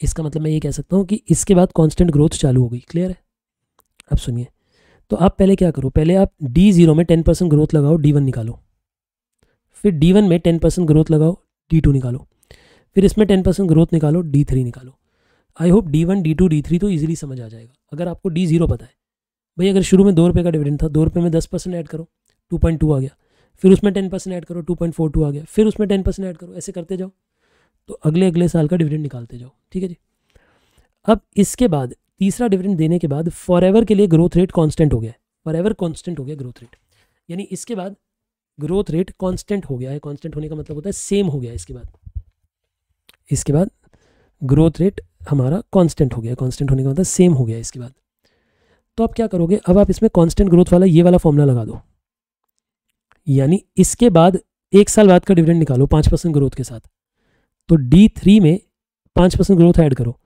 इसका मतलब मैं ये कह सकता हूँ कि इसके बाद कॉन्स्टेंट ग्रोथ चालू हो गई क्लियर है अब सुनिए तो आप पहले क्या करो पहले आप डी जीरो में टेन परसेंट ग्रोथ लगाओ डी वन निकालो फिर डी वन में टेन परसेंट ग्रोथ लगाओ डी टू निकालो फिर इसमें टेन परसेंट ग्रोथ निकालो डी थ्री निकालो I hope D one D two D three तो ईजिली समझ आ जाएगा अगर आपको डी जीरो पता है भाई अगर शुरू में दो रुपये का डिविडेंड था दो रुपये में दस परसेंट ऐड करो टू पॉइंट टू आ गया फिर उसमें टेन परसेंट ऐड करो टू पॉइंट फोर टू आ गया फिर उसमें टेन परसेंट ऐड करो ऐसे करते जाओ तो अगले अगले साल का डिविडेंड निकालते जाओ ठीक है जी अब इसके बाद तीसरा डिविडेंड देने के बाद फॉर के लिए ग्रोथ रेट कॉन्स्टेंट हो गया है फॉर एवर हो गया ग्रोथ रेट यानी इसके बाद ग्रोथ रेट कॉन्स्टेंट हो गया है कॉन्स्टेंट होने का मतलब होता है सेम हो गया इसके बाद इसके बाद ग्रोथ रेट हमारा कांस्टेंट हो गया कांस्टेंट होने का मतलब सेम हो गया इसके बाद तो आप क्या करोगे अब आप इसमें कांस्टेंट ग्रोथ वाला ये वाला फॉर्मूला लगा दो यानी इसके बाद एक साल बाद का डिविडेंड निकालो पाँच परसेंट ग्रोथ के साथ तो डी थ्री में पाँच परसेंट ग्रोथ ऐड करो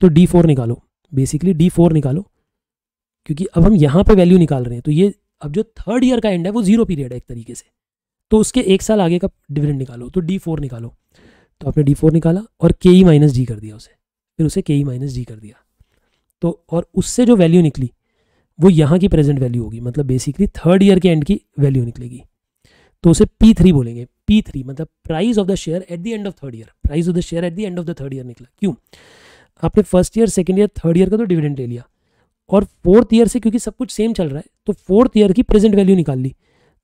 तो डी फोर निकालो बेसिकली डी फोर निकालो क्योंकि अब हम यहाँ पे वैल्यू निकाल रहे हैं तो ये अब जो थर्ड ईयर का एंड है वो जीरो पीरियड है एक तरीके से तो उसके एक साल आगे का डिविडेंड निकालो तो डी फोर निकालो तो आपने डी फोर निकाला और के ई माइनस डी कर दिया उसे फिर उसे के ई माइनस डी कर दिया तो और उससे जो वैल्यू निकली वो यहाँ की प्रेजेंट वैल्यू होगी मतलब बेसिकली थर्ड ईयर के एंड की वैल्यू निकलेगी तो उसे पी थ्री बोलेंगे पी थ्री मतलब price of the share at the end of third year price of the share at the end of the third year निकला क्यों आपने first year second year third year का तो डिविडेंड ले लिया और फोर्थ ईयर से क्योंकि सब कुछ सेम चल रहा है तो फोर्थ ईयर की प्रेजेंट वैल्यू निकाल ली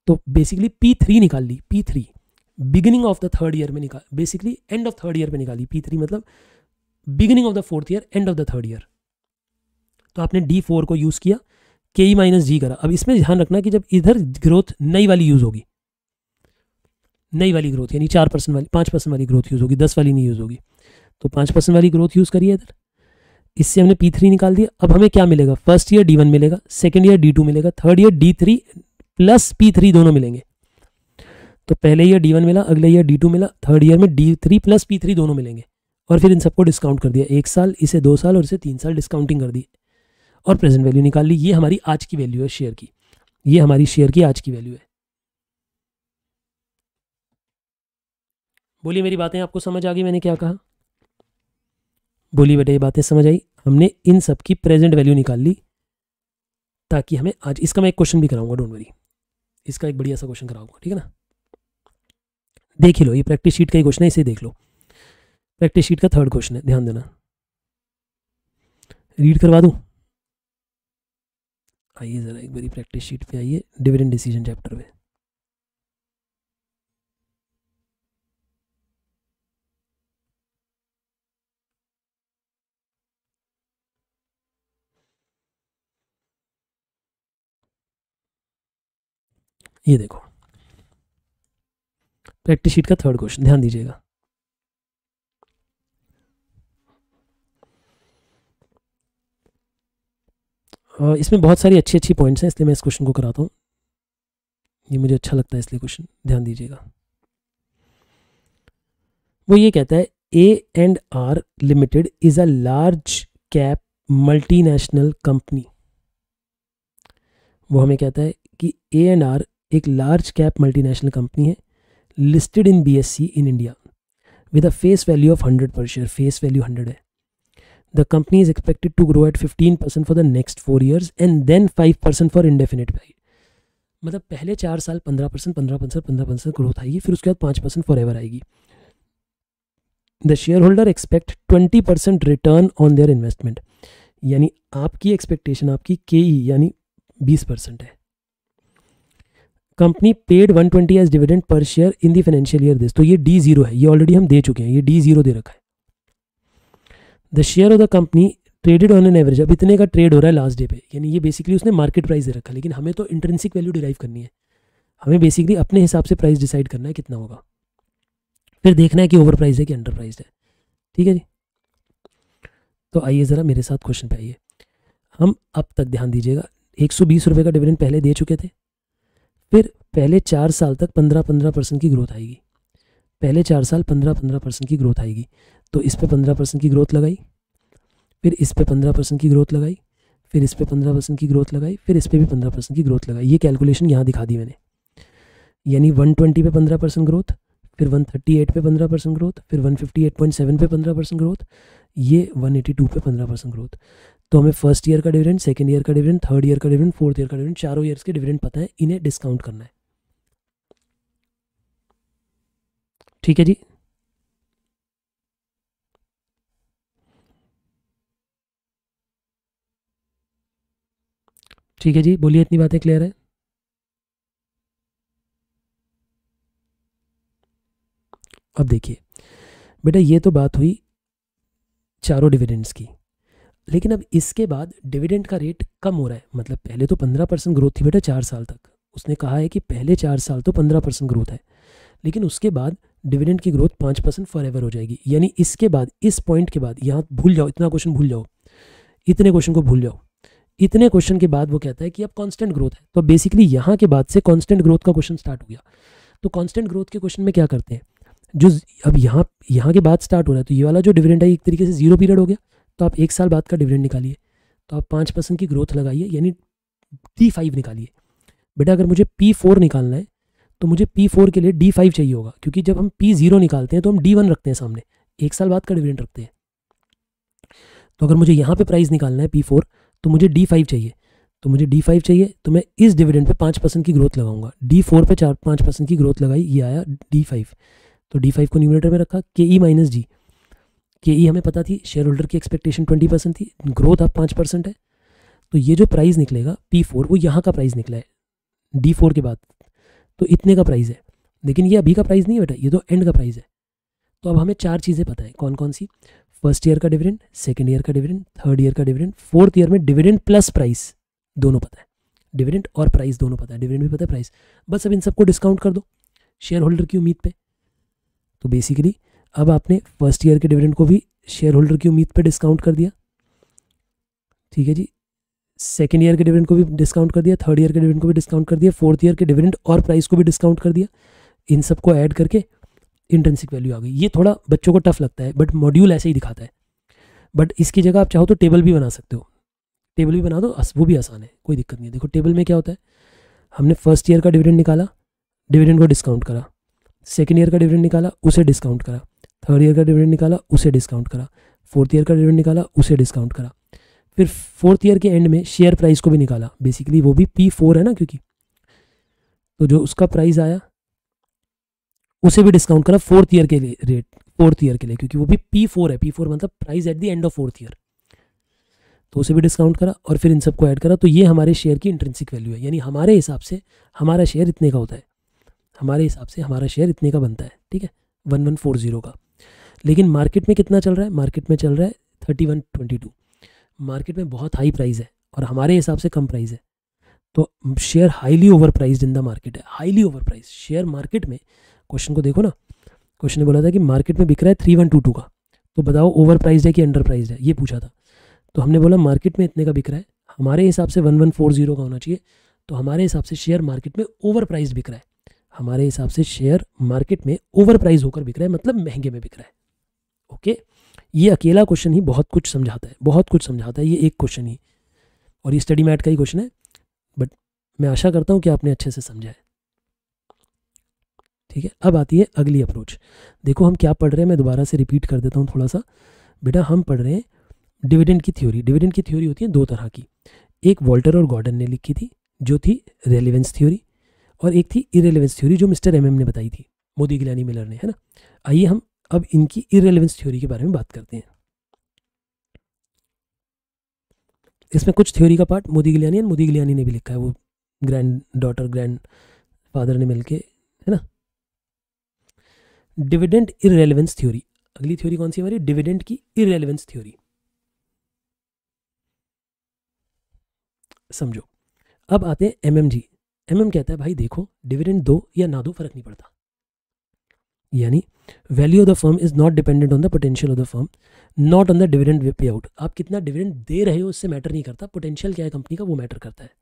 तो बेसिकली पी थ्री निकाल ली P three beginning of the third year में निकाल basically end of third year में निकाली पी थ्री मतलब beginning of the fourth year end of the third year तो आपने डी फोर को यूज़ किया के ई माइनस जी करा अब इसमें ध्यान रखना कि जब इधर ग्रोथ नई वाली यूज़ होगी नई वाली ग्रोथ यानी चार परसेंट वाली पाँच परसेंट वाली ग्रोथ यूज़ होगी दस वाली नहीं यूज़ होगी तो पाँच परसेंट वाली ग्रोथ यूज़ करिए इधर इससे हमने पी थ्री निकाल दिया अब हमें क्या मिलेगा फर्स्ट ईयर डी वन मिलेगा सेकेंड ईयर डी टू मिलेगा third year D three plus P three दोनों मिलेंगे तो पहले ईयर डी वन मिला अगले ईयर डी टू मिला थर्ड ईयर में D three plus P three दोनों मिलेंगे और फिर इन सबको डिस्काउंट कर दिया एक साल इसे दो साल और इसे तीन साल डिस्काउंटिंग कर दी और प्रेजेंट वैल्यू निकाल ली ये हमारी आज की वैल्यू है शेयर की ये हमारी शेयर की आज की वैल्यू है बोलिए मेरी बातें आपको समझ आ गई मैंने क्या कहा बोलिए बेटा ये बातें समझ आई हमने इन सब की प्रेजेंट वैल्यू निकाल ली ताकि हमें आज इसका मैं एक क्वेश्चन भी कराऊंगा डोंट वरी इसका एक बढ़िया सा क्वेश्चन कराऊंगा ठीक है ना देख ही लो ये प्रैक्टिस शीट का ही क्वेश्चन है इसे देख लो प्रैक्टिस शीट का थर्ड क्वेश्चन है ध्यान देना रीड करवा दूँ आइए ज़रा एक बारी प्रैक्टिस शीट पे आइए डिविडेंड डिसीजन चैप्टर में ये देखो प्रैक्टिस शीट का थर्ड क्वेश्चन ध्यान दीजिएगा इसमें बहुत सारी अच्छी अच्छी पॉइंट्स हैं इसलिए मैं इस क्वेश्चन को कराता हूँ ये मुझे अच्छा लगता है इसलिए क्वेश्चन ध्यान दीजिएगा वो ये कहता है A and R limited is a large cap multinational company वो हमें कहता है कि ए एंड आर एक लार्ज कैप मल्टीनेशनल कंपनी है listed in BSC in India with a face value of hundred per share face value hundred है the company is expected to grow at 15% for the next four years and then 5% for indefinite period मतलब पहले चार साल पंद्रह परसेंट पंद्रह परसेंट पंद्रह परसेंट ग्रोथ आएगी फिर उसके बाद पाँच परसेंट फॉर एवर आएगी the share holder expect twenty percent return on their investment यानी आपकी एक्सपेक्टेशन आपकी के e, यानी बीस परसेंट है company paid one twenty as dividend per share in the financial year this तो ये डी जीरो है ये ऑलरेडी हम दे चुके हैं ये डी जीरो दे रखा है the share of the company traded on an average अब इतने का ट्रेड हो रहा है लास्ट डे पे यानी ये बेसिकली उसने मार्केट प्राइस दे रखा लेकिन हमें तो इंटरेंसिक वैल्यू डिराइव करनी है हमें बेसिकली अपने हिसाब से प्राइस डिसाइड करना है कितना होगा फिर देखना है कि ओवर प्राइज है कि अंडर प्राइज है ठीक है जी तो आइए ज़रा मेरे साथ क्वेश्चन पे आइए हम अब तक ध्यान दीजिएगा एक सौ बीस रुपये का डिविडेंड पहले दे चुके थे फिर पहले चार साल तक पंद्रह पंद्रह परसेंट की ग्रोथ आएगी पहले चार साल पंद्रह पंद्रह परसेंट की ग्रोथ आएगी तो इस पर पंद्रह परसेंट की ग्रोथ लगाई फिर इस पर पंद्रह परसेंट की ग्रोथ लगाई फिर इस पर पंद्रह परसेंट की ग्रोथ लगाई फिर इस पर भी पंद्रह परसेंट की ग्रोथ लगाई ये कैलकुलेशन यहाँ दिखा दी मैंने यानी वन ट्वेंटी पे पंद्रह परसेंट ग्रोथ फिर वन थर्टी एट पे पंद्रह परसेंट ग्रोथ फिर one fifty eight point seven पे पंद्रह परसेंट ग्रोथ ये वन एटी टू पे पंद्रह परसेंट ग्रोथ तो हमें फर्स्ट ईयर का डिविडेंड सेकेंड ईयर का डिविडेंड थर्ड ईयर का डिविडेंड फोर्थ ईयर का डिविडेंड चारों ईयर्स के डिविडेंड पता है इन्हें डिस्काउंट करना है ठीक है जी ठीक है जी बोलिए इतनी बातें क्लियर है अब देखिए बेटा ये तो बात हुई चारों डिविडेंड्स की लेकिन अब इसके बाद डिविडेंड का रेट कम हो रहा है मतलब पहले तो पंद्रह परसेंट ग्रोथ थी बेटा चार साल तक उसने कहा है कि पहले चार साल तो पंद्रह परसेंट ग्रोथ है लेकिन उसके बाद डिविडेंड की ग्रोथ पाँच परसेंट फॉर एवर हो जाएगी यानी इसके बाद इस पॉइंट के बाद यहाँ भूल जाओ इतना क्वेश्चन भूल जाओ इतने क्वेश्चन को भूल जाओ इतने क्वेश्चन के बाद वो कहता है कि अब कांस्टेंट ग्रोथ है तो बेसिकली यहाँ के बाद से कांस्टेंट ग्रोथ का क्वेश्चन स्टार्ट हो गया तो कांस्टेंट ग्रोथ के क्वेश्चन में क्या करते हैं जो अब यहाँ यहाँ के बाद स्टार्ट हो रहा है तो ये वाला जो डिविडेंड है एक तरीके से जीरो पीरियड हो गया तो आप एक साल बाद का डिविडेंड निकालिए तो आप पाँच परसेंट की ग्रोथ लगाइए यानी डी फाइव निकालिए बेटा अगर मुझे पी फोर निकालना है तो मुझे पी फोर के लिए डी फाइव चाहिए होगा क्योंकि जब हम पी जीरो निकालते हैं तो हम डी वन रखते हैं सामने एक साल बाद का डिविडेंड रखते हैं तो अगर मुझे यहाँ पे प्राइस निकालना है पी फोर तो मुझे डी फाइव चाहिए तो मुझे डी फाइव चाहिए तो मैं इस डिविडेंड पे पाँच परसेंट की ग्रोथ लगाऊंगा डी फोर पर चार पाँच परसेंट की ग्रोथ लगाई ये आया डी फाइव तो डी फाइव को न्यूमिनेटर में रखा के ई माइनस जी के ई हमें पता थी शेयर होल्डर की एक्सपेक्टेशन ट्वेंटी परसेंट थी ग्रोथ अब पाँच परसेंट है तो ये जो प्राइस निकलेगा पी फोर वो यहाँ का प्राइस निकला है डी फोर के बाद तो इतने का प्राइस है लेकिन ये अभी का प्राइस नहीं है बेटा ये तो एंड का प्राइस है तो अब हमें चार चीज़ें पता है कौन कौन सी फर्स्ट ईयर का डिविडेंड सेकेंड ईयर का डिविडेंड थर्ड ईयर का डिविडेंड फोर्थ ईयर में डिविडेंड प्लस प्राइस दोनों पता है डिविडेंड और प्राइस दोनों पता है डिविडेंड भी पता है प्राइस बस अब इन सबको डिस्काउंट कर दो शेयर होल्डर की उम्मीद पे तो बेसिकली अब आपने फर्स्ट ईयर के डिविडेंड को भी शेयर होल्डर की उम्मीद पे डिस्काउंट कर दिया ठीक है जी सेकेंड ईयर के डिविडेंड को भी डिस्काउंट कर दिया थर्ड ईयर के डिविडेंड को भी डिस्काउंट कर दिया फोर्थ ईयर के डिविडेंड और प्राइस को भी डिस्काउंट कर दिया इन सबको ऐड करके इंट्रेंसिक वैल्यू आ गई ये थोड़ा बच्चों को टफ लगता है बट मॉड्यूल ऐसे ही दिखाता है बट इसकी जगह आप चाहो तो टेबल भी बना सकते हो टेबल भी बना दो वो भी आसान है कोई दिक्कत नहीं है देखो टेबल में क्या होता है हमने फर्स्ट ईयर का डिविडेंड निकाला डिविडेंड को डिस्काउंट करा सेकेंड ईयर का डिविडेंड निकाला उसे डिस्काउंट करा थर्ड ईयर का डिविडेंड निकाला उसे डिस्काउंट करा फोर्थ ईयर का डिविडेंड निकाला उसे डिस्काउंट करा फिर फोर्थ ईयर के एंड में शेयर प्राइस को भी निकाला बेसिकली वो भी पी फोर है ना क्योंकि तो जो उसका प्राइस आया उसे भी डिस्काउंट करा फोर्थ ईयर के लिए रेट फोर्थ ईयर के लिए क्योंकि वो भी पी फोर है पी फोर मतलब price at the end of fourth year तो उसे भी डिस्काउंट करा और फिर इन सबको ऐड करा तो ये हमारे शेयर की इंट्रेंसिक वैल्यू है यानी हमारे हिसाब से हमारा शेयर इतने का होता है हमारे हिसाब से हमारा शेयर इतने का बनता है ठीक है वन वन फोर जीरो का लेकिन मार्केट में कितना चल रहा है मार्केट में चल रहा है thirty one twenty two market में बहुत हाई प्राइस है और हमारे हिसाब से कम प्राइस है तो share highly over priced in the market है highly over priced share market में क्वेश्चन को देखो ना क्वेश्चन ने बोला था कि मार्केट में बिक रहा है थ्री वन टू टू का तो बताओ ओवर प्राइज है कि अंडर प्राइज है ये पूछा था तो हमने बोला मार्केट में इतने का बिक रहा है हमारे हिसाब से वन वन फोर जीरो का होना चाहिए तो हमारे हिसाब से शेयर मार्केट में ओवर प्राइज बिक रहा है हमारे हिसाब से शेयर मार्केट में ओवर प्राइज होकर बिक रहा है मतलब महंगे में बिक रहा है ओके ये अकेला क्वेश्चन ही बहुत कुछ समझाता है बहुत कुछ समझाता है ये एक क्वेश्चन ही और ये स्टडी मैट का ही क्वेश्चन है बट मैं आशा करता हूँ कि आपने अच्छे से समझा है ठीक है अब आती है अगली अप्रोच देखो हम क्या पढ़ रहे हैं मैं दोबारा से रिपीट कर देता हूँ थोड़ा सा बेटा हम पढ़ रहे हैं डिविडेंड की थ्योरी डिविडेंड की थ्योरी होती है दो तरह की एक वॉल्टर और गॉर्डन ने लिखी थी जो थी रेलिवेंस थ्योरी और एक थी इरेलीवेंस थ्योरी जो मिस्टर एमएम ने बताई थी मोदी गिलानी मिलर ने है ना आइए हम अब इनकी इरेलीवेंस थ्योरी के बारे में बात करते हैं इसमें कुछ थ्योरी का part Modigliani and Modigliani ने भी लिखा है वो ग्रैंड डॉटर ग्रैंड फादर ने मिलके है ना डिविडेंट इरेलीवेंस थ्योरी अगली थ्योरी कौन सी हमारी डिविडेंट की इरेलीवेंस थ्योरी समझो अब आते हैं M M ji M M कहता है भाई देखो डिविडेंट दो या ना दो फर्क नहीं पड़ता यानी value of the firm is not dependent on the potential of the firm not on the dividend payout आप कितना डिविडेंट दे रहे हो उससे मैटर नहीं करता पोटेंशियल क्या है कंपनी का वो मैटर करता है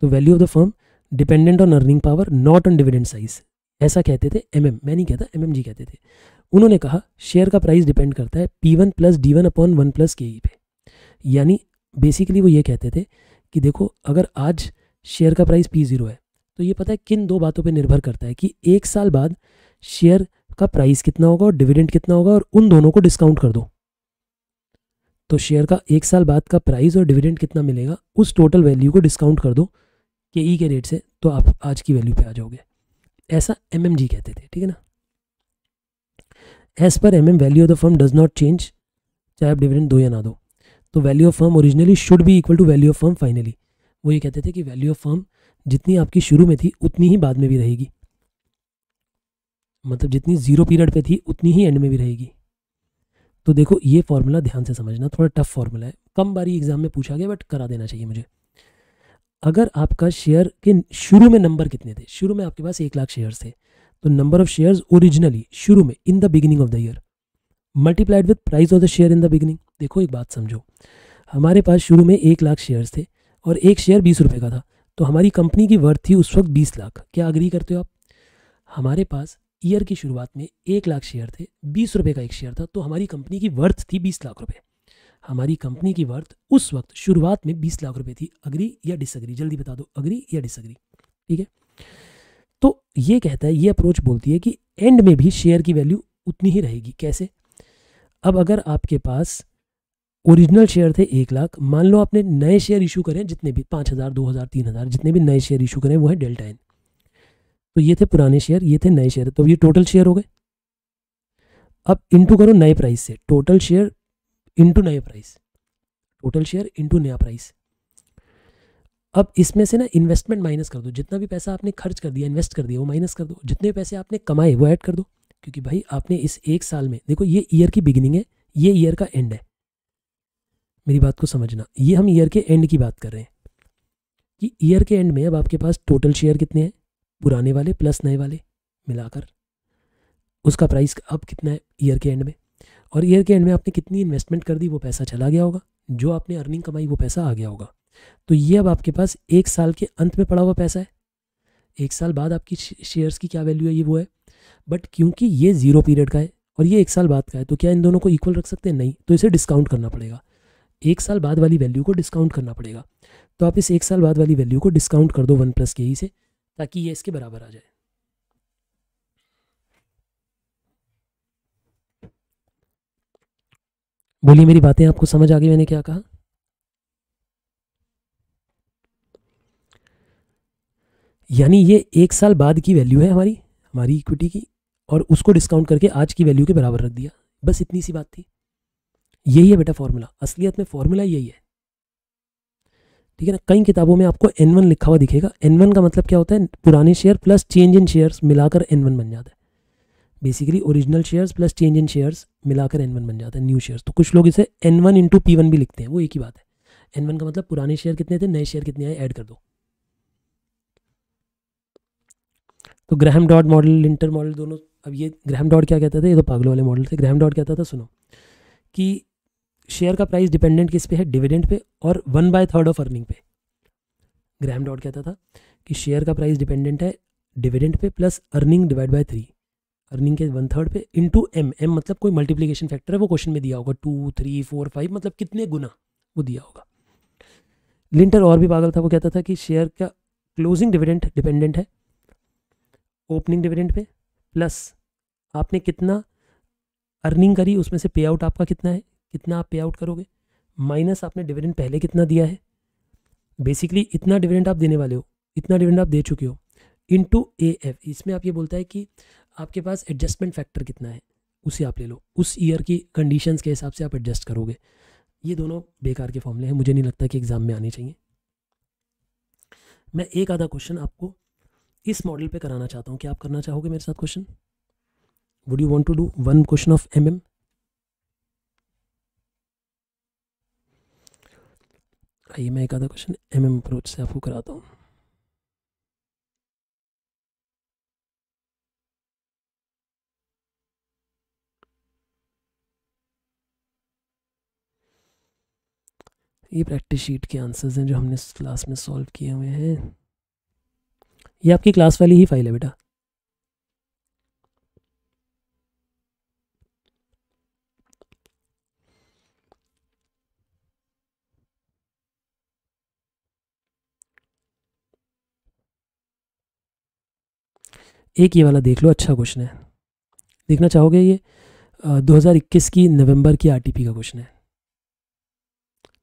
तो value of the firm dependent on earning power not on dividend size ऐसा कहते थे एम मैं नहीं कहता एम कहते थे उन्होंने कहा शेयर का प्राइस डिपेंड करता है P one plus D one upon one plus K E पे यानी बेसिकली वो ये कहते थे कि देखो अगर आज शेयर का प्राइस पी ज़ीरो है तो ये पता है किन दो बातों पे निर्भर करता है कि एक साल बाद शेयर का प्राइस कितना होगा और डिविडेंड कितना होगा और उन दोनों को डिस्काउंट कर दो तो शेयर का एक साल बाद का प्राइस और डिविडेंड कितना मिलेगा उस टोटल वैल्यू को डिस्काउंट कर दो e के ई के रेट से तो आप आज की वैल्यू पे आ जाओगे ऐसा एम कहते थे ठीक है ना as per M M value of the firm does not change चाहे आप डिविडेंड दो या ना दो तो value of firm originally should भी equal to value of firm finally वो ये कहते थे कि वैल्यू ऑफ फर्म जितनी आपकी शुरू में थी उतनी ही बाद में भी रहेगी मतलब जितनी जीरो पीरियड पे थी उतनी ही एंड में भी रहेगी तो देखो ये फॉर्मूला ध्यान से समझना थोड़ा टफ फॉर्मूला है कम बारी एग्जाम में पूछा गया बट करा देना चाहिए मुझे अगर आपका शेयर के शुरू में नंबर कितने थे शुरू में आपके पास एक लाख शेयर्स थे तो नंबर ऑफ शेयर्स ओरिजिनली शुरू में in the beginning of the year multiplied with price of the share in the beginning देखो एक बात समझो हमारे पास शुरू में एक लाख शेयर्स थे और एक शेयर बीस रुपये का था तो हमारी कंपनी की वर्थ थी उस वक्त बीस लाख क्या अग्री करते हो आप हमारे पास ईयर की शुरुआत में एक लाख शेयर थे बीस रुपये का एक शेयर था तो हमारी कंपनी की वर्थ थी बीस लाख रुपये हमारी कंपनी की वर्थ उस वक्त शुरुआत में बीस लाख रुपए थी अग्री या डिसअग्री जल्दी बता दो अग्री या डिसअग्री ठीक है तो ये कहता है ये अप्रोच बोलती है कि एंड में भी शेयर की वैल्यू उतनी ही रहेगी कैसे अब अगर आपके पास ओरिजिनल शेयर थे एक लाख मान लो आपने नए शेयर इशू करें जितने भी पाँच हज़ार दो हज़ार तीन हज़ार जितने भी नए शेयर इशू करें वो है डेल्टा एन तो ये थे पुराने शेयर ये थे नए शेयर तो ये टोटल शेयर हो गए अब इंटू करो नए प्राइस से टोटल शेयर इंटू नया प्राइस टोटल शेयर इंटू नया प्राइस अब इसमें से ना इन्वेस्टमेंट माइनस कर दो जितना भी पैसा आपने खर्च कर दिया इन्वेस्ट कर दिया वो माइनस कर दो जितने पैसे आपने कमाए वो ऐड कर दो क्योंकि भाई आपने इस एक साल में देखो ये ईयर की बिगिनिंग है ये ईयर का एंड है मेरी बात को समझना ये हम ईयर के एंड की बात कर रहे हैं कि ईयर के एंड में अब आपके पास टोटल शेयर कितने हैं पुराने वाले प्लस नए वाले मिलाकर उसका प्राइस अब कितना है ईयर के एंड में और ईयर के एंड में आपने कितनी इन्वेस्टमेंट कर दी वो पैसा चला गया होगा जो आपने अर्निंग कमाई वो पैसा आ गया होगा तो ये अब आपके पास एक साल के अंत में पड़ा हुआ पैसा है एक साल बाद आपकी शेयर्स की क्या वैल्यू है ये वो है बट क्योंकि ये ज़ीरो पीरियड का है और ये एक साल बाद का है तो क्या इन दोनों को इक्वल रख सकते हैं नहीं तो इसे डिस्काउंट करना पड़ेगा एक साल बाद वाली वैल्यू को डिस्काउंट करना पड़ेगा तो आप इस एक साल बाद वाली वैल्यू को डिस्काउंट कर दो वन प्लस के ही से ताकि ये इसके बराबर आ जाए बोलिए मेरी बातें आपको समझ आ गई मैंने क्या कहा यानी ये एक साल बाद की वैल्यू है हमारी हमारी इक्विटी की और उसको डिस्काउंट करके आज की वैल्यू के बराबर रख दिया बस इतनी सी बात थी यही है बेटा फॉर्मूला असलियत में फॉर्मूला यही है ठीक है ना कई किताबों में आपको एन वन लिखा हुआ दिखेगा एन वन का मतलब क्या होता है पुराने share plus change in shares मिलाकर एन वन बन जाता है basically original shares plus change in shares मिलाकर एन वन बन जाता है न्यू शेयर्स तो कुछ लोग इसे N one into P one भी लिखते हैं वो एक ही बात है एन वन का मतलब पुराने शेयर कितने थे नए शेयर कितने आए ऐड कर दो तो Graham Dodd model Lintner model दोनों अब ये ग्रहम डॉट क्या कहता था ये तो पागलों वाले मॉडल थे ग्रहम डॉट कहता था सुनो कि शेयर का प्राइस डिपेंडेंट किस पे है डिविडेंड पे और one by third of earning पे ग्रहम डॉट कहता था कि शेयर का प्राइस डिपेंडेंट है डिविडेंड पे plus earning divide by three earning के वन थर्ड पे इंटू एम एम मतलब कोई मल्टीप्लीकेशन फैक्टर है वो क्वेश्चन में दिया होगा टू थ्री फोर फाइव मतलब कितने गुना वो दिया होगा लिंटर और भी पागल था वो कहता था कि शेयर का क्लोजिंग डिविडेंट डिपेंडेंट है ओपनिंग डिविडेंट पे प्लस आपने कितना अर्निंग करी उसमें से पे आउट आपका कितना है कितना आप पे आउट करोगे माइनस आपने डिविडेंड पहले कितना दिया है बेसिकली इतना डिविडेंट आप देने वाले हो इतना डिविडेंड आप दे चुके हो इन टू ए एफ इसमें आप ये बोलता है कि आपके पास एडजस्टमेंट फैक्टर कितना है उसे आप ले लो उस ईयर की कंडीशंस के हिसाब से आप एडजस्ट करोगे ये दोनों बेकार के फॉर्मूले हैं मुझे नहीं लगता कि एग्ज़ाम में आने चाहिए मैं एक आधा क्वेश्चन आपको इस मॉडल पे कराना चाहता हूँ क्या आप करना चाहोगे मेरे साथ question would you want to do one question of M आइए मैं एक आधा क्वेश्चन एम अप्रोच से आपको कराता हूँ ये प्रैक्टिस शीट के आंसर्स हैं जो हमने क्लास में सॉल्व किए हुए हैं ये आपकी क्लास वाली ही फाइल है बेटा एक ये वाला देख लो अच्छा क्वेश्चन है देखना चाहोगे ये 2021 की नवंबर की आरटीपी का क्वेश्चन है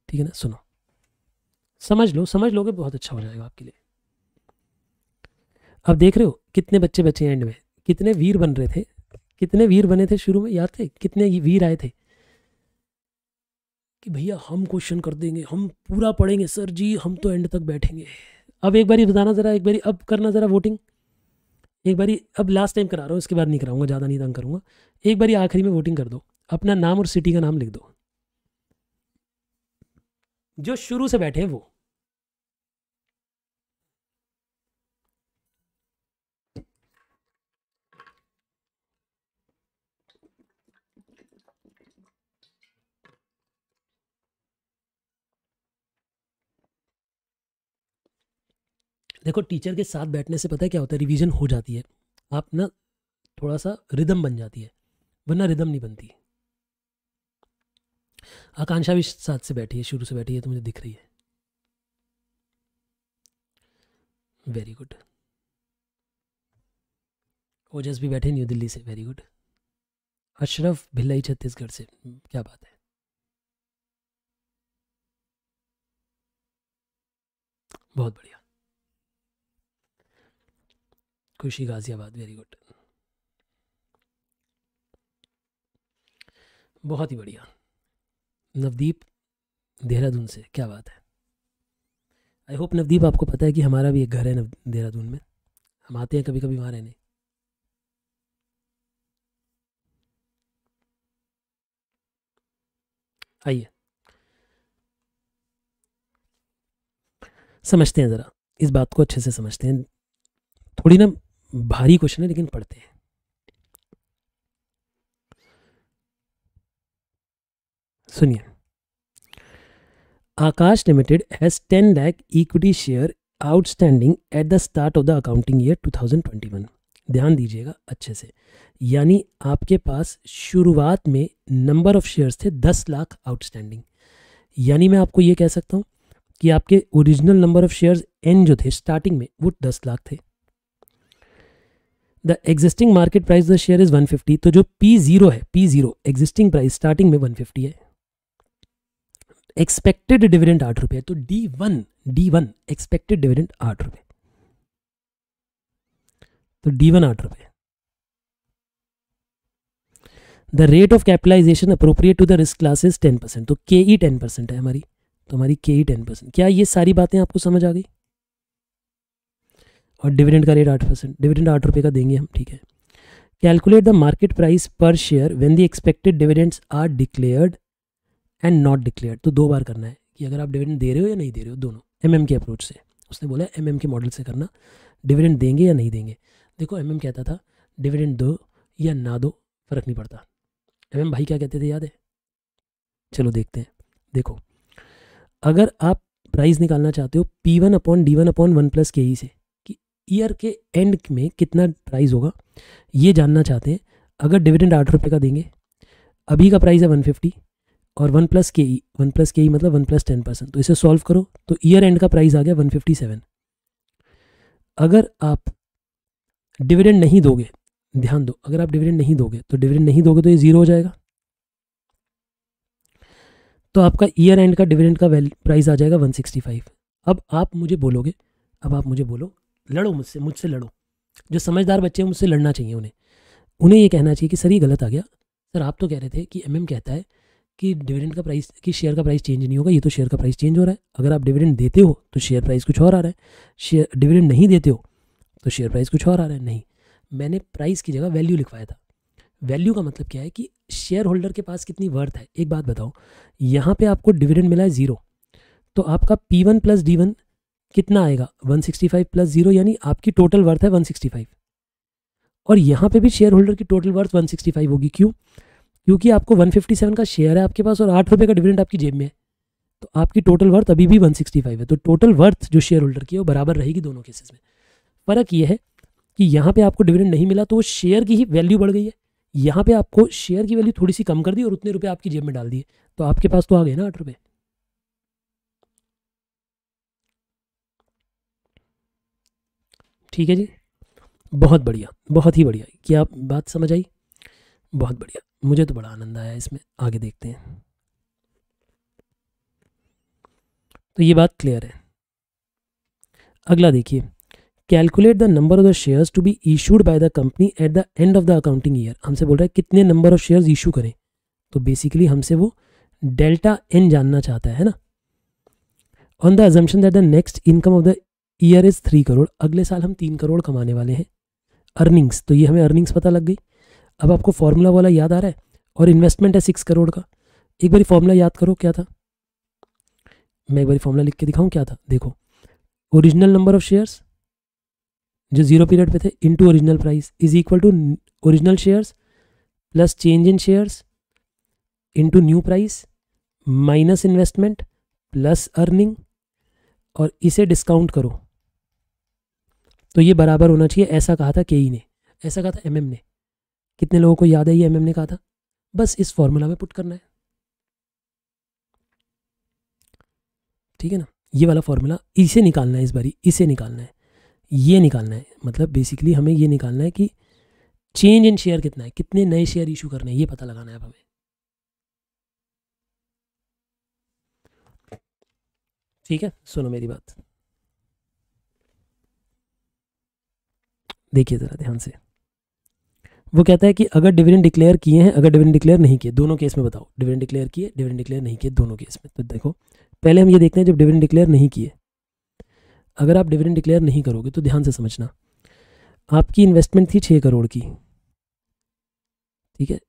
ठीक है ना सुनो समझ लो समझ लोगे बहुत अच्छा हो जाएगा आपके लिए अब देख रहे हो कितने बच्चे बचे एंड में कितने वीर बन रहे थे कितने वीर बने थे शुरू में याद थे कितने वीर आए थे कि भैया हम क्वेश्चन कर देंगे हम पूरा पढ़ेंगे सर जी हम तो एंड तक बैठेंगे अब एक बारी बताना ज़रा एक बारी अब करना ज़रा वोटिंग एक बारी अब लास्ट टाइम करा रहा हूँ इसके बाद नहीं कराऊंगा ज़्यादा नहीं तंग करूँगा एक बारी आखिरी में वोटिंग कर दो अपना नाम और सिटी का नाम लिख दो जो शुरू से बैठे हैं वो देखो टीचर के साथ बैठने से पता है क्या होता है रिवीजन हो जाती है आप ना थोड़ा सा रिदम बन जाती है वरना रिदम नहीं बनती आकांक्षा भी साथ से बैठी है शुरू से बैठी है तो मुझे दिख रही है वेरी गुड ओजस भी बैठे न्यू दिल्ली से वेरी गुड अशरफ भिलाई छत्तीसगढ़ से hmm, क्या बात है बहुत बढ़िया खुशी गाजियाबाद वेरी गुड बहुत ही बढ़िया नवदीप देहरादून से क्या बात है आई होप नवदीप आपको पता है कि हमारा भी एक घर है देहरादून में हम आते हैं कभी कभी वहाँ रहने आइए समझते हैं ज़रा इस बात को अच्छे से समझते हैं थोड़ी ना भारी क्वेश्चन है लेकिन पढ़ते हैं सुनिए Akash limited has ten lakh equity share outstanding at the start of the accounting year 2021 ध्यान दीजिएगा अच्छे से यानी आपके पास शुरुआत में नंबर ऑफ शेयर्स थे दस लाख आउटस्टैंडिंग यानी मैं आपको ये कह सकता हूँ कि आपके original number of shares N जो थे स्टार्टिंग में वो दस लाख थे the existing market price the share is 150 तो जो पी जीरो है P zero existing price starting में 150 है एक्सपेक्टेड डिविडेंड आठ रुपए तो D one D one expected dividend आठ रुपए तो डी वन आठ रुपए the rate of capitalisation appropriate to the risk classes ten percent तो के ई टेन परसेंट है हमारी तो हमारी के ई टेन परसेंट क्या ये सारी बातें आपको समझ आ गई और डिविडेंड का रेट आठ परसेंट डिविडेंड आठ रुपए का देंगे हम ठीक है calculate the market price per share when the expected dividends are declared and not declare तो दो बार करना है कि अगर आप डिविडेंड दे रहे हो या नहीं दे रहे हो दोनों एम के अप्रोच से उसने बोला एम के मॉडल से करना डिविडेंड देंगे या नहीं देंगे देखो एम कहता था डिविडेंड दो या ना दो फर्क नहीं पड़ता एम भाई क्या कहते थे याद है चलो देखते हैं देखो अगर आप प्राइस निकालना चाहते हो P one upon D one upon one plus K E से कि ईयर के एंड में कितना प्राइस होगा ये जानना चाहते हैं अगर डिविडेंड आठ रुपये का देंगे अभी का प्राइस है वन फिफ्टी और one plus K E one plus K ई मतलब वन प्लस टेन परसेंट तो इसे सॉल्व करो तो ईयर एंड का प्राइस आ गया वन फिफ्टी सेवन अगर आप डिविडेंड नहीं दोगे ध्यान दो अगर आप डिविडेंड नहीं दोगे तो डिविडेंड नहीं दोगे तो ये ज़ीरो हो जाएगा तो आपका ईयर एंड का डिविडेंड का वैल्यू प्राइस आ जाएगा वन सिक्सटी फाइव अब आप मुझे बोलोगे अब आप मुझे बोलो लड़ो मुझसे मुझसे लड़ो जो समझदार बच्चे हैं मुझसे लड़ना चाहिए उन्हें उन्हें ये कहना चाहिए कि सर ये गलत आ गया सर आप तो कह रहे थे कि एम कहता है कि डिविडेंड का प्राइस कि शेयर का प्राइस चेंज नहीं होगा ये तो शेयर का प्राइस चेंज हो रहा है अगर आप डिविडेंड देते हो तो शेयर प्राइस कुछ और आ रहा है शेयर डिविडेंड नहीं देते हो तो शेयर प्राइस कुछ और आ रहा है नहीं मैंने प्राइस की जगह वैल्यू लिखवाया था वैल्यू का मतलब क्या है कि शेयर होल्डर के पास कितनी वर्थ है एक बात बताओ यहाँ पर आपको डिविडेंड मिला है ज़ीरो तो आपका P one plus D one कितना आएगा one sixty five plus zero यानी आपकी टोटल वर्थ है वन सिक्सटी फाइव और यहाँ पे भी शेयर होल्डर की total worth one sixty five होगी क्यों क्योंकि आपको 157 का शेयर है आपके पास और आठ रुपये का डिविडेंड आपकी जेब में है तो आपकी टोटल वर्थ अभी भी 165 है तो टोटल वर्थ जो शेयर होल्डर की है वो बराबर रहेगी दोनों केसेस में फ़र्क ये है कि यहाँ पे आपको डिविडेंड नहीं मिला तो शेयर की ही वैल्यू बढ़ गई है यहाँ पे आपको शेयर की वैल्यू थोड़ी सी कम कर दी और उतने रुपये आपकी जेब में डाल दिए तो आपके पास तो आ गए ना आठ रुपये ठीक है जी बहुत बढ़िया बहुत ही बढ़िया क्या बात समझ आई बहुत बढ़िया मुझे तो बड़ा आनंद आया इसमें आगे देखते हैं तो ये बात क्लियर है अगला देखिए calculate the number of the shares to be issued by the company at the end of the accounting year हमसे बोल रहा है कितने नंबर ऑफ शेयर्स इशू करें तो बेसिकली हमसे वो डेल्टा एन जानना चाहता है ना on the assumption that the next income of the year is three crore अगले साल हम तीन करोड़ कमाने वाले हैं अर्निंग्स तो ये हमें अर्निंग्स पता लग गई अब आपको फार्मूला वाला याद आ रहा है और इन्वेस्टमेंट है सिक्स करोड़ का एक बार फार्मूला याद करो क्या था मैं एक बार फार्मूला लिख के दिखाऊँ क्या था देखो ओरिजिनल नंबर ऑफ शेयर्स जो जीरो पीरियड पे थे into original price is equal to original shares plus change in shares into new price minus investment plus earning और इसे डिस्काउंट करो तो ये बराबर होना चाहिए ऐसा कहा था के e ने ऐसा कहा था एम ने कितने लोगों को याद है ये एम ने कहा था बस इस फॉर्मूला में पुट करना है ठीक है ना ये वाला फॉर्मूला इसे निकालना है इस बारी इसे निकालना है ये निकालना है मतलब बेसिकली हमें ये निकालना है कि चेंज इन शेयर कितना है कितने नए शेयर इशू करने हैं ये पता लगाना है अब हमें ठीक है सुनो मेरी बात देखिए ज़रा ध्यान से वो कहता है कि अगर डिविडेंड डिक्लेयर किए हैं अगर डिविडेंड डिक्लेयर नहीं किए दोनों केस में बताओ डिविडेंड डिक्लेयर किए डिविडेंड डिक्लेयर नहीं किए दोनों केस में तो देखो पहले हम ये देखते हैं जब डिविडेंड डिक्लेयर नहीं किए अगर आप डिविडेंड डिक्लेयर नहीं करोगे तो ध्यान से समझना आपकी इन्वेस्टमेंट थी छः करोड़ की ठीक है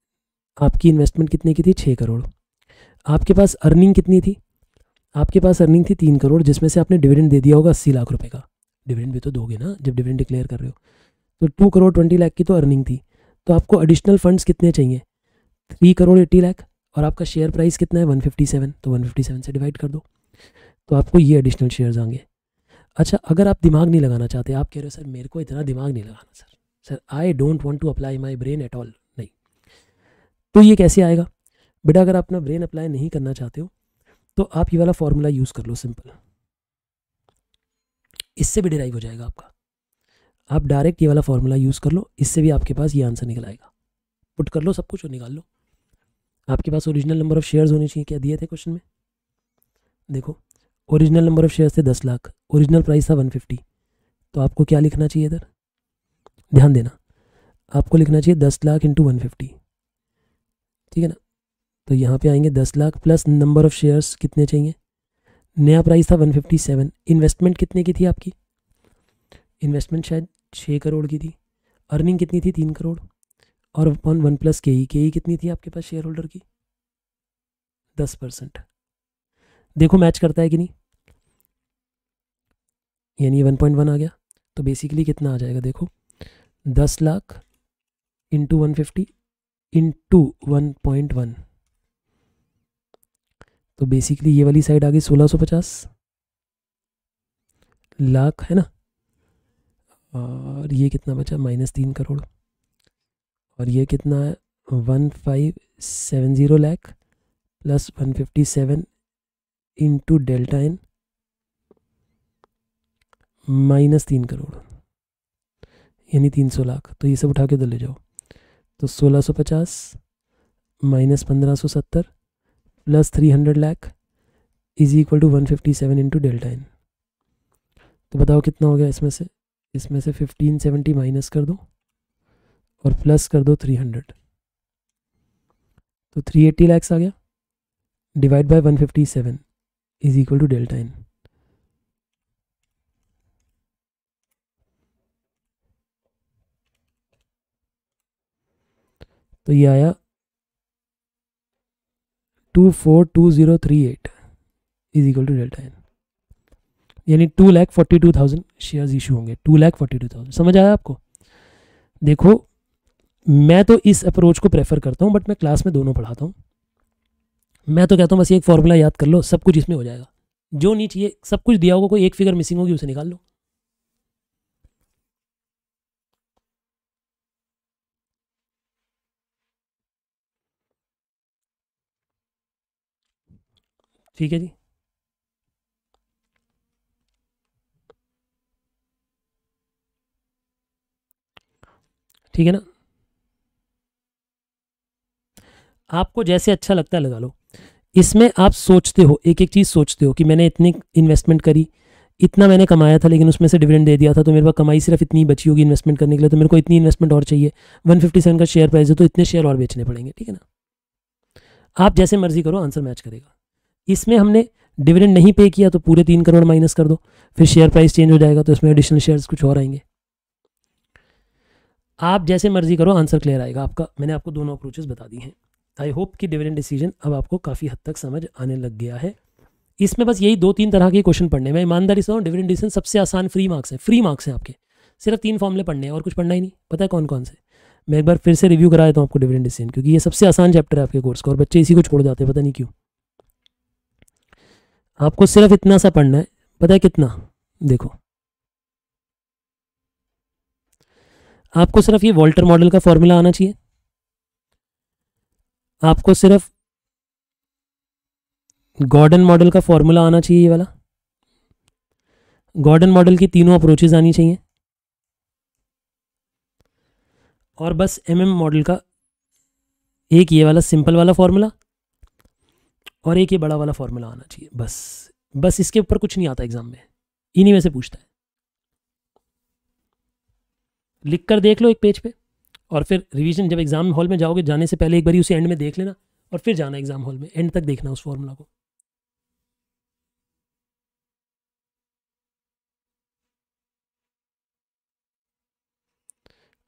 आपकी इन्वेस्टमेंट कितने की थी छः करोड़ आपके पास अर्निंग कितनी थी आपके पास अर्निंग थी तीन करोड़ जिसमें से आपने डिविडेंड दे दिया होगा अस्सी लाख रुपये का डिविडेंड भी तो दोगे ना जब डिविडेंड डिक्लेयर कर रहे हो तो टू करोड़ ट्वेंटी लाख की तो अर्निंग थी तो आपको एडिशनल फंड्स कितने चाहिए थ्री करोड़ एट्टी लाख और आपका शेयर प्राइस कितना है वन फिफ्टी सेवन तो वन फिफ्टी सेवन से डिवाइड कर दो तो आपको ये एडिशनल शेयर्स आएंगे अच्छा अगर आप दिमाग नहीं लगाना चाहते आप कह रहे हो सर मेरे को इतना दिमाग नहीं लगाना sir sir I don't want to apply my brain at all नहीं तो ये कैसे आएगा बेटा अगर आप अपना ब्रेन अप्लाई नहीं करना चाहते हो तो आप ये वाला फॉर्मूला यूज़ कर लो सिंपल इससे भी डिराइव हो जाएगा आपका आप डायरेक्ट ये वाला फार्मूला यूज़ कर लो इससे भी आपके पास ये आंसर निकल आएगा पुट कर लो सब कुछ और निकाल लो आपके पास ओरिजिनल नंबर ऑफ़ शेयर्स होने चाहिए क्या दिए थे क्वेश्चन में देखो ओरिजिनल नंबर ऑफ़ शेयर्स थे दस लाख ओरिजिनल प्राइस था वन फिफ्टी तो आपको क्या लिखना चाहिए इधर ध्यान देना आपको लिखना चाहिए दस लाख इंटू वन फिफ्टी ठीक है ना तो यहाँ पे आएंगे दस lakh plus number of shares कितने चाहिए नया प्राइस था वन फिफ्टी सेवन इन्वेस्टमेंट कितने की थी आपकी इन्वेस्टमेंट शायद छः करोड़ की थी अर्निंग कितनी थी तीन करोड़ और वन वन प्लस के ई के ई कितनी थी आपके पास शेयर होल्डर की दस परसेंट देखो मैच करता है कि नहीं यानी वन पॉइंट वन आ गया तो बेसिकली कितना आ जाएगा देखो दस lakh into one fifty into one point one तो बेसिकली ये वाली साइड आ गई सोलह सौ पचास लाख है ना और ये कितना बचा माइनस तीन करोड़ और ये कितना है one five seven zero lakh plus one fifty seven into delta N minus तीन करोड़ यानी तीन सौ लाख तो ये सब उठा के उधर तो ले जाओ तो सोलह सौ पचास माइनस पंद्रह सौ सत्तर plus three hundred lakh is equal to one fifty seven into delta N तो बताओ कितना हो गया इसमें से इसमें से फिफ्टीन सेवेंटी माइनस कर दो और प्लस कर दो थ्री हंड्रेड तो थ्री एट्टी लैक्स आ गया divide by one fifty seven is equal to delta N तो ये आया two four two zero three eight is equal to delta N यानी two lakh forty two thousand shares issue होंगे two lakh forty two thousand समझ आया आपको देखो मैं तो इस अप्रोच को प्रेफर करता हूँ बट मैं क्लास में दोनों पढ़ाता हूँ मैं तो कहता हूँ बस एक फार्मूला याद कर लो सब कुछ इसमें हो जाएगा जो नहीं चाहिए सब कुछ दिया होगा कोई एक फिगर मिसिंग होगी उसे निकाल लो ठीक है जी ठीक है ना आपको जैसे अच्छा लगता है लगा लो इसमें आप सोचते हो एक एक चीज़ सोचते हो कि मैंने इतनी इन्वेस्टमेंट करी इतना मैंने कमाया था लेकिन उसमें से डिविडेंड दे दिया था तो मेरे पास कमाई सिर्फ इतनी बची होगी इन्वेस्टमेंट करने के लिए तो मेरे को इतनी इन्वेस्टमेंट और चाहिए 157 का शेयर प्राइस है तो इतने शेयर और बेचने पड़ेंगे ठीक है ना आप जैसे मर्जी करो आंसर मैच करेगा इसमें हमने डिविडेंड नहीं पे किया तो पूरे तीन करोड़ माइनस कर दो फिर शेयर प्राइस चेंज हो जाएगा तो इसमें एडिशनल शेयर कुछ और आएंगे आप जैसे मर्जी करो आंसर क्लियर आएगा आपका मैंने आपको दोनों अप्रोचेस बता दी हैं आई होप कि डिविडेंड डिसीजन अब आपको काफ़ी हद तक समझ आने लग गया है इसमें बस यही दो तीन तरह के क्वेश्चन पढ़ने मैं ईमानदारी से हूँ डिविडेंड डिसीजन सबसे आसान फ्री मार्क्स हैं फ्री मार्क्स हैं आपके सिर्फ तीन फॉर्मले पढ़ने हैं और कुछ पढ़ना ही नहीं पता है कौन कौन से मैं एक बार फिर से रिव्यू करा देता हूँ आपको डिविडेंड डिसीजन क्योंकि ये सबसे आसान चैप्टर है आपके कोर्स का और बच्चे इसी को छोड़ जाते हैं पता नहीं क्यों आपको सिर्फ इतना सा पढ़ना है पता है कितना देखो आपको सिर्फ ये वॉल्टर मॉडल का फॉर्मूला आना चाहिए आपको सिर्फ गॉर्डन मॉडल का फॉर्मूला आना चाहिए ये वाला गॉर्डन मॉडल की तीनों अप्रोचेज आनी चाहिए और बस एम एम मॉडल का एक ये वाला सिंपल वाला फॉर्मूला और एक ये बड़ा वाला फॉर्मूला आना चाहिए बस बस इसके ऊपर कुछ नहीं आता एग्ज़ाम में इन्हीं में से पूछता है लिख कर देख लो एक पेज पे और फिर रिवीजन जब एग्ज़ाम हॉल में जाओगे जाने से पहले एक बार उसे एंड में देख लेना और फिर जाना एग्ज़ाम हॉल में एंड तक देखना उस फॉर्मूला को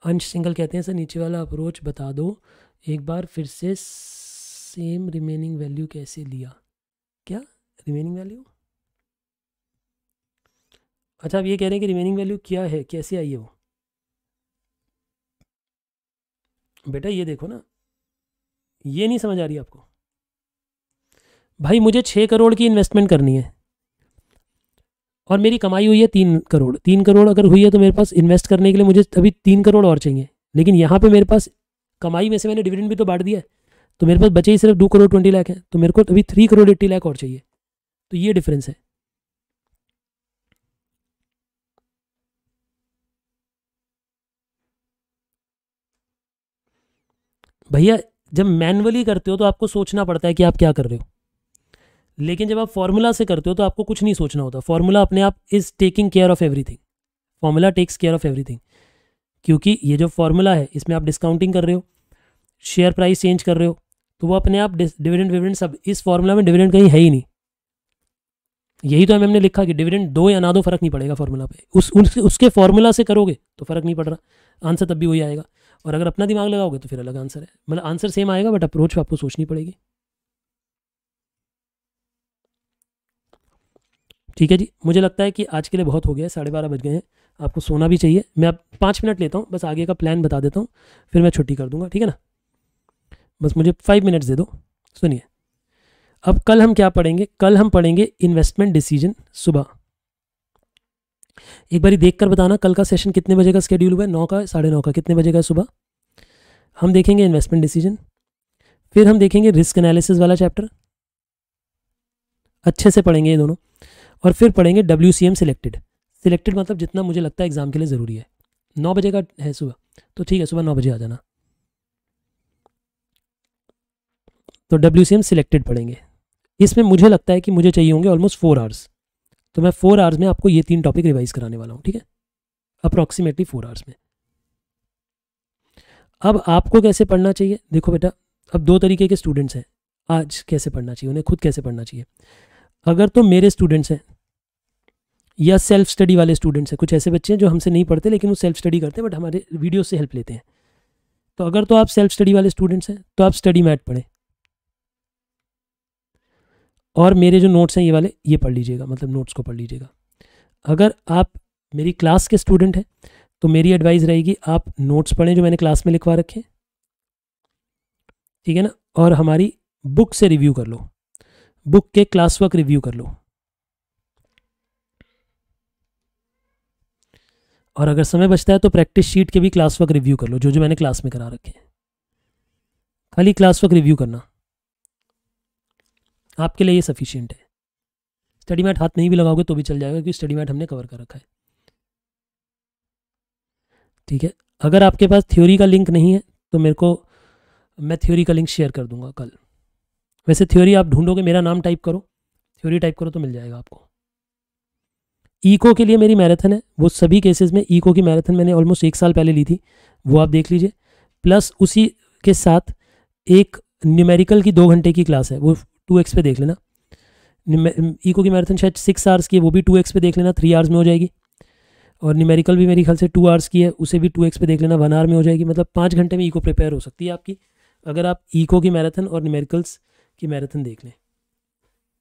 अंश सिंगल कहते हैं सर नीचे वाला अप्रोच बता दो एक बार फिर से सेम रिमेनिंग वैल्यू कैसे लिया क्या रिमेनिंग वैल्यू अच्छा आप ये कह रहे हैं कि रिमेनिंग वैल्यू क्या है कैसे आई है वो बेटा ये देखो ना ये नहीं समझ आ रही आपको भाई मुझे छः करोड़ की इन्वेस्टमेंट करनी है और मेरी कमाई हुई है तीन करोड़ तीन करोड़ अगर हुई है तो मेरे पास इन्वेस्ट करने के लिए मुझे अभी तीन करोड़ और चाहिए लेकिन यहाँ पे मेरे पास कमाई में से मैंने डिविडेंड भी तो बांट दिया है तो मेरे पास बचे ही सिर्फ दो करोड़ ट्वेंटी लाख है तो मेरे को अभी थ्री करोड़ एट्टी लाख और चाहिए तो ये डिफरेंस है भैया जब मैनुअली करते हो तो आपको सोचना पड़ता है कि आप क्या कर रहे हो लेकिन जब आप फॉर्मूला से करते हो तो आपको कुछ नहीं सोचना होता फॉर्मूला अपने आप is taking care of everything formula takes care of everything क्योंकि ये जो फॉर्मूला है इसमें आप डिस्काउंटिंग कर रहे हो शेयर प्राइस चेंज कर रहे हो तो वो अपने आप डिविडेंड विविडेंड सब इस फॉर्मूला में डिविडेंड कहीं है ही नहीं यही तो एम ने लिखा कि डिविडेंड दो या ना दो फर्क नहीं पड़ेगा फॉर्मूला पे उस, उस उसके फॉर्मूला से करोगे तो फर्क नहीं पड़ रहा आंसर तब भी वही आएगा और अगर अपना दिमाग लगाओगे तो फिर अलग आंसर है मतलब आंसर सेम आएगा बट अप्रोच आपको सोचनी पड़ेगी ठीक है जी मुझे लगता है कि आज के लिए बहुत हो गया है साढ़े बारह बज गए हैं आपको सोना भी चाहिए मैं आप पाँच मिनट लेता हूँ बस आगे का प्लान बता देता हूँ फिर मैं छुट्टी कर दूँगा ठीक है ना बस मुझे फाइव मिनट्स दे दो सुनिए अब कल हम क्या पढ़ेंगे कल हम पढ़ेंगे इन्वेस्टमेंट डिसीजन सुबह एक बार देख कर बताना कल का सेशन कितने बजे का स्केड्यूल हुआ है नौ का साढ़े नौ का कितने बजे का सुबह हम देखेंगे इन्वेस्टमेंट डिसीजन फिर हम देखेंगे रिस्क एनालिसिस वाला चैप्टर अच्छे से पढ़ेंगे ये दोनों और फिर पढ़ेंगे W C M selected selected मतलब जितना मुझे लगता है एग्ज़ाम के लिए ज़रूरी है नौ बजे का है सुबह तो ठीक है सुबह नौ बजे आ जाना तो डब्ल्यू सी एम सिलेक्टेड पढ़ेंगे इसमें मुझे लगता है कि मुझे चाहिए होंगे ऑलमोस्ट फोर आवर्स तो मैं फोर आवर्स में आपको ये तीन टॉपिक रिवाइज कराने वाला हूँ ठीक है अप्रॉक्सीमेटली फोर आवर्स में अब आपको कैसे पढ़ना चाहिए देखो बेटा अब दो तरीके के स्टूडेंट्स हैं आज कैसे पढ़ना चाहिए उन्हें खुद कैसे पढ़ना चाहिए अगर तो मेरे स्टूडेंट्स हैं या सेल्फ स्टडी वाले स्टूडेंट्स हैं कुछ ऐसे बच्चे हैं जो हमसे नहीं पढ़ते लेकिन वो सेल्फ स्टडी करते हैं बट हमारे वीडियो से हेल्प लेते हैं तो अगर तो आप सेल्फ स्टडी वाले स्टूडेंट्स हैं तो आप स्टडी मैट पढ़ें और मेरे जो नोट्स हैं ये वाले ये पढ़ लीजिएगा मतलब नोट्स को पढ़ लीजिएगा अगर आप मेरी क्लास के स्टूडेंट हैं तो मेरी एडवाइस रहेगी आप नोट्स पढ़ें जो मैंने क्लास में लिखवा रखे ठीक है ना और हमारी बुक से रिव्यू कर लो बुक के क्लास वर्क रिव्यू कर लो और अगर समय बचता है तो प्रैक्टिस शीट के भी क्लास वर्क रिव्यू कर लो जो जो मैंने क्लास में करा रखे हैं खाली क्लास वर्क रिव्यू करना आपके लिए ये सफिशियंट है स्टडी मैट हाथ नहीं भी लगाओगे तो भी चल जाएगा क्योंकि स्टडी मैट हमने कवर कर रखा है ठीक है अगर आपके पास थ्योरी का लिंक नहीं है तो मेरे को मैं थ्योरी का लिंक शेयर कर दूंगा कल वैसे थ्योरी आप ढूंढोगे मेरा नाम टाइप करो थ्योरी टाइप करो तो मिल जाएगा आपको ईको के लिए मेरी मैराथन है वो सभी केसेस में ईको की मैराथन मैंने ऑलमोस्ट एक साल पहले ली थी वो आप देख लीजिए प्लस उसी के साथ एक न्यूमेरिकल की दो घंटे की क्लास है वो टू एक्स पे देख लेना ईको की मैराथन शायद सिक्स आवर्स की है वो भी टू एक्स पे देख लेना थ्री आवर्स में हो जाएगी और न्यूमेरिकल भी मेरी ख्याल से टू आवर्स की है उसे भी टू एक्स पे देख लेना वन आवर में हो जाएगी मतलब पाँच घंटे में ईको प्रिपेयर हो सकती है आपकी अगर आप ईको की मैराथन और न्यूमेरिकल्स की मैराथन देख लें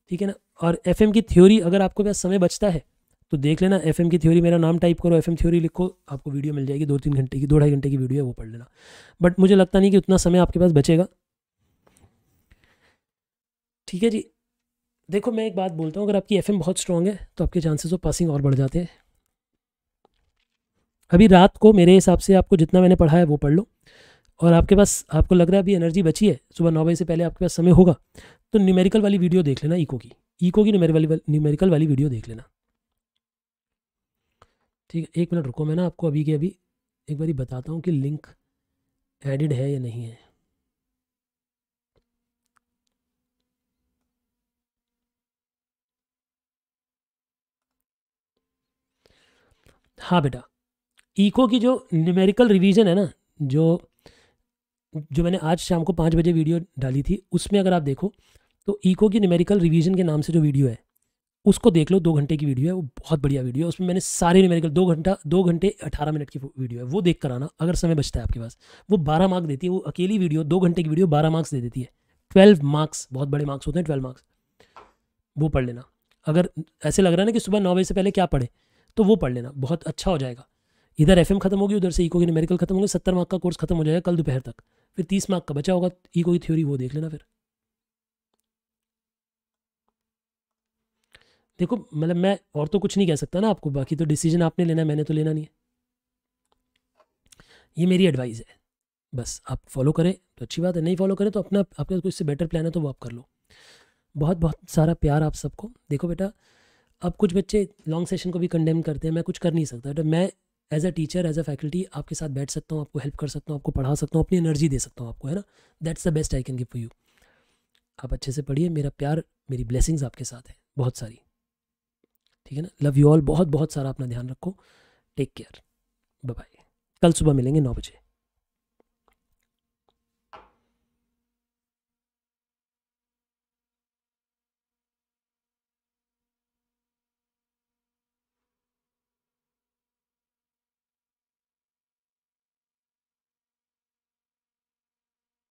ठीक है ना और एफ की थ्योरी अगर आपको पास समय बचता है तो देख लेना एफ की थ्योरी मेरा नाम टाइप करो एफ थ्योरी लिखो आपको वीडियो मिल जाएगी दो तीन घंटे की दो ढाई घंटे की वीडियो है वो पढ़ लेना बट मुझे लगता नहीं कि उतना समय आपके पास बचेगा ठीक है जी देखो मैं एक बात बोलता हूँ अगर आपकी एफ बहुत स्ट्रॉन्ग है तो आपके चांसेस ऑफ पासिंग और बढ़ जाते हैं अभी रात को मेरे हिसाब से आपको जितना मैंने पढ़ा है वो पढ़ लो और आपके पास आपको लग रहा है अभी एनर्जी बची है सुबह नौ बजे से पहले आपके पास समय होगा तो न्यूमेरिकल वाली वीडियो देख लेना ईको की ईको की न्यूमेरिकल न्यूमेरिकल वाली वीडियो देख लेना ठीक है एक मिनट रुको मैं ना आपको अभी के अभी एक बार बताता हूँ कि लिंक एडिड है या नहीं है हाँ बेटा ईको की जो न्यूमेरिकल रिवीजन है ना जो जो मैंने आज शाम को पाँच बजे वीडियो डाली थी उसमें अगर आप देखो तो ईको की न्यूमेरिकल रिवीजन के नाम से जो वीडियो है उसको देख लो दो घंटे की वीडियो है वो बहुत बढ़िया वीडियो है उसमें मैंने सारे न्यूमेरिकल दो घंटा दो घंटे अठारह मिनट की वीडियो है वो देख कर आना अगर समय बचता है आपके पास वो बारह मार्क्स देती है वो अकेली वीडियो दो घंटे की वीडियो बारह मार्क्स दे देती है ट्वेल्व मार्क्स बहुत बड़े मार्क्स होते हैं ट्वेल्व मार्क्स वो पढ़ लेना अगर ऐसे लग रहा है ना कि सुबह नौ बजे से पहले क्या पढ़े तो वो पढ़ लेना बहुत अच्छा हो जाएगा इधर एफ खत्म होगी उधर से इको की न्यूमेरिकल खत्म होगी सत्तर मार्क का कोर्स खत्म हो जाएगा कल दोपहर तक फिर तीस मार्क का बचा होगा इको की थ्योरी वो देख लेना फिर देखो मतलब मैं और तो कुछ नहीं कह सकता ना आपको बाकी तो डिसीजन आपने लेना है मैंने तो लेना नहीं है ये मेरी एडवाइस है बस आप फॉलो करें तो अच्छी बात है नहीं फॉलो करें तो अपना आपके कोई इससे बेटर प्लान है तो वो आप कर लो बहुत बहुत सारा प्यार आप सबको देखो बेटा अब कुछ बच्चे लॉन्ग सेशन को भी कंडेम करते हैं मैं कुछ कर नहीं सकता बट तो मैं as a teacher as a faculty आपके साथ बैठ सकता हूँ आपको हेल्प कर सकता हूँ आपको पढ़ा सकता हूँ अपनी एनर्जी दे सकता हूँ आपको है ना that's the best I can give for you आप अच्छे से पढ़िए मेरा प्यार मेरी ब्लेसिंग्स आपके साथ है बहुत सारी ठीक है ना लव यू ऑल बहुत बहुत सारा अपना ध्यान रखो टेक केयर बाय बाय कल सुबह मिलेंगे नौ बजे